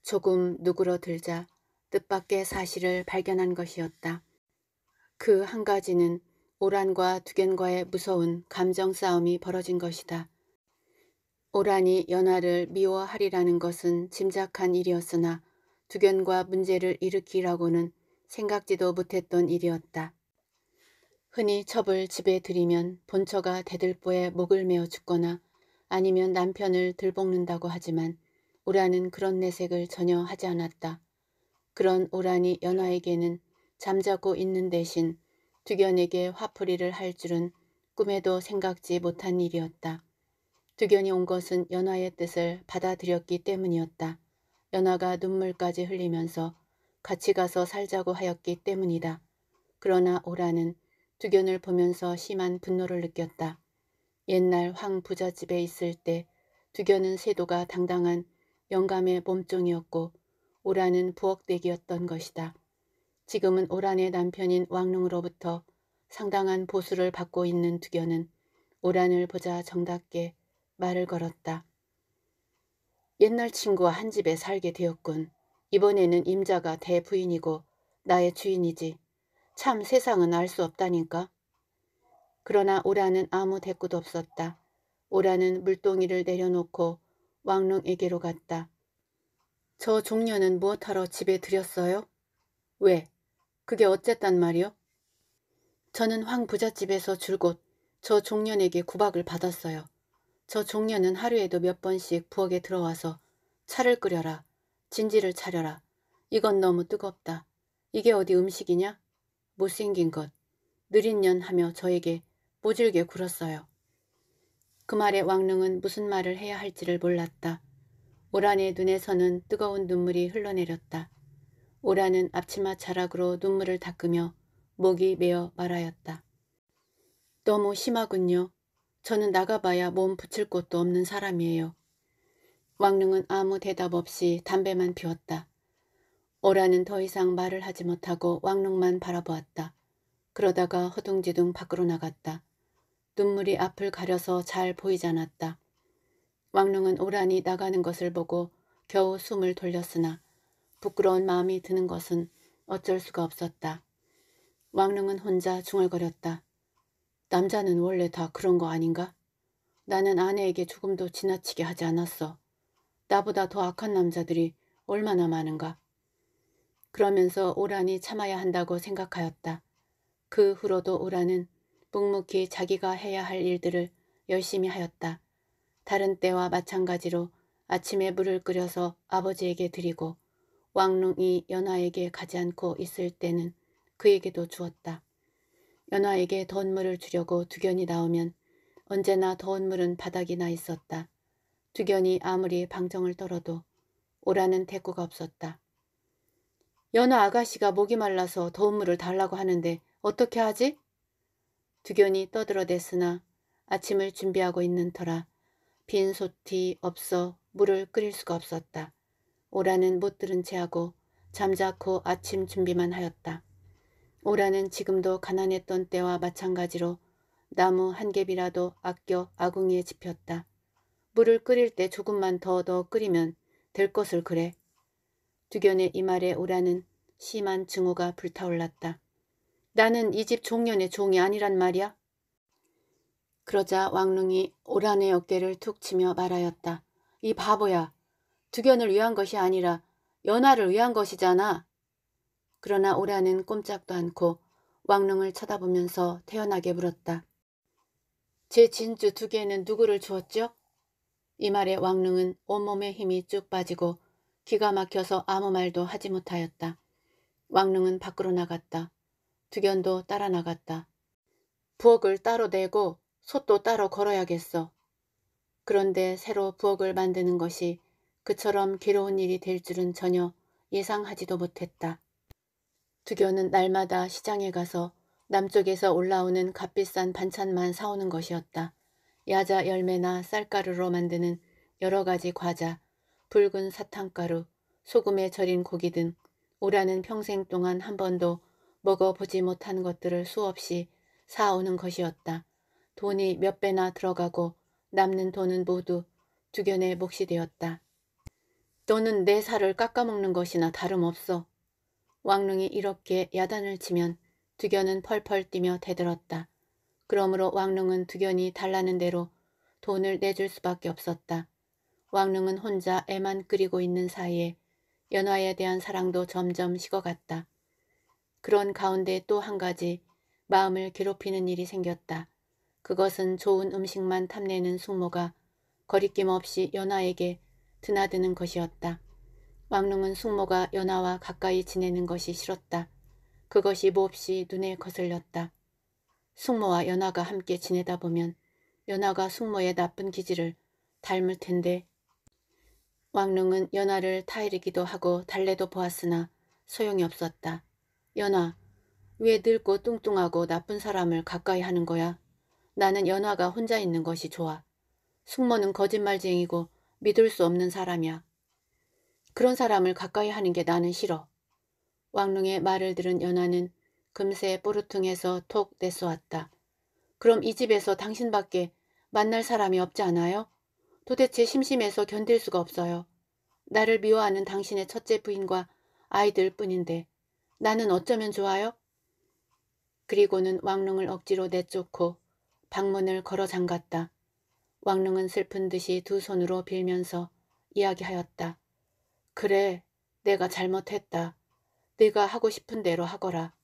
조금 누그러들자 뜻밖의 사실을 발견한 것이었다. 그 한 가지는 오란과 두견과의 무서운 감정 싸움이 벌어진 것이다. 오란이 연화를 미워하리라는 것은 짐작한 일이었으나 두견과 문제를 일으키라고는 생각지도 못했던 일이었다. 흔히 첩을 집에 들이면 본처가 대들보에 목을 메어 죽거나 아니면 남편을 들볶는다고 하지만 오라는 그런 내색을 전혀 하지 않았다. 그런 오란이 연화에게는 잠자고 있는 대신 두견에게 화풀이를 할 줄은 꿈에도 생각지 못한 일이었다. 두견이 온 것은 연화의 뜻을 받아들였기 때문이었다. 연화가 눈물까지 흘리면서 같이 가서 살자고 하였기 때문이다. 그러나 오라는 두견을 보면서 심한 분노를 느꼈다. 옛날 황 부잣집에 있을 때 두견은 세도가 당당한 영감의 몸종이었고 오라는 부엌대기였던 것이다. 지금은 오란의 남편인 왕릉으로부터 상당한 보수를 받고 있는 두견은 오란을 보자 정답게 말을 걸었다. 옛날 친구와 한 집에 살게 되었군. 이번에는 임자가 대부인이고 나의 주인이지. 참 세상은 알 수 없다니까. 그러나 오라는 아무 대꾸도 없었다. 오라는 물동이를 내려놓고 왕릉에게로 갔다. 저 종려는 무엇하러 집에 들였어요? 왜? 그게 어쨌단 말이요? 저는 황 부잣집에서 줄곧 저 종년에게 구박을 받았어요. 저 종년은 하루에도 몇 번씩 부엌에 들어와서 차를 끓여라, 진지를 차려라. 이건 너무 뜨겁다. 이게 어디 음식이냐? 못생긴 것. 느린 년 하며 저에게 모질게 굴었어요. 그 말에 왕릉은 무슨 말을 해야 할지를 몰랐다. 오란의 눈에서는 뜨거운 눈물이 흘러내렸다. 오란은 앞치마 자락으로 눈물을 닦으며 목이 메어 말하였다. 너무 심하군요. 저는 나가봐야 몸 붙일 곳도 없는 사람이에요. 왕릉은 아무 대답 없이 담배만 피웠다. 오라는 더 이상 말을 하지 못하고 왕릉만 바라보았다. 그러다가 허둥지둥 밖으로 나갔다. 눈물이 앞을 가려서 잘 보이지 않았다. 왕릉은 오란이 나가는 것을 보고 겨우 숨을 돌렸으나 부끄러운 마음이 드는 것은 어쩔 수가 없었다. 왕릉은 혼자 중얼거렸다. 남자는 원래 다 그런 거 아닌가? 나는 아내에게 조금도 지나치게 하지 않았어. 나보다 더 악한 남자들이 얼마나 많은가. 그러면서 오란이 참아야 한다고 생각하였다. 그 후로도 오란은 묵묵히 자기가 해야 할 일들을 열심히 하였다. 다른 때와 마찬가지로 아침에 물을 끓여서 아버지에게 드리고 왕릉이 연화에게 가지 않고 있을 때는 그에게도 주었다. 연화에게 더운 물을 주려고 두견이 나오면 언제나 더운 물은 바닥이 나 있었다. 두견이 아무리 방정을 떨어도 오라는 대꾸가 없었다. 연화 아가씨가 목이 말라서 더운 물을 달라고 하는데 어떻게 하지? 두견이 떠들어댔으나 아침을 준비하고 있는 터라 빈 소티 없어 물을 끓일 수가 없었다. 오라는 못 들은 채 하고 잠자코 아침 준비만 하였다. 오라는 지금도 가난했던 때와 마찬가지로 나무 한 겹이라도 아껴 아궁이에 집혔다. 물을 끓일 때 조금만 더더 더 끓이면 될 것을 그래. 두견의 이 말에 오라는 심한 증오가 불타올랐다. 나는 이 집 종년의 종이 아니란 말이야. 그러자 왕릉이 오란의 어깨를 툭 치며 말하였다. 이 바보야. 두견을 위한 것이 아니라 연하를 위한 것이잖아. 그러나 오란은 꼼짝도 않고 왕릉을 쳐다보면서 태연하게 물었다. 제 진주 두 개는 누구를 주었죠? 이 말에 왕릉은 온몸에 힘이 쭉 빠지고 기가 막혀서 아무 말도 하지 못하였다. 왕릉은 밖으로 나갔다. 득견도 따라 나갔다. 부엌을 따로 내고 솥도 따로 걸어야겠어. 그런데 새로 부엌을 만드는 것이 그처럼 괴로운 일이 될 줄은 전혀 예상하지도 못했다. 두견은 날마다 시장에 가서 남쪽에서 올라오는 값비싼 반찬만 사오는 것이었다. 야자 열매나 쌀가루로 만드는 여러 가지 과자, 붉은 사탕가루, 소금에 절인 고기 등 오라는 평생 동안 한 번도 먹어보지 못한 것들을 수없이 사오는 것이었다. 돈이 몇 배나 들어가고 남는 돈은 모두 두견의 몫이 되었다. 너는 내 살을 깎아먹는 것이나 다름없어. 왕릉이 이렇게 야단을 치면 두견은 펄펄 뛰며 대들었다. 그러므로 왕릉은 두견이 달라는 대로 돈을 내줄 수밖에 없었다. 왕릉은 혼자 애만 끓이고 있는 사이에 연화에 대한 사랑도 점점 식어갔다. 그런 가운데 또 한 가지 마음을 괴롭히는 일이 생겼다. 그것은 좋은 음식만 탐내는 숙모가 거리낌 없이 연하에게 드나드는 것이었다. 왕릉은 숙모가 연하와 가까이 지내는 것이 싫었다. 그것이 몹시 눈에 거슬렸다. 숙모와 연하가 함께 지내다 보면 연하가 숙모의 나쁜 기질을 닮을 텐데 왕릉은 연하를 타이르기도 하고 달래도 보았으나 소용이 없었다. 연아, 왜 늙고 뚱뚱하고 나쁜 사람을 가까이 하는 거야? 나는 연아가 혼자 있는 것이 좋아. 숙모는 거짓말쟁이고 믿을 수 없는 사람이야. 그런 사람을 가까이 하는 게 나는 싫어. 왕릉의 말을 들은 연아는 금세 뽀르퉁에서 톡 내쏘았다. 그럼 이 집에서 당신밖에 만날 사람이 없지 않아요? 도대체 심심해서 견딜 수가 없어요. 나를 미워하는 당신의 첫째 부인과 아이들 뿐인데 나는 어쩌면 좋아요? 그리고는 왕릉을 억지로 내쫓고 방문을 걸어 잠갔다. 왕릉은 슬픈 듯이 두 손으로 빌면서 이야기하였다. 그래, 내가 잘못했다. 네가 하고 싶은 대로 하거라.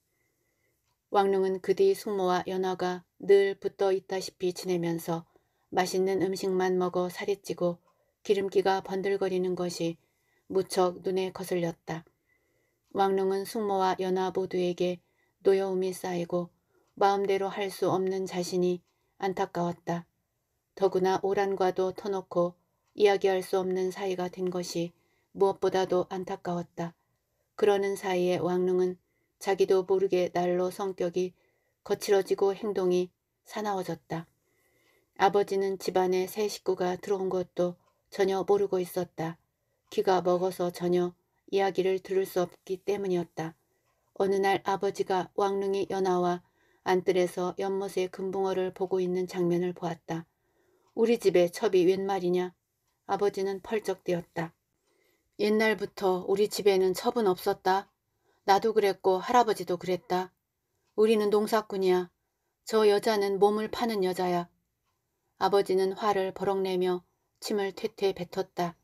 왕릉은 그 뒤 숙모와 연화가 늘 붙어 있다시피 지내면서 맛있는 음식만 먹어 살이 찌고 기름기가 번들거리는 것이 무척 눈에 거슬렸다. 왕릉은 숙모와 연하 모두에게 노여움이 쌓이고 마음대로 할 수 없는 자신이 안타까웠다. 더구나 오란과도 터놓고 이야기할 수 없는 사이가 된 것이 무엇보다도 안타까웠다. 그러는 사이에 왕릉은 자기도 모르게 날로 성격이 거칠어지고 행동이 사나워졌다. 아버지는 집안에 새 식구가 들어온 것도 전혀 모르고 있었다. 키가 먹어서 전혀 이야기를 들을 수 없기 때문이었다. 어느 날 아버지가 왕릉이 연하와 안뜰에서 연못의 금붕어를 보고 있는 장면을 보았다. 우리 집에 첩이 웬 말이냐? 아버지는 펄쩍 뛰었다. 옛날부터 우리 집에는 첩은 없었다. 나도 그랬고 할아버지도 그랬다. 우리는 농사꾼이야. 저 여자는 몸을 파는 여자야. 아버지는 화를 버럭내며 침을 퇴퇴 뱉었다.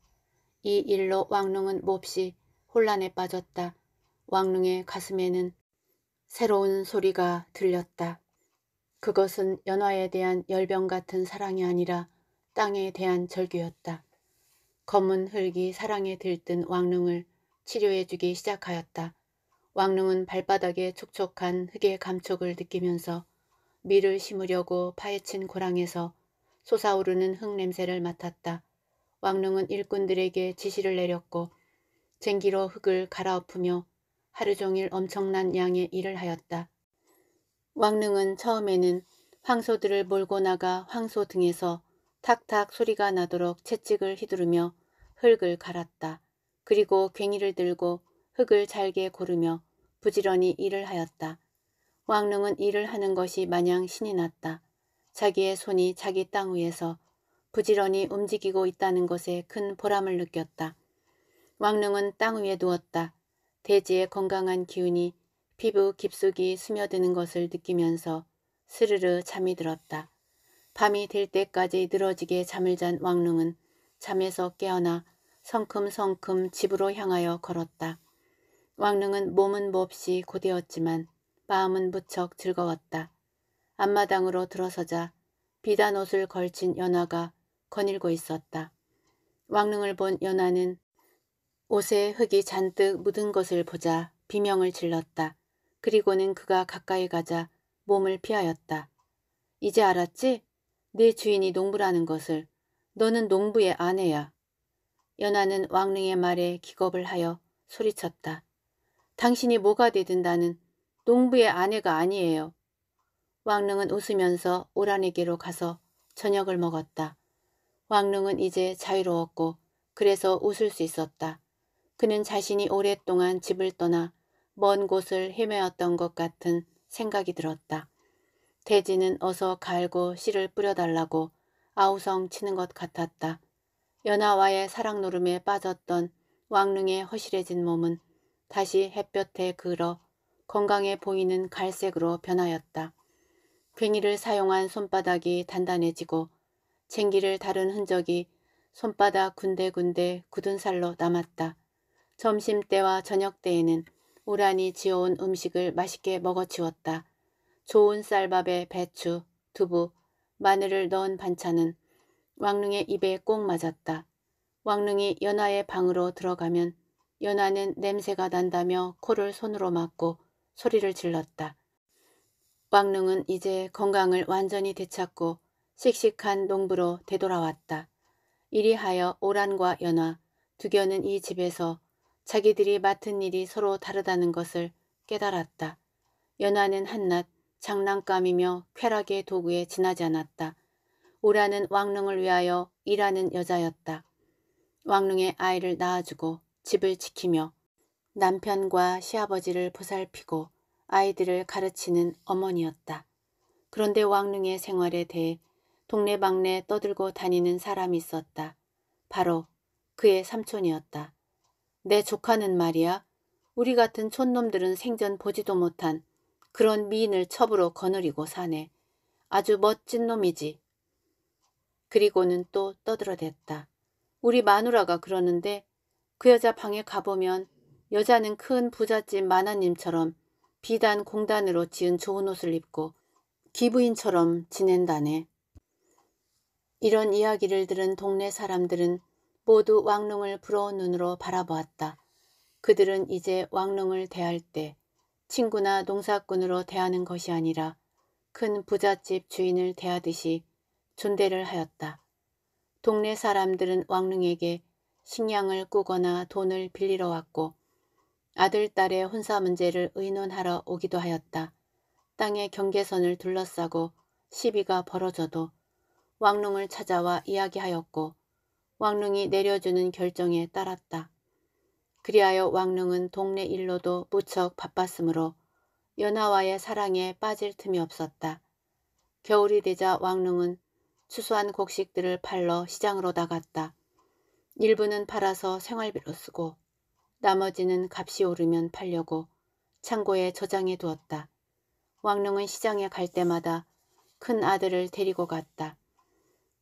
이 일로 왕릉은 몹시 혼란에 빠졌다. 왕릉의 가슴에는 새로운 소리가 들렸다. 그것은 연화에 대한 열병 같은 사랑이 아니라 땅에 대한 절규였다. 검은 흙이 사랑에 들뜬 왕릉을 치료해주기 시작하였다. 왕릉은 발바닥에 촉촉한 흙의 감촉을 느끼면서 밀을 심으려고 파헤친 고랑에서 솟아오르는 흙 냄새를 맡았다. 왕릉은 일꾼들에게 지시를 내렸고 쟁기로 흙을 갈아엎으며 하루 종일 엄청난 양의 일을 하였다. 왕릉은 처음에는 황소들을 몰고 나가 황소 등에서 탁탁 소리가 나도록 채찍을 휘두르며 흙을 갈았다. 그리고 괭이를 들고 흙을 잘게 고르며 부지런히 일을 하였다. 왕릉은 일을 하는 것이 마냥 신이 났다. 자기의 손이 자기 땅 위에서 부지런히 움직이고 있다는 것에 큰 보람을 느꼈다. 왕릉은 땅 위에 누웠다. 대지의 건강한 기운이 피부 깊숙이 스며드는 것을 느끼면서 스르르 잠이 들었다. 밤이 될 때까지 늘어지게 잠을 잔 왕릉은 잠에서 깨어나 성큼성큼 집으로 향하여 걸었다. 왕릉은 몸은 몹시 뭐 고되었지만 마음은 무척 즐거웠다. 앞마당으로 들어서자 비단 옷을 걸친 연화가 거닐고 있었다. 왕릉을 본 연화는 옷에 흙이 잔뜩 묻은 것을 보자 비명을 질렀다. 그리고는 그가 가까이 가자 몸을 피하였다. 이제 알았지? 네 주인이 농부라는 것을. 너는 농부의 아내야. 연하는 왕릉의 말에 기겁을 하여 소리쳤다. 당신이 뭐가 되든 나는 농부의 아내가 아니에요. 왕릉은 웃으면서 오란에게로 가서 저녁을 먹었다. 왕릉은 이제 자유로웠고 그래서 웃을 수 있었다. 그는 자신이 오랫동안 집을 떠나 먼 곳을 헤매었던 것 같은 생각이 들었다. 돼지는 어서 갈고 씨를 뿌려달라고 아우성 치는 것 같았다. 연하와의 사랑 노름에 빠졌던 왕릉의 허실해진 몸은 다시 햇볕에 그을어 건강해 보이는 갈색으로 변하였다. 괭이를 사용한 손바닥이 단단해지고 쟁기를 다른 흔적이 손바닥 군데군데 굳은 살로 남았다. 점심때와 저녁때에는 우란이 지어온 음식을 맛있게 먹어치웠다. 좋은 쌀밥에 배추, 두부, 마늘을 넣은 반찬은 왕릉의 입에 꼭 맞았다. 왕릉이 연하의 방으로 들어가면 연하는 냄새가 난다며 코를 손으로 막고 소리를 질렀다. 왕릉은 이제 건강을 완전히 되찾고 씩씩한 농부로 되돌아왔다. 이리하여 오란과 연화, 두견은 이 집에서 자기들이 맡은 일이 서로 다르다는 것을 깨달았다. 연화는 한낱 장난감이며 쾌락의 도구에 지나지 않았다. 오라는 왕릉을 위하여 일하는 여자였다. 왕릉의 아이를 낳아주고 집을 지키며 남편과 시아버지를 보살피고 아이들을 가르치는 어머니였다. 그런데 왕릉의 생활에 대해 동네방네 떠들고 다니는 사람이 있었다. 바로 그의 삼촌이었다. 내 조카는 말이야. 우리 같은 촌놈들은 생전 보지도 못한 그런 미인을 첩으로 거느리고 사네. 아주 멋진 놈이지. 그리고는 또 떠들어댔다. 우리 마누라가 그러는데 그 여자 방에 가보면 여자는 큰 부잣집 마나님처럼 비단 공단으로 지은 좋은 옷을 입고 기부인처럼 지낸다네. 이런 이야기를 들은 동네 사람들은 모두 왕릉을 부러운 눈으로 바라보았다. 그들은 이제 왕릉을 대할 때 친구나 농사꾼으로 대하는 것이 아니라 큰 부잣집 주인을 대하듯이 존대를 하였다. 동네 사람들은 왕릉에게 식량을 꾸거나 돈을 빌리러 왔고 아들, 딸의 혼사 문제를 의논하러 오기도 하였다. 땅의 경계선을 둘러싸고 시비가 벌어져도 왕릉을 찾아와 이야기하였고 왕릉이 내려주는 결정에 따랐다. 그리하여 왕릉은 동네 일로도 무척 바빴으므로 연하와의 사랑에 빠질 틈이 없었다. 겨울이 되자 왕릉은 추수한 곡식들을 팔러 시장으로 나갔다. 일부는 팔아서 생활비로 쓰고 나머지는 값이 오르면 팔려고 창고에 저장해 두었다. 왕릉은 시장에 갈 때마다 큰 아들을 데리고 갔다.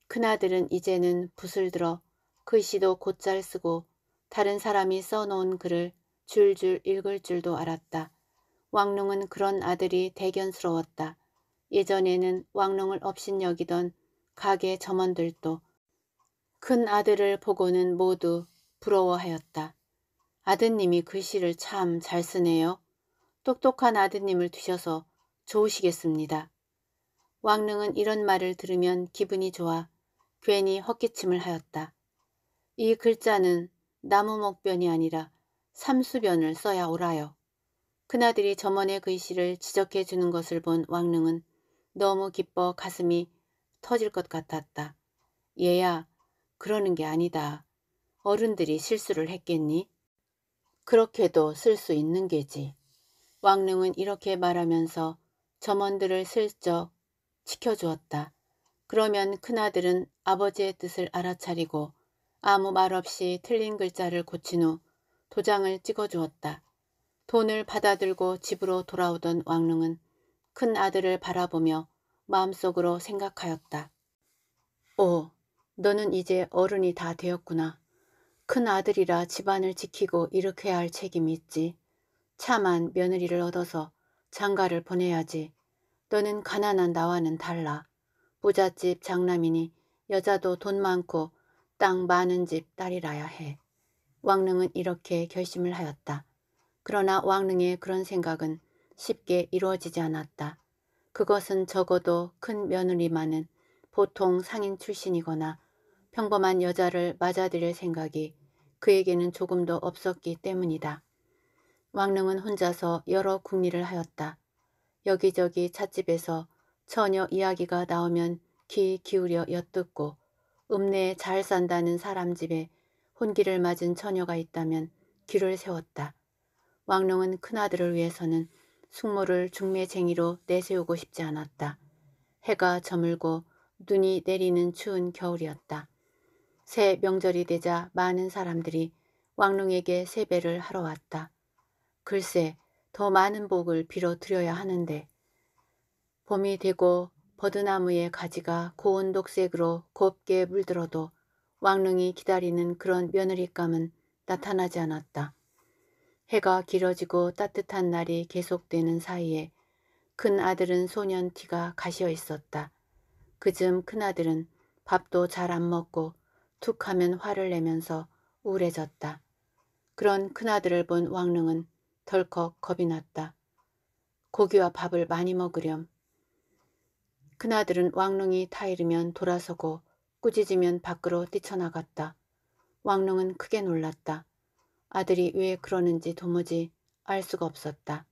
큰아들은 이제는 붓을 들어 글씨도 곧잘 쓰고 다른 사람이 써놓은 글을 줄줄 읽을 줄도 알았다. 왕릉은 그런 아들이 대견스러웠다. 예전에는 왕릉을 업신여기던 가게 점원들도 큰 아들을 보고는 모두 부러워하였다. 아드님이 글씨를 참 잘 쓰네요. 똑똑한 아드님을 두셔서 좋으시겠습니다. 왕릉은 이런 말을 들으면 기분이 좋아 괜히 헛기침을 하였다. 이 글자는 나무목변이 아니라 삼수변을 써야 오라요. 큰아들이 점원의 글씨를 지적해 주는 것을 본 왕릉은 너무 기뻐 가슴이 터질 것 같았다. 얘야, 그러는 게 아니다. 어른들이 실수를 했겠니? 그렇게도 쓸 수 있는 게지. 왕릉은 이렇게 말하면서 점원들을 슬쩍 지켜주었다. 그러면 큰아들은 아버지의 뜻을 알아차리고 아무 말 없이 틀린 글자를 고친 후 도장을 찍어주었다. 돈을 받아들고 집으로 돌아오던 왕릉은 큰 아들을 바라보며 마음속으로 생각하였다. 오, 너는 이제 어른이 다 되었구나. 큰 아들이라 집안을 지키고 일으켜야 할 책임이 있지. 참한 며느리를 얻어서 장가를 보내야지. 너는 가난한 나와는 달라. 부잣집 장남이니 여자도 돈 많고 땅 많은 집 딸이라야 해. 왕릉은 이렇게 결심을 하였다. 그러나 왕릉의 그런 생각은 쉽게 이루어지지 않았다. 그것은 적어도 큰 며느리만은 보통 상인 출신이거나 평범한 여자를 맞아들일 생각이 그에게는 조금도 없었기 때문이다. 왕릉은 혼자서 여러 궁리를 하였다. 여기저기 찻집에서 처녀 이야기가 나오면 귀 기울여 엿듣고 읍내에 잘 산다는 사람 집에 혼기를 맞은 처녀가 있다면 귀를 세웠다. 왕릉은 큰아들을 위해서는 숙모를 중매쟁이로 내세우고 싶지 않았다. 해가 저물고 눈이 내리는 추운 겨울이었다. 새 명절이 되자 많은 사람들이 왕릉에게 세배를 하러 왔다. 글쎄 더 많은 복을 빌어 드려야 하는데 봄이 되고 버드나무의 가지가 고운 녹색으로 곱게 물들어도 왕릉이 기다리는 그런 며느리감은 나타나지 않았다. 해가 길어지고 따뜻한 날이 계속되는 사이에 큰아들은 소년티가 가시어 있었다. 그쯤 큰아들은 밥도 잘 안 먹고 툭 하면 화를 내면서 우울해졌다. 그런 큰아들을 본 왕릉은 덜컥 겁이 났다. 고기와 밥을 많이 먹으렴 큰아들은 왕릉이 타이르면 돌아서고 꾸짖으면 밖으로 뛰쳐나갔다. 왕릉은 크게 놀랐다. 아들이 왜 그러는지 도무지 알 수가 없었다.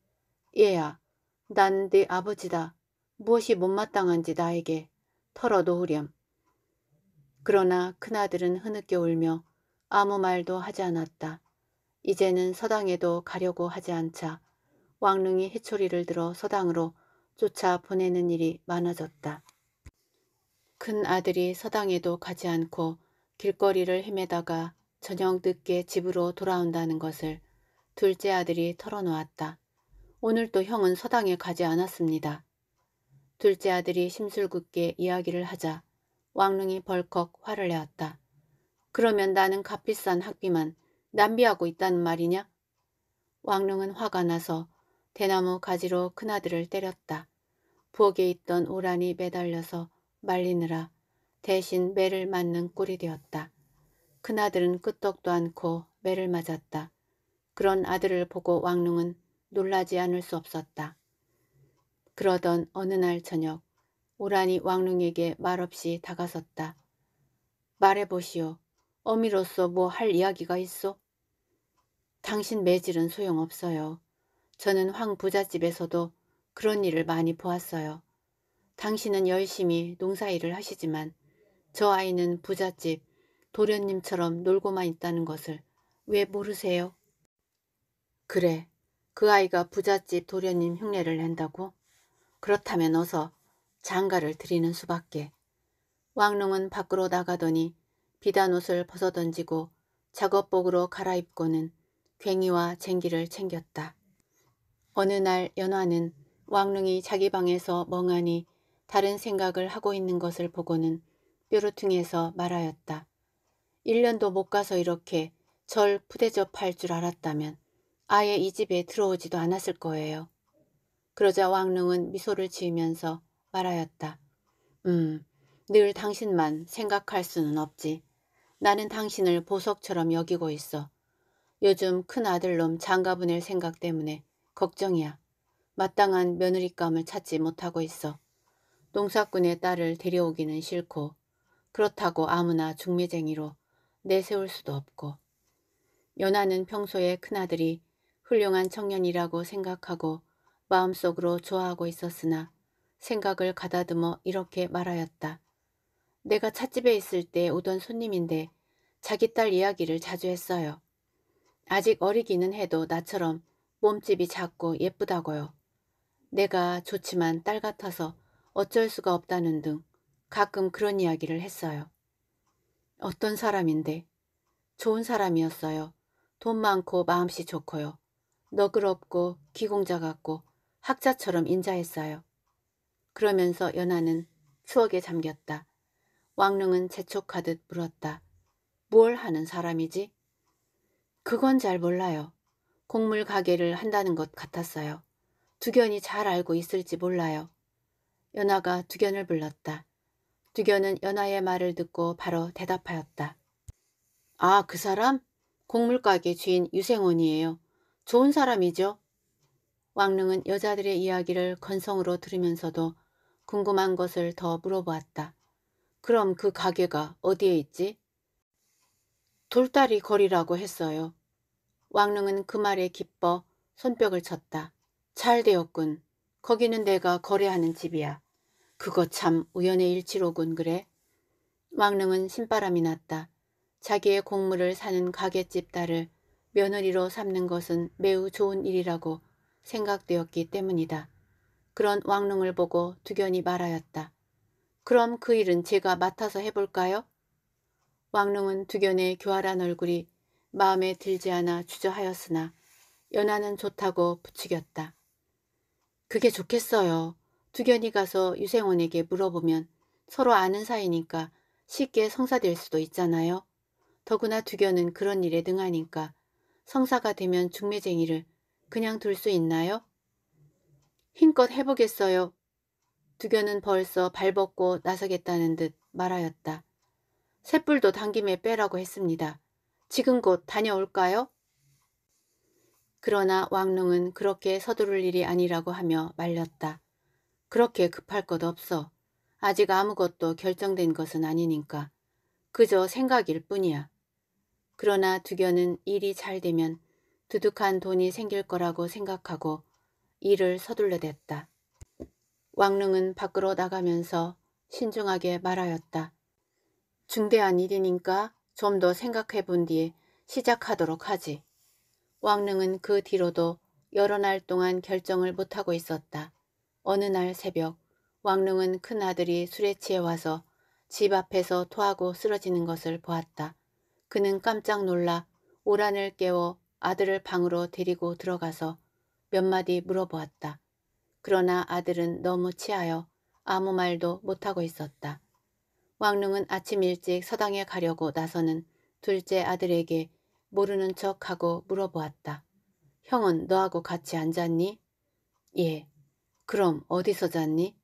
얘야, 난 네 아버지다. 무엇이 못마땅한지 나에게 털어놓으렴. 그러나 큰아들은 흐느껴 울며 아무 말도 하지 않았다. 이제는 서당에도 가려고 하지 않자 왕릉이 해초리를 들어 서당으로 쫓아 보내는 일이 많아졌다. 큰 아들이 서당에도 가지 않고 길거리를 헤매다가 저녁 늦게 집으로 돌아온다는 것을 둘째 아들이 털어놓았다. 오늘도 형은 서당에 가지 않았습니다. 둘째 아들이 심술궂게 이야기를 하자 왕릉이 벌컥 화를 내었다. 그러면 나는 값비싼 학비만 낭비하고 있다는 말이냐? 왕릉은 화가 나서 대나무 가지로 큰아들을 때렸다. 부엌에 있던 오란이 매달려서 말리느라 대신 매를 맞는 꼴이 되었다. 큰아들은 끄떡도 않고 매를 맞았다. 그런 아들을 보고 왕릉은 놀라지 않을 수 없었다. 그러던 어느 날 저녁 오란이 왕릉에게 말없이 다가섰다. 말해보시오. 어미로서 뭐 할 이야기가 있소? 당신 매질은 소용없어요. 저는 황 부잣집에서도 그런 일을 많이 보았어요. 당신은 열심히 농사일을 하시지만 저 아이는 부잣집 도련님처럼 놀고만 있다는 것을 왜 모르세요? 그래, 그 아이가 부잣집 도련님 흉내를 낸다고? 그렇다면 어서 장가를 드리는 수밖에. 왕릉은 밖으로 나가더니 비단 옷을 벗어던지고 작업복으로 갈아입고는 괭이와 쟁기를 챙겼다. 어느 날 연화는 왕릉이 자기 방에서 멍하니 다른 생각을 하고 있는 것을 보고는 뾰루퉁해서 말하였다. 1년도 못 가서 이렇게 절 푸대접할 줄 알았다면 아예 이 집에 들어오지도 않았을 거예요. 그러자 왕릉은 미소를 지으면서 말하였다. 음, 늘 당신만 생각할 수는 없지. 나는 당신을 보석처럼 여기고 있어. 요즘 큰아들놈 장가보낼 생각 때문에 걱정이야. 마땅한 며느리감을 찾지 못하고 있어. 농사꾼의 딸을 데려오기는 싫고 그렇다고 아무나 중매쟁이로 내세울 수도 없고 연하는 평소에 큰아들이 훌륭한 청년이라고 생각하고 마음속으로 좋아하고 있었으나 생각을 가다듬어 이렇게 말하였다. 내가 찻집에 있을 때 오던 손님인데 자기 딸 이야기를 자주 했어요. 아직 어리기는 해도 나처럼 몸집이 작고 예쁘다고요. 내가 좋지만 딸 같아서 어쩔 수가 없다는 등 가끔 그런 이야기를 했어요. 어떤 사람인데? 좋은 사람이었어요. 돈 많고 마음씨 좋고요. 너그럽고 기공자 같고 학자처럼 인자했어요. 그러면서 연하는 추억에 잠겼다. 왕릉은 재촉하듯 물었다. 뭘 하는 사람이지? 그건 잘 몰라요. 곡물 가게를 한다는 것 같았어요. 두견이 잘 알고 있을지 몰라요. 연아가 두견을 불렀다. 두견은 연아의 말을 듣고 바로 대답하였다. 아, 그 사람? 곡물가게 주인 유생원이에요. 좋은 사람이죠? 왕릉은 여자들의 이야기를 건성으로 들으면서도 궁금한 것을 더 물어보았다. 그럼 그 가게가 어디에 있지? 돌다리 거리라고 했어요. 왕릉은 그 말에 기뻐 손뼉을 쳤다. 잘 되었군. 거기는 내가 거래하는 집이야. 그거 참 우연의 일치로군 그래. 왕릉은 신바람이 났다. 자기의 곡물을 사는 가게집 딸을 며느리로 삼는 것은 매우 좋은 일이라고 생각되었기 때문이다. 그런 왕릉을 보고 두견이 말하였다. 그럼 그 일은 제가 맡아서 해볼까요? 왕릉은 두견의 교활한 얼굴이 마음에 들지 않아 주저하였으나 연하는 좋다고 부추겼다. 그게 좋겠어요. 두견이 가서 유생원에게 물어보면 서로 아는 사이니까 쉽게 성사될 수도 있잖아요. 더구나 두견은 그런 일에 능하니까 성사가 되면 중매쟁이를 그냥 둘 수 있나요? 힘껏 해보겠어요. 두견은 벌써 발벗고 나서겠다는 듯 말하였다. 쇳뿔도 당김에 빼라고 했습니다. 지금 곧 다녀올까요? 그러나 왕릉은 그렇게 서두를 일이 아니라고 하며 말렸다. 그렇게 급할 것 없어. 아직 아무것도 결정된 것은 아니니까. 그저 생각일 뿐이야. 그러나 두견은 일이 잘 되면 두둑한 돈이 생길 거라고 생각하고 일을 서둘러댔다. 왕릉은 밖으로 나가면서 신중하게 말하였다. 중대한 일이니까 좀더 생각해 본 뒤에 시작하도록 하지. 왕릉은 그 뒤로도 여러 날 동안 결정을 못하고 있었다. 어느 날 새벽 왕릉은 큰아들이 술에 취해 와서 집 앞에서 토하고 쓰러지는 것을 보았다. 그는 깜짝 놀라 오란을 깨워 아들을 방으로 데리고 들어가서 몇 마디 물어보았다. 그러나 아들은 너무 취하여 아무 말도 못하고 있었다. 왕릉은 아침 일찍 서당에 가려고 나서는 둘째 아들에게 모르는 척하고 물어보았다. 형은 너하고 같이 안 잤니? 예. 그럼 어디서 잤니?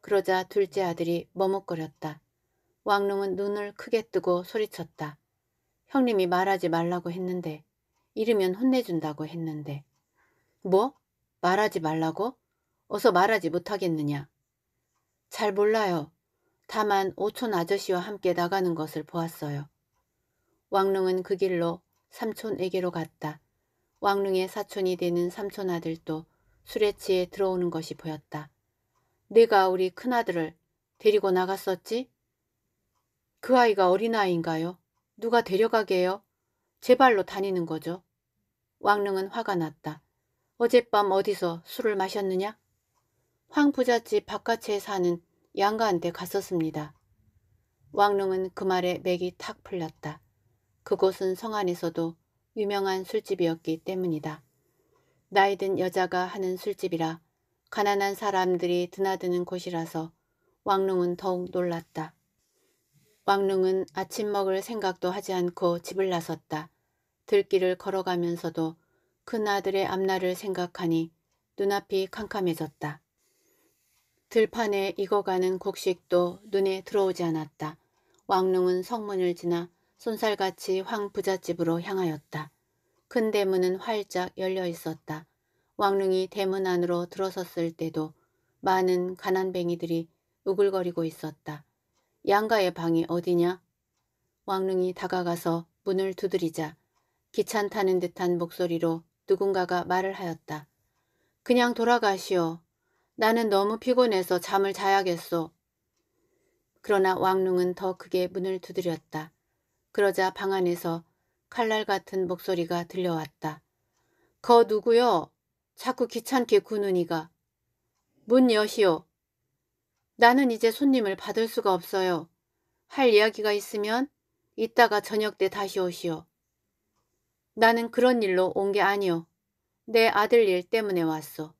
그러자 둘째 아들이 머뭇거렸다. 왕릉은 눈을 크게 뜨고 소리쳤다. 형님이 말하지 말라고 했는데 이르면 혼내준다고 했는데 뭐? 말하지 말라고? 어서 말하지 못하겠느냐? 잘 몰라요. 다만 오촌 아저씨와 함께 나가는 것을 보았어요. 왕릉은 그 길로 삼촌에게로 갔다. 왕릉의 사촌이 되는 삼촌 아들도 술에 취해 들어오는 것이 보였다. 내가 우리 큰아들을 데리고 나갔었지? 그 아이가 어린아이인가요? 누가 데려가게요? 제 발로 다니는 거죠. 왕릉은 화가 났다. 어젯밤 어디서 술을 마셨느냐? 황 부잣집 바깥에 사는 양가한테 갔었습니다. 왕릉은 그 말에 맥이 탁 풀렸다. 그곳은 성 안에서도 유명한 술집이었기 때문이다. 나이든 여자가 하는 술집이라 가난한 사람들이 드나드는 곳이라서 왕릉은 더욱 놀랐다. 왕릉은 아침 먹을 생각도 하지 않고 집을 나섰다. 들길을 걸어가면서도 큰 아들의 앞날을 생각하니 눈앞이 캄캄해졌다. 들판에 익어가는 곡식도 눈에 들어오지 않았다. 왕릉은 성문을 지나 손살같이 황 부잣집으로 향하였다. 큰 대문은 활짝 열려 있었다. 왕릉이 대문 안으로 들어섰을 때도 많은 가난뱅이들이 우글거리고 있었다. 양가의 방이 어디냐? 왕릉이 다가가서 문을 두드리자 귀찮다는 듯한 목소리로 누군가가 말을 하였다. 그냥 돌아가시오. 나는 너무 피곤해서 잠을 자야겠소. 그러나 왕릉은 더 크게 문을 두드렸다. 그러자 방 안에서 칼날 같은 목소리가 들려왔다. 거 누구요? 자꾸 귀찮게 구는 이가. 문 여시오. 나는 이제 손님을 받을 수가 없어요. 할 이야기가 있으면 이따가 저녁 때 다시 오시오. 나는 그런 일로 온 게 아니오. 내 아들 일 때문에 왔소.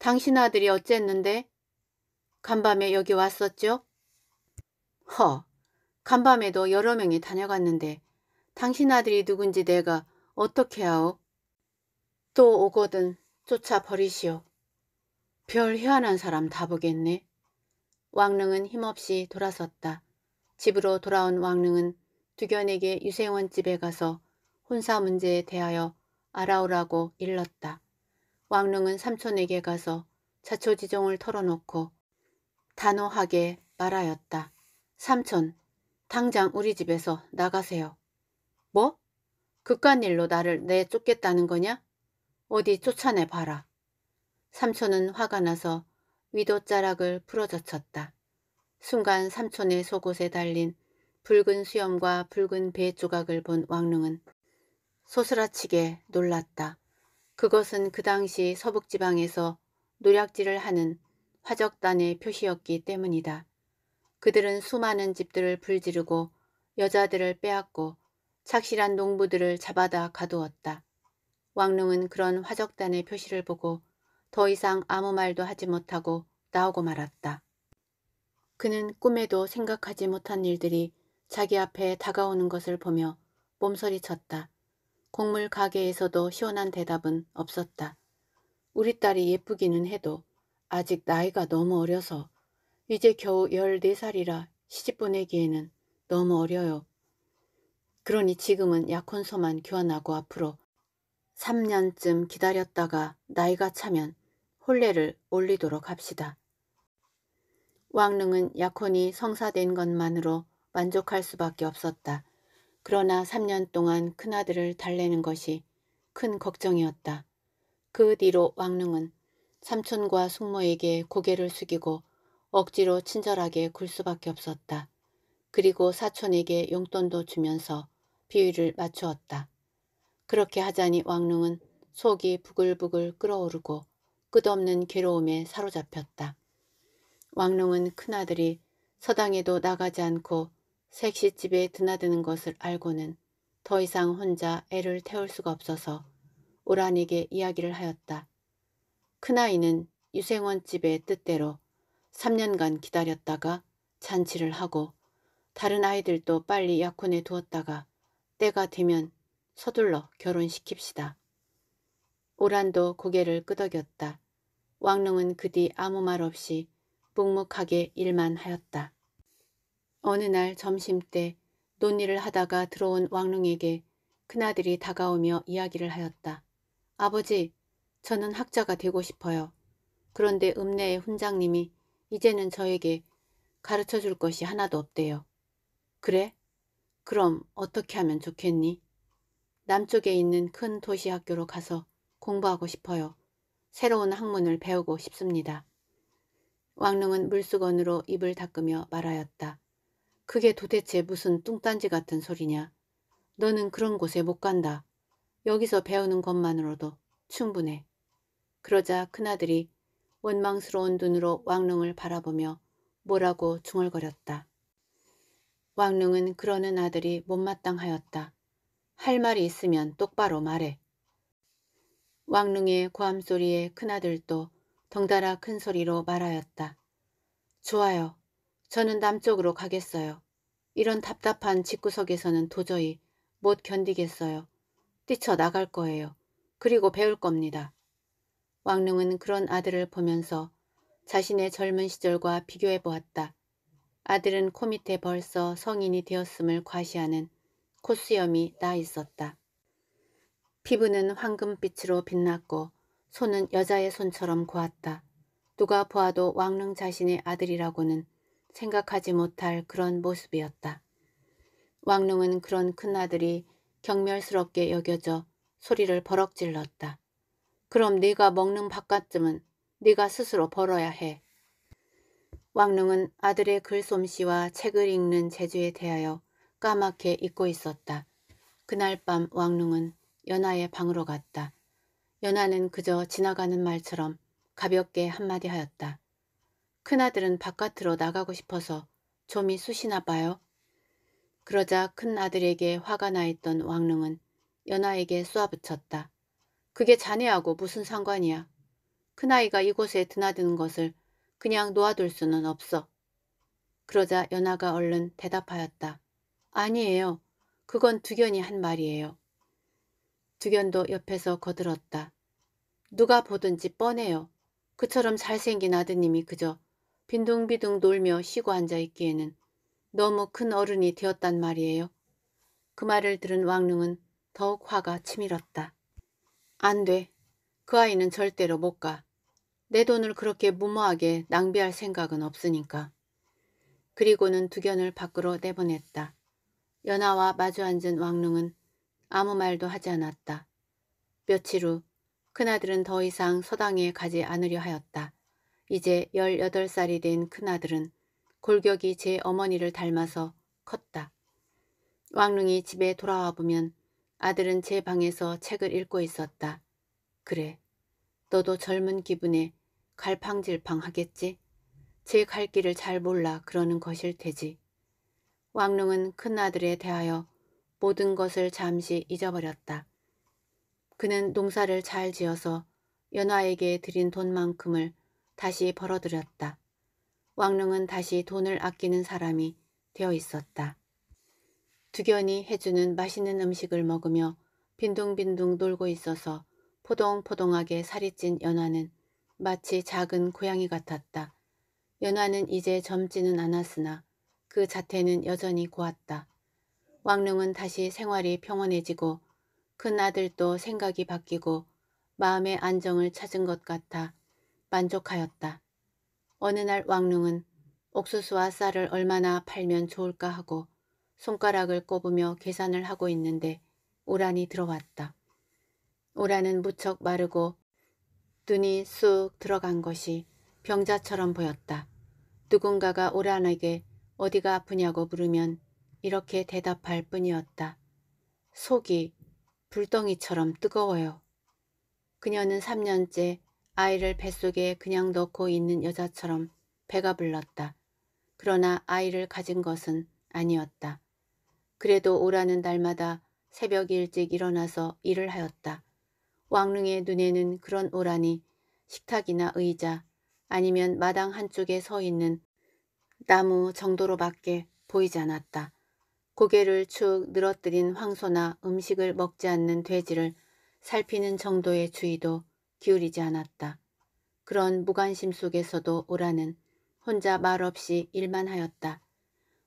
당신 아들이 어쨌는데? 간밤에 여기 왔었죠? 허, 간밤에도 여러 명이 다녀갔는데 당신 아들이 누군지 내가 어떻게 아오? 또 오거든 쫓아버리시오. 별 희한한 사람 다 보겠네. 왕릉은 힘없이 돌아섰다. 집으로 돌아온 왕릉은 두견에게 유세원 집에 가서 혼사 문제에 대하여 알아오라고 일렀다. 왕릉은 삼촌에게 가서 자초지종을 털어놓고 단호하게 말하였다. 삼촌, 당장 우리 집에서 나가세요. 뭐? 극한 일로 나를 내쫓겠다는 거냐? 어디 쫓아내 봐라. 삼촌은 화가 나서 위도자락을 풀어젖혔다. 순간 삼촌의 속옷에 달린 붉은 수염과 붉은 배 조각을 본 왕릉은 소스라치게 놀랐다. 그것은 그 당시 서북지방에서 노략질을 하는 화적단의 표시였기 때문이다. 그들은 수많은 집들을 불지르고 여자들을 빼앗고 착실한 농부들을 잡아다 가두었다. 왕릉은 그런 화적단의 표시를 보고 더 이상 아무 말도 하지 못하고 나오고 말았다. 그는 꿈에도 생각하지 못한 일들이 자기 앞에 다가오는 것을 보며 몸서리쳤다. 곡물 가게에서도 시원한 대답은 없었다. 우리 딸이 예쁘기는 해도 아직 나이가 너무 어려서 이제 겨우 14살이라 시집 보내기에는 너무 어려요. 그러니 지금은 약혼서만 교환하고 앞으로 3년쯤 기다렸다가 나이가 차면 혼례를 올리도록 합시다. 왕릉은 약혼이 성사된 것만으로 만족할 수밖에 없었다. 그러나 3년 동안 큰아들을 달래는 것이 큰 걱정이었다. 그 뒤로 왕릉은 삼촌과 숙모에게 고개를 숙이고 억지로 친절하게 굴 수밖에 없었다. 그리고 사촌에게 용돈도 주면서 비위를 맞추었다. 그렇게 하자니 왕릉은 속이 부글부글 끓어오르고 끝없는 괴로움에 사로잡혔다. 왕릉은 큰아들이 서당에도 나가지 않고 색시집에 드나드는 것을 알고는 더 이상 혼자 애를 태울 수가 없어서 오란에게 이야기를 하였다. 큰아이는 유생원 집의 뜻대로 3년간 기다렸다가 잔치를 하고 다른 아이들도 빨리 약혼해 두었다가 때가 되면 서둘러 결혼시킵시다. 오란도 고개를 끄덕였다. 왕릉은 그 뒤 아무 말 없이 묵묵하게 일만 하였다. 어느 날 점심때 논의를 하다가 들어온 왕릉에게 큰아들이 다가오며 이야기를 하였다. 아버지, 저는 학자가 되고 싶어요. 그런데 읍내의 훈장님이 이제는 저에게 가르쳐 줄 것이 하나도 없대요. 그래? 그럼 어떻게 하면 좋겠니? 남쪽에 있는 큰 도시학교로 가서 공부하고 싶어요. 새로운 학문을 배우고 싶습니다. 왕릉은 물수건으로 입을 닦으며 말하였다. 그게 도대체 무슨 뚱딴지 같은 소리냐. 너는 그런 곳에 못 간다. 여기서 배우는 것만으로도 충분해. 그러자 큰아들이 원망스러운 눈으로 왕릉을 바라보며 뭐라고 중얼거렸다. 왕릉은 그러는 아들이 못마땅하였다. 할 말이 있으면 똑바로 말해. 왕릉의 고함소리에 큰아들도 덩달아 큰 소리로 말하였다. 좋아요. 저는 남쪽으로 가겠어요. 이런 답답한 집구석에서는 도저히 못 견디겠어요. 뛰쳐나갈 거예요. 그리고 배울 겁니다. 왕릉은 그런 아들을 보면서 자신의 젊은 시절과 비교해 보았다. 아들은 코밑에 벌써 성인이 되었음을 과시하는 콧수염이 나 있었다. 피부는 황금빛으로 빛났고 손은 여자의 손처럼 고왔다. 누가 보아도 왕릉 자신의 아들이라고는 생각하지 못할 그런 모습이었다. 왕릉은 그런 큰아들이 경멸스럽게 여겨져 소리를 버럭 질렀다. 그럼 네가 먹는 밥값쯤은 네가 스스로 벌어야 해. 왕릉은 아들의 글솜씨와 책을 읽는 재주에 대하여 까맣게 잊고 있었다. 그날 밤 왕릉은 연하의 방으로 갔다. 연하는 그저 지나가는 말처럼 가볍게 한마디 하였다. 큰아들은 바깥으로 나가고 싶어서 좀이 쑤시나 봐요. 그러자 큰아들에게 화가 나 있던 왕릉은 연아에게 쏘아붙였다. 그게 자네하고 무슨 상관이야. 큰아이가 이곳에 드나드는 것을 그냥 놓아둘 수는 없어. 그러자 연아가 얼른 대답하였다. 아니에요. 그건 두견이 한 말이에요. 두견도 옆에서 거들었다. 누가 보든지 뻔해요. 그처럼 잘생긴 아드님이 그저 빈둥비둥 놀며 쉬고 앉아있기에는 너무 큰 어른이 되었단 말이에요. 그 말을 들은 왕릉은 더욱 화가 치밀었다. 안 돼. 그 아이는 절대로 못 가. 내 돈을 그렇게 무모하게 낭비할 생각은 없으니까. 그리고는 두견을 밖으로 내보냈다. 연하와 마주 앉은 왕릉은 아무 말도 하지 않았다. 며칠 후 큰아들은 더 이상 서당에 가지 않으려 하였다. 이제 18살이 된 큰아들은 골격이 제 어머니를 닮아서 컸다. 왕릉이 집에 돌아와 보면 아들은 제 방에서 책을 읽고 있었다. 그래, 너도 젊은 기분에 갈팡질팡 하겠지? 제 갈 길을 잘 몰라 그러는 것일 테지. 왕릉은 큰아들에 대하여 모든 것을 잠시 잊어버렸다. 그는 농사를 잘 지어서 연화에게 드린 돈만큼을 다시 벌어들였다. 왕릉은 다시 돈을 아끼는 사람이 되어 있었다. 두견이 해주는 맛있는 음식을 먹으며 빈둥빈둥 놀고 있어서 포동포동하게 살이 찐 연화는 마치 작은 고양이 같았다. 연화는 이제 젊지는 않았으나 그 자태는 여전히 고왔다. 왕릉은 다시 생활이 평온해지고 큰아들도 생각이 바뀌고 마음의 안정을 찾은 것 같아 만족하였다. 어느 날 왕릉은 옥수수와 쌀을 얼마나 팔면 좋을까 하고 손가락을 꼽으며 계산을 하고 있는데 오란이 들어왔다. 오란은 무척 마르고 눈이 쑥 들어간 것이 병자처럼 보였다. 누군가가 오란에게 어디가 아프냐고 물으면 이렇게 대답할 뿐이었다. 속이 불덩이처럼 뜨거워요. 그녀는 3년째 아이를 뱃속에 그냥 넣고 있는 여자처럼 배가 불렀다. 그러나 아이를 가진 것은 아니었다. 그래도 오라는 날마다 새벽 일찍 일어나서 일을 하였다. 왕릉의 눈에는 그런 오란이 식탁이나 의자 아니면 마당 한쪽에 서 있는 나무 정도로밖에 보이지 않았다. 고개를 축 늘어뜨린 황소나 음식을 먹지 않는 돼지를 살피는 정도의 주의도 기울이지 않았다. 그런 무관심 속에서도 오라는 혼자 말없이 일만 하였다.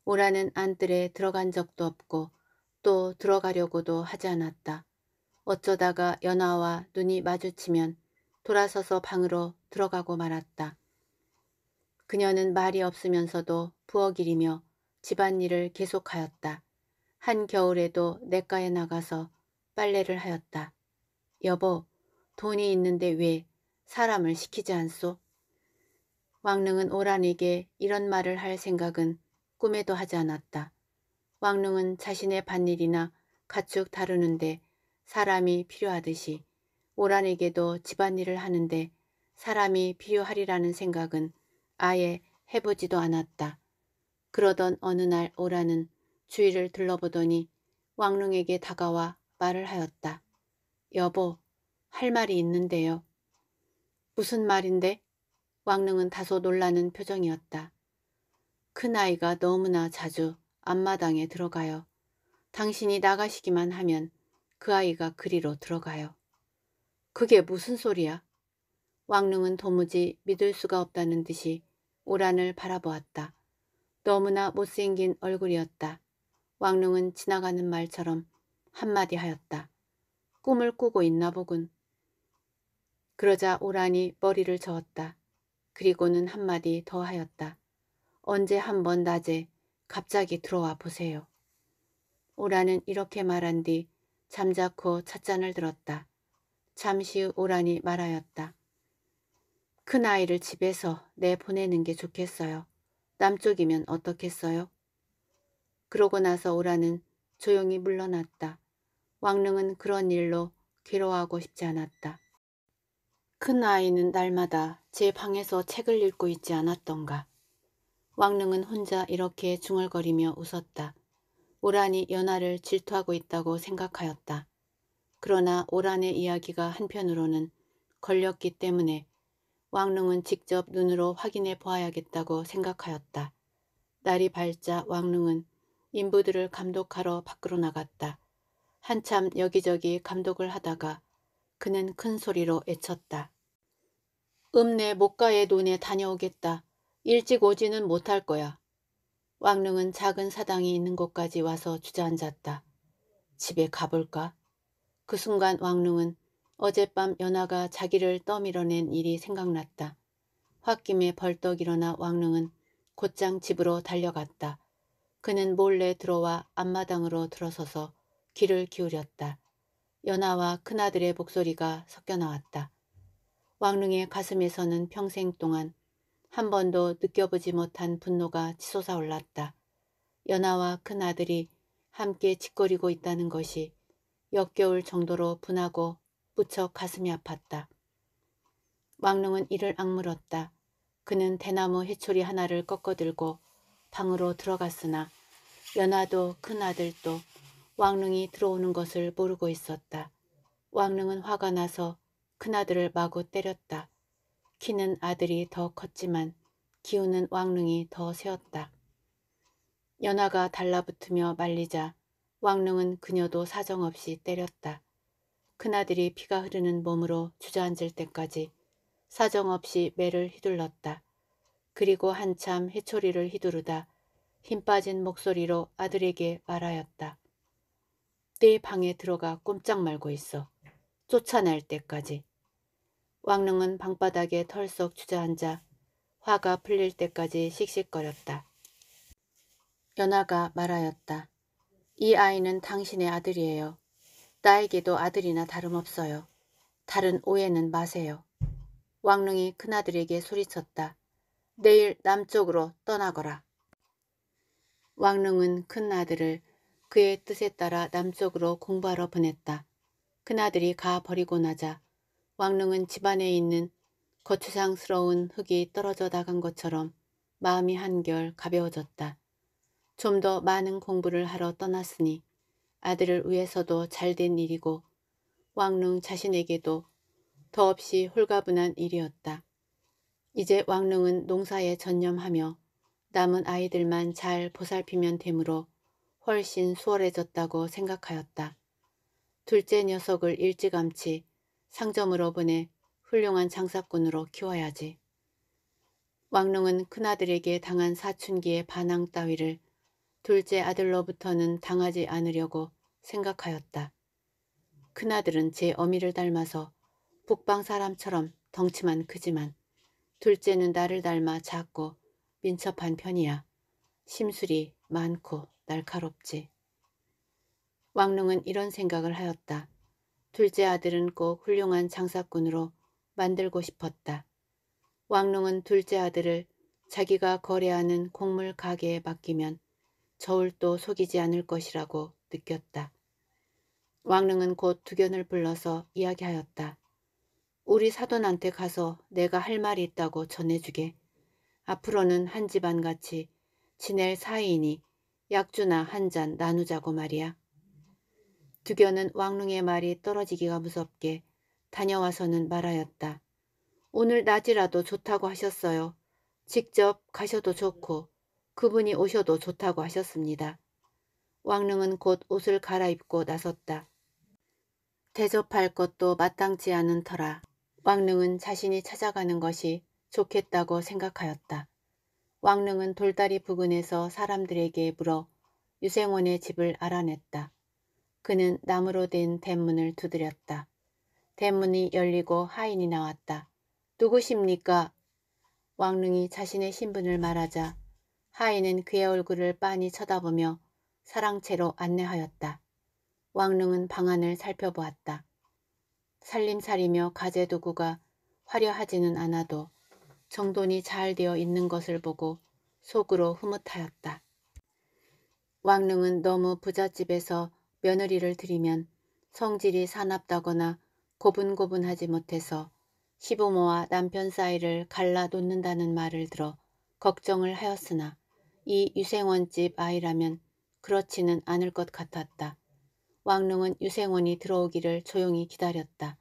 오라는 안뜰에 들어간 적도 없고 또 들어가려고도 하지 않았다. 어쩌다가 연화와 눈이 마주치면 돌아서서 방으로 들어가고 말았다. 그녀는 말이 없으면서도 부엌일이며 집안일을 계속하였다. 한겨울에도 내과에 나가서 빨래를 하였다. 여보, 돈이 있는데 왜 사람을 시키지 않소? 왕릉은 오란에게 이런 말을 할 생각은 꿈에도 하지 않았다. 왕릉은 자신의 반일이나 가축 다루는데 사람이 필요하듯이 오란에게도 집안일을 하는데 사람이 필요하리라는 생각은 아예 해보지도 않았다. 그러던 어느 날 오란은 주위를 둘러보더니 왕릉에게 다가와 말을 하였다. 여보, 할 말이 있는데요. 무슨 말인데? 왕릉은 다소 놀라는 표정이었다. 큰아이가 그 너무나 자주 앞마당에 들어가요. 당신이 나가시기만 하면 그 아이가 그리로 들어가요. 그게 무슨 소리야? 왕릉은 도무지 믿을 수가 없다는 듯이 오란을 바라보았다. 너무나 못생긴 얼굴이었다. 왕릉은 지나가는 말처럼 한마디 하였다. 꿈을 꾸고 있나 보군. 그러자 오란이 머리를 저었다. 그리고는 한마디 더 하였다. 언제 한번 낮에 갑자기 들어와 보세요. 오란은 이렇게 말한 뒤 잠자코 찻잔을 들었다. 잠시 오란이 말하였다. 큰아이를 집에서 내보내는 게 좋겠어요. 남쪽이면 어떻겠어요? 그러고 나서 오란은 조용히 물러났다. 왕릉은 그런 일로 괴로워하고 싶지 않았다. 큰아이는 그 날마다 제 방에서 책을 읽고 있지 않았던가. 왕릉은 혼자 이렇게 중얼거리며 웃었다. 오란이 연하를 질투하고 있다고 생각하였다. 그러나 오란의 이야기가 한편으로는 걸렸기 때문에 왕릉은 직접 눈으로 확인해 보아야겠다고 생각하였다. 날이 밝자 왕릉은 인부들을 감독하러 밖으로 나갔다. 한참 여기저기 감독을 하다가 그는 큰 소리로 외쳤다 읍내 목가의 논에 다녀오겠다. 일찍 오지는 못할 거야. 왕릉은 작은 사당이 있는 곳까지 와서 주저앉았다. 집에 가볼까? 그 순간 왕릉은 어젯밤 연하가 자기를 떠밀어낸 일이 생각났다. 홧김에 벌떡 일어나 왕릉은 곧장 집으로 달려갔다. 그는 몰래 들어와 앞마당으로 들어서서 귀를 기울였다. 연하와 큰아들의 목소리가 섞여 나왔다. 왕릉의 가슴에서는 평생 동안 한 번도 느껴보지 못한 분노가 치솟아 올랐다. 연하와 큰아들이 함께 짓거리고 있다는 것이 역겨울 정도로 분하고 무척 가슴이 아팠다. 왕릉은 이를 악물었다. 그는 대나무 해초리 하나를 꺾어들고 방으로 들어갔으나 연하도 큰아들도 왕릉이 들어오는 것을 모르고 있었다. 왕릉은 화가 나서 큰아들을 마구 때렸다. 키는 아들이 더 컸지만 기우는 왕릉이 더 세었다. 연화가 달라붙으며 말리자 왕릉은 그녀도 사정없이 때렸다. 큰아들이 피가 흐르는 몸으로 주저앉을 때까지 사정없이 매를 휘둘렀다. 그리고 한참 해초리를 휘두르다 힘 빠진 목소리로 아들에게 말하였다. 내 방에 들어가 꼼짝 말고 있어. 쫓아낼 때까지. 왕릉은 방바닥에 털썩 주저앉아 화가 풀릴 때까지 씩씩거렸다. 연아가 말하였다. 이 아이는 당신의 아들이에요. 나에게도 아들이나 다름없어요. 다른 오해는 마세요. 왕릉이 큰아들에게 소리쳤다. 내일 남쪽으로 떠나거라. 왕릉은 큰아들을 그의 뜻에 따라 남쪽으로 공부하러 보냈다. 큰아들이 가 버리고 나자 왕릉은 집안에 있는 거추장스러운 흙이 떨어져 나간 것처럼 마음이 한결 가벼워졌다. 좀 더 많은 공부를 하러 떠났으니 아들을 위해서도 잘된 일이고 왕릉 자신에게도 더없이 홀가분한 일이었다. 이제 왕릉은 농사에 전념하며 남은 아이들만 잘 보살피면 되므로 훨씬 수월해졌다고 생각하였다. 둘째 녀석을 일찌감치 상점으로 보내 훌륭한 장사꾼으로 키워야지. 왕릉은 큰아들에게 당한 사춘기의 반항 따위를 둘째 아들로부터는 당하지 않으려고 생각하였다. 큰아들은 제 어미를 닮아서 북방 사람처럼 덩치만 크지만 둘째는 나를 닮아 작고 민첩한 편이야. 심술이 많고 날카롭지. 왕릉은 이런 생각을 하였다. 둘째 아들은 꼭 훌륭한 장사꾼으로 만들고 싶었다. 왕릉은 둘째 아들을 자기가 거래하는 곡물 가게에 맡기면 저울도 속이지 않을 것이라고 느꼈다. 왕릉은 곧 두견을 불러서 이야기하였다. 우리 사돈한테 가서 내가 할 말이 있다고 전해주게. 앞으로는 한 집안같이 지낼 사이이니 약주나 한 잔 나누자고 말이야. 두견은 왕릉의 말이 떨어지기가 무섭게 다녀와서는 말하였다. 오늘 낮이라도 좋다고 하셨어요. 직접 가셔도 좋고 그분이 오셔도 좋다고 하셨습니다. 왕릉은 곧 옷을 갈아입고 나섰다. 대접할 것도 마땅치 않은 터라 왕릉은 자신이 찾아가는 것이 좋겠다고 생각하였다. 왕릉은 돌다리 부근에서 사람들에게 물어 유생원의 집을 알아냈다. 그는 나무로 된 대문을 두드렸다. 대문이 열리고 하인이 나왔다. 누구십니까? 왕릉이 자신의 신분을 말하자 하인은 그의 얼굴을 빤히 쳐다보며 사랑채로 안내하였다. 왕릉은 방안을 살펴보았다. 살림살이며 가재 도구가 화려하지는 않아도 정돈이 잘 되어 있는 것을 보고 속으로 흐뭇하였다. 왕릉은 너무 부잣집에서 며느리를 들이면 성질이 사납다거나 고분고분하지 못해서 시부모와 남편 사이를 갈라 놓는다는 말을 들어 걱정을 하였으나 이 유생원 집 아이라면 그렇지는 않을 것 같았다. 왕릉은 유생원이 들어오기를 조용히 기다렸다.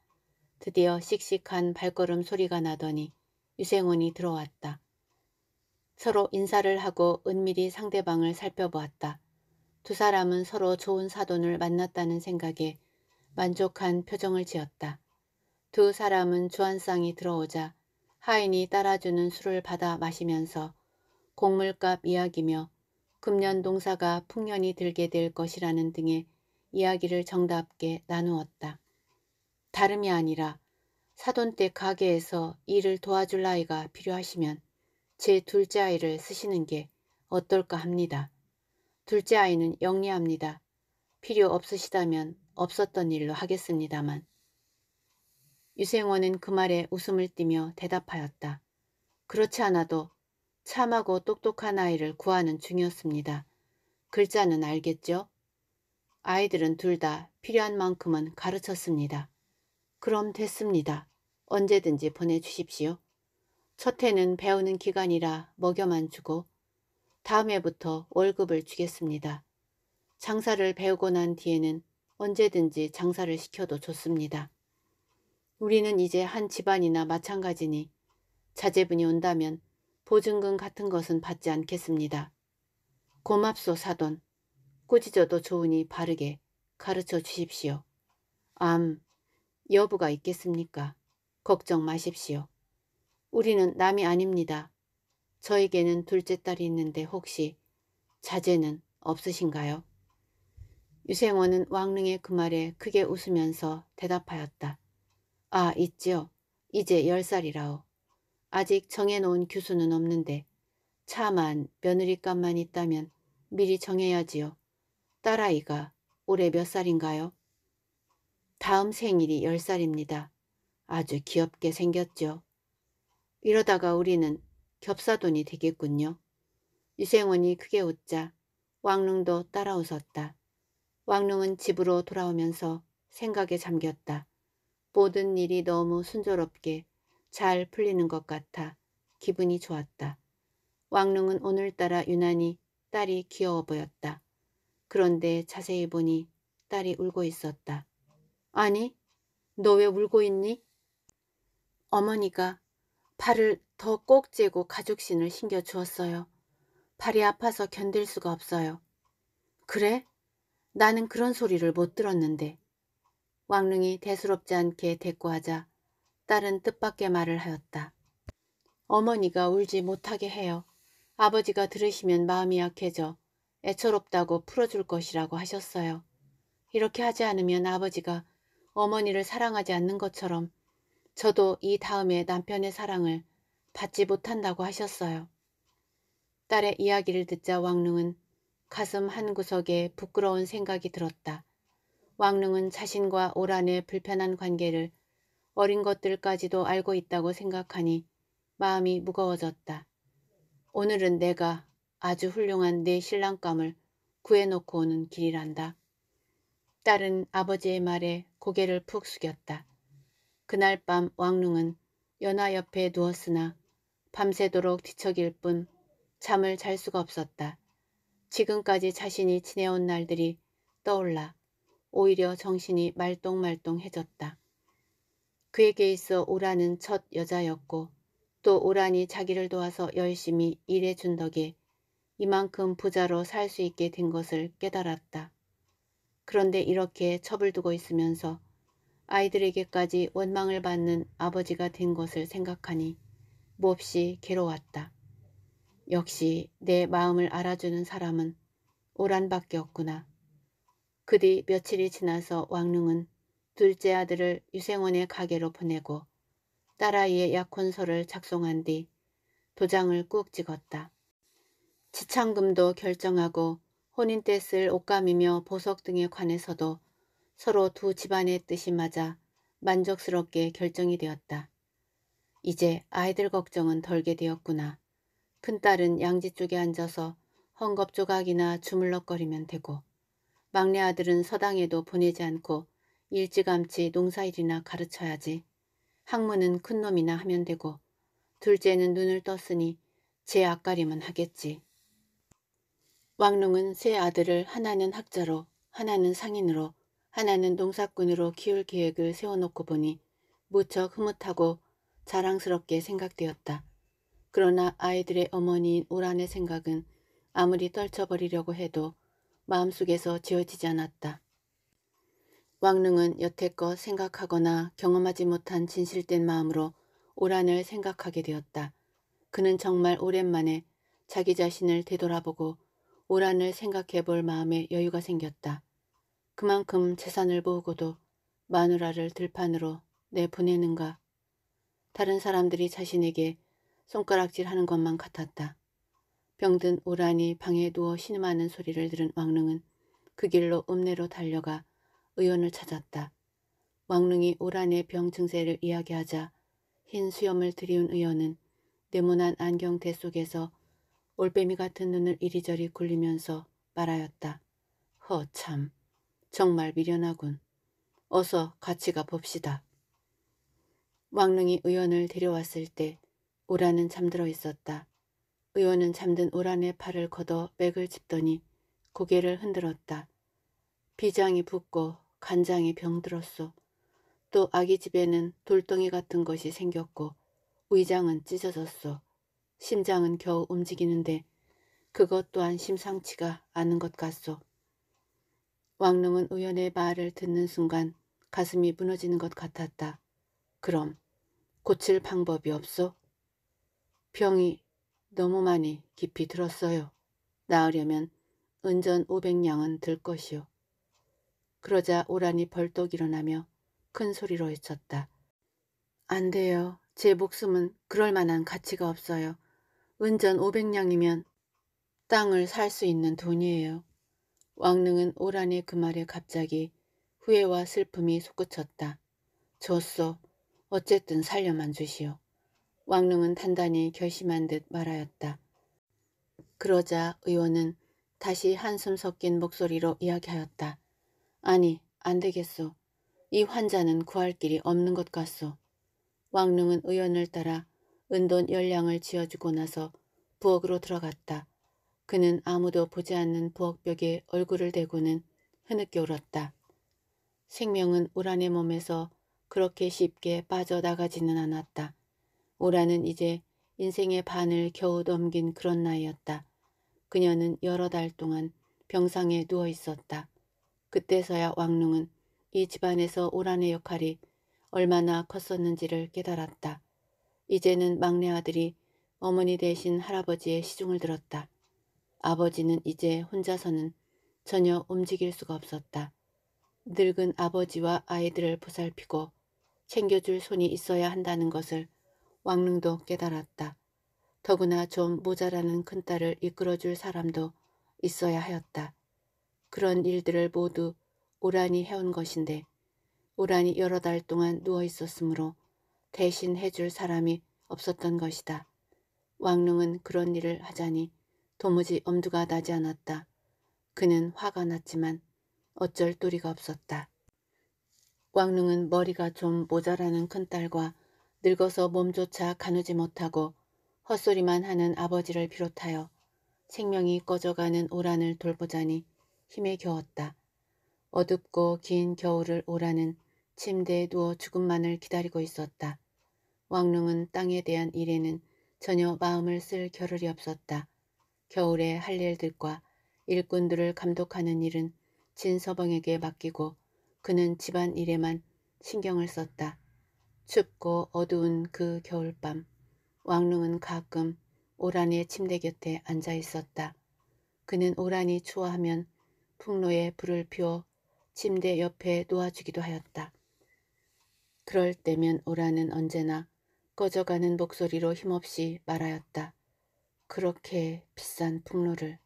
드디어 씩씩한 발걸음 소리가 나더니 유생원이 들어왔다. 서로 인사를 하고 은밀히 상대방을 살펴보았다. 두 사람은 서로 좋은 사돈을 만났다는 생각에 만족한 표정을 지었다. 두 사람은 주한상이 들어오자 하인이 따라주는 술을 받아 마시면서 곡물값 이야기며 금년 농사가 풍년이 들게 될 것이라는 등의 이야기를 정답게 나누었다. 다름이 아니라 사돈댁 가게에서 일을 도와줄 아이가 필요하시면 제 둘째 아이를 쓰시는 게 어떨까 합니다. 둘째 아이는 영리합니다. 필요 없으시다면 없었던 일로 하겠습니다만. 유생원은 그 말에 웃음을 띠며 대답하였다. 그렇지 않아도 참하고 똑똑한 아이를 구하는 중이었습니다. 글자는 알겠죠? 아이들은 둘 다 필요한 만큼은 가르쳤습니다. 그럼 됐습니다. 언제든지 보내주십시오. 첫 해는 배우는 기간이라 먹여만 주고 다음 해부터 월급을 주겠습니다. 장사를 배우고 난 뒤에는 언제든지 장사를 시켜도 좋습니다. 우리는 이제 한 집안이나 마찬가지니 자제분이 온다면 보증금 같은 것은 받지 않겠습니다. 고맙소 사돈. 꾸짖어도 좋으니 바르게 가르쳐 주십시오. 암, 여부가 있겠습니까? 걱정 마십시오. 우리는 남이 아닙니다. 저에게는 둘째 딸이 있는데 혹시 자제는 없으신가요? 유생원은 왕릉의 그 말에 크게 웃으면서 대답하였다. 아, 있지요. 이제 열 살이라오. 아직 정해놓은 규수는 없는데 차만 며느리감만 있다면 미리 정해야지요. 딸아이가 올해 몇 살인가요? 다음 생일이 10살입니다. 아주 귀엽게 생겼죠. 이러다가 우리는 겹사돈이 되겠군요. 유생원이 크게 웃자 왕릉도 따라 웃었다. 왕릉은 집으로 돌아오면서 생각에 잠겼다. 모든 일이 너무 순조롭게 잘 풀리는 것 같아 기분이 좋았다. 왕릉은 오늘따라 유난히 딸이 귀여워 보였다. 그런데 자세히 보니 딸이 울고 있었다. 아니, 너 왜 울고 있니? 어머니가 팔을 더꼭재고 가죽신을 신겨 주었어요. 팔이 아파서 견딜 수가 없어요. 그래? 나는 그런 소리를 못 들었는데. 왕릉이 대수롭지 않게 대꾸하자 딸은 뜻밖의 말을 하였다. 어머니가 울지 못하게 해요. 아버지가 들으시면 마음이 약해져 애처롭다고 풀어줄 것이라고 하셨어요. 이렇게 하지 않으면 아버지가 어머니를 사랑하지 않는 것처럼 저도 이 다음에 남편의 사랑을 받지 못한다고 하셨어요. 딸의 이야기를 듣자 왕릉은 가슴 한구석에 부끄러운 생각이 들었다. 왕릉은 자신과 오란의 불편한 관계를 어린 것들까지도 알고 있다고 생각하니 마음이 무거워졌다. 오늘은 내가 아주 훌륭한 내 신랑감을 구해놓고 오는 길이란다. 딸은 아버지의 말에 고개를 푹 숙였다. 그날 밤 왕릉은 연하 옆에 누웠으나 밤새도록 뒤척일 뿐 잠을 잘 수가 없었다. 지금까지 자신이 지내온 날들이 떠올라 오히려 정신이 말똥말똥해졌다. 그에게 있어 오라는 첫 여자였고 또 오란이 자기를 도와서 열심히 일해준 덕에 이만큼 부자로 살 수 있게 된 것을 깨달았다. 그런데 이렇게 첩을 두고 있으면서 아이들에게까지 원망을 받는 아버지가 된 것을 생각하니 몹시 괴로웠다. 역시 내 마음을 알아주는 사람은 오란밖에 없구나. 그 뒤 며칠이 지나서 왕릉은 둘째 아들을 유생원의 가게로 보내고 딸아이의 약혼서를 작성한 뒤 도장을 꾹 찍었다. 지참금도 결정하고 혼인 때 쓸 옷감이며 보석 등에 관해서도 서로 두 집안의 뜻이 맞아 만족스럽게 결정이 되었다. 이제 아이들 걱정은 덜게 되었구나. 큰딸은 양지 쪽에 앉아서 헝겊 조각이나 주물럭거리면 되고 막내 아들은 서당에도 보내지 않고 일찌감치 농사일이나 가르쳐야지. 학문은 큰 놈이나 하면 되고 둘째는 눈을 떴으니 제 앞가림은 하겠지. 왕릉은 세 아들을 하나는 학자로 하나는 상인으로 하나는 농사꾼으로 키울 계획을 세워놓고 보니 무척 흐뭇하고 자랑스럽게 생각되었다. 그러나 아이들의 어머니인 오란의 생각은 아무리 떨쳐버리려고 해도 마음속에서 지워지지 않았다. 왕릉은 여태껏 생각하거나 경험하지 못한 진실된 마음으로 오란을 생각하게 되었다. 그는 정말 오랜만에 자기 자신을 되돌아보고 오란을 생각해 볼 마음에 여유가 생겼다. 그만큼 재산을 모으고도 마누라를 들판으로 내보내는가. 다른 사람들이 자신에게 손가락질하는 것만 같았다. 병든 오란이 방에 누워 신음하는 소리를 들은 왕릉은 그 길로 읍내로 달려가 의원을 찾았다. 왕릉이 오란의 병 증세를 이야기하자 흰 수염을 들이운 의원은 네모난 안경대 속에서 올빼미 같은 눈을 이리저리 굴리면서 말하였다. 허 참, 정말 미련하군. 어서 같이 가봅시다. 왕릉이 의원을 데려왔을 때우라는 잠들어 있었다. 의원은 잠든 우란의 팔을 걷어 맥을 짚더니 고개를 흔들었다. 비장이 붓고 간장이 병들었소. 또 아기 집에는 돌덩이 같은 것이 생겼고 위장은 찢어졌소. 심장은 겨우 움직이는데 그것 또한 심상치가 않은 것 같소. 왕릉은 우연의 말을 듣는 순간 가슴이 무너지는 것 같았다. 그럼 고칠 방법이 없소? 병이 너무 많이 깊이 들었어요. 나으려면 은전 500냥은 들것이오 그러자 오란이 벌떡 일어나며 큰 소리로 외쳤다. 안 돼요. 제 목숨은 그럴 만한 가치가 없어요. 은전 500냥이면 땅을 살 수 있는 돈이에요. 왕릉은 오란의 그 말에 갑자기 후회와 슬픔이 솟구쳤다. 줬어 어쨌든 살려만 주시오. 왕릉은 단단히 결심한 듯 말하였다. 그러자 의원은 다시 한숨 섞인 목소리로 이야기하였다. 아니, 안 되겠소. 이 환자는 구할 길이 없는 것 같소. 왕릉은 의원을 따라 은돈 열량을 지어주고 나서 부엌으로 들어갔다. 그는 아무도 보지 않는 부엌벽에 얼굴을 대고는 흐느껴 울었다. 생명은 오란의 몸에서 그렇게 쉽게 빠져나가지는 않았다. 오란은 이제 인생의 반을 겨우 넘긴 그런 나이였다. 그녀는 여러 달 동안 병상에 누워 있었다. 그때서야 왕릉은 이 집안에서 오란의 역할이 얼마나 컸었는지를 깨달았다. 이제는 막내 아들이 어머니 대신 할아버지의 시중을 들었다. 아버지는 이제 혼자서는 전혀 움직일 수가 없었다. 늙은 아버지와 아이들을 보살피고 챙겨줄 손이 있어야 한다는 것을 왕릉도 깨달았다. 더구나 좀 모자라는 큰딸을 이끌어줄 사람도 있어야 하였다. 그런 일들을 모두 오란이 해온 것인데 오란이 여러 달 동안 누워 있었으므로 대신 해줄 사람이 없었던 것이다. 왕릉은 그런 일을 하자니 도무지 엄두가 나지 않았다. 그는 화가 났지만 어쩔 도리가 없었다. 왕릉은 머리가 좀 모자라는 큰딸과 늙어서 몸조차 가누지 못하고 헛소리만 하는 아버지를 비롯하여 생명이 꺼져가는 오란을 돌보자니 힘에 겨웠다. 어둡고 긴 겨울을 오라는 침대에 누워 죽음만을 기다리고 있었다. 왕릉은 땅에 대한 일에는 전혀 마음을 쓸 겨를이 없었다. 겨울에 할 일들과 일꾼들을 감독하는 일은 진서방에게 맡기고 그는 집안 일에만 신경을 썼다. 춥고 어두운 그 겨울밤 왕릉은 가끔 오란의 침대 곁에 앉아 있었다. 그는 오란이 추워하면 풍로에 불을 피워 침대 옆에 놓아주기도 하였다. 그럴 때면 오란은 언제나 꺼져가는 목소리로 힘없이 말하였다. 그렇게 비싼 풍로를.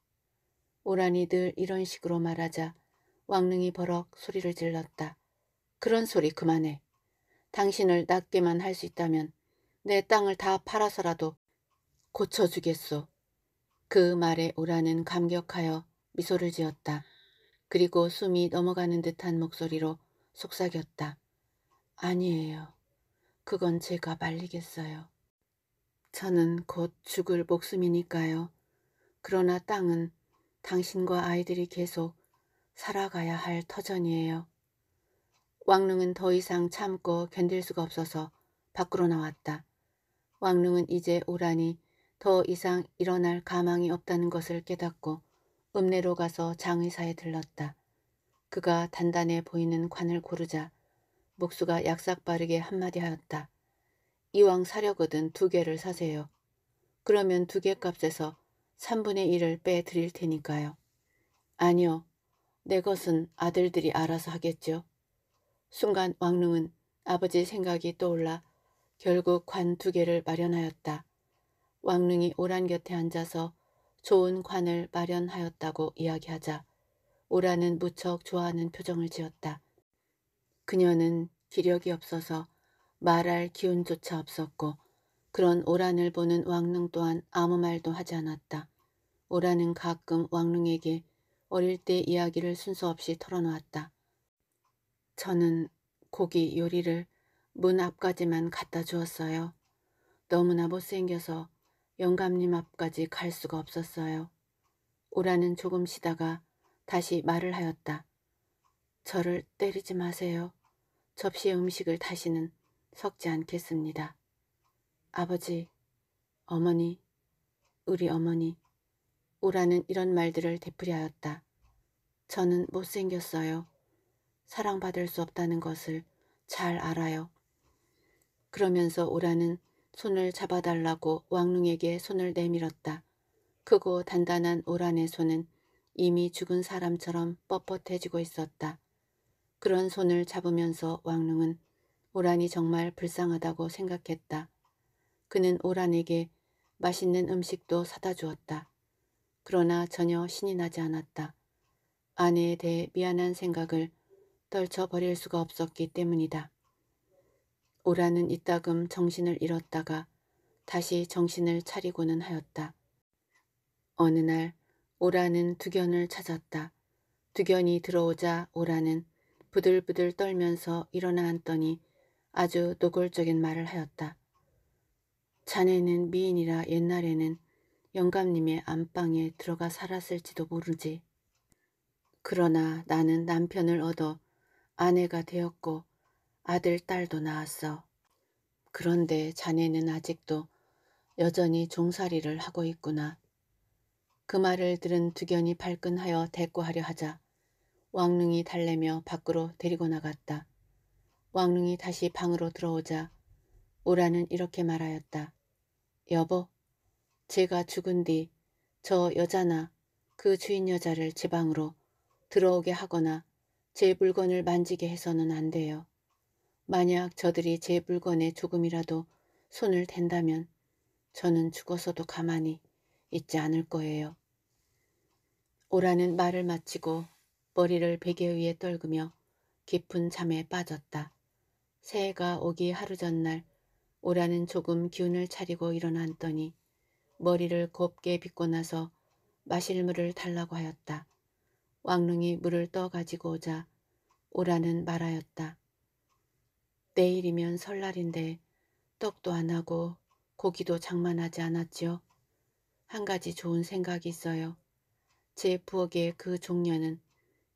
오란이들 이런 식으로 말하자 왕릉이 버럭 소리를 질렀다. 그런 소리 그만해. 당신을 낫게만 할 수 있다면 내 땅을 다 팔아서라도 고쳐주겠소. 그 말에 오라는 감격하여 미소를 지었다. 그리고 숨이 넘어가는 듯한 목소리로 속삭였다. 아니에요. 그건 제가 말리겠어요. 저는 곧 죽을 목숨이니까요. 그러나 땅은 당신과 아이들이 계속 살아가야 할 터전이에요. 왕릉은 더 이상 참고 견딜 수가 없어서 밖으로 나왔다. 왕릉은 이제 오라니더 이상 일어날 가망이 없다는 것을 깨닫고 읍내로 가서 장의사에 들렀다. 그가 단단해 보이는 관을 고르자 목수가 약삭빠르게 한마디 하였다. 이왕 사려거든 두 개를 사세요. 그러면 두 개 값에서 3분의 1을 빼드릴 테니까요. 아니요. 내 것은 아들들이 알아서 하겠죠. 순간 왕릉은 아버지 생각이 떠올라 결국 관 두 개를 마련하였다. 왕릉이 오란 곁에 앉아서 좋은 관을 마련하였다고 이야기하자 오라는 무척 좋아하는 표정을 지었다. 그녀는 기력이 없어서 말할 기운조차 없었고 그런 오란을 보는 왕릉 또한 아무 말도 하지 않았다. 오란은 가끔 왕릉에게 어릴 때 이야기를 순서 없이 털어놓았다. 저는 고기 요리를 문 앞까지만 갖다 주었어요. 너무나 못생겨서 영감님 앞까지 갈 수가 없었어요. 오라는 조금 쉬다가 다시 말을 하였다. 저를 때리지 마세요. 접시에 음식을 다시는 섞지 않겠습니다. 아버지, 어머니, 우리 어머니, 우라는 이런 말들을 되풀이하였다. 저는 못생겼어요. 사랑받을 수 없다는 것을 잘 알아요. 그러면서 우라는 손을 잡아달라고 왕릉에게 손을 내밀었다. 크고 단단한 우란의 손은 이미 죽은 사람처럼 뻣뻣해지고 있었다. 그런 손을 잡으면서 왕릉은 오란이 정말 불쌍하다고 생각했다. 그는 오란에게 맛있는 음식도 사다 주었다. 그러나 전혀 신이 나지 않았다. 아내에 대해 미안한 생각을 떨쳐버릴 수가 없었기 때문이다. 오란은 이따금 정신을 잃었다가 다시 정신을 차리고는 하였다. 어느 날오란은 두견을 찾았다. 두견이 들어오자 오란은 부들부들 떨면서 일어나 앉더니 아주 노골적인 말을 하였다. 자네는 미인이라 옛날에는 영감님의 안방에 들어가 살았을지도 모르지. 그러나 나는 남편을 얻어 아내가 되었고 아들 딸도 낳았어. 그런데 자네는 아직도 여전히 종살이를 하고 있구나. 그 말을 들은 두견이 발끈하여 대꾸하려 하자 왕릉이 달래며 밖으로 데리고 나갔다. 왕릉이 다시 방으로 들어오자 오라는 이렇게 말하였다. 여보, 제가 죽은 뒤 저 여자나 그 주인 여자를 제 방으로 들어오게 하거나 제 물건을 만지게 해서는 안 돼요. 만약 저들이 제 물건에 조금이라도 손을 댄다면 저는 죽어서도 가만히 있지 않을 거예요. 오라는 말을 마치고 머리를 베개 위에 떨구며 깊은 잠에 빠졌다. 새해가 오기 하루 전날 오라는 조금 기운을 차리고 일어났더니 머리를 곱게 빗고 나서 마실 물을 달라고 하였다. 왕릉이 물을 떠가지고 오자 오라는 말하였다. 내일이면 설날인데 떡도 안 하고 고기도 장만하지 않았지요. 한 가지 좋은 생각이 있어요. 제 부엌에 그 종려는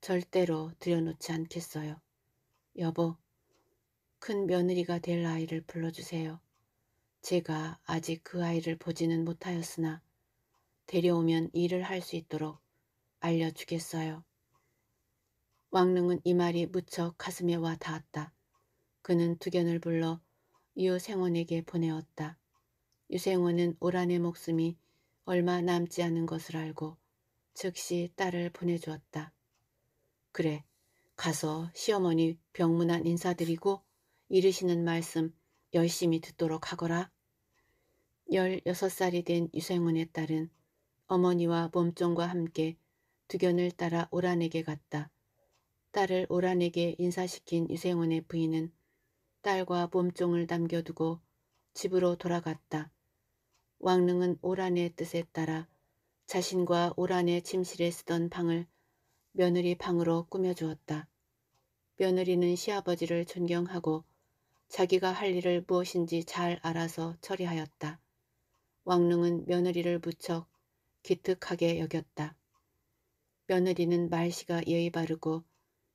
절대로 들여놓지 않겠어요. 여보, 큰 며느리가 될 아이를 불러주세요. 제가 아직 그 아이를 보지는 못하였으나 데려오면 일을 할 수 있도록 알려주겠어요. 왕릉은 이 말이 무척 가슴에 와 닿았다. 그는 두견을 불러 유생원에게 보내었다. 유생원은 오란의 목숨이 얼마 남지 않은 것을 알고 즉시 딸을 보내주었다. 그래 가서 시어머니 병문안 인사드리고 이르시는 말씀 열심히 듣도록 하거라. 16살이 된 유생원의 딸은 어머니와 몸종과 함께 두견을 따라 오란에게 갔다. 딸을 오란에게 인사시킨 유생원의 부인은 딸과 몸종을 남겨두고 집으로 돌아갔다. 왕릉은 오란의 뜻에 따라 자신과 오란의 침실에 쓰던 방을 며느리 방으로 꾸며주었다. 며느리는 시아버지를 존경하고 자기가 할 일을 무엇인지 잘 알아서 처리하였다. 왕릉은 며느리를 무척 기특하게 여겼다. 며느리는 말씨가 예의 바르고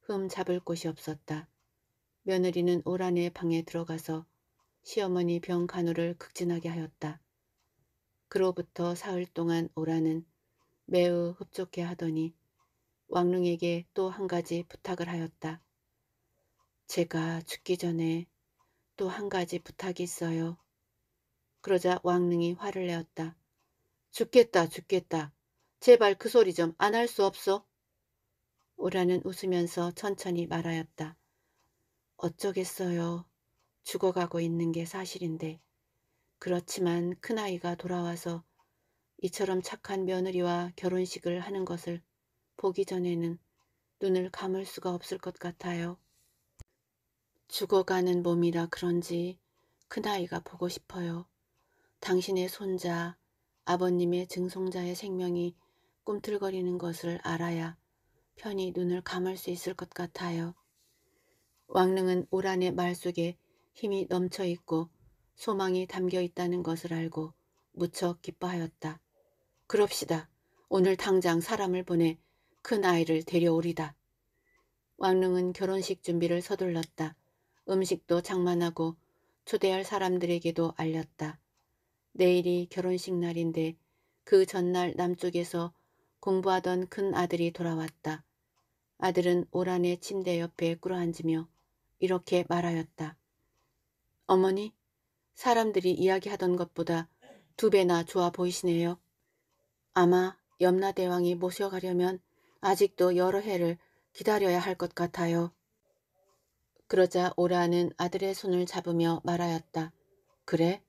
흠 잡을 곳이 없었다. 며느리는 오란의 방에 들어가서 시어머니 병 간호를 극진하게 하였다. 그로부터 사흘 동안 오란은 매우 흡족해 하더니 왕릉에게 또 한 가지 부탁을 하였다. 제가 죽기 전에 또 한 가지 부탁이 있어요. 그러자 왕릉이 화를 내었다. 죽겠다 죽겠다. 제발 그 소리 좀 안 할 수 없어? 오라는 웃으면서 천천히 말하였다. 어쩌겠어요. 죽어가고 있는 게 사실인데. 그렇지만 큰아이가 돌아와서 이처럼 착한 며느리와 결혼식을 하는 것을 보기 전에는 눈을 감을 수가 없을 것 같아요. 죽어가는 몸이라 그런지 큰아이가 보고 싶어요. 당신의 손자, 아버님의 증송자의 생명이 꿈틀거리는 것을 알아야 편히 눈을 감을 수 있을 것 같아요. 왕릉은 오란의 말 속에 힘이 넘쳐 있고 소망이 담겨 있다는 것을 알고 무척 기뻐하였다. 그럽시다. 오늘 당장 사람을 보내 큰 그 아이를 데려오리다. 왕릉은 결혼식 준비를 서둘렀다. 음식도 장만하고 초대할 사람들에게도 알렸다. 내일이 결혼식 날인데 그 전날 남쪽에서 공부하던 큰 아들이 돌아왔다. 아들은 오란의 침대 옆에 꿇어앉으며 이렇게 말하였다. 어머니, 사람들이 이야기하던 것보다 두 배나 좋아 보이시네요. 아마 염라대왕이 모셔가려면 아직도 여러 해를 기다려야 할 것 같아요. 그러자 오라는 아들의 손을 잡으며 말하였다. 그래?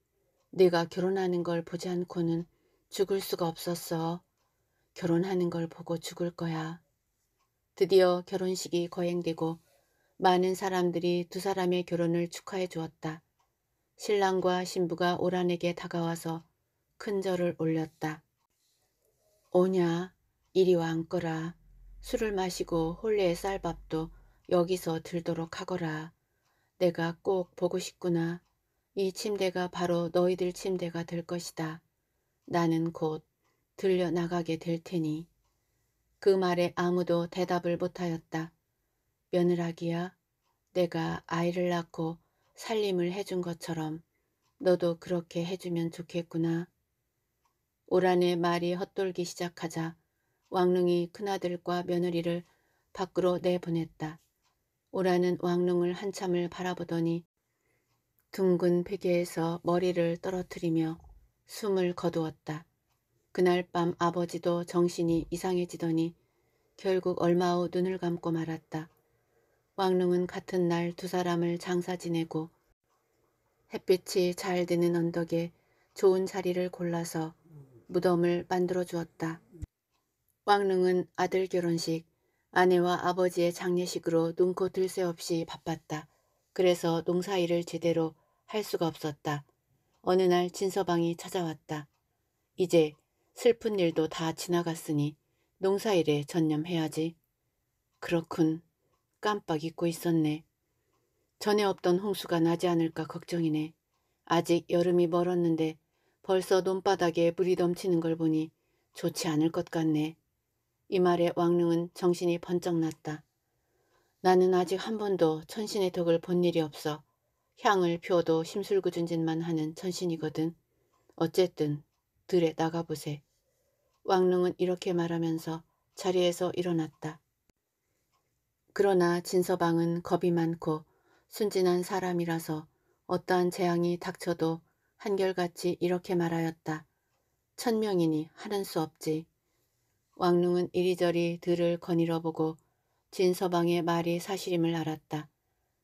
네가 결혼하는 걸 보지 않고는 죽을 수가 없었어. 결혼하는 걸 보고 죽을 거야. 드디어 결혼식이 거행되고 많은 사람들이 두 사람의 결혼을 축하해 주었다. 신랑과 신부가 오란에게 다가와서 큰 절을 올렸다. 오냐, 이리 와 왕거라. 술을 마시고 홀레의 쌀밥도 여기서 들도록 하거라. 내가 꼭 보고 싶구나. 이 침대가 바로 너희들 침대가 될 것이다. 나는 곧 들려 나가게 될 테니. 그 말에 아무도 대답을 못하였다. 며느라기야, 내가 아이를 낳고 살림을 해준 것처럼 너도 그렇게 해주면 좋겠구나. 오란의 말이 헛돌기 시작하자 왕릉이 큰아들과 며느리를 밖으로 내보냈다. 오라는 왕릉을 한참을 바라보더니 둥근 베개에서 머리를 떨어뜨리며 숨을 거두었다. 그날 밤 아버지도 정신이 이상해지더니 결국 얼마 후 눈을 감고 말았다. 왕릉은 같은 날 두 사람을 장사 지내고 햇빛이 잘 드는 언덕에 좋은 자리를 골라서 무덤을 만들어 주었다. 꽝릉은 아들 결혼식, 아내와 아버지의 장례식으로 눈코 들새 없이 바빴다. 그래서 농사일을 제대로 할 수가 없었다. 어느 날 진서방이 찾아왔다. 이제 슬픈 일도 다 지나갔으니 농사일에 전념해야지. 그렇군. 깜빡 잊고 있었네. 전에 없던 홍수가 나지 않을까 걱정이네. 아직 여름이 멀었는데 벌써 논바닥에 물이 넘치는 걸 보니 좋지 않을 것 같네. 이 말에 왕릉은 정신이 번쩍 났다. 나는 아직 한 번도 천신의 덕을 본 일이 없어 향을 피워도 심술궂은짓만 하는 천신이거든. 어쨌든 들에 나가보세. 왕릉은 이렇게 말하면서 자리에서 일어났다. 그러나 진서방은 겁이 많고 순진한 사람이라서 어떠한 재앙이 닥쳐도 한결같이 이렇게 말하였다. 천명이니 하는 수 없지. 왕릉은 이리저리 들을 거닐어 보고 진서방의 말이 사실임을 알았다.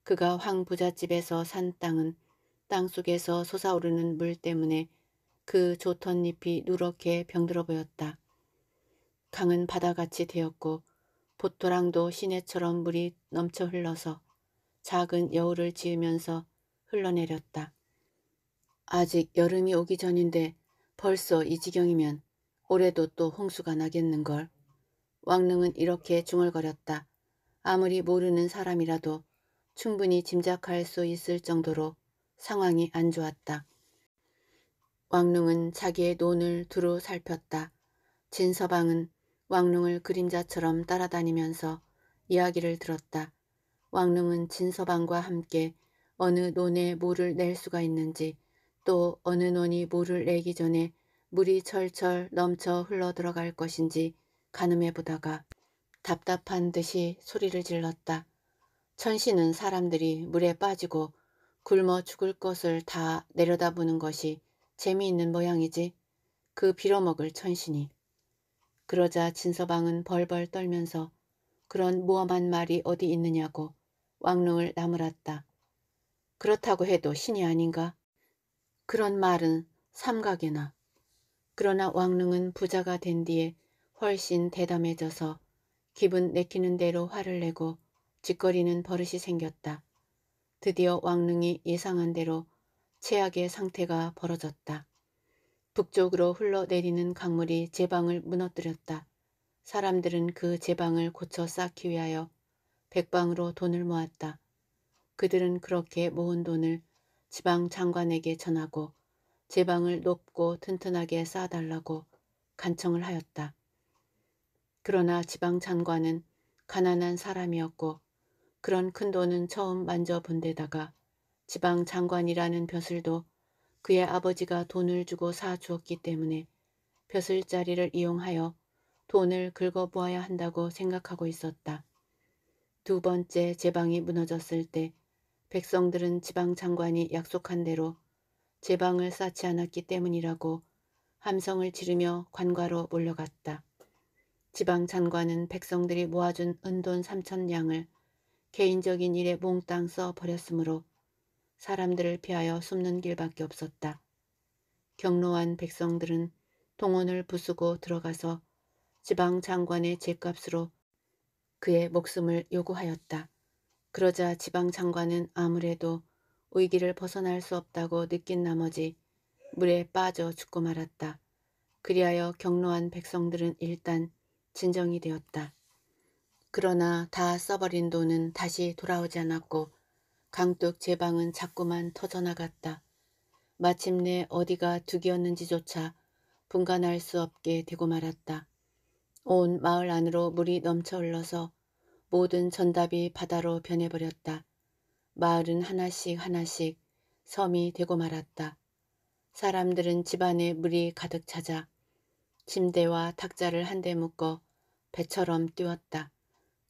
그가 황부잣집에서 산 땅은 땅속에서 솟아오르는 물 때문에 그 좋던 잎이 누렇게 병들어 보였다. 강은 바다같이 되었고 보토랑도 시내처럼 물이 넘쳐 흘러서 작은 여울을 지으면서 흘러내렸다. 아직 여름이 오기 전인데 벌써 이 지경이면 올해도 또 홍수가 나겠는걸. 왕릉은 이렇게 중얼거렸다. 아무리 모르는 사람이라도 충분히 짐작할 수 있을 정도로 상황이 안 좋았다. 왕릉은 자기의 논을 두루 살폈다. 진서방은 왕릉을 그림자처럼 따라다니면서 이야기를 들었다. 왕릉은 진서방과 함께 어느 논에 모를 낼 수가 있는지 또 어느 논이 모를 내기 전에 물이 철철 넘쳐 흘러들어갈 것인지 가늠해 보다가 답답한 듯이 소리를 질렀다. 천신은 사람들이 물에 빠지고 굶어 죽을 것을 다 내려다보는 것이 재미있는 모양이지 그 빌어먹을 천신이. 그러자 진서방은 벌벌 떨면서 그런 모험한 말이 어디 있느냐고 왕릉을 나무랐다. 그렇다고 해도 신이 아닌가? 그런 말은 삼각이나 그러나 왕릉은 부자가 된 뒤에 훨씬 대담해져서 기분 내키는 대로 화를 내고 짓거리는 버릇이 생겼다. 드디어 왕릉이 예상한 대로 최악의 상태가 벌어졌다. 북쪽으로 흘러내리는 강물이 제방을 무너뜨렸다. 사람들은 그 제방을 고쳐 쌓기 위하여 백방으로 돈을 모았다. 그들은 그렇게 모은 돈을 지방 장관에게 전하고 제 방을 높고 튼튼하게 쌓아달라고 간청을 하였다. 그러나 지방 장관은 가난한 사람이었고 그런 큰 돈은 처음 만져본 데다가 지방 장관이라는 벼슬도 그의 아버지가 돈을 주고 사주었기 때문에 벼슬자리를 이용하여 돈을 긁어모아야 한다고 생각하고 있었다. 두 번째 제방이 무너졌을 때 백성들은 지방 장관이 약속한 대로 제 방을 쌓지 않았기 때문이라고 함성을 지르며 관과로 몰려갔다. 지방 장관은 백성들이 모아준 은돈 삼천량을 개인적인 일에 몽땅 써버렸으므로 사람들을 피하여 숨는 길밖에 없었다. 경로한 백성들은 동원을 부수고 들어가서 지방 장관의 죗값으로 그의 목숨을 요구하였다. 그러자 지방 장관은 아무래도 위기를 벗어날 수 없다고 느낀 나머지 물에 빠져 죽고 말았다. 그리하여 경로한 백성들은 일단 진정이 되었다. 그러나 다 써버린 돈은 다시 돌아오지 않았고 강둑 제 방은 자꾸만 터져나갔다. 마침내 어디가 두이였는지조차 분간할 수 없게 되고 말았다. 온 마을 안으로 물이 넘쳐 흘러서 모든 전답이 바다로 변해버렸다. 마을은 하나씩 하나씩 섬이 되고 말았다. 사람들은 집안에 물이 가득 차자 침대와 탁자를 한데 묶어 배처럼 띄웠다.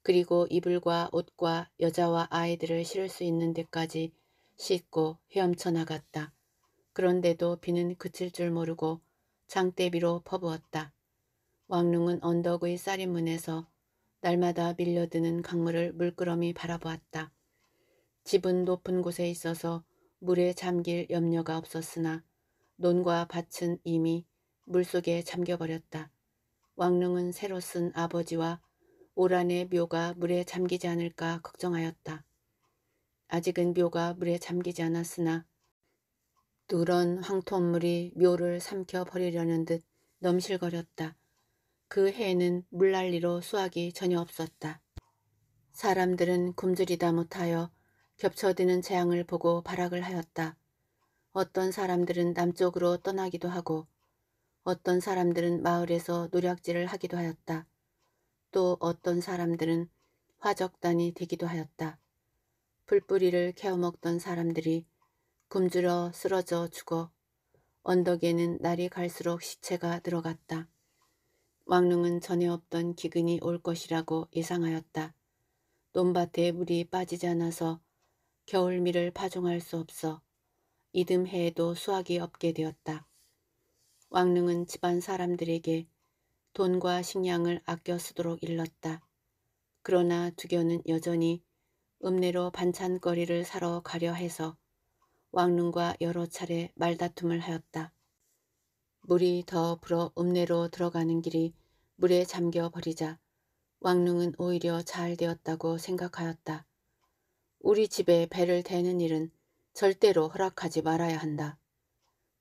그리고 이불과 옷과 여자와 아이들을 실을 수 있는 데까지 씻고 헤엄쳐 나갔다. 그런데도 비는 그칠 줄 모르고 장대비로 퍼부었다. 왕릉은 언덕의 쌀인문에서 날마다 밀려드는 강물을 물끄러미 바라보았다. 집은 높은 곳에 있어서 물에 잠길 염려가 없었으나 논과 밭은 이미 물속에 잠겨버렸다. 왕릉은 새로 쓴 아버지와 오란의 묘가 물에 잠기지 않을까 걱정하였다. 아직은 묘가 물에 잠기지 않았으나 누런 황토물이 묘를 삼켜버리려는 듯 넘실거렸다. 그 해에는 물난리로 수확이 전혀 없었다. 사람들은 굶주리다 못하여 겹쳐드는 재앙을 보고 발악을 하였다. 어떤 사람들은 남쪽으로 떠나기도 하고 어떤 사람들은 마을에서 노략질을 하기도 하였다. 또 어떤 사람들은 화적단이 되기도 하였다. 풀뿌리를 캐어먹던 사람들이 굶주러 쓰러져 죽어 언덕에는 날이 갈수록 시체가 들어갔다. 왕릉은 전에 없던 기근이 올 것이라고 예상하였다. 논밭에 물이 빠지지 않아서 겨울미를 파종할 수 없어 이듬해에도 수확이 없게 되었다. 왕릉은 집안 사람들에게 돈과 식량을 아껴 쓰도록 일렀다. 그러나 두견은 여전히 읍내로 반찬거리를 사러 가려 해서 왕릉과 여러 차례 말다툼을 하였다. 물이 더 불어 읍내로 들어가는 길이 물에 잠겨 버리자 왕릉은 오히려 잘 되었다고 생각하였다. 우리 집에 배를 대는 일은 절대로 허락하지 말아야 한다.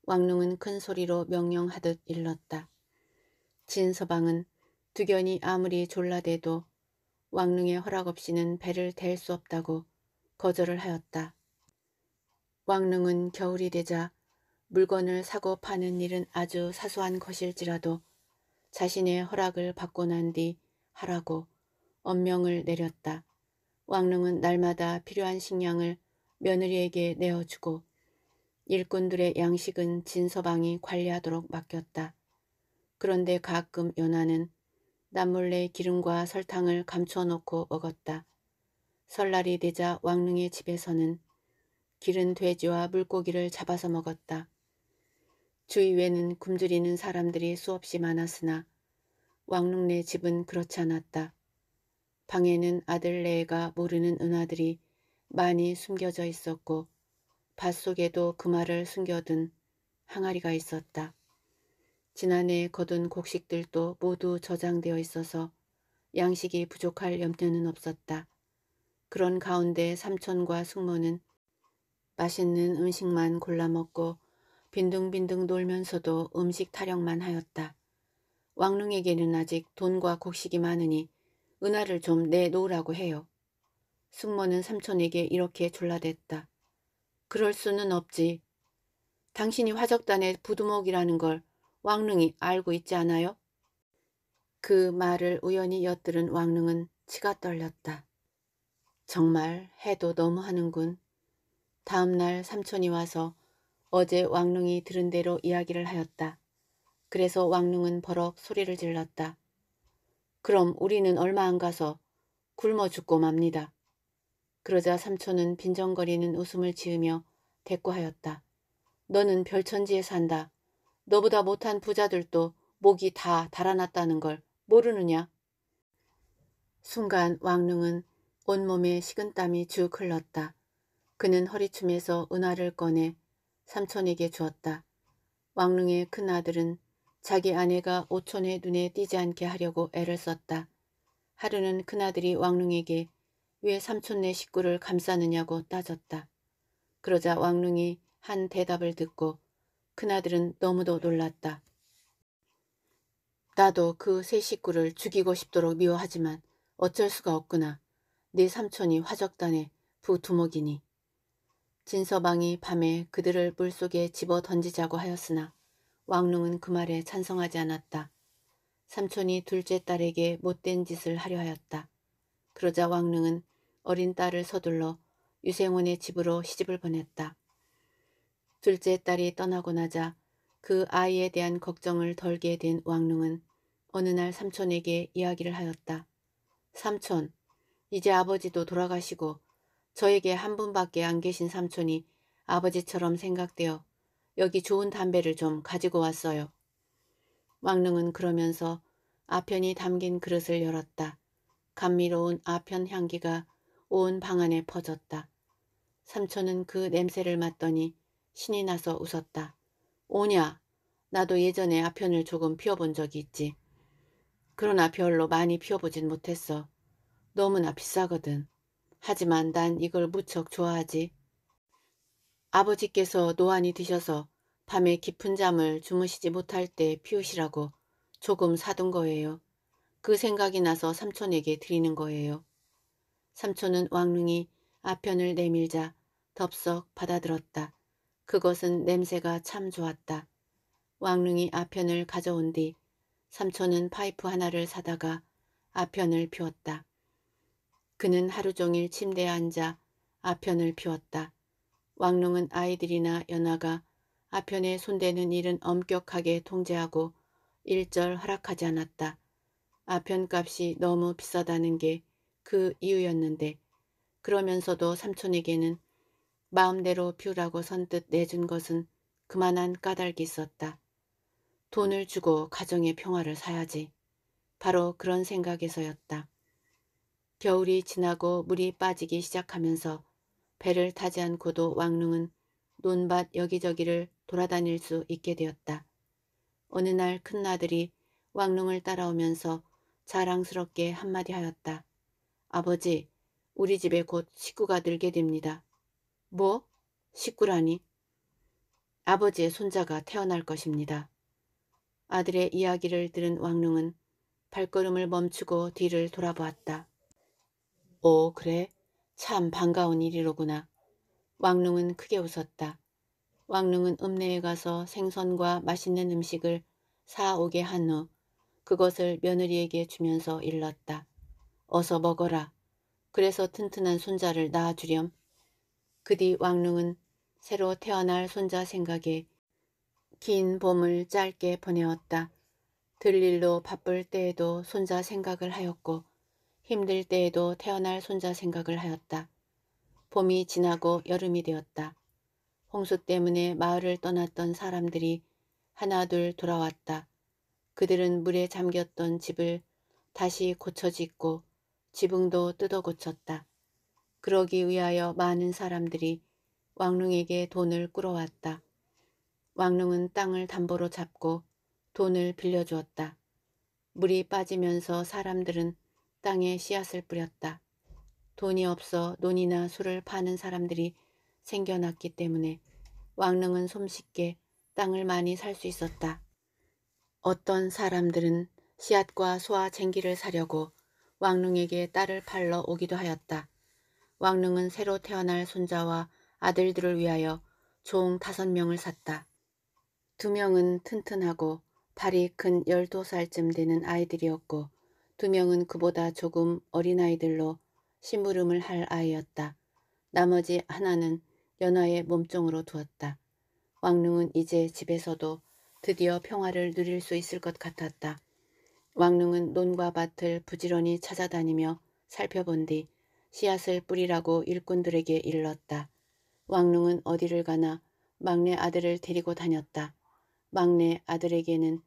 왕릉은 큰 소리로 명령하듯 일렀다. 진서방은 두견이 아무리 졸라대도 왕릉의 허락 없이는 배를 댈 수 없다고 거절을 하였다. 왕릉은 겨울이 되자 물건을 사고 파는 일은 아주 사소한 것일지라도 자신의 허락을 받고 난 뒤 하라고 엄명을 내렸다. 왕릉은 날마다 필요한 식량을 며느리에게 내어주고 일꾼들의 양식은 진서방이 관리하도록 맡겼다. 그런데 가끔 요나는 남몰래 기름과 설탕을 감춰놓고 먹었다. 설날이 되자 왕릉의 집에서는 기른 돼지와 물고기를 잡아서 먹었다. 주위에는 굶주리는 사람들이 수없이 많았으나 왕릉내 집은 그렇지 않았다. 방에는 아들레가 모르는 은하들이 많이 숨겨져 있었고 밭속에도 그 말을 숨겨둔 항아리가 있었다. 지난해 거둔 곡식들도 모두 저장되어 있어서 양식이 부족할 염려는 없었다. 그런 가운데 삼촌과 숙모는 맛있는 음식만 골라먹고 빈둥빈둥 놀면서도 음식 타령만 하였다. 왕릉에게는 아직 돈과 곡식이 많으니 은하를좀 내놓으라고 해요. 숙모는 삼촌에게 이렇게 졸라댔다. 그럴 수는 없지. 당신이 화적단의 부두목이라는 걸 왕릉이 알고 있지 않아요? 그 말을 우연히 엿들은 왕릉은 치가 떨렸다. 정말 해도 너무하는군. 다음날 삼촌이 와서 어제 왕릉이 들은 대로 이야기를 하였다. 그래서 왕릉은 버럭 소리를 질렀다. 그럼 우리는 얼마 안 가서 굶어 죽고 맙니다. 그러자 삼촌은 빈정거리는 웃음을 지으며 대꾸하였다. 너는 별천지에 산다. 너보다 못한 부자들도 목이 다 달아났다는 걸 모르느냐? 순간 왕릉은 온몸에 식은땀이 쭉 흘렀다. 그는 허리춤에서 은화를 꺼내 삼촌에게 주었다. 왕릉의 큰아들은 자기 아내가 오촌의 눈에 띄지 않게 하려고 애를 썼다. 하루는 큰아들이 왕릉에게 왜 삼촌네 식구를 감싸느냐고 따졌다. 그러자 왕릉이 한 대답을 듣고 큰아들은 너무도 놀랐다. 나도 그 세 식구를 죽이고 싶도록 미워하지만 어쩔 수가 없구나. 네 삼촌이 화적단의 부두목이니. 진서방이 밤에 그들을 물속에 집어 던지자고 하였으나 왕릉은 그 말에 찬성하지 않았다. 삼촌이 둘째 딸에게 못된 짓을 하려 하였다. 그러자 왕릉은 어린 딸을 서둘러 유생원의 집으로 시집을 보냈다. 둘째 딸이 떠나고 나자 그 아이에 대한 걱정을 덜게 된 왕릉은 어느 날 삼촌에게 이야기를 하였다. 삼촌, 이제 아버지도 돌아가시고 저에게 한 분밖에 안 계신 삼촌이 아버지처럼 생각되어 여기 좋은 담배를 좀 가지고 왔어요. 왕릉은 그러면서 아편이 담긴 그릇을 열었다. 감미로운 아편 향기가 온 방안에 퍼졌다. 삼촌은 그 냄새를 맡더니 신이 나서 웃었다. 오냐? 나도 예전에 아편을 조금 피워본 적이 있지. 그러나 별로 많이 피워보진 못했어. 너무나 비싸거든. 하지만 난 이걸 무척 좋아하지. 아버지께서 노안이 드셔서 밤에 깊은 잠을 주무시지 못할 때 피우시라고 조금 사둔 거예요. 그 생각이 나서 삼촌에게 드리는 거예요. 삼촌은 왕릉이 아편을 내밀자 덥석 받아들었다. 그것은 냄새가 참 좋았다. 왕릉이 아편을 가져온 뒤 삼촌은 파이프 하나를 사다가 아편을 피웠다. 그는 하루 종일 침대에 앉아 아편을 피웠다. 왕릉은 아이들이나 연하가 아편에 손대는 일은 엄격하게 통제하고 일절 허락하지 않았다. 아편값이 너무 비싸다는 게 그 이유였는데 그러면서도 삼촌에게는 마음대로 피우라고 선뜻 내준 것은 그만한 까닭이 있었다. 돈을 주고 가정의 평화를 사야지. 바로 그런 생각에서였다. 겨울이 지나고 물이 빠지기 시작하면서 배를 타지 않고도 왕릉은 논밭 여기저기를 돌아다닐 수 있게 되었다. 어느 날 큰아들이 왕릉을 따라오면서 자랑스럽게 한마디 하였다. 아버지, 우리 집에 곧 식구가 늘게 됩니다. 뭐? 식구라니? 아버지의 손자가 태어날 것입니다. 아들의 이야기를 들은 왕릉은 발걸음을 멈추고 뒤를 돌아보았다. 오, 어, 그래? 참 반가운 일이로구나. 왕릉은 크게 웃었다. 왕릉은 읍내에 가서 생선과 맛있는 음식을 사오게 한 후 그것을 며느리에게 주면서 일렀다. 어서 먹어라. 그래서 튼튼한 손자를 낳아주렴. 그 뒤 왕릉은 새로 태어날 손자 생각에 긴 봄을 짧게 보내었다. 들릴로 바쁠 때에도 손자 생각을 하였고 힘들 때에도 태어날 손자 생각을 하였다. 봄이 지나고 여름이 되었다. 홍수 때문에 마을을 떠났던 사람들이 하나둘 돌아왔다. 그들은 물에 잠겼던 집을 다시 고쳐 짓고 지붕도 뜯어 고쳤다. 그러기 위하여 많은 사람들이 왕릉에게 돈을 끌어왔다. 왕릉은 땅을 담보로 잡고 돈을 빌려주었다. 물이 빠지면서 사람들은 땅에 씨앗을 뿌렸다. 돈이 없어 논이나 술을 파는 사람들이 생겨났기 때문에 왕릉은 솜씨게 땅을 많이 살 수 있었다. 어떤 사람들은 씨앗과 소와 쟁기를 사려고 왕릉에게 딸을 팔러 오기도 하였다. 왕릉은 새로 태어날 손자와 아들들을 위하여 총 다섯 명을 샀다. 두 명은 튼튼하고 발이 큰 열두 살쯤 되는 아이들이었고 두 명은 그보다 조금 어린아이들로 심부름을 할 아이였다. 나머지 하나는 연화의 몸종으로 두었다. 왕릉은 이제 집에서도 드디어 평화를 누릴 수 있을 것 같았다. 왕릉은 논과 밭을 부지런히 찾아다니며 살펴본 뒤 씨앗을 뿌리라고 일꾼들에게 일렀다. 왕릉은 어디를 가나 막내 아들을 데리고 다녔다. 막내 아들에게는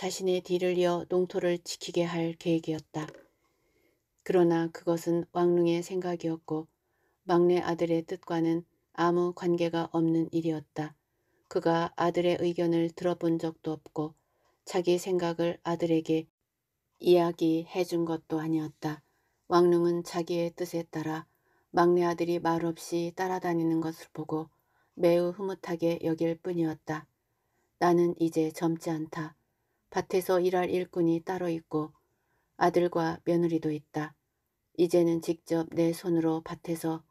자신의 뒤를 이어 농토를 지키게 할 계획이었다. 그러나 그것은 왕릉의 생각이었고 막내 아들의 뜻과는 아무 관계가 없는 일이었다. 그가 아들의 의견을 들어본 적도 없고 자기 생각을 아들에게 이야기해 준 것도 아니었다. 왕릉은 자기의 뜻에 따라 막내 아들이 말없이 따라다니는 것을 보고 매우 흐뭇하게 여길 뿐이었다. 나는 이제 젊지 않다. 밭에서 일할 일꾼이 따로 있고 아들과 며느리도 있다. 이제는 직접 내 손으로 밭에서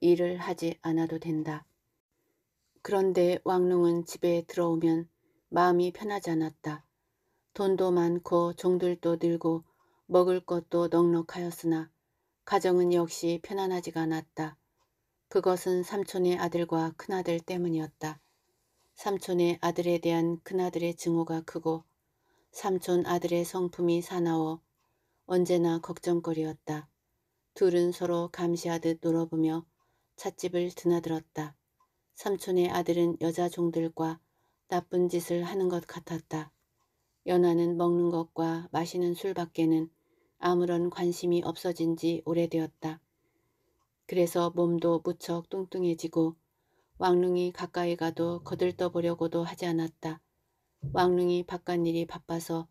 일을 하지 않아도 된다. 그런데 왕릉은 집에 들어오면 마음이 편하지 않았다. 돈도 많고 종들도 늘고 먹을 것도 넉넉하였으나 가정은 역시 편안하지가 않았다. 그것은 삼촌의 아들과 큰아들 때문이었다. 삼촌의 아들에 대한 큰아들의 증오가 크고 삼촌 아들의 성품이 사나워 언제나 걱정거리였다. 둘은 서로 감시하듯 놀아보며 찻집을 드나들었다. 삼촌의 아들은 여자 종들과 나쁜 짓을 하는 것 같았다. 연하는 먹는 것과 마시는 술밖에는 아무런 관심이 없어진 지 오래되었다. 그래서 몸도 무척 뚱뚱해지고 왕릉이 가까이 가도 거들떠보려고도 하지 않았다. 왕릉이 바깥일이 바빠서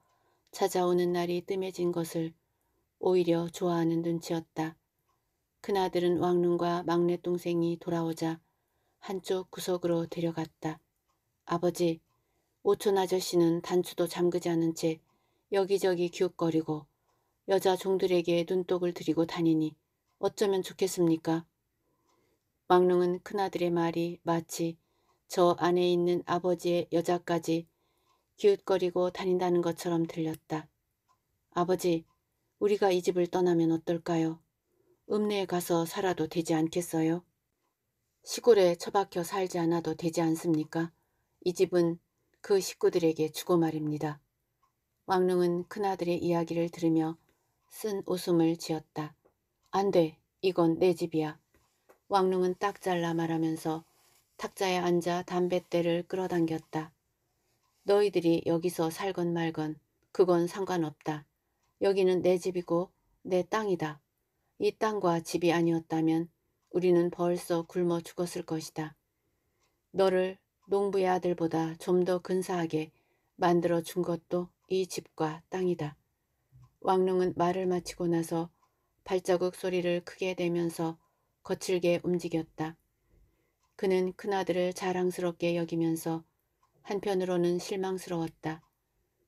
찾아오는 날이 뜸해진 것을 오히려 좋아하는 눈치였다. 큰아들은 왕릉과 막내 동생이 돌아오자 한쪽 구석으로 데려갔다. 아버지, 오촌 아저씨는 단추도 잠그지 않은 채 여기저기 기웃거리고 여자 종들에게 눈독을 들이고 다니니 어쩌면 좋겠습니까? 왕릉은 큰아들의 말이 마치 저 안에 있는 아버지의 여자까지 기웃거리고 다닌다는 것처럼 들렸다. 아버지, 우리가 이 집을 떠나면 어떨까요? 읍내에 가서 살아도 되지 않겠어요? 시골에 처박혀 살지 않아도 되지 않습니까? 이 집은 그 식구들에게 주고 말입니다. 왕릉은 큰아들의 이야기를 들으며 쓴 웃음을 지었다. 안 돼. 이건 내 집이야. 왕릉은 딱 잘라 말하면서 탁자에 앉아 담뱃대를 끌어당겼다. 너희들이 여기서 살건 말건 그건 상관없다. 여기는 내 집이고 내 땅이다. 이 땅과 집이 아니었다면 우리는 벌써 굶어 죽었을 것이다. 너를 농부의 아들보다 좀 더 근사하게 만들어 준 것도 이 집과 땅이다. 왕릉은 말을 마치고 나서 발자국 소리를 크게 내면서 거칠게 움직였다. 그는 큰아들을 자랑스럽게 여기면서 한편으로는 실망스러웠다.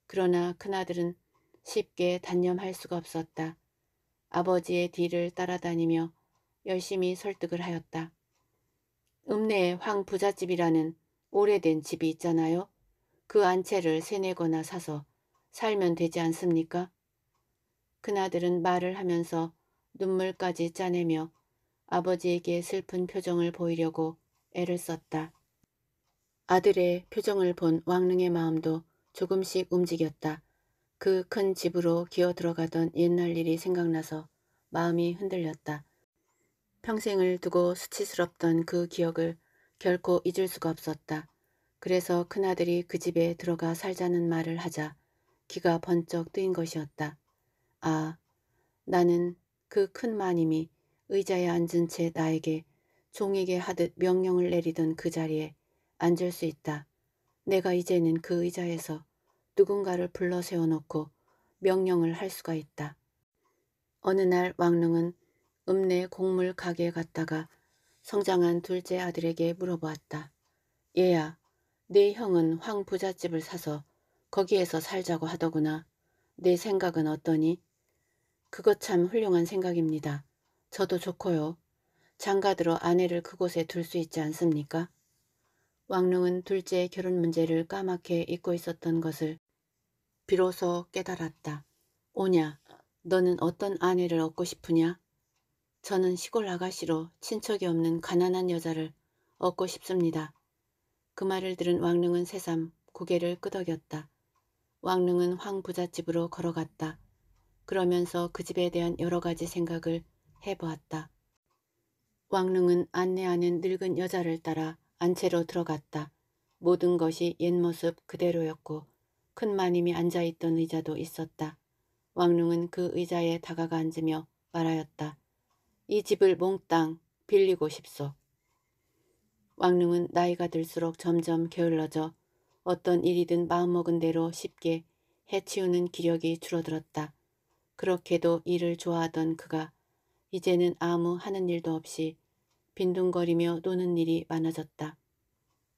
그러나 큰아들은 쉽게 단념할 수가 없었다. 아버지의 뒤를 따라다니며 열심히 설득을 하였다. 읍내에 황 부잣집이라는 오래된 집이 있잖아요. 그 안채를 세내거나 사서 살면 되지 않습니까? 큰아들은 말을 하면서 눈물까지 짜내며 아버지에게 슬픈 표정을 보이려고 애를 썼다. 아들의 표정을 본 왕릉의 마음도 조금씩 움직였다. 그 큰 집으로 기어 들어가던 옛날 일이 생각나서 마음이 흔들렸다. 평생을 두고 수치스럽던 그 기억을 결코 잊을 수가 없었다. 그래서 큰아들이 그 집에 들어가 살자는 말을 하자 귀가 번쩍 뜨인 것이었다. 아, 나는 그 큰 마님이 의자에 앉은 채 나에게 종에게 하듯 명령을 내리던 그 자리에 앉을 수 있다. 내가 이제는 그 의자에서 누군가를 불러 세워놓고 명령을 할 수가 있다. 어느 날 왕릉은 읍내 곡물 가게에 갔다가 성장한 둘째 아들에게 물어보았다. 얘야, 네 형은 황 부잣집을 사서 거기에서 살자고 하더구나. 내 생각은 어떠니? 그것 참 훌륭한 생각입니다. 저도 좋고요. 장가들어 아내를 그곳에 둘 수 있지 않습니까? 왕릉은 둘째 결혼 문제를 까맣게 잊고 있었던 것을 비로소 깨달았다. 오냐, 너는 어떤 아내를 얻고 싶으냐? 저는 시골 아가씨로 친척이 없는 가난한 여자를 얻고 싶습니다. 그 말을 들은 왕릉은 새삼 고개를 끄덕였다. 왕릉은 황 부잣집으로 걸어갔다. 그러면서 그 집에 대한 여러 가지 생각을 해보았다. 왕릉은 안내하는 늙은 여자를 따라 안채로 들어갔다. 모든 것이 옛 모습 그대로였고 큰 마님이 앉아있던 의자도 있었다. 왕릉은 그 의자에 다가가 앉으며 말하였다. 이 집을 몽땅 빌리고 싶소. 왕릉은 나이가 들수록 점점 게을러져 어떤 일이든 마음먹은 대로 쉽게 해치우는 기력이 줄어들었다. 그렇게도 일을 좋아하던 그가 이제는 아무 하는 일도 없이 빈둥거리며 노는 일이 많아졌다.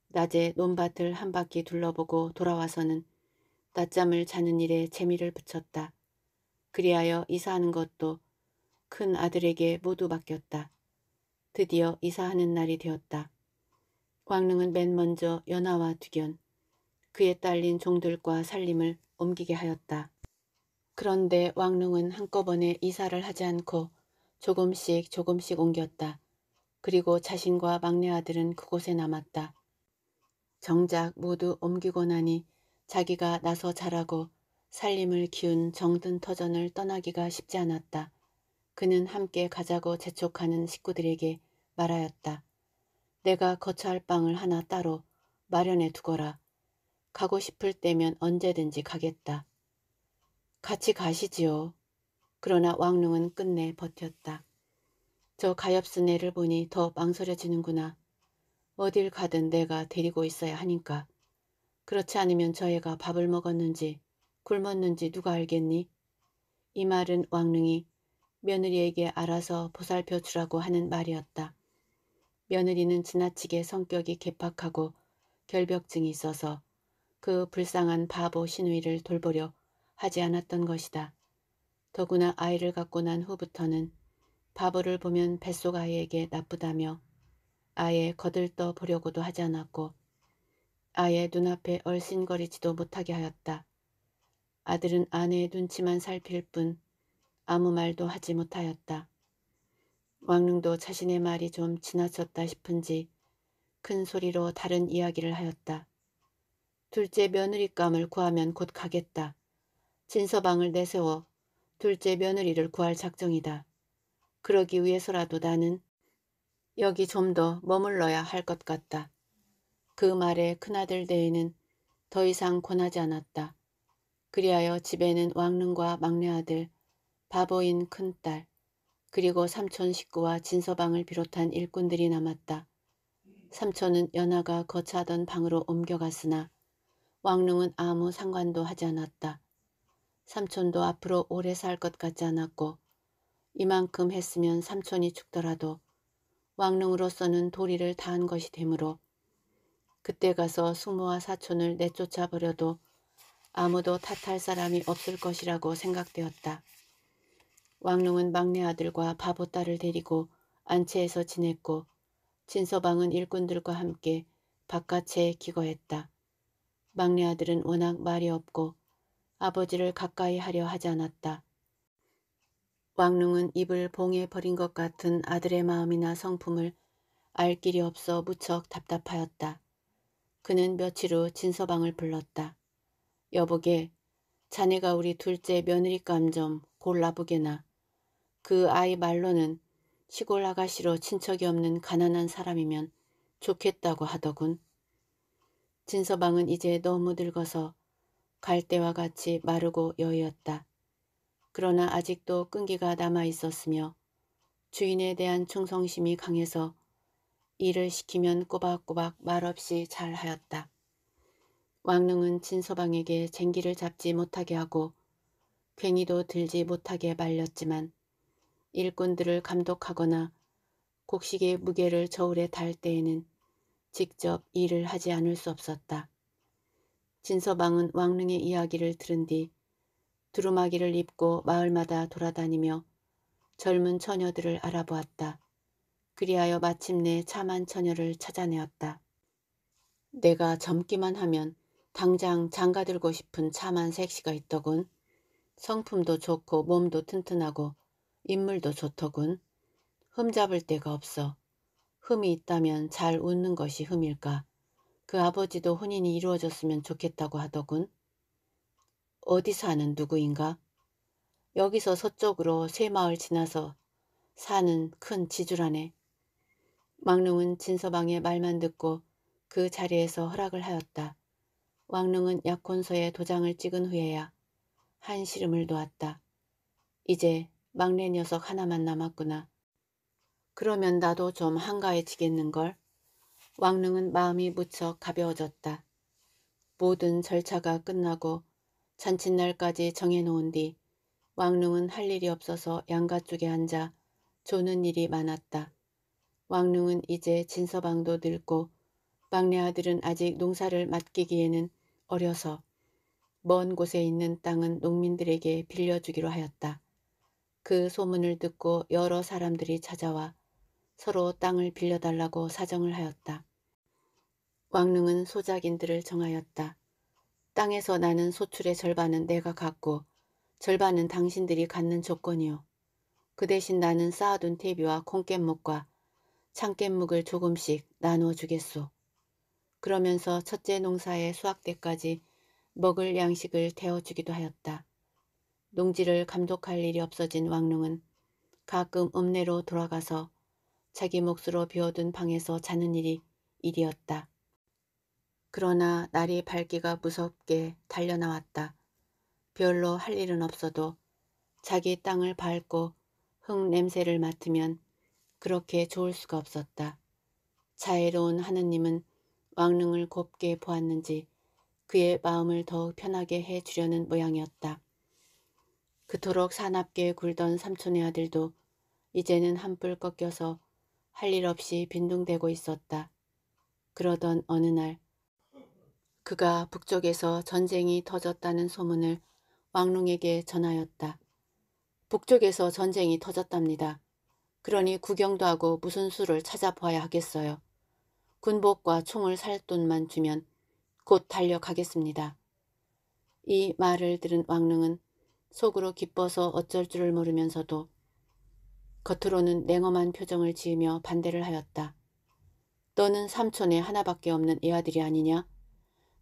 낮에 논밭을 한 바퀴 둘러보고 돌아와서는 낮잠을 자는 일에 재미를 붙였다. 그리하여 이사하는 것도 큰 아들에게 모두 맡겼다. 드디어 이사하는 날이 되었다. 광릉은 맨 먼저 연하와 두견, 그에 딸린 종들과 살림을 옮기게 하였다. 그런데 왕릉은 한꺼번에 이사를 하지 않고 조금씩 조금씩 옮겼다. 그리고 자신과 막내 아들은 그곳에 남았다. 정작 모두 옮기고 나니 자기가 나서 자라고 살림을 키운 정든 터전을 떠나기가 쉽지 않았다. 그는 함께 가자고 재촉하는 식구들에게 말하였다. 내가 거처할 방을 하나 따로 마련해 두거라. 가고 싶을 때면 언제든지 가겠다. 같이 가시지요. 그러나 왕릉은 끝내 버텼다. 저 가엾은 애를 보니 더 망설여지는구나. 어딜 가든 내가 데리고 있어야 하니까. 그렇지 않으면 저 애가 밥을 먹었는지 굶었는지 누가 알겠니? 이 말은 왕릉이 며느리에게 알아서 보살펴 주라고 하는 말이었다. 며느리는 지나치게 성격이 개팍하고 결벽증이 있어서 그 불쌍한 바보 신위를 돌보려 하지 않았던 것이다. 더구나 아이를 갖고 난 후부터는 바보를 보면 뱃속 아이에게 나쁘다며 아예 거들떠 보려고도 하지 않았고 아예 눈앞에 얼씬거리지도 못하게 하였다. 아들은 아내의 눈치만 살필 뿐 아무 말도 하지 못하였다. 왕릉도 자신의 말이 좀 지나쳤다 싶은지 큰 소리로 다른 이야기를 하였다. 둘째 며느리감을 구하면 곧 가겠다. 진서방을 내세워 둘째 며느리를 구할 작정이다. 그러기 위해서라도 나는 여기 좀 더 머물러야 할 것 같다. 그 말에 큰아들 대에는 더 이상 권하지 않았다. 그리하여 집에는 왕릉과 막내아들, 바보인 큰딸, 그리고 삼촌 식구와 진서방을 비롯한 일꾼들이 남았다. 삼촌은 연하가 거처하던 방으로 옮겨갔으나 왕릉은 아무 상관도 하지 않았다. 삼촌도 앞으로 오래 살 것 같지 않았고 이만큼 했으면 삼촌이 죽더라도 왕릉으로서는 도리를 다한 것이 되므로 그때 가서 숙모와 사촌을 내쫓아 버려도 아무도 탓할 사람이 없을 것이라고 생각되었다. 왕릉은 막내 아들과 바보 딸을 데리고 안채에서 지냈고 진서방은 일꾼들과 함께 바깥에 기거했다. 막내 아들은 워낙 말이 없고 아버지를 가까이 하려 하지 않았다. 왕릉은 입을 봉해 버린 것 같은 아들의 마음이나 성품을 알 길이 없어 무척 답답하였다. 그는 며칠 후 진서방을 불렀다. 여보게, 자네가 우리 둘째 며느리감 좀 골라보게나. 그 아이 말로는 시골 아가씨로 친척이 없는 가난한 사람이면 좋겠다고 하더군. 진서방은 이제 너무 늙어서 갈대와 같이 마르고 여의었다. 그러나 아직도 끈기가 남아 있었으며 주인에 대한 충성심이 강해서 일을 시키면 꼬박꼬박 말없이 잘하였다. 왕릉은 진서방에게 쟁기를 잡지 못하게 하고 괭이도 들지 못하게 말렸지만 일꾼들을 감독하거나 곡식의 무게를 저울에 달 때에는 직접 일을 하지 않을 수 없었다. 진서방은 왕릉의 이야기를 들은 뒤 두루마기를 입고 마을마다 돌아다니며 젊은 처녀들을 알아보았다. 그리하여 마침내 참한 처녀를 찾아내었다. 내가 젊기만 하면 당장 장가들고 싶은 참한 색시가 있더군. 성품도 좋고 몸도 튼튼하고 인물도 좋더군. 흠 잡을 데가 없어. 흠이 있다면 잘 웃는 것이 흠일까. 그 아버지도 혼인이 이루어졌으면 좋겠다고 하더군. 어디 사는 누구인가? 여기서 서쪽으로 새마을 지나서 사는 큰 지주라네. 왕릉은 진서방의 말만 듣고 그 자리에서 허락을 하였다. 왕릉은 약혼서에 도장을 찍은 후에야 한시름을 놓았다. 이제 막내 녀석 하나만 남았구나. 그러면 나도 좀 한가해지겠는걸. 왕릉은 마음이 무척 가벼워졌다. 모든 절차가 끝나고 잔칫날까지 정해놓은 뒤 왕릉은 할 일이 없어서 양가 쪽에 앉아 조는 일이 많았다. 왕릉은 이제 진서방도 늙고 막내 아들은 아직 농사를 맡기기에는 어려서 먼 곳에 있는 땅은 농민들에게 빌려주기로 하였다. 그 소문을 듣고 여러 사람들이 찾아와 서로 땅을 빌려달라고 사정을 하였다. 왕릉은 소작인들을 정하였다. 땅에서 나는 소출의 절반은 내가 갖고 절반은 당신들이 갖는 조건이요. 그 대신 나는 쌓아둔 퇴비와 콩깻묵과 창깻묵을 조금씩 나누어 주겠소. 그러면서 첫째 농사의 수확 때까지 먹을 양식을 데워주기도 하였다. 농지를 감독할 일이 없어진 왕릉은 가끔 읍내로 돌아가서 자기 몫으로 비워둔 방에서 자는 일이 일이었다. 그러나 날이 밝기가 무섭게 달려나왔다. 별로 할 일은 없어도 자기 땅을 밟고 흙 냄새를 맡으면 그렇게 좋을 수가 없었다. 자애로운 하느님은 왕릉을 곱게 보았는지 그의 마음을 더욱 편하게 해주려는 모양이었다. 그토록 사납게 굴던 삼촌의 아들도 이제는 한뿔 꺾여서 할 일 없이 빈둥대고 있었다. 그러던 어느 날 그가 북쪽에서 전쟁이 터졌다는 소문을 왕릉에게 전하였다. 북쪽에서 전쟁이 터졌답니다. 그러니 구경도 하고 무슨 수를 찾아봐야 하겠어요. 군복과 총을 살 돈만 주면 곧 달려가겠습니다. 이 말을 들은 왕릉은 속으로 기뻐서 어쩔 줄을 모르면서도 겉으로는 냉엄한 표정을 지으며 반대를 하였다. 너는 삼촌의 하나밖에 없는 애아들이 아니냐?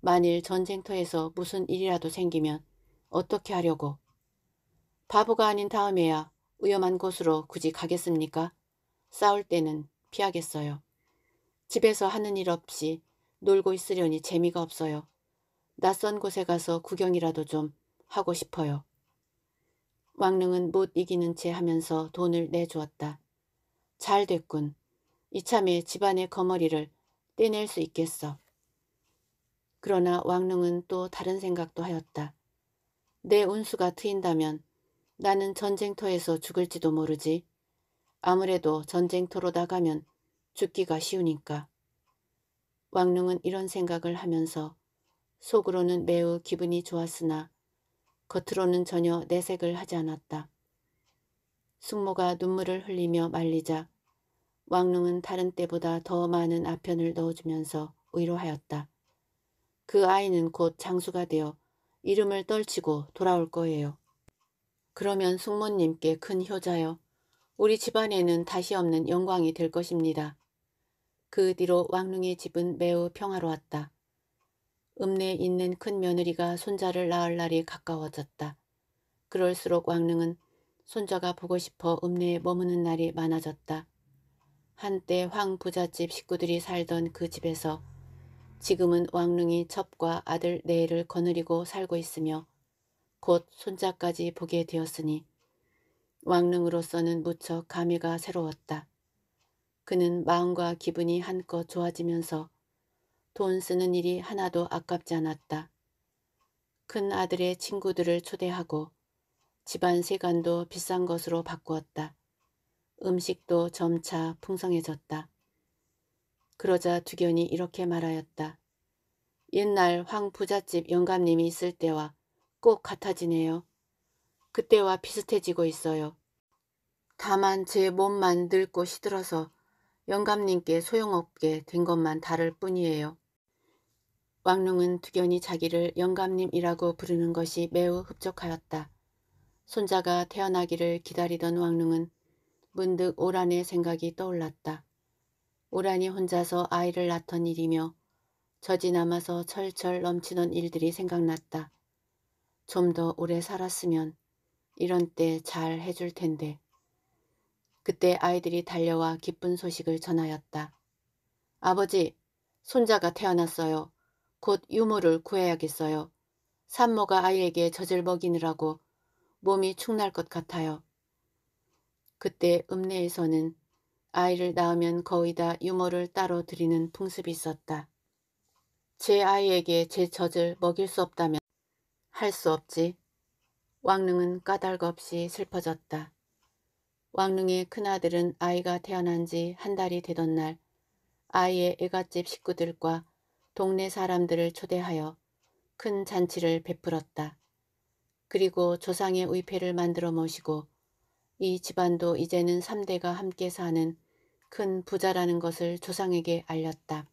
만일 전쟁터에서 무슨 일이라도 생기면 어떻게 하려고. 바보가 아닌 다음에야 위험한 곳으로 굳이 가겠습니까? 싸울 때는 피하겠어요. 집에서 하는 일 없이 놀고 있으려니 재미가 없어요. 낯선 곳에 가서 구경이라도 좀 하고 싶어요. 왕릉은 못 이기는 채 하면서 돈을 내주었다. 잘 됐군. 이참에 집안의 거머리를 떼낼 수 있겠어. 그러나 왕릉은 또 다른 생각도 하였다. 내 운수가 트인다면 나는 전쟁터에서 죽을지도 모르지. 아무래도 전쟁터로 나가면 죽기가 쉬우니까. 왕릉은 이런 생각을 하면서 속으로는 매우 기분이 좋았으나 겉으로는 전혀 내색을 하지 않았다. 숙모가 눈물을 흘리며 말리자 왕릉은 다른 때보다 더 많은 아편을 넣어주면서 위로하였다. 그 아이는 곧 장수가 되어 이름을 떨치고 돌아올 거예요. 그러면 숙모님께 큰 효자여 우리 집안에는 다시 없는 영광이 될 것입니다. 그 뒤로 왕릉의 집은 매우 평화로웠다. 읍내에 있는 큰 며느리가 손자를 낳을 날이 가까워졌다. 그럴수록 왕릉은 손자가 보고 싶어 읍내에 머무는 날이 많아졌다. 한때 황 부잣집 식구들이 살던 그 집에서 지금은 왕릉이 첩과 아들 내일을 거느리고 살고 있으며 곧 손자까지 보게 되었으니 왕릉으로서는 무척 감회가 새로웠다. 그는 마음과 기분이 한껏 좋아지면서 돈 쓰는 일이 하나도 아깝지 않았다. 큰 아들의 친구들을 초대하고 집안 세간도 비싼 것으로 바꾸었다. 음식도 점차 풍성해졌다. 그러자 두견이 이렇게 말하였다. 옛날 황 부잣집 영감님이 있을 때와 꼭 같아지네요. 그때와 비슷해지고 있어요. 다만 제 몸만 늙고 시들어서 영감님께 소용없게 된 것만 다를 뿐이에요. 왕릉은 두견이 자기를 영감님이라고 부르는 것이 매우 흡족하였다. 손자가 태어나기를 기다리던 왕릉은 문득 오란의 생각이 떠올랐다. 오란이 혼자서 아이를 낳던 일이며 젖이 남아서 철철 넘치던 일들이 생각났다. 좀 더 오래 살았으면 이런 때 잘 해줄 텐데. 그때 아이들이 달려와 기쁜 소식을 전하였다. 아버지, 손자가 태어났어요. 곧 유모를 구해야겠어요. 산모가 아이에게 젖을 먹이느라고 몸이 축날 것 같아요. 그때 읍내에서는 아이를 낳으면 거의 다 유모를 따로 드리는 풍습이 있었다. 제 아이에게 제 젖을 먹일 수 없다면 할 수 없지. 왕릉은 까닭없이 슬퍼졌다. 왕릉의 큰아들은 아이가 태어난 지 한 달이 되던 날 아이의 애가집 식구들과 동네 사람들을 초대하여 큰 잔치를 베풀었다. 그리고 조상의 의패를 만들어 모시고 이 집안도 이제는 3대가 함께 사는 큰 부자라는 것을 조상에게 알렸다.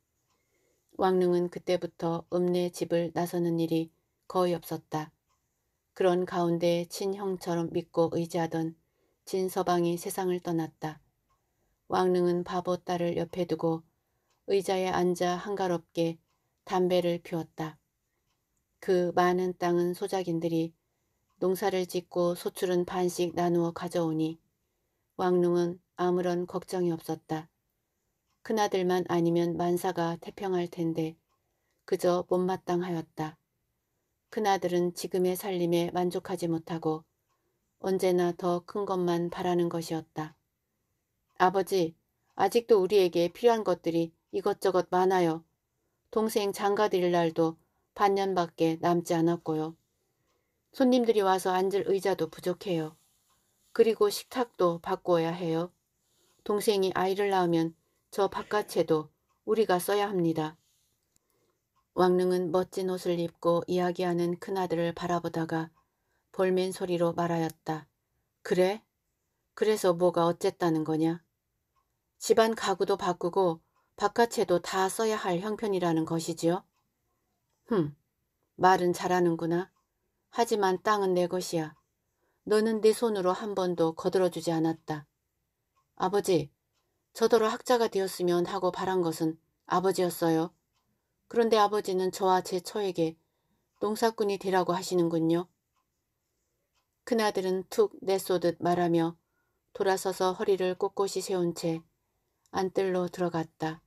왕릉은 그때부터 읍내 집을 나서는 일이 거의 없었다. 그런 가운데 친형처럼 믿고 의지하던 진서방이 세상을 떠났다. 왕릉은 바보 딸을 옆에 두고 의자에 앉아 한가롭게 담배를 피웠다. 그 많은 땅은 소작인들이 농사를 짓고 소출은 반씩 나누어 가져오니 왕릉은 아무런 걱정이 없었다. 큰아들만 아니면 만사가 태평할 텐데 그저 못마땅하였다. 큰아들은 지금의 살림에 만족하지 못하고 언제나 더 큰 것만 바라는 것이었다. 아버지, 아직도 우리에게 필요한 것들이 이것저것 많아요. 동생 장가드릴 날도 반년밖에 남지 않았고요. 손님들이 와서 앉을 의자도 부족해요. 그리고 식탁도 바꿔야 해요. 동생이 아이를 낳으면 저 바깥에도 우리가 써야 합니다. 왕릉은 멋진 옷을 입고 이야기하는 큰아들을 바라보다가 볼멘 소리로 말하였다. 그래? 그래서 뭐가 어쨌다는 거냐? 집안 가구도 바꾸고 바깥에도 다 써야 할 형편이라는 것이지요? 흠, 말은 잘하는구나. 하지만 땅은 내 것이야. 너는 네 손으로 한 번도 거들어주지 않았다. 아버지, 저더러 학자가 되었으면 하고 바란 것은 아버지였어요. 그런데 아버지는 저와 제 처에게 농사꾼이 되라고 하시는군요. 큰아들은 툭 내쏘듯 말하며 돌아서서 허리를 꼿꼿이 세운 채 안뜰로 들어갔다.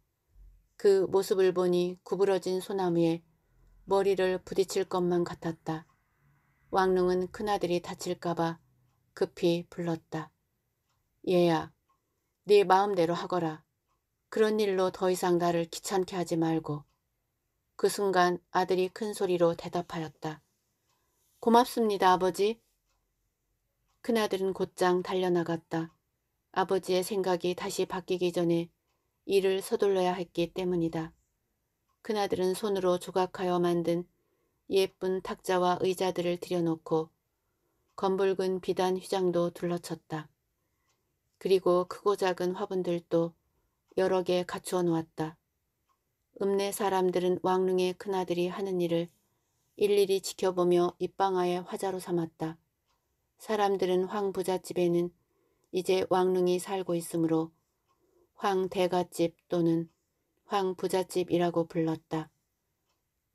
그 모습을 보니 구부러진 소나무에 머리를 부딪힐 것만 같았다. 왕릉은 큰아들이 다칠까봐 급히 불렀다. 얘야, 네 마음대로 하거라. 그런 일로 더 이상 나를 귀찮게 하지 말고. 그 순간 아들이 큰 소리로 대답하였다. 고맙습니다, 아버지. 큰아들은 곧장 달려나갔다. 아버지의 생각이 다시 바뀌기 전에 일을 서둘러야 했기 때문이다. 큰아들은 손으로 조각하여 만든 예쁜 탁자와 의자들을 들여놓고 검붉은 비단 휘장도 둘러쳤다. 그리고 크고 작은 화분들도 여러 개 갖추어 놓았다. 읍내 사람들은 왕릉의 큰아들이 하는 일을 일일이 지켜보며 입방아의 화자로 삼았다. 사람들은 황 부잣집에는 이제 왕릉이 살고 있으므로 황 대가집 또는 황 부잣집이라고 불렀다.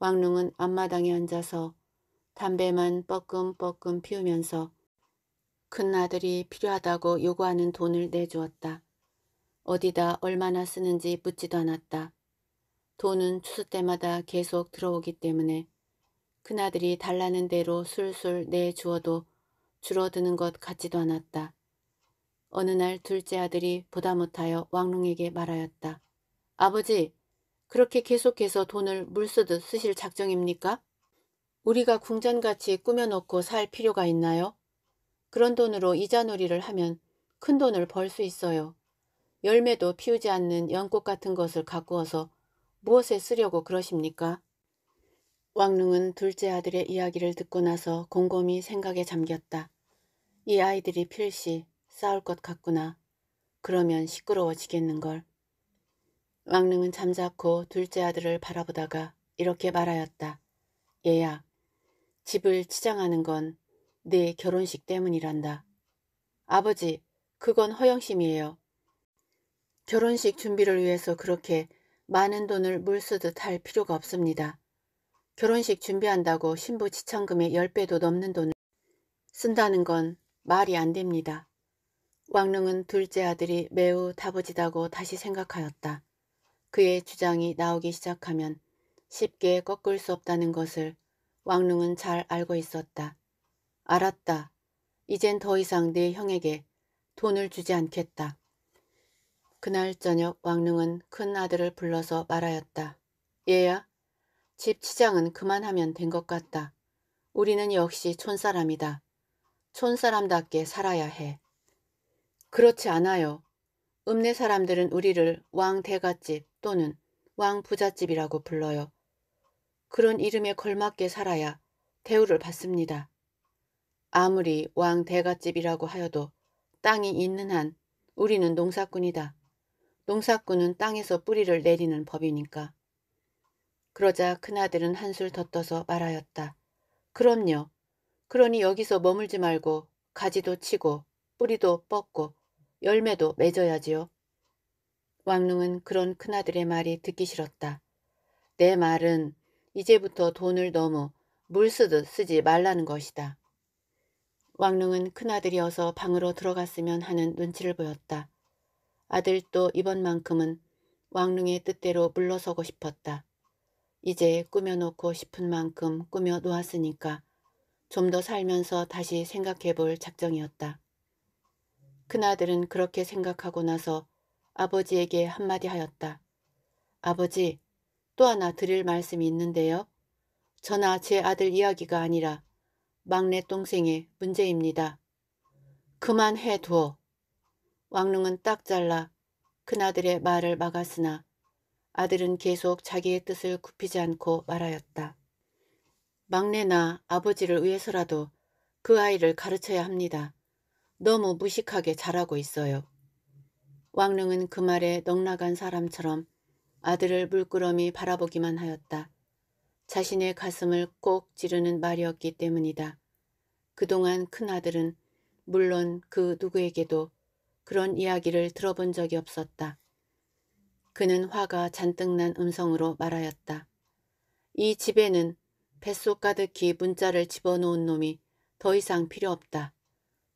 왕릉은 앞마당에 앉아서 담배만 뻐끔뻐끔 피우면서 큰아들이 필요하다고 요구하는 돈을 내주었다. 어디다 얼마나 쓰는지 묻지도 않았다. 돈은 추수 때마다 계속 들어오기 때문에 큰아들이 달라는 대로 술술 내주어도 줄어드는 것 같지도 않았다. 어느 날 둘째 아들이 보다 못하여 왕릉에게 말하였다. 아버지, 그렇게 계속해서 돈을 물쓰듯 쓰실 작정입니까? 우리가 궁전같이 꾸며놓고 살 필요가 있나요? 그런 돈으로 이자놀이를 하면 큰 돈을 벌 수 있어요. 열매도 피우지 않는 연꽃 같은 것을 가꾸어서 무엇에 쓰려고 그러십니까? 왕릉은 둘째 아들의 이야기를 듣고 나서 곰곰이 생각에 잠겼다. 이 아이들이 필시 싸울 것 같구나. 그러면 시끄러워지겠는걸. 왕릉은 잠자코 둘째 아들을 바라보다가 이렇게 말하였다. 얘야, 집을 치장하는 건 네 결혼식 때문이란다. 아버지, 그건 허영심이에요. 결혼식 준비를 위해서 그렇게 많은 돈을 물쓰듯 할 필요가 없습니다. 결혼식 준비한다고 신부 지참금의 10배도 넘는 돈을 쓴다는 건 말이 안 됩니다. 왕릉은 둘째 아들이 매우 다부지다고 다시 생각하였다. 그의 주장이 나오기 시작하면 쉽게 꺾을 수 없다는 것을 왕릉은 잘 알고 있었다. 알았다. 이젠 더 이상 네 형에게 돈을 주지 않겠다. 그날 저녁 왕릉은 큰 아들을 불러서 말하였다. 얘야, 집 치장은 그만하면 된 것 같다. 우리는 역시 촌사람이다. 촌사람답게 살아야 해. 그렇지 않아요. 읍내 사람들은 우리를 왕 대갓집, 또는 왕 부잣집이라고 불러요. 그런 이름에 걸맞게 살아야 대우를 받습니다. 아무리 왕 대갓집이라고 하여도 땅이 있는 한 우리는 농사꾼이다. 농사꾼은 땅에서 뿌리를 내리는 법이니까. 그러자 큰아들은 한술 더 떠서 말하였다. 그럼요. 그러니 여기서 머물지 말고 가지도 치고 뿌리도 뻗고 열매도 맺어야지요. 왕릉은 그런 큰아들의 말이 듣기 싫었다. 내 말은 이제부터 돈을 너무 물 쓰듯 쓰지 말라는 것이다. 왕릉은 큰아들이 어서 방으로 들어갔으면 하는 눈치를 보였다. 아들도 이번만큼은 왕릉의 뜻대로 물러서고 싶었다. 이제 꾸며놓고 싶은 만큼 꾸며놓았으니까 좀 더 살면서 다시 생각해볼 작정이었다. 큰아들은 그렇게 생각하고 나서 아버지에게 한마디 하였다. 아버지, 또 하나 드릴 말씀이 있는데요. 저나 제 아들 이야기가 아니라 막내 동생의 문제입니다. 그만해 두어. 왕릉은 딱 잘라 큰아들의 말을 막았으나 아들은 계속 자기의 뜻을 굽히지 않고 말하였다. 막내나 아버지를 위해서라도 그 아이를 가르쳐야 합니다. 너무 무식하게 자라고 있어요. 왕릉은 그 말에 넉나간 사람처럼 아들을 물끄러미 바라보기만 하였다. 자신의 가슴을 꼭 지르는 말이었기 때문이다. 그동안 큰아들은 물론 그 누구에게도 그런 이야기를 들어본 적이 없었다. 그는 화가 잔뜩 난 음성으로 말하였다. 이 집에는 뱃속 가득히 문자를 집어넣은 놈이 더 이상 필요 없다.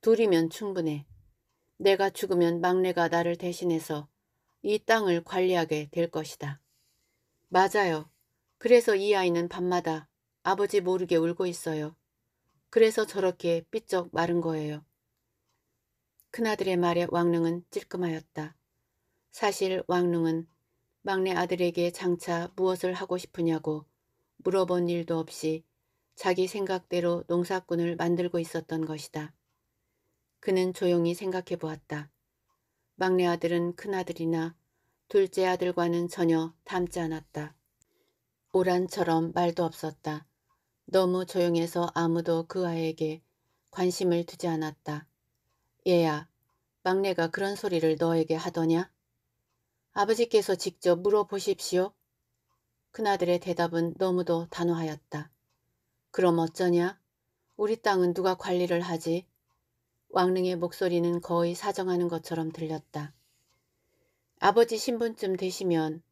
둘이면 충분해. 내가 죽으면 막내가 나를 대신해서 이 땅을 관리하게 될 것이다. 맞아요. 그래서 이 아이는 밤마다 아버지 모르게 울고 있어요. 그래서 저렇게 삐쩍 마른 거예요. 큰아들의 말에 왕릉은 찔끔하였다. 사실 왕릉은 막내 아들에게 장차 무엇을 하고 싶으냐고 물어본 일도 없이 자기 생각대로 농사꾼을 만들고 있었던 것이다. 그는 조용히 생각해 보았다. 막내 아들은 큰아들이나 둘째 아들과는 전혀 닮지 않았다. 오란처럼 말도 없었다. 너무 조용해서 아무도 그 아이에게 관심을 두지 않았다. 얘야, 막내가 그런 소리를 너에게 하더냐? 아버지께서 직접 물어보십시오. 큰아들의 대답은 너무도 단호하였다. 그럼 어쩌냐? 우리 땅은 누가 관리를 하지? 왕릉의 목소리는 거의 사정하는 것처럼 들렸다. 아버지 신분쯤 되시면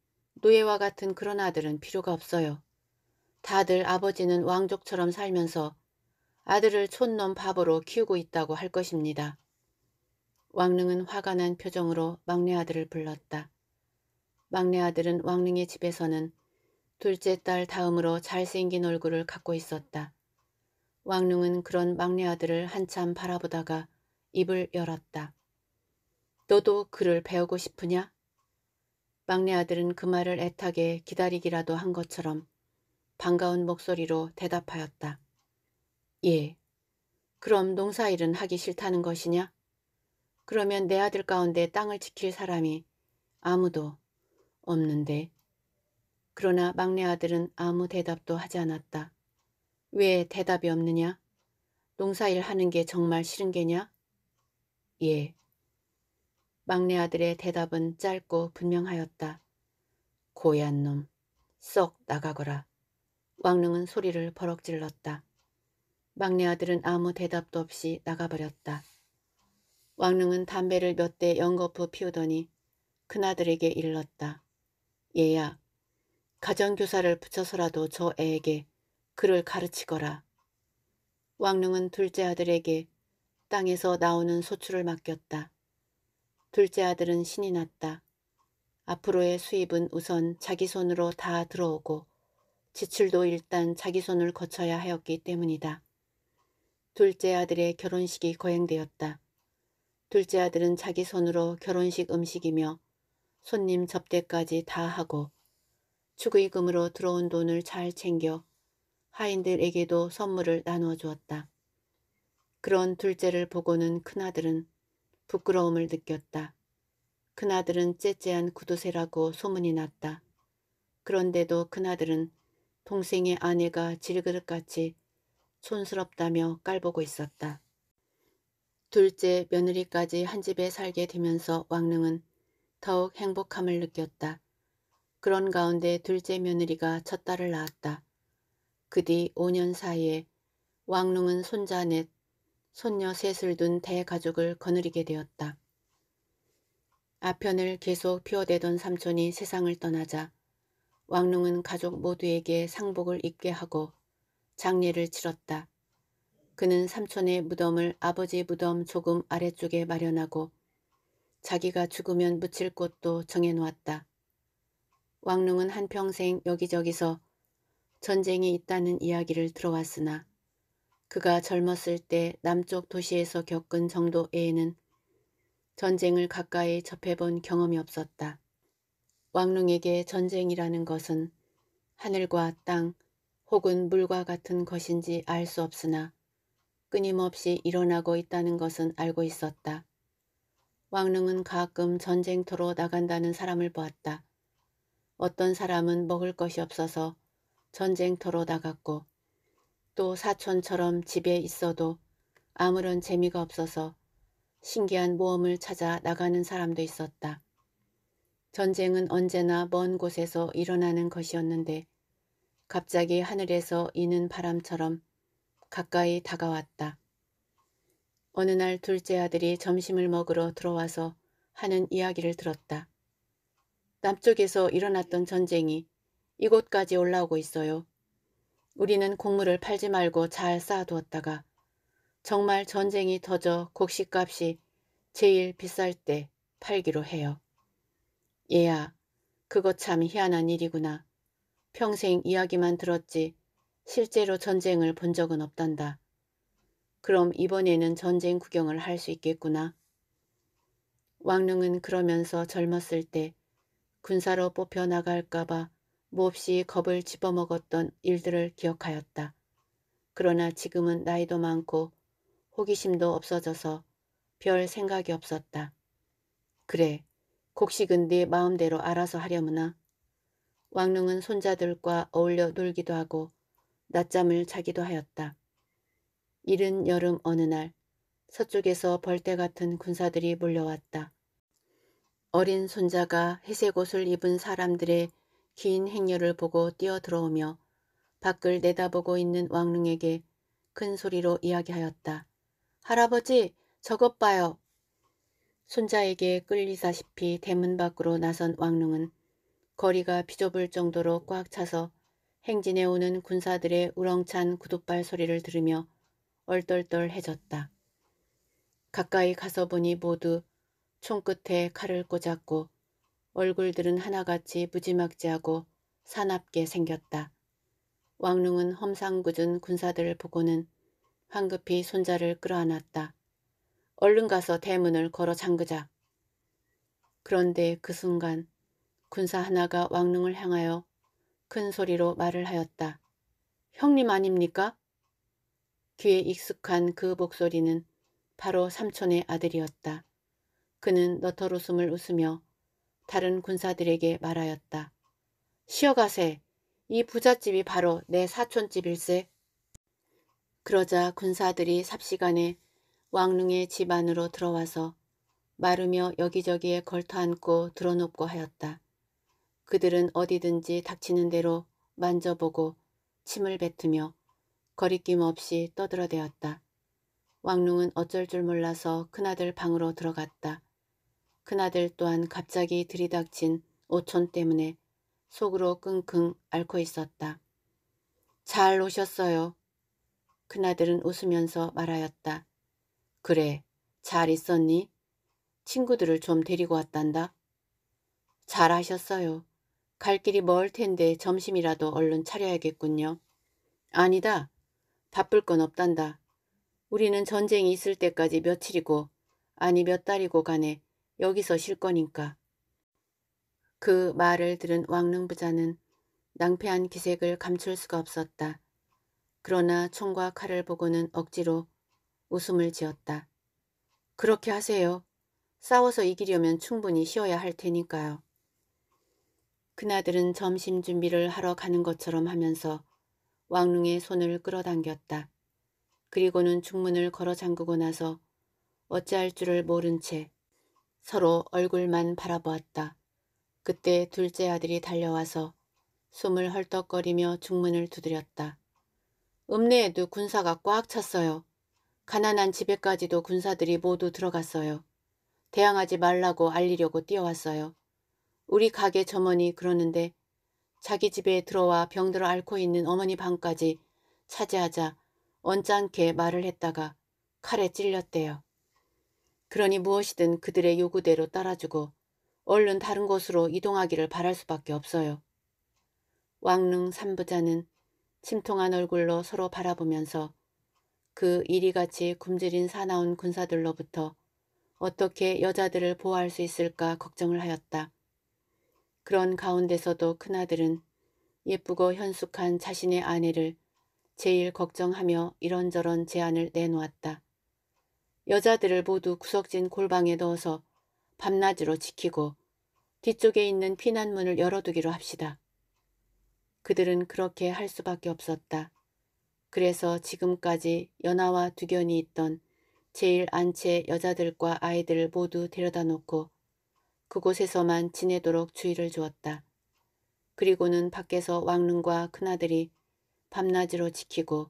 노예와 같은 그런 아들은 필요가 없어요. 다들 아버지는 왕족처럼 살면서 아들을 촌놈 밥으로 키우고 있다고 할 것입니다. 왕릉은 화가 난 표정으로 막내 아들을 불렀다. 막내 아들은 왕릉의 집에서는 둘째 딸 다음으로 잘생긴 얼굴을 갖고 있었다. 왕릉은 그런 막내 아들을 한참 바라보다가 입을 열었다. 너도 그를 배우고 싶으냐? 막내 아들은 그 말을 애타게 기다리기라도 한 것처럼 반가운 목소리로 대답하였다. 예. 그럼 농사일은 하기 싫다는 것이냐? 그러면 내 아들 가운데 땅을 지킬 사람이 아무도 없는데. 그러나 막내 아들은 아무 대답도 하지 않았다. 왜 대답이 없느냐? 농사일 하는 게 정말 싫은 게냐? 예. 막내 아들의 대답은 짧고 분명하였다. 고얀 놈, 썩 나가거라. 왕릉은 소리를 버럭 질렀다. 막내 아들은 아무 대답도 없이 나가버렸다. 왕릉은 담배를 몇 대 연거푸 피우더니 큰아들에게 일렀다. 얘야, 가정교사를 붙여서라도 저 애에게 글을 가르치거라. 왕릉은 둘째 아들에게 땅에서 나오는 소출을 맡겼다. 둘째 아들은 신이 났다. 앞으로의 수입은 우선 자기 손으로 다 들어오고 지출도 일단 자기 손을 거쳐야 하였기 때문이다. 둘째 아들의 결혼식이 거행되었다. 둘째 아들은 자기 손으로 결혼식 음식이며 손님 접대까지 다 하고 축의금으로 들어온 돈을 잘 챙겨 하인들에게도 선물을 나누어 주었다. 그런 둘째를 보고는 큰아들은 부끄러움을 느꼈다. 큰아들은 째째한 구두쇠라고 소문이 났다. 그런데도 큰아들은 동생의 아내가 질그릇같이 촌스럽다며 깔보고 있었다. 둘째 며느리까지 한 집에 살게 되면서 왕릉은 더욱 행복함을 느꼈다. 그런 가운데 둘째 며느리가 첫 딸을 낳았다. 그 뒤 5년 사이에 왕릉은 손자 넷, 손녀 셋을 둔 대가족을 거느리게 되었다. 아편을 계속 피워대던 삼촌이 세상을 떠나자 왕릉은 가족 모두에게 상복을 입게 하고 장례를 치렀다. 그는 삼촌의 무덤을 아버지 무덤 조금 아래쪽에 마련하고 자기가 죽으면 묻힐 곳도 정해놓았다. 왕릉은 한평생 여기저기서 전쟁이 있다는 이야기를 들어왔으나 그가 젊었을 때 남쪽 도시에서 겪은 정도 외에는 전쟁을 가까이 접해본 경험이 없었다. 왕릉에게 전쟁이라는 것은 하늘과 땅 혹은 물과 같은 것인지 알 수 없으나 끊임없이 일어나고 있다는 것은 알고 있었다. 왕릉은 가끔 전쟁터로 나간다는 사람을 보았다. 어떤 사람은 먹을 것이 없어서 전쟁터로 나갔고 또 사촌처럼 집에 있어도 아무런 재미가 없어서 신기한 모험을 찾아 나가는 사람도 있었다. 전쟁은 언제나 먼 곳에서 일어나는 것이었는데 갑자기 하늘에서 이는 바람처럼 가까이 다가왔다. 어느 날 둘째 아들이 점심을 먹으러 들어와서 하는 이야기를 들었다. 남쪽에서 일어났던 전쟁이 이곳까지 올라오고 있어요. 우리는 곡물을 팔지 말고 잘 쌓아두었다가 정말 전쟁이 터져 곡식값이 제일 비쌀 때 팔기로 해요. 얘야, 그거 참 희한한 일이구나. 평생 이야기만 들었지 실제로 전쟁을 본 적은 없단다. 그럼 이번에는 전쟁 구경을 할 수 있겠구나. 왕릉은 그러면서 젊었을 때 군사로 뽑혀 나갈까봐 몹시 겁을 집어먹었던 일들을 기억하였다. 그러나 지금은 나이도 많고 호기심도 없어져서 별 생각이 없었다. 그래, 곡식은 네 마음대로 알아서 하려무나. 왕릉은 손자들과 어울려 놀기도 하고 낮잠을 자기도 하였다. 이른 여름 어느 날 서쪽에서 벌떼 같은 군사들이 몰려왔다. 어린 손자가 회색 옷을 입은 사람들의 긴 행렬을 보고 뛰어들어오며 밖을 내다보고 있는 왕릉에게 큰 소리로 이야기하였다. 할아버지 저것 봐요. 손자에게 끌리다시피 대문 밖으로 나선 왕릉은 거리가 비좁을 정도로 꽉 차서 행진해 오는 군사들의 우렁찬 구둣발 소리를 들으며 얼떨떨해졌다. 가까이 가서 보니 모두 총끝에 칼을 꽂았고 얼굴들은 하나같이 무지막지하고 사납게 생겼다. 왕릉은 험상궂은 군사들을 보고는 황급히 손자를 끌어안았다. 얼른 가서 대문을 걸어 잠그자. 그런데 그 순간 군사 하나가 왕릉을 향하여 큰 소리로 말을 하였다. 형님 아닙니까? 귀에 익숙한 그 목소리는 바로 삼촌의 아들이었다. 그는 너털 웃음을 웃으며 다른 군사들에게 말하였다. 쉬어가세. 이 부잣집이 바로 내 사촌집일세. 그러자 군사들이 삽시간에 왕릉의 집 안으로 들어와서 마르며 여기저기에 걸터앉고 드러눕고 하였다. 그들은 어디든지 닥치는 대로 만져보고 침을 뱉으며 거리낌 없이 떠들어대었다. 왕릉은 어쩔 줄 몰라서 큰아들 방으로 들어갔다. 큰아들 또한 갑자기 들이닥친 오촌 때문에 속으로 끙끙 앓고 있었다. 잘 오셨어요. 큰아들은 웃으면서 말하였다. 그래, 잘 있었니? 친구들을 좀 데리고 왔단다. 잘 하셨어요. 갈 길이 멀 텐데 점심이라도 얼른 차려야겠군요. 아니다. 바쁠 건 없단다. 우리는 전쟁이 있을 때까지 며칠이고 아니 몇 달이고 간에 여기서 쉴 거니까. 그 말을 들은 왕릉부자는 낭패한 기색을 감출 수가 없었다. 그러나 총과 칼을 보고는 억지로 웃음을 지었다. 그렇게 하세요. 싸워서 이기려면 충분히 쉬어야 할 테니까요. 그나들은 점심 준비를 하러 가는 것처럼 하면서 왕릉의 손을 끌어당겼다. 그리고는 중문을 걸어 잠그고 나서 어찌할 줄을 모른 채 서로 얼굴만 바라보았다. 그때 둘째 아들이 달려와서 숨을 헐떡거리며 중문을 두드렸다. 읍내에도 군사가 꽉 찼어요. 가난한 집에까지도 군사들이 모두 들어갔어요. 대항하지 말라고 알리려고 뛰어왔어요. 우리 가게 점원이 그러는데 자기 집에 들어와 병들어 앓고 있는 어머니 방까지 차지하자 언짢게 말을 했다가 칼에 찔렸대요. 그러니 무엇이든 그들의 요구대로 따라주고 얼른 다른 곳으로 이동하기를 바랄 수밖에 없어요. 왕릉 삼부자는 침통한 얼굴로 서로 바라보면서 그 이리같이 굶주린 사나운 군사들로부터 어떻게 여자들을 보호할 수 있을까 걱정을 하였다. 그런 가운데서도 큰아들은 예쁘고 현숙한 자신의 아내를 제일 걱정하며 이런저런 제안을 내놓았다. 여자들을 모두 구석진 골방에 넣어서 밤낮으로 지키고 뒤쪽에 있는 피난문을 열어두기로 합시다. 그들은 그렇게 할 수밖에 없었다. 그래서 지금까지 연하와 두견이 있던 제일 안채 여자들과 아이들을 모두 데려다 놓고 그곳에서만 지내도록 주의를 주었다. 그리고는 밖에서 왕릉과 큰아들이 밤낮으로 지키고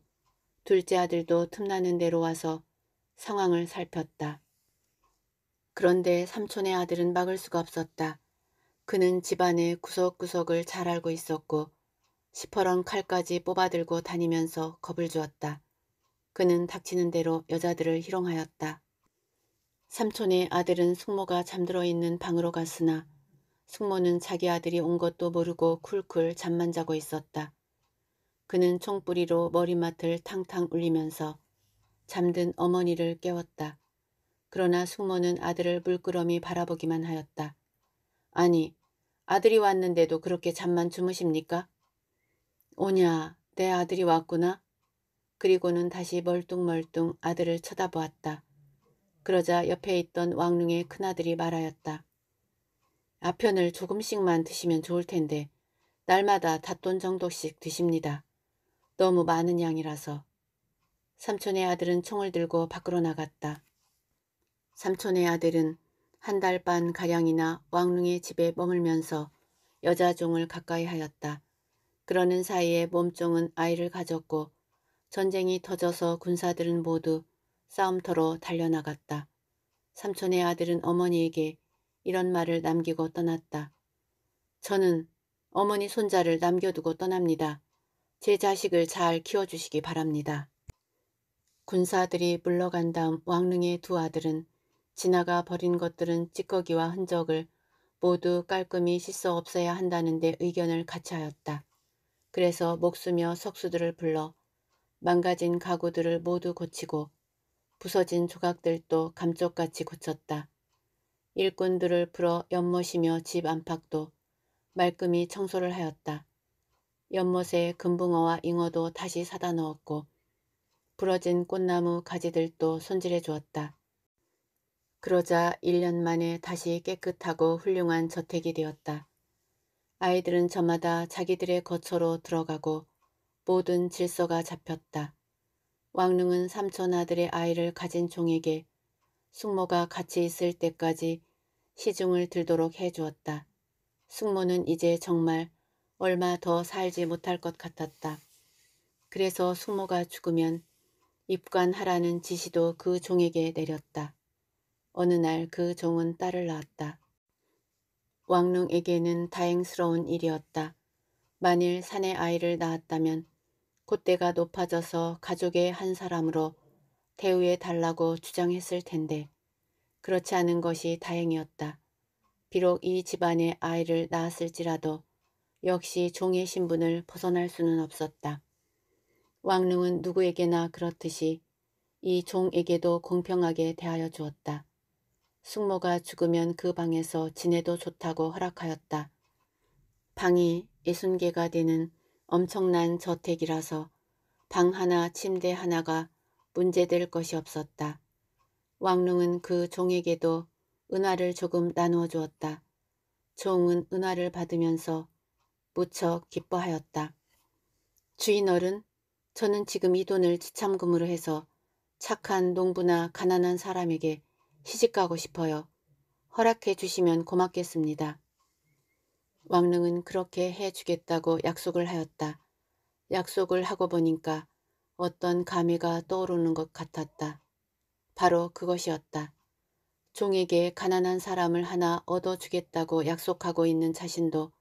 둘째 아들도 틈나는 데로 와서 상황을 살폈다. 그런데 삼촌의 아들은 막을 수가 없었다. 그는 집안의 구석구석을 잘 알고 있었고 시퍼런 칼까지 뽑아들고 다니면서 겁을 주었다. 그는 닥치는 대로 여자들을 희롱하였다. 삼촌의 아들은 숙모가 잠들어 있는 방으로 갔으나 숙모는 자기 아들이 온 것도 모르고 쿨쿨 잠만 자고 있었다. 그는 총뿌리로 머리맡을 탕탕 울리면서 잠든 어머니를 깨웠다. 그러나 숙모는 아들을 물끄러미 바라보기만 하였다. 아니, 아들이 왔는데도 그렇게 잠만 주무십니까? 오냐, 내 아들이 왔구나. 그리고는 다시 멀뚱멀뚱 아들을 쳐다보았다. 그러자 옆에 있던 왕릉의 큰아들이 말하였다. 아편을 조금씩만 드시면 좋을 텐데 날마다 닷돈 정도씩 드십니다. 너무 많은 양이라서. 삼촌의 아들은 총을 들고 밖으로 나갔다. 삼촌의 아들은 한 달 반 가량이나 왕릉의 집에 머물면서 여자 종을 가까이 하였다. 그러는 사이에 몸종은 아이를 가졌고 전쟁이 터져서 군사들은 모두 싸움터로 달려나갔다. 삼촌의 아들은 어머니에게 이런 말을 남기고 떠났다. 저는 어머니 손자를 남겨두고 떠납니다. 제 자식을 잘 키워주시기 바랍니다. 군사들이 물러간 다음 왕릉의 두 아들은 지나가 버린 것들은 찌꺼기와 흔적을 모두 깔끔히 씻어 없애야 한다는 데 의견을 같이하였다. 그래서 목수며 석수들을 불러 망가진 가구들을 모두 고치고 부서진 조각들도 감쪽같이 고쳤다. 일꾼들을 불어 연못이며 집 안팎도 말끔히 청소를 하였다. 연못에 금붕어와 잉어도 다시 사다 넣었고 부러진 꽃나무 가지들도 손질해 주었다. 그러자 1년 만에 다시 깨끗하고 훌륭한 저택이 되었다. 아이들은 저마다 자기들의 거처로 들어가고 모든 질서가 잡혔다. 왕릉은 삼촌 아들의 아이를 가진 종에게 숙모가 같이 있을 때까지 시중을 들도록 해주었다. 숙모는 이제 정말 얼마 더 살지 못할 것 같았다. 그래서 숙모가 죽으면 입관하라는 지시도 그 종에게 내렸다. 어느 날 그 종은 딸을 낳았다. 왕릉에게는 다행스러운 일이었다. 만일 산내 아이를 낳았다면 콧대가 높아져서 가족의 한 사람으로 대우해 달라고 주장했을 텐데 그렇지 않은 것이 다행이었다. 비록 이 집안에 아이를 낳았을지라도 역시 종의 신분을 벗어날 수는 없었다. 왕릉은 누구에게나 그렇듯이 이 종에게도 공평하게 대하여 주었다. 숙모가 죽으면 그 방에서 지내도 좋다고 허락하였다. 방이 예순개가 되는 엄청난 저택이라서 방 하나 침대 하나가 문제될 것이 없었다. 왕릉은 그 종에게도 은화를 조금 나누어 주었다. 종은 은화를 받으면서 무척 기뻐하였다. 주인어른 저는 지금 이 돈을 지참금으로 해서 착한 농부나 가난한 사람에게 시집가고 싶어요. 허락해 주시면 고맙겠습니다. 왕릉은 그렇게 해주겠다고 약속을 하였다. 약속을 하고 보니까 어떤 감회가 떠오르는 것 같았다. 바로 그것이었다. 종에게 가난한 사람을 하나 얻어주겠다고 약속하고 있는 자신도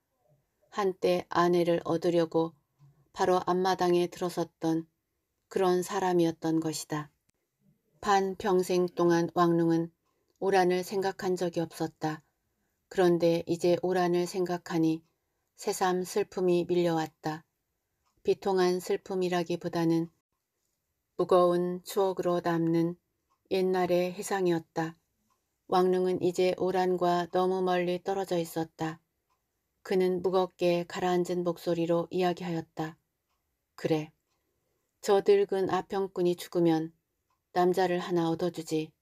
한때 아내를 얻으려고 바로 앞마당에 들어섰던 그런 사람이었던 것이다. 반 평생 동안 왕릉은 오란을 생각한 적이 없었다. 그런데 이제 오란을 생각하니 새삼 슬픔이 밀려왔다. 비통한 슬픔이라기보다는 무거운 추억으로 남는 옛날의 해상이었다. 왕릉은 이제 오란과 너무 멀리 떨어져 있었다. 그는 무겁게 가라앉은 목소리로 이야기하였다. 그래. 저 늙은 아평꾼이 죽으면 남자를 하나 얻어주지.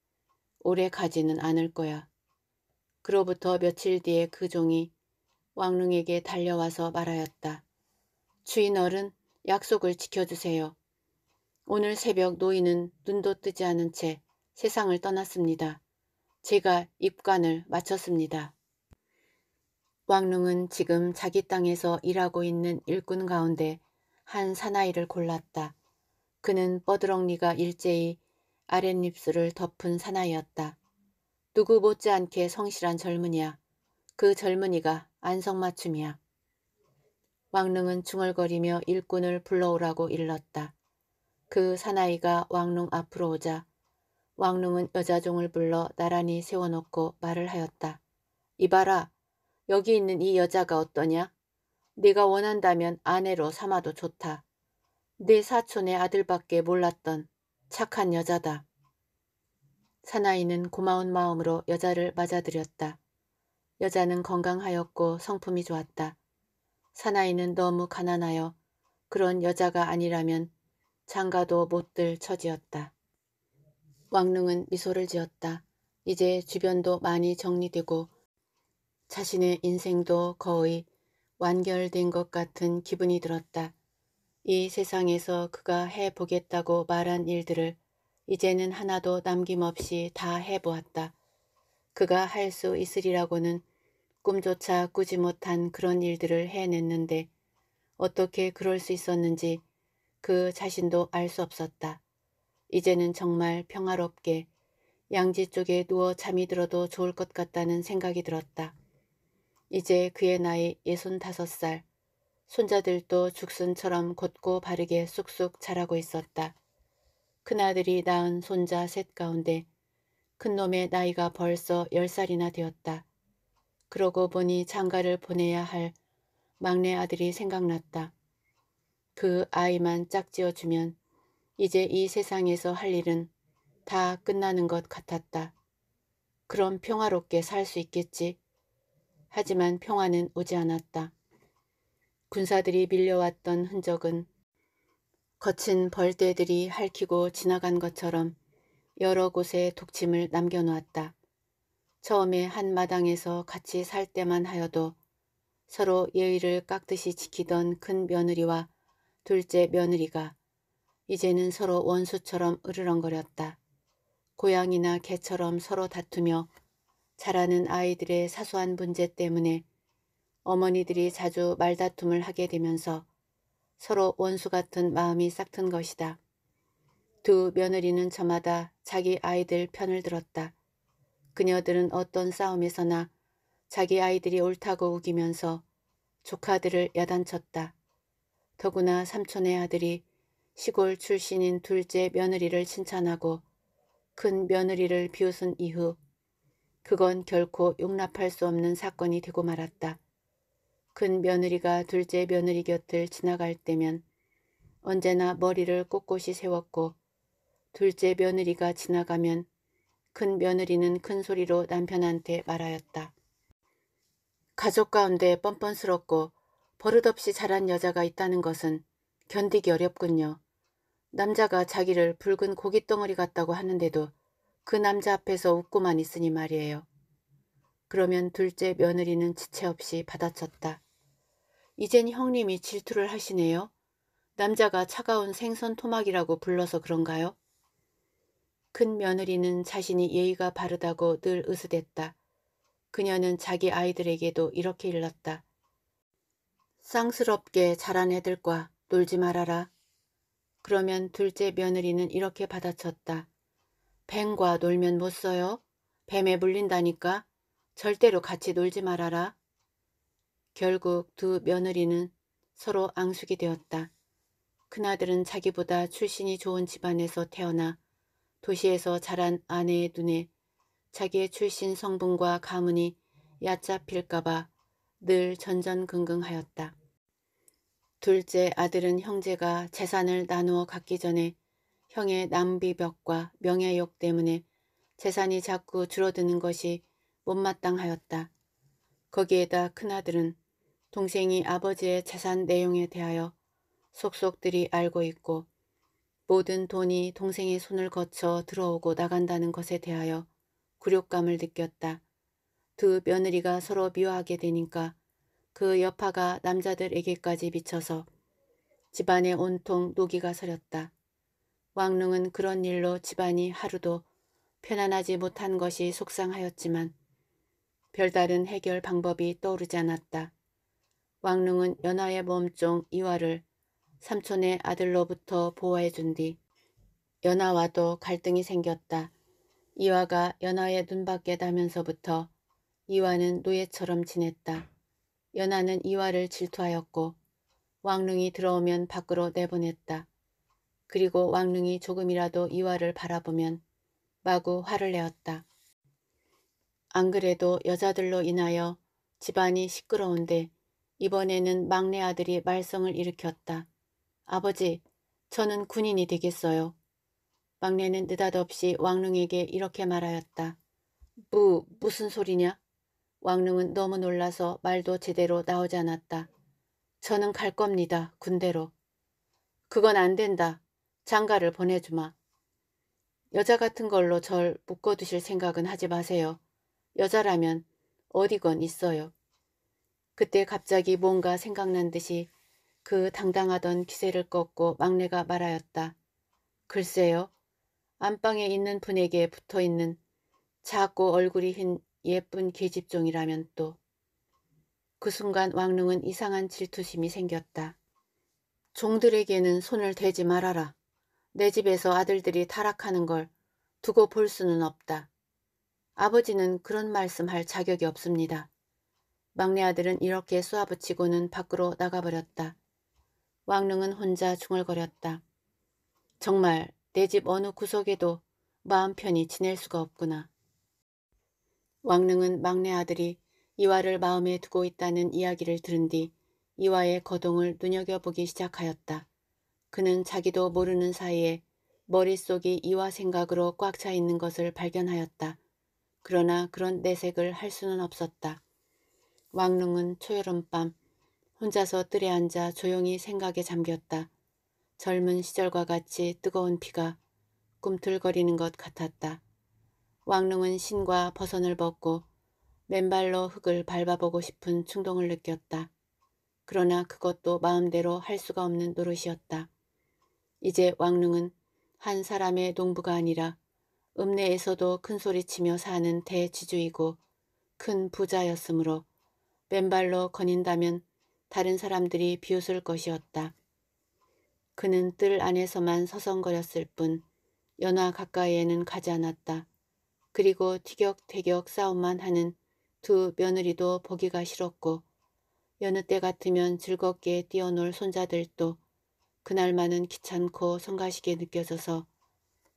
오래 가지는 않을 거야. 그로부터 며칠 뒤에 그 종이 왕릉에게 달려와서 말하였다. 주인어른 약속을 지켜주세요. 오늘 새벽 노인은 눈도 뜨지 않은 채 세상을 떠났습니다. 제가 입관을 마쳤습니다. 왕릉은 지금 자기 땅에서 일하고 있는 일꾼 가운데 한 사나이를 골랐다. 그는 뻐드렁니가 일제히 아랫입술을 덮은 사나이였다. 누구 못지않게 성실한 젊은이야. 그 젊은이가 안성맞춤이야. 왕릉은 중얼거리며 일꾼을 불러오라고 일렀다. 그 사나이가 왕릉 앞으로 오자 왕릉은 여자종을 불러 나란히 세워놓고 말을 하였다. 이봐라, 여기 있는 이 여자가 어떠냐? 네가 원한다면 아내로 삼아도 좋다. 네 사촌의 아들밖에 몰랐던 착한 여자다. 사나이는 고마운 마음으로 여자를 맞아들였다. 여자는 건강하였고 성품이 좋았다. 사나이는 너무 가난하여 그런 여자가 아니라면 장가도 못들 처지였다. 왕릉은 미소를 지었다. 이제 주변도 많이 정리되고 자신의 인생도 거의 완결된 것 같은 기분이 들었다. 이 세상에서 그가 해보겠다고 말한 일들을 이제는 하나도 남김없이 다 해보았다. 그가 할 수 있으리라고는 꿈조차 꾸지 못한 그런 일들을 해냈는데 어떻게 그럴 수 있었는지 그 자신도 알 수 없었다. 이제는 정말 평화롭게 양지 쪽에 누워 잠이 들어도 좋을 것 같다는 생각이 들었다. 이제 그의 나이 6 5 살. 손자들도 죽순처럼 곧고 바르게 쑥쑥 자라고 있었다. 큰아들이 낳은 손자 셋 가운데 큰놈의 나이가 벌써 열살이나 되었다. 그러고 보니 장가를 보내야 할 막내 아들이 생각났다. 그 아이만 짝지어주면 이제 이 세상에서 할 일은 다 끝나는 것 같았다. 그럼 평화롭게 살 수 있겠지. 하지만 평화는 오지 않았다. 군사들이 밀려왔던 흔적은 거친 벌떼들이 핥히고 지나간 것처럼 여러 곳에 독침을 남겨놓았다. 처음에 한 마당에서 같이 살 때만 하여도 서로 예의를 깍듯이 지키던 큰 며느리와 둘째 며느리가 이제는 서로 원수처럼 으르렁거렸다. 고양이나 개처럼 서로 다투며 자라는 아이들의 사소한 문제 때문에 어머니들이 자주 말다툼을 하게 되면서 서로 원수 같은 마음이 싹튼 것이다. 두 며느리는 저마다 자기 아이들 편을 들었다. 그녀들은 어떤 싸움에서나 자기 아이들이 옳다고 우기면서 조카들을 야단쳤다. 더구나 삼촌의 아들이 시골 출신인 둘째 며느리를 칭찬하고 큰 며느리를 비웃은 이후 그건 결코 용납할 수 없는 사건이 되고 말았다. 큰 며느리가 둘째 며느리 곁을 지나갈 때면 언제나 머리를 꼿꼿이 세웠고 둘째 며느리가 지나가면 큰 며느리는 큰 소리로 남편한테 말하였다. 가족 가운데 뻔뻔스럽고 버릇없이 자란 여자가 있다는 것은 견디기 어렵군요. 남자가 자기를 붉은 고깃덩어리 같다고 하는데도 그 남자 앞에서 웃고만 있으니 말이에요. 그러면 둘째 며느리는 지체 없이 받아쳤다. 이젠 형님이 질투를 하시네요. 남자가 차가운 생선 토막이라고 불러서 그런가요? 큰 며느리는 자신이 예의가 바르다고 늘 으스댔다. 그녀는 자기 아이들에게도 이렇게 일렀다. 쌍스럽게 자란 애들과 놀지 말아라. 그러면 둘째 며느리는 이렇게 받아쳤다. 뱀과 놀면 못 써요. 뱀에 물린다니까. 절대로 같이 놀지 말아라. 결국 두 며느리는 서로 앙숙이 되었다. 큰아들은 자기보다 출신이 좋은 집안에서 태어나 도시에서 자란 아내의 눈에 자기의 출신 성분과 가문이 얕잡힐까봐 늘 전전긍긍하였다. 둘째 아들은 형제가 재산을 나누어 갖기 전에 형의 남비벽과 명예욕 때문에 재산이 자꾸 줄어드는 것이 못마땅하였다. 거기에다 큰아들은 동생이 아버지의 재산 내용에 대하여 속속들이 알고 있고 모든 돈이 동생의 손을 거쳐 들어오고 나간다는 것에 대하여 굴욕감을 느꼈다. 두 며느리가 서로 미워하게 되니까 그 여파가 남자들에게까지 미쳐서 집안에 온통 녹이가 서렸다. 왕릉은 그런 일로 집안이 하루도 편안하지 못한 것이 속상하였지만 별다른 해결 방법이 떠오르지 않았다. 왕릉은 연하의 몸종 이화를 삼촌의 아들로부터 보호해준 뒤 연하와도 갈등이 생겼다. 이화가 연하의 눈밖에 나면서부터 이화는 노예처럼 지냈다. 연하는 이화를 질투하였고 왕릉이 들어오면 밖으로 내보냈다. 그리고 왕릉이 조금이라도 이화를 바라보면 마구 화를 내었다. 안 그래도 여자들로 인하여 집안이 시끄러운데 이번에는 막내 아들이 말썽을 일으켰다. 아버지, 저는 군인이 되겠어요. 막내는 느닷없이 왕릉에게 이렇게 말하였다. 무, 무슨 소리냐? 왕릉은 너무 놀라서 말도 제대로 나오지 않았다. 저는 갈 겁니다. 군대로. 그건 안 된다. 장가를 보내주마. 여자 같은 걸로 절 묶어두실 생각은 하지 마세요. 여자라면 어디건 있어요. 그때 갑자기 뭔가 생각난 듯이 그 당당하던 기세를 꺾고 막내가 말하였다. 글쎄요. 안방에 있는 분에게 붙어있는 작고 얼굴이 흰 예쁜 계집종이라면 또. 그 순간 왕릉은 이상한 질투심이 생겼다. 종들에게는 손을 대지 말아라. 내 집에서 아들들이 타락하는 걸 두고 볼 수는 없다. 아버지는 그런 말씀할 자격이 없습니다. 막내 아들은 이렇게 쏘아붙이고는 밖으로 나가버렸다. 왕릉은 혼자 중얼거렸다. 정말 내 집 어느 구석에도 마음 편히 지낼 수가 없구나. 왕릉은 막내 아들이 이화를 마음에 두고 있다는 이야기를 들은 뒤 이화의 거동을 눈여겨보기 시작하였다. 그는 자기도 모르는 사이에 머릿속이 이와 생각으로 꽉 차 있는 것을 발견하였다. 그러나 그런 내색을 할 수는 없었다. 왕릉은 초여름밤 혼자서 뜰에 앉아 조용히 생각에 잠겼다. 젊은 시절과 같이 뜨거운 피가 꿈틀거리는 것 같았다. 왕릉은 신과 버선을 벗고 맨발로 흙을 밟아보고 싶은 충동을 느꼈다. 그러나 그것도 마음대로 할 수가 없는 노릇이었다. 이제 왕릉은 한 사람의 농부가 아니라 읍내에서도 큰소리치며 사는 대지주이고 큰 부자였으므로 맨발로 거닌다면 다른 사람들이 비웃을 것이었다. 그는 뜰 안에서만 서성거렸을 뿐 연화 가까이에는 가지 않았다. 그리고 티격태격 싸움만 하는 두 며느리도 보기가 싫었고 여느 때 같으면 즐겁게 뛰어놀 손자들도 그날만은 귀찮고 성가시게 느껴져서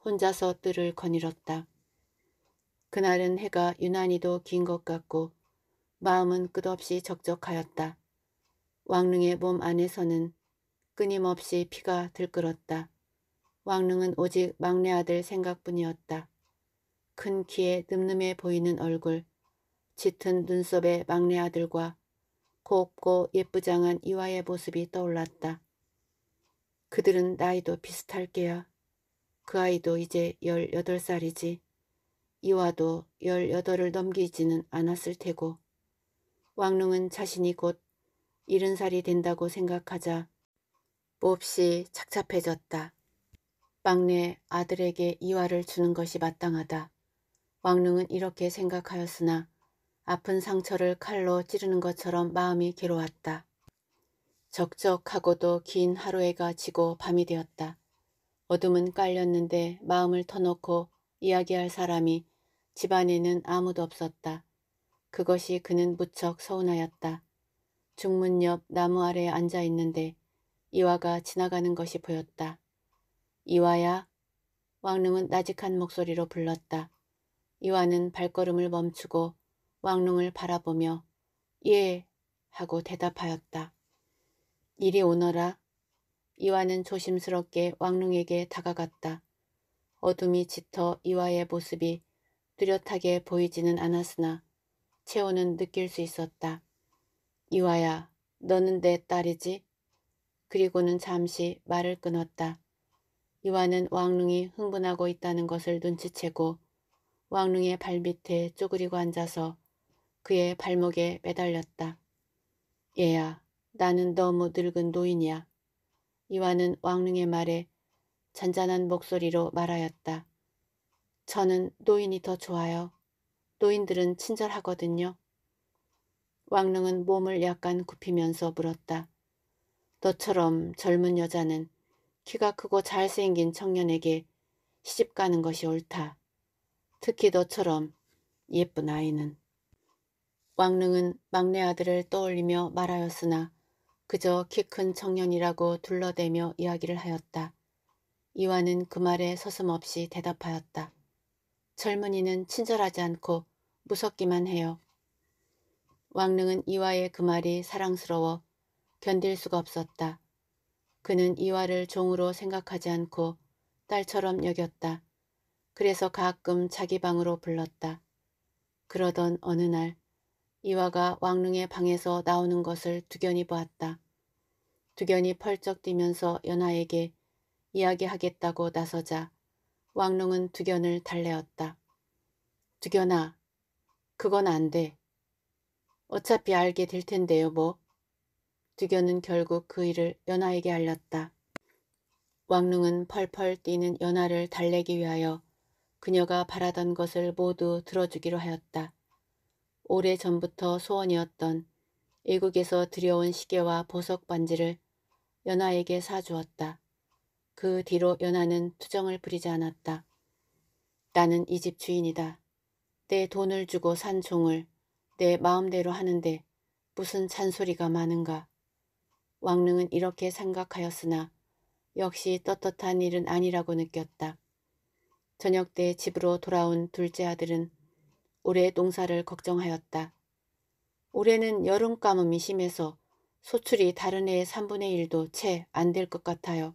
혼자서 뜰을 거닐었다. 그날은 해가 유난히도 긴 것 같고 마음은 끝없이 적적하였다. 왕릉의 몸 안에서는 끊임없이 피가 들끓었다. 왕릉은 오직 막내 아들 생각뿐이었다. 큰 키에 늠름해 보이는 얼굴, 짙은 눈썹의 막내 아들과 곱고 예쁘장한 이화의 모습이 떠올랐다. 그들은 나이도 비슷할게요그 아이도 이제 18살이지. 이와도 18을 넘기지는 않았을 테고. 왕릉은 자신이 곧 70살이 된다고 생각하자 몹시 착잡해졌다. 막내 아들에게 이화를 주는 것이 마땅하다. 왕릉은 이렇게 생각하였으나 아픈 상처를 칼로 찌르는 것처럼 마음이 괴로웠다. 적적하고도 긴하루에가 지고 밤이 되었다. 어둠은 깔렸는데 마음을 터놓고 이야기할 사람이 집안에는 아무도 없었다. 그것이 그는 무척 서운하였다. 중문 옆 나무 아래 에 앉아 있는데 이화가 지나가는 것이 보였다. 이화야. 왕릉은 나직한 목소리로 불렀다. 이화는 발걸음을 멈추고 왕릉을 바라보며 예 하고 대답하였다. 이리 오너라. 이와는 조심스럽게 왕릉에게 다가갔다. 어둠이 짙어 이와의 모습이 뚜렷하게 보이지는 않았으나 채호는 느낄 수 있었다. 이와야, 너는 내 딸이지? 그리고는 잠시 말을 끊었다. 이와는 왕릉이 흥분하고 있다는 것을 눈치채고 왕릉의 발밑에 쪼그리고 앉아서 그의 발목에 매달렸다. 얘야, 나는 너무 늙은 노인이야. 이와는 왕릉의 말에 잔잔한 목소리로 말하였다. 저는 노인이 더 좋아요. 노인들은 친절하거든요. 왕릉은 몸을 약간 굽히면서 물었다. 너처럼 젊은 여자는 키가 크고 잘생긴 청년에게 시집가는 것이 옳다. 특히 너처럼 예쁜 아이는. 왕릉은 막내 아들을 떠올리며 말하였으나 그저 키 큰 청년이라고 둘러대며 이야기를 하였다. 이완는그 말에 서슴없이 대답하였다. 젊은이는 친절하지 않고 무섭기만 해요. 왕릉은 이화의 그 말이 사랑스러워 견딜 수가 없었다. 그는 이화를 종으로 생각하지 않고 딸처럼 여겼다. 그래서 가끔 자기 방으로 불렀다. 그러던 어느 날 이화가 왕릉의 방에서 나오는 것을 두견이 보았다. 두견이 펄쩍 뛰면서 연하에게 이야기하겠다고 나서자 왕릉은 두견을 달래었다. 두견아, 그건 안 돼. 어차피 알게 될 텐데요, 뭐. 두견은 결국 그 일을 연하에게 알렸다. 왕릉은 펄펄 뛰는 연하를 달래기 위하여 그녀가 바라던 것을 모두 들어주기로 하였다. 오래전부터 소원이었던 외국에서 들여온 시계와 보석 반지를 연하에게 사주었다. 그 뒤로 연하는 투정을 부리지 않았다. 나는 이 집 주인이다. 내 돈을 주고 산 종을 내 마음대로 하는데 무슨 잔소리가 많은가. 왕릉은 이렇게 생각하였으나 역시 떳떳한 일은 아니라고 느꼈다. 저녁 때 집으로 돌아온 둘째 아들은 올해 농사를 걱정하였다. 올해는 여름 가뭄이 심해서 소출이 다른 해의 3분의 1도 채 안 될 것 같아요.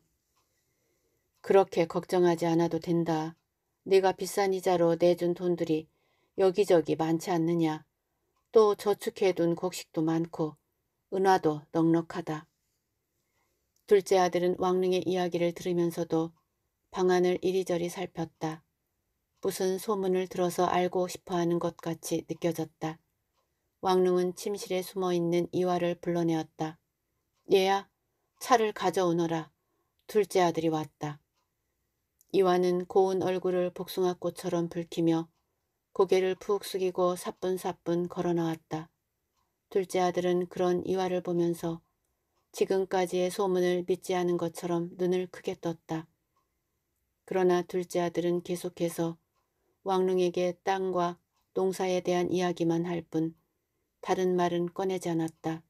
그렇게 걱정하지 않아도 된다. 네가 비싼 이자로 내준 돈들이 여기저기 많지 않느냐. 또 저축해둔 곡식도 많고 은화도 넉넉하다. 둘째 아들은 왕릉의 이야기를 들으면서도 방안을 이리저리 살폈다. 무슨 소문을 들어서 알고 싶어하는 것 같이 느껴졌다. 왕릉은 침실에 숨어있는 이화를 불러내었다. 얘야 차를 가져오너라. 둘째 아들이 왔다. 이화는 고운 얼굴을 복숭아꽃처럼 붉히며 고개를 푹 숙이고 사뿐사뿐 걸어나왔다. 둘째 아들은 그런 이화를 보면서 지금까지의 소문을 믿지 않은 것처럼 눈을 크게 떴다. 그러나 둘째 아들은 계속해서 왕릉에게 땅과 농사에 대한 이야기만 할 뿐 다른 말은 꺼내지 않았다.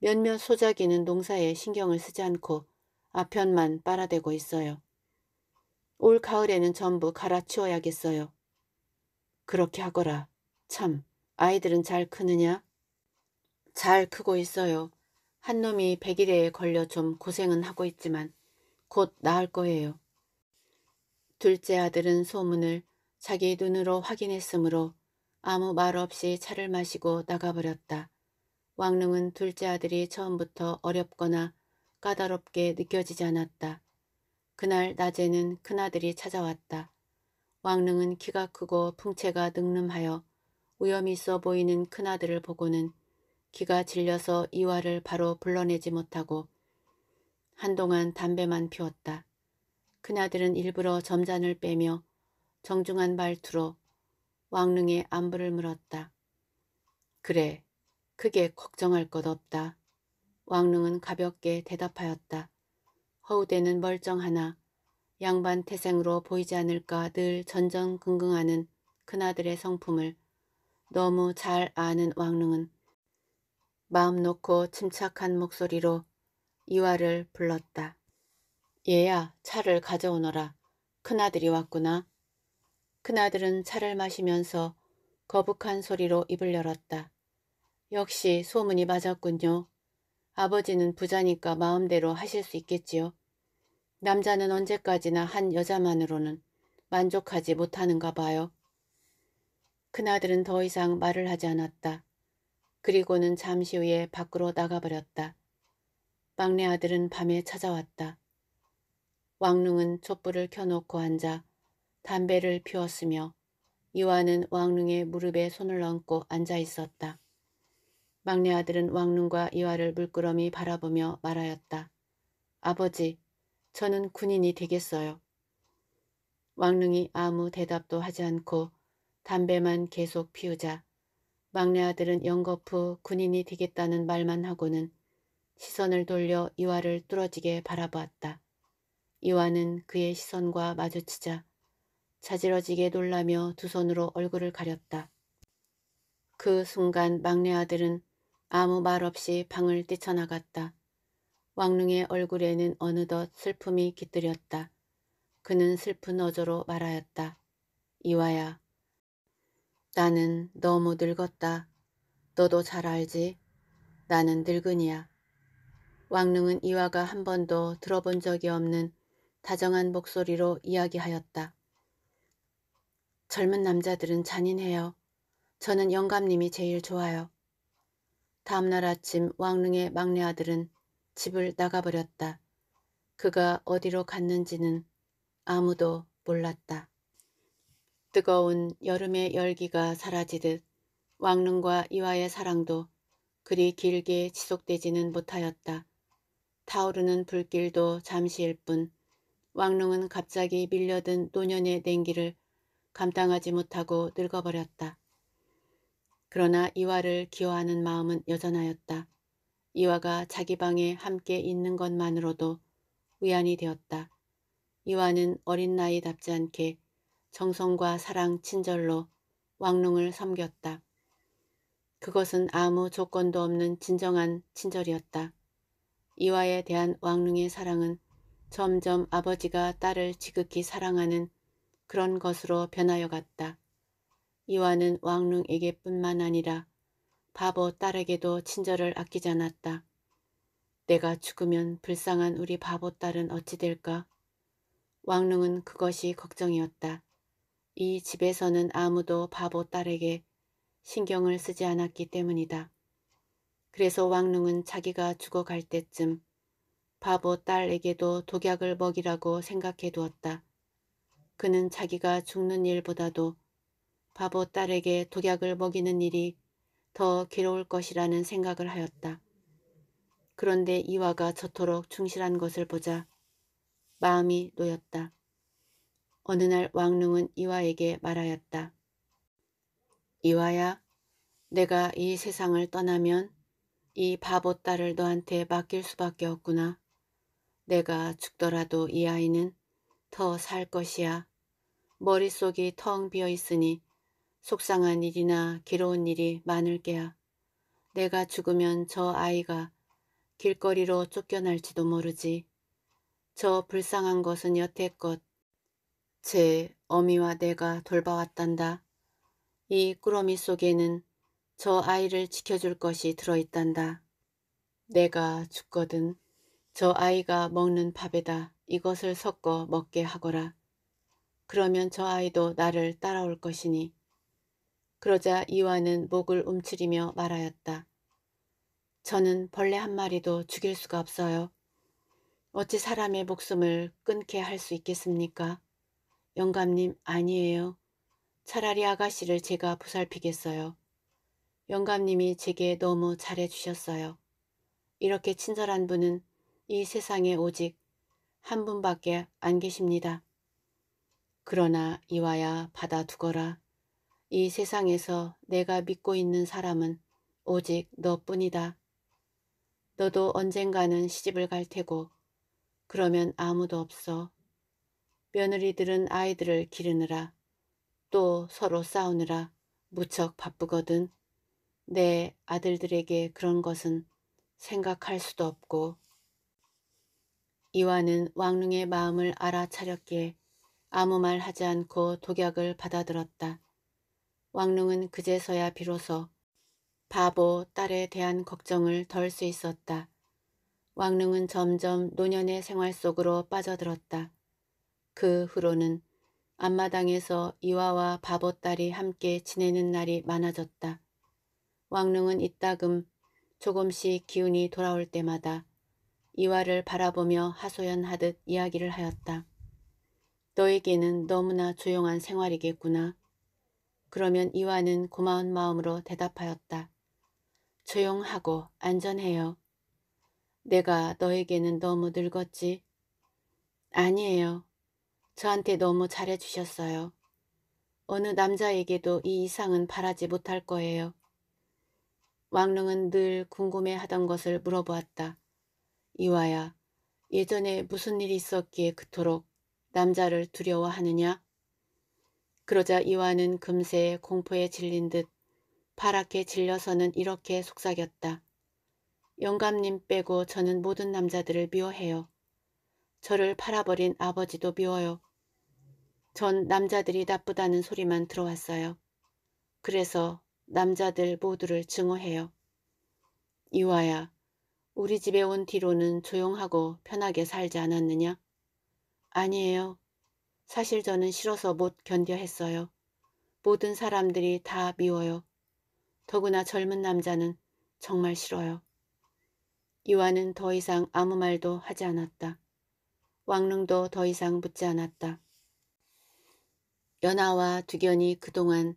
몇몇 소작이는 농사에 신경을 쓰지 않고 아편만 빨아대고 있어요. 올 가을에는 전부 갈아치워야겠어요. 그렇게 하거라. 참, 아이들은 잘 크느냐? 잘 크고 있어요. 한 놈이 백일에 걸려 좀 고생은 하고 있지만 곧 나을 거예요. 둘째 아들은 소문을 자기 눈으로 확인했으므로 아무 말 없이 차를 마시고 나가버렸다. 왕릉은 둘째 아들이 처음부터 어렵거나 까다롭게 느껴지지 않았다. 그날 낮에는 큰아들이 찾아왔다. 왕릉은 키가 크고 풍채가 능름하여 위험이 있어 보이는 큰아들을 보고는 기가 질려서 이화를 바로 불러내지 못하고 한동안 담배만 피웠다. 큰아들은 일부러 점잔을 빼며 정중한 말투로 왕릉의 안부를 물었다. 그래, 크게 걱정할 것 없다. 왕릉은 가볍게 대답하였다. 허우대는 멀쩡하나 양반 태생으로 보이지 않을까 늘 전전긍긍하는 큰아들의 성품을 너무 잘 아는 왕릉은 마음 놓고 침착한 목소리로 이화를 불렀다. 얘야 차를 가져오너라. 큰아들이 왔구나. 큰아들은 차를 마시면서 거북한 소리로 입을 열었다. 역시 소문이 맞았군요. 아버지는 부자니까 마음대로 하실 수 있겠지요. 남자는 언제까지나 한 여자만으로는 만족하지 못하는가 봐요. 큰아들은 더 이상 말을 하지 않았다. 그리고는 잠시 후에 밖으로 나가버렸다. 막내 아들은 밤에 찾아왔다. 왕릉은 촛불을 켜놓고 앉아 담배를 피웠으며 이와는 왕릉의 무릎에 손을 얹고 앉아 있었다. 막내 아들은 왕릉과 이와를 물끄러미 바라보며 말하였다. 아버지, 저는 군인이 되겠어요. 왕릉이 아무 대답도 하지 않고 담배만 계속 피우자 막내 아들은 연거푸 군인이 되겠다는 말만 하고는 시선을 돌려 이화를 뚫어지게 바라보았다. 이화는 그의 시선과 마주치자 자지러지게 놀라며 두 손으로 얼굴을 가렸다. 그 순간 막내 아들은 아무 말 없이 방을 뛰쳐나갔다. 왕릉의 얼굴에는 어느덧 슬픔이 깃들였다. 그는 슬픈 어조로 말하였다. 이와야, 나는 너무 늙었다. 너도 잘 알지? 나는 늙은이야. 왕릉은 이화가 한 번도 들어본 적이 없는 다정한 목소리로 이야기하였다. 젊은 남자들은 잔인해요. 저는 영감님이 제일 좋아요. 다음날 아침 왕릉의 막내 아들은 집을 나가버렸다. 그가 어디로 갔는지는 아무도 몰랐다. 뜨거운 여름의 열기가 사라지듯 왕릉과 이화의 사랑도 그리 길게 지속되지는 못하였다. 타오르는 불길도 잠시일 뿐 왕릉은 갑자기 밀려든 노년의 냉기를 감당하지 못하고 늙어버렸다. 그러나 이화를 기여하는 마음은 여전하였다. 이화가 자기 방에 함께 있는 것만으로도 위안이 되었다. 이화는 어린 나이답지 않게 정성과 사랑 친절로 왕릉을 섬겼다. 그것은 아무 조건도 없는 진정한 친절이었다. 이화에 대한 왕릉의 사랑은 점점 아버지가 딸을 지극히 사랑하는 그런 것으로 변하여 갔다. 이와는 왕릉에게 뿐만 아니라 바보 딸에게도 친절을 아끼지 않았다. 내가 죽으면 불쌍한 우리 바보 딸은 어찌 될까? 왕릉은 그것이 걱정이었다. 이 집에서는 아무도 바보 딸에게 신경을 쓰지 않았기 때문이다. 그래서 왕릉은 자기가 죽어갈 때쯤 바보 딸에게도 독약을 먹이라고 생각해 두었다. 그는 자기가 죽는 일보다도 바보 딸에게 독약을 먹이는 일이 더 괴로울 것이라는 생각을 하였다. 그런데 이화가 저토록 충실한 것을 보자 마음이 놓였다. 어느 날 왕릉은 이화에게 말하였다. 이화야, 내가 이 세상을 떠나면 이 바보 딸을 너한테 맡길 수밖에 없구나. 내가 죽더라도 이 아이는 더살 것이야. 머릿속이 텅 비어 있으니 속상한 일이나 괴로운 일이 많을 게야. 내가 죽으면 저 아이가 길거리로 쫓겨날지도 모르지. 저 불쌍한 것은 여태껏 제 어미와 내가 돌봐왔단다. 이 꾸러미 속에는 저 아이를 지켜줄 것이 들어있단다. 내가 죽거든 저 아이가 먹는 밥에다 이것을 섞어 먹게 하거라. 그러면 저 아이도 나를 따라올 것이니. 그러자 이와는 목을 움츠리며 말하였다. 저는 벌레 한 마리도 죽일 수가 없어요. 어찌 사람의 목숨을 끊게 할 수 있겠습니까? 영감님, 아니에요. 차라리 아가씨를 제가 보살피겠어요. 영감님이 제게 너무 잘해주셨어요. 이렇게 친절한 분은 이 세상에 오직 한 분밖에 안 계십니다. 그러나 이와야 받아두거라. 이 세상에서 내가 믿고 있는 사람은 오직 너뿐이다. 너도 언젠가는 시집을 갈 테고 그러면 아무도 없어. 며느리들은 아이들을 기르느라 또 서로 싸우느라 무척 바쁘거든. 내 아들들에게 그런 것은 생각할 수도 없고 이와는 왕릉의 마음을 알아차렸기에 아무 말 하지 않고 독약을 받아들었다. 왕릉은 그제서야 비로소 바보 딸에 대한 걱정을 덜 수 있었다. 왕릉은 점점 노년의 생활 속으로 빠져들었다. 그 후로는 앞마당에서 이화와 바보 딸이 함께 지내는 날이 많아졌다. 왕릉은 이따금 조금씩 기운이 돌아올 때마다 이화를 바라보며 하소연하듯 이야기를 하였다. 너에게는 너무나 조용한 생활이겠구나. 그러면 이화는 고마운 마음으로 대답하였다. 조용하고 안전해요. 내가 너에게는 너무 늙었지? 아니에요. 저한테 너무 잘해주셨어요. 어느 남자에게도 이 이상은 바라지 못할 거예요. 왕릉은 늘 궁금해하던 것을 물어보았다. 이와야 예전에 무슨 일이 있었기에 그토록 남자를 두려워하느냐? 그러자 이와는 금세 공포에 질린 듯 파랗게 질려서는 이렇게 속삭였다. 영감님 빼고 저는 모든 남자들을 미워해요. 저를 팔아버린 아버지도 미워요. 전 남자들이 나쁘다는 소리만 들어왔어요. 그래서 남자들 모두를 증오해요. 이와야 우리 집에 온 뒤로는 조용하고 편하게 살지 않았느냐? 아니에요. 사실 저는 싫어서 못 견뎌 했어요. 모든 사람들이 다 미워요. 더구나 젊은 남자는 정말 싫어요. 이화는 더 이상 아무 말도 하지 않았다. 왕릉도 더 이상 묻지 않았다. 연아와 두견이 그동안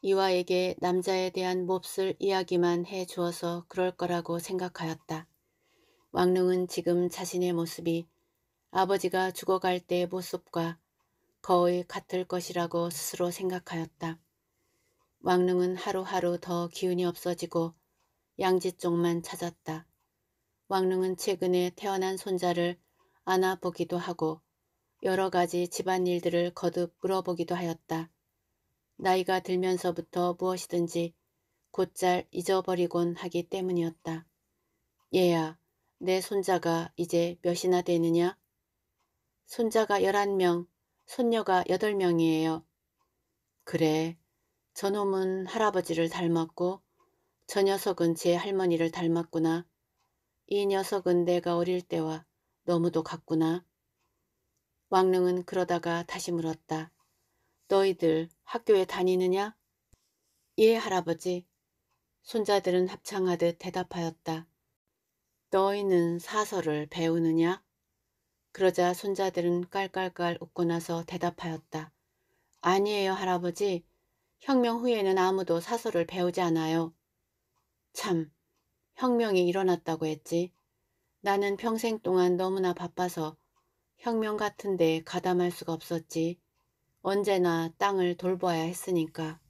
이화에게 남자에 대한 몹쓸 이야기만 해주어서 그럴 거라고 생각하였다. 왕릉은 지금 자신의 모습이 아버지가 죽어갈 때의 모습과 거의 같을 것이라고 스스로 생각하였다. 왕릉은 하루하루 더 기운이 없어지고 양지 쪽만 찾았다. 왕릉은 최근에 태어난 손자를 안아보기도 하고 여러 가지 집안일들을 거듭 물어보기도 하였다. 나이가 들면서부터 무엇이든지 곧잘 잊어버리곤 하기 때문이었다. 얘야, 내 손자가 이제 몇이나 되느냐? 손자가 열한 명 손녀가 여덟 명이에요 그래, 저놈은 할아버지를 닮았고 저 녀석은 제 할머니를 닮았구나. 이 녀석은 내가 어릴 때와 너무도 같구나. 왕릉은 그러다가 다시 물었다. 너희들 학교에 다니느냐? 예, 할아버지. 손자들은 합창하듯 대답하였다. 너희는 사설을 배우느냐? 그러자 손자들은 깔깔깔 웃고 나서 대답하였다. 아니에요 할아버지. 혁명 후에는 아무도 사설을 배우지 않아요. 참, 혁명이 일어났다고 했지. 나는 평생 동안 너무나 바빠서 혁명 같은 데 가담할 수가 없었지. 언제나 땅을 돌봐야 했으니까.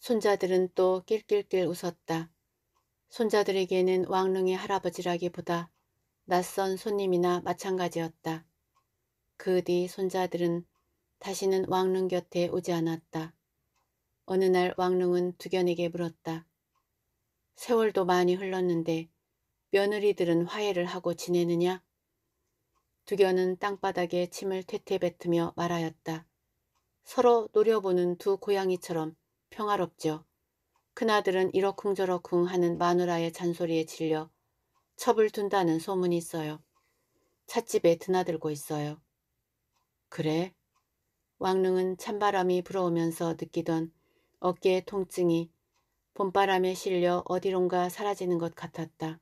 손자들은 또 낄낄낄 웃었다. 손자들에게는 왕릉의 할아버지라기보다 낯선 손님이나 마찬가지였다. 그 뒤 손자들은 다시는 왕릉 곁에 오지 않았다. 어느 날 왕릉은 두견에게 물었다. 세월도 많이 흘렀는데 며느리들은 화해를 하고 지내느냐? 두견은 땅바닥에 침을 퇴퇴 뱉으며 말하였다. 서로 노려보는 두 고양이처럼 평화롭죠. 큰아들은 이러쿵저러쿵 하는 마누라의 잔소리에 질려 첩을 둔다는 소문이 있어요. 찻집에 드나들고 있어요. 그래? 왕릉은 찬바람이 불어오면서 느끼던 어깨의 통증이 봄바람에 실려 어디론가 사라지는 것 같았다.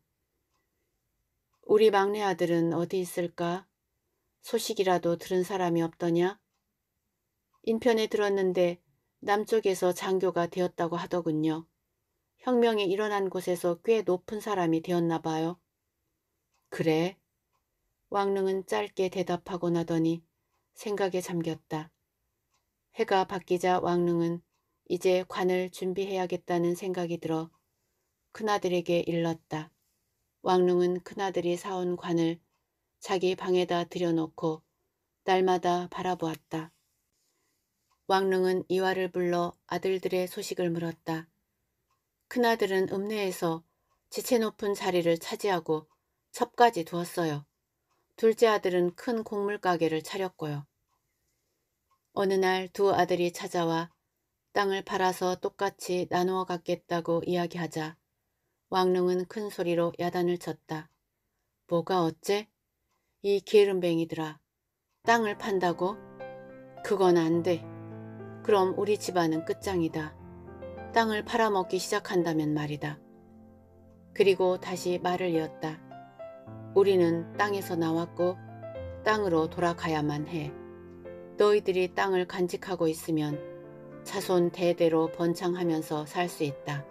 우리 막내 아들은 어디 있을까? 소식이라도 들은 사람이 없더냐? 인편에 들었는데 남쪽에서 장교가 되었다고 하더군요. 혁명이 일어난 곳에서 꽤 높은 사람이 되었나 봐요. 그래? 왕릉은 짧게 대답하고 나더니 생각에 잠겼다. 해가 바뀌자 왕릉은 이제 관을 준비해야겠다는 생각이 들어 큰아들에게 일렀다. 왕릉은 큰아들이 사온 관을 자기 방에다 들여놓고 날마다 바라보았다. 왕릉은 이화를 불러 아들들의 소식을 물었다. 큰아들은 읍내에서 지체 높은 자리를 차지하고 첩까지 두었어요. 둘째 아들은 큰 곡물 가게를 차렸고요. 어느 날 두 아들이 찾아와 땅을 팔아서 똑같이 나누어 갖겠다고 이야기하자 왕릉은 큰 소리로 야단을 쳤다. 뭐가 어째? 이 게으름뱅이들아 땅을 판다고? 그건 안 돼. 그럼 우리 집안은 끝장이다. 땅을 팔아먹기 시작한다면 말이다. 그리고 다시 말을 이었다. 우리는 땅에서 나왔고 땅으로 돌아가야만 해. 너희들이 땅을 간직하고 있으면 자손 대대로 번창하면서 살 수 있다.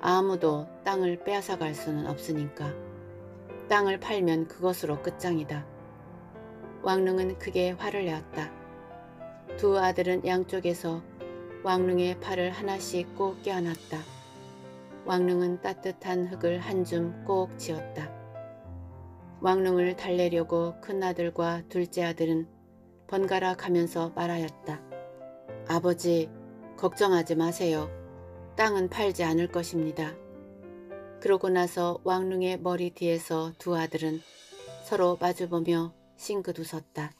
아무도 땅을 빼앗아 갈 수는 없으니까. 땅을 팔면 그것으로 끝장이다. 왕릉은 크게 화를 내었다. 두 아들은 양쪽에서 왕릉의 팔을 하나씩 꼭 껴안았다. 왕릉은 따뜻한 흙을 한 줌 꼭 지었다. 왕릉을 달래려고 큰아들과 둘째 아들은 번갈아 가면서 말하였다. 아버지, 걱정하지 마세요. 땅은 팔지 않을 것입니다. 그러고 나서 왕릉의 머리 뒤에서 두 아들은 서로 마주보며 싱긋 웃었다.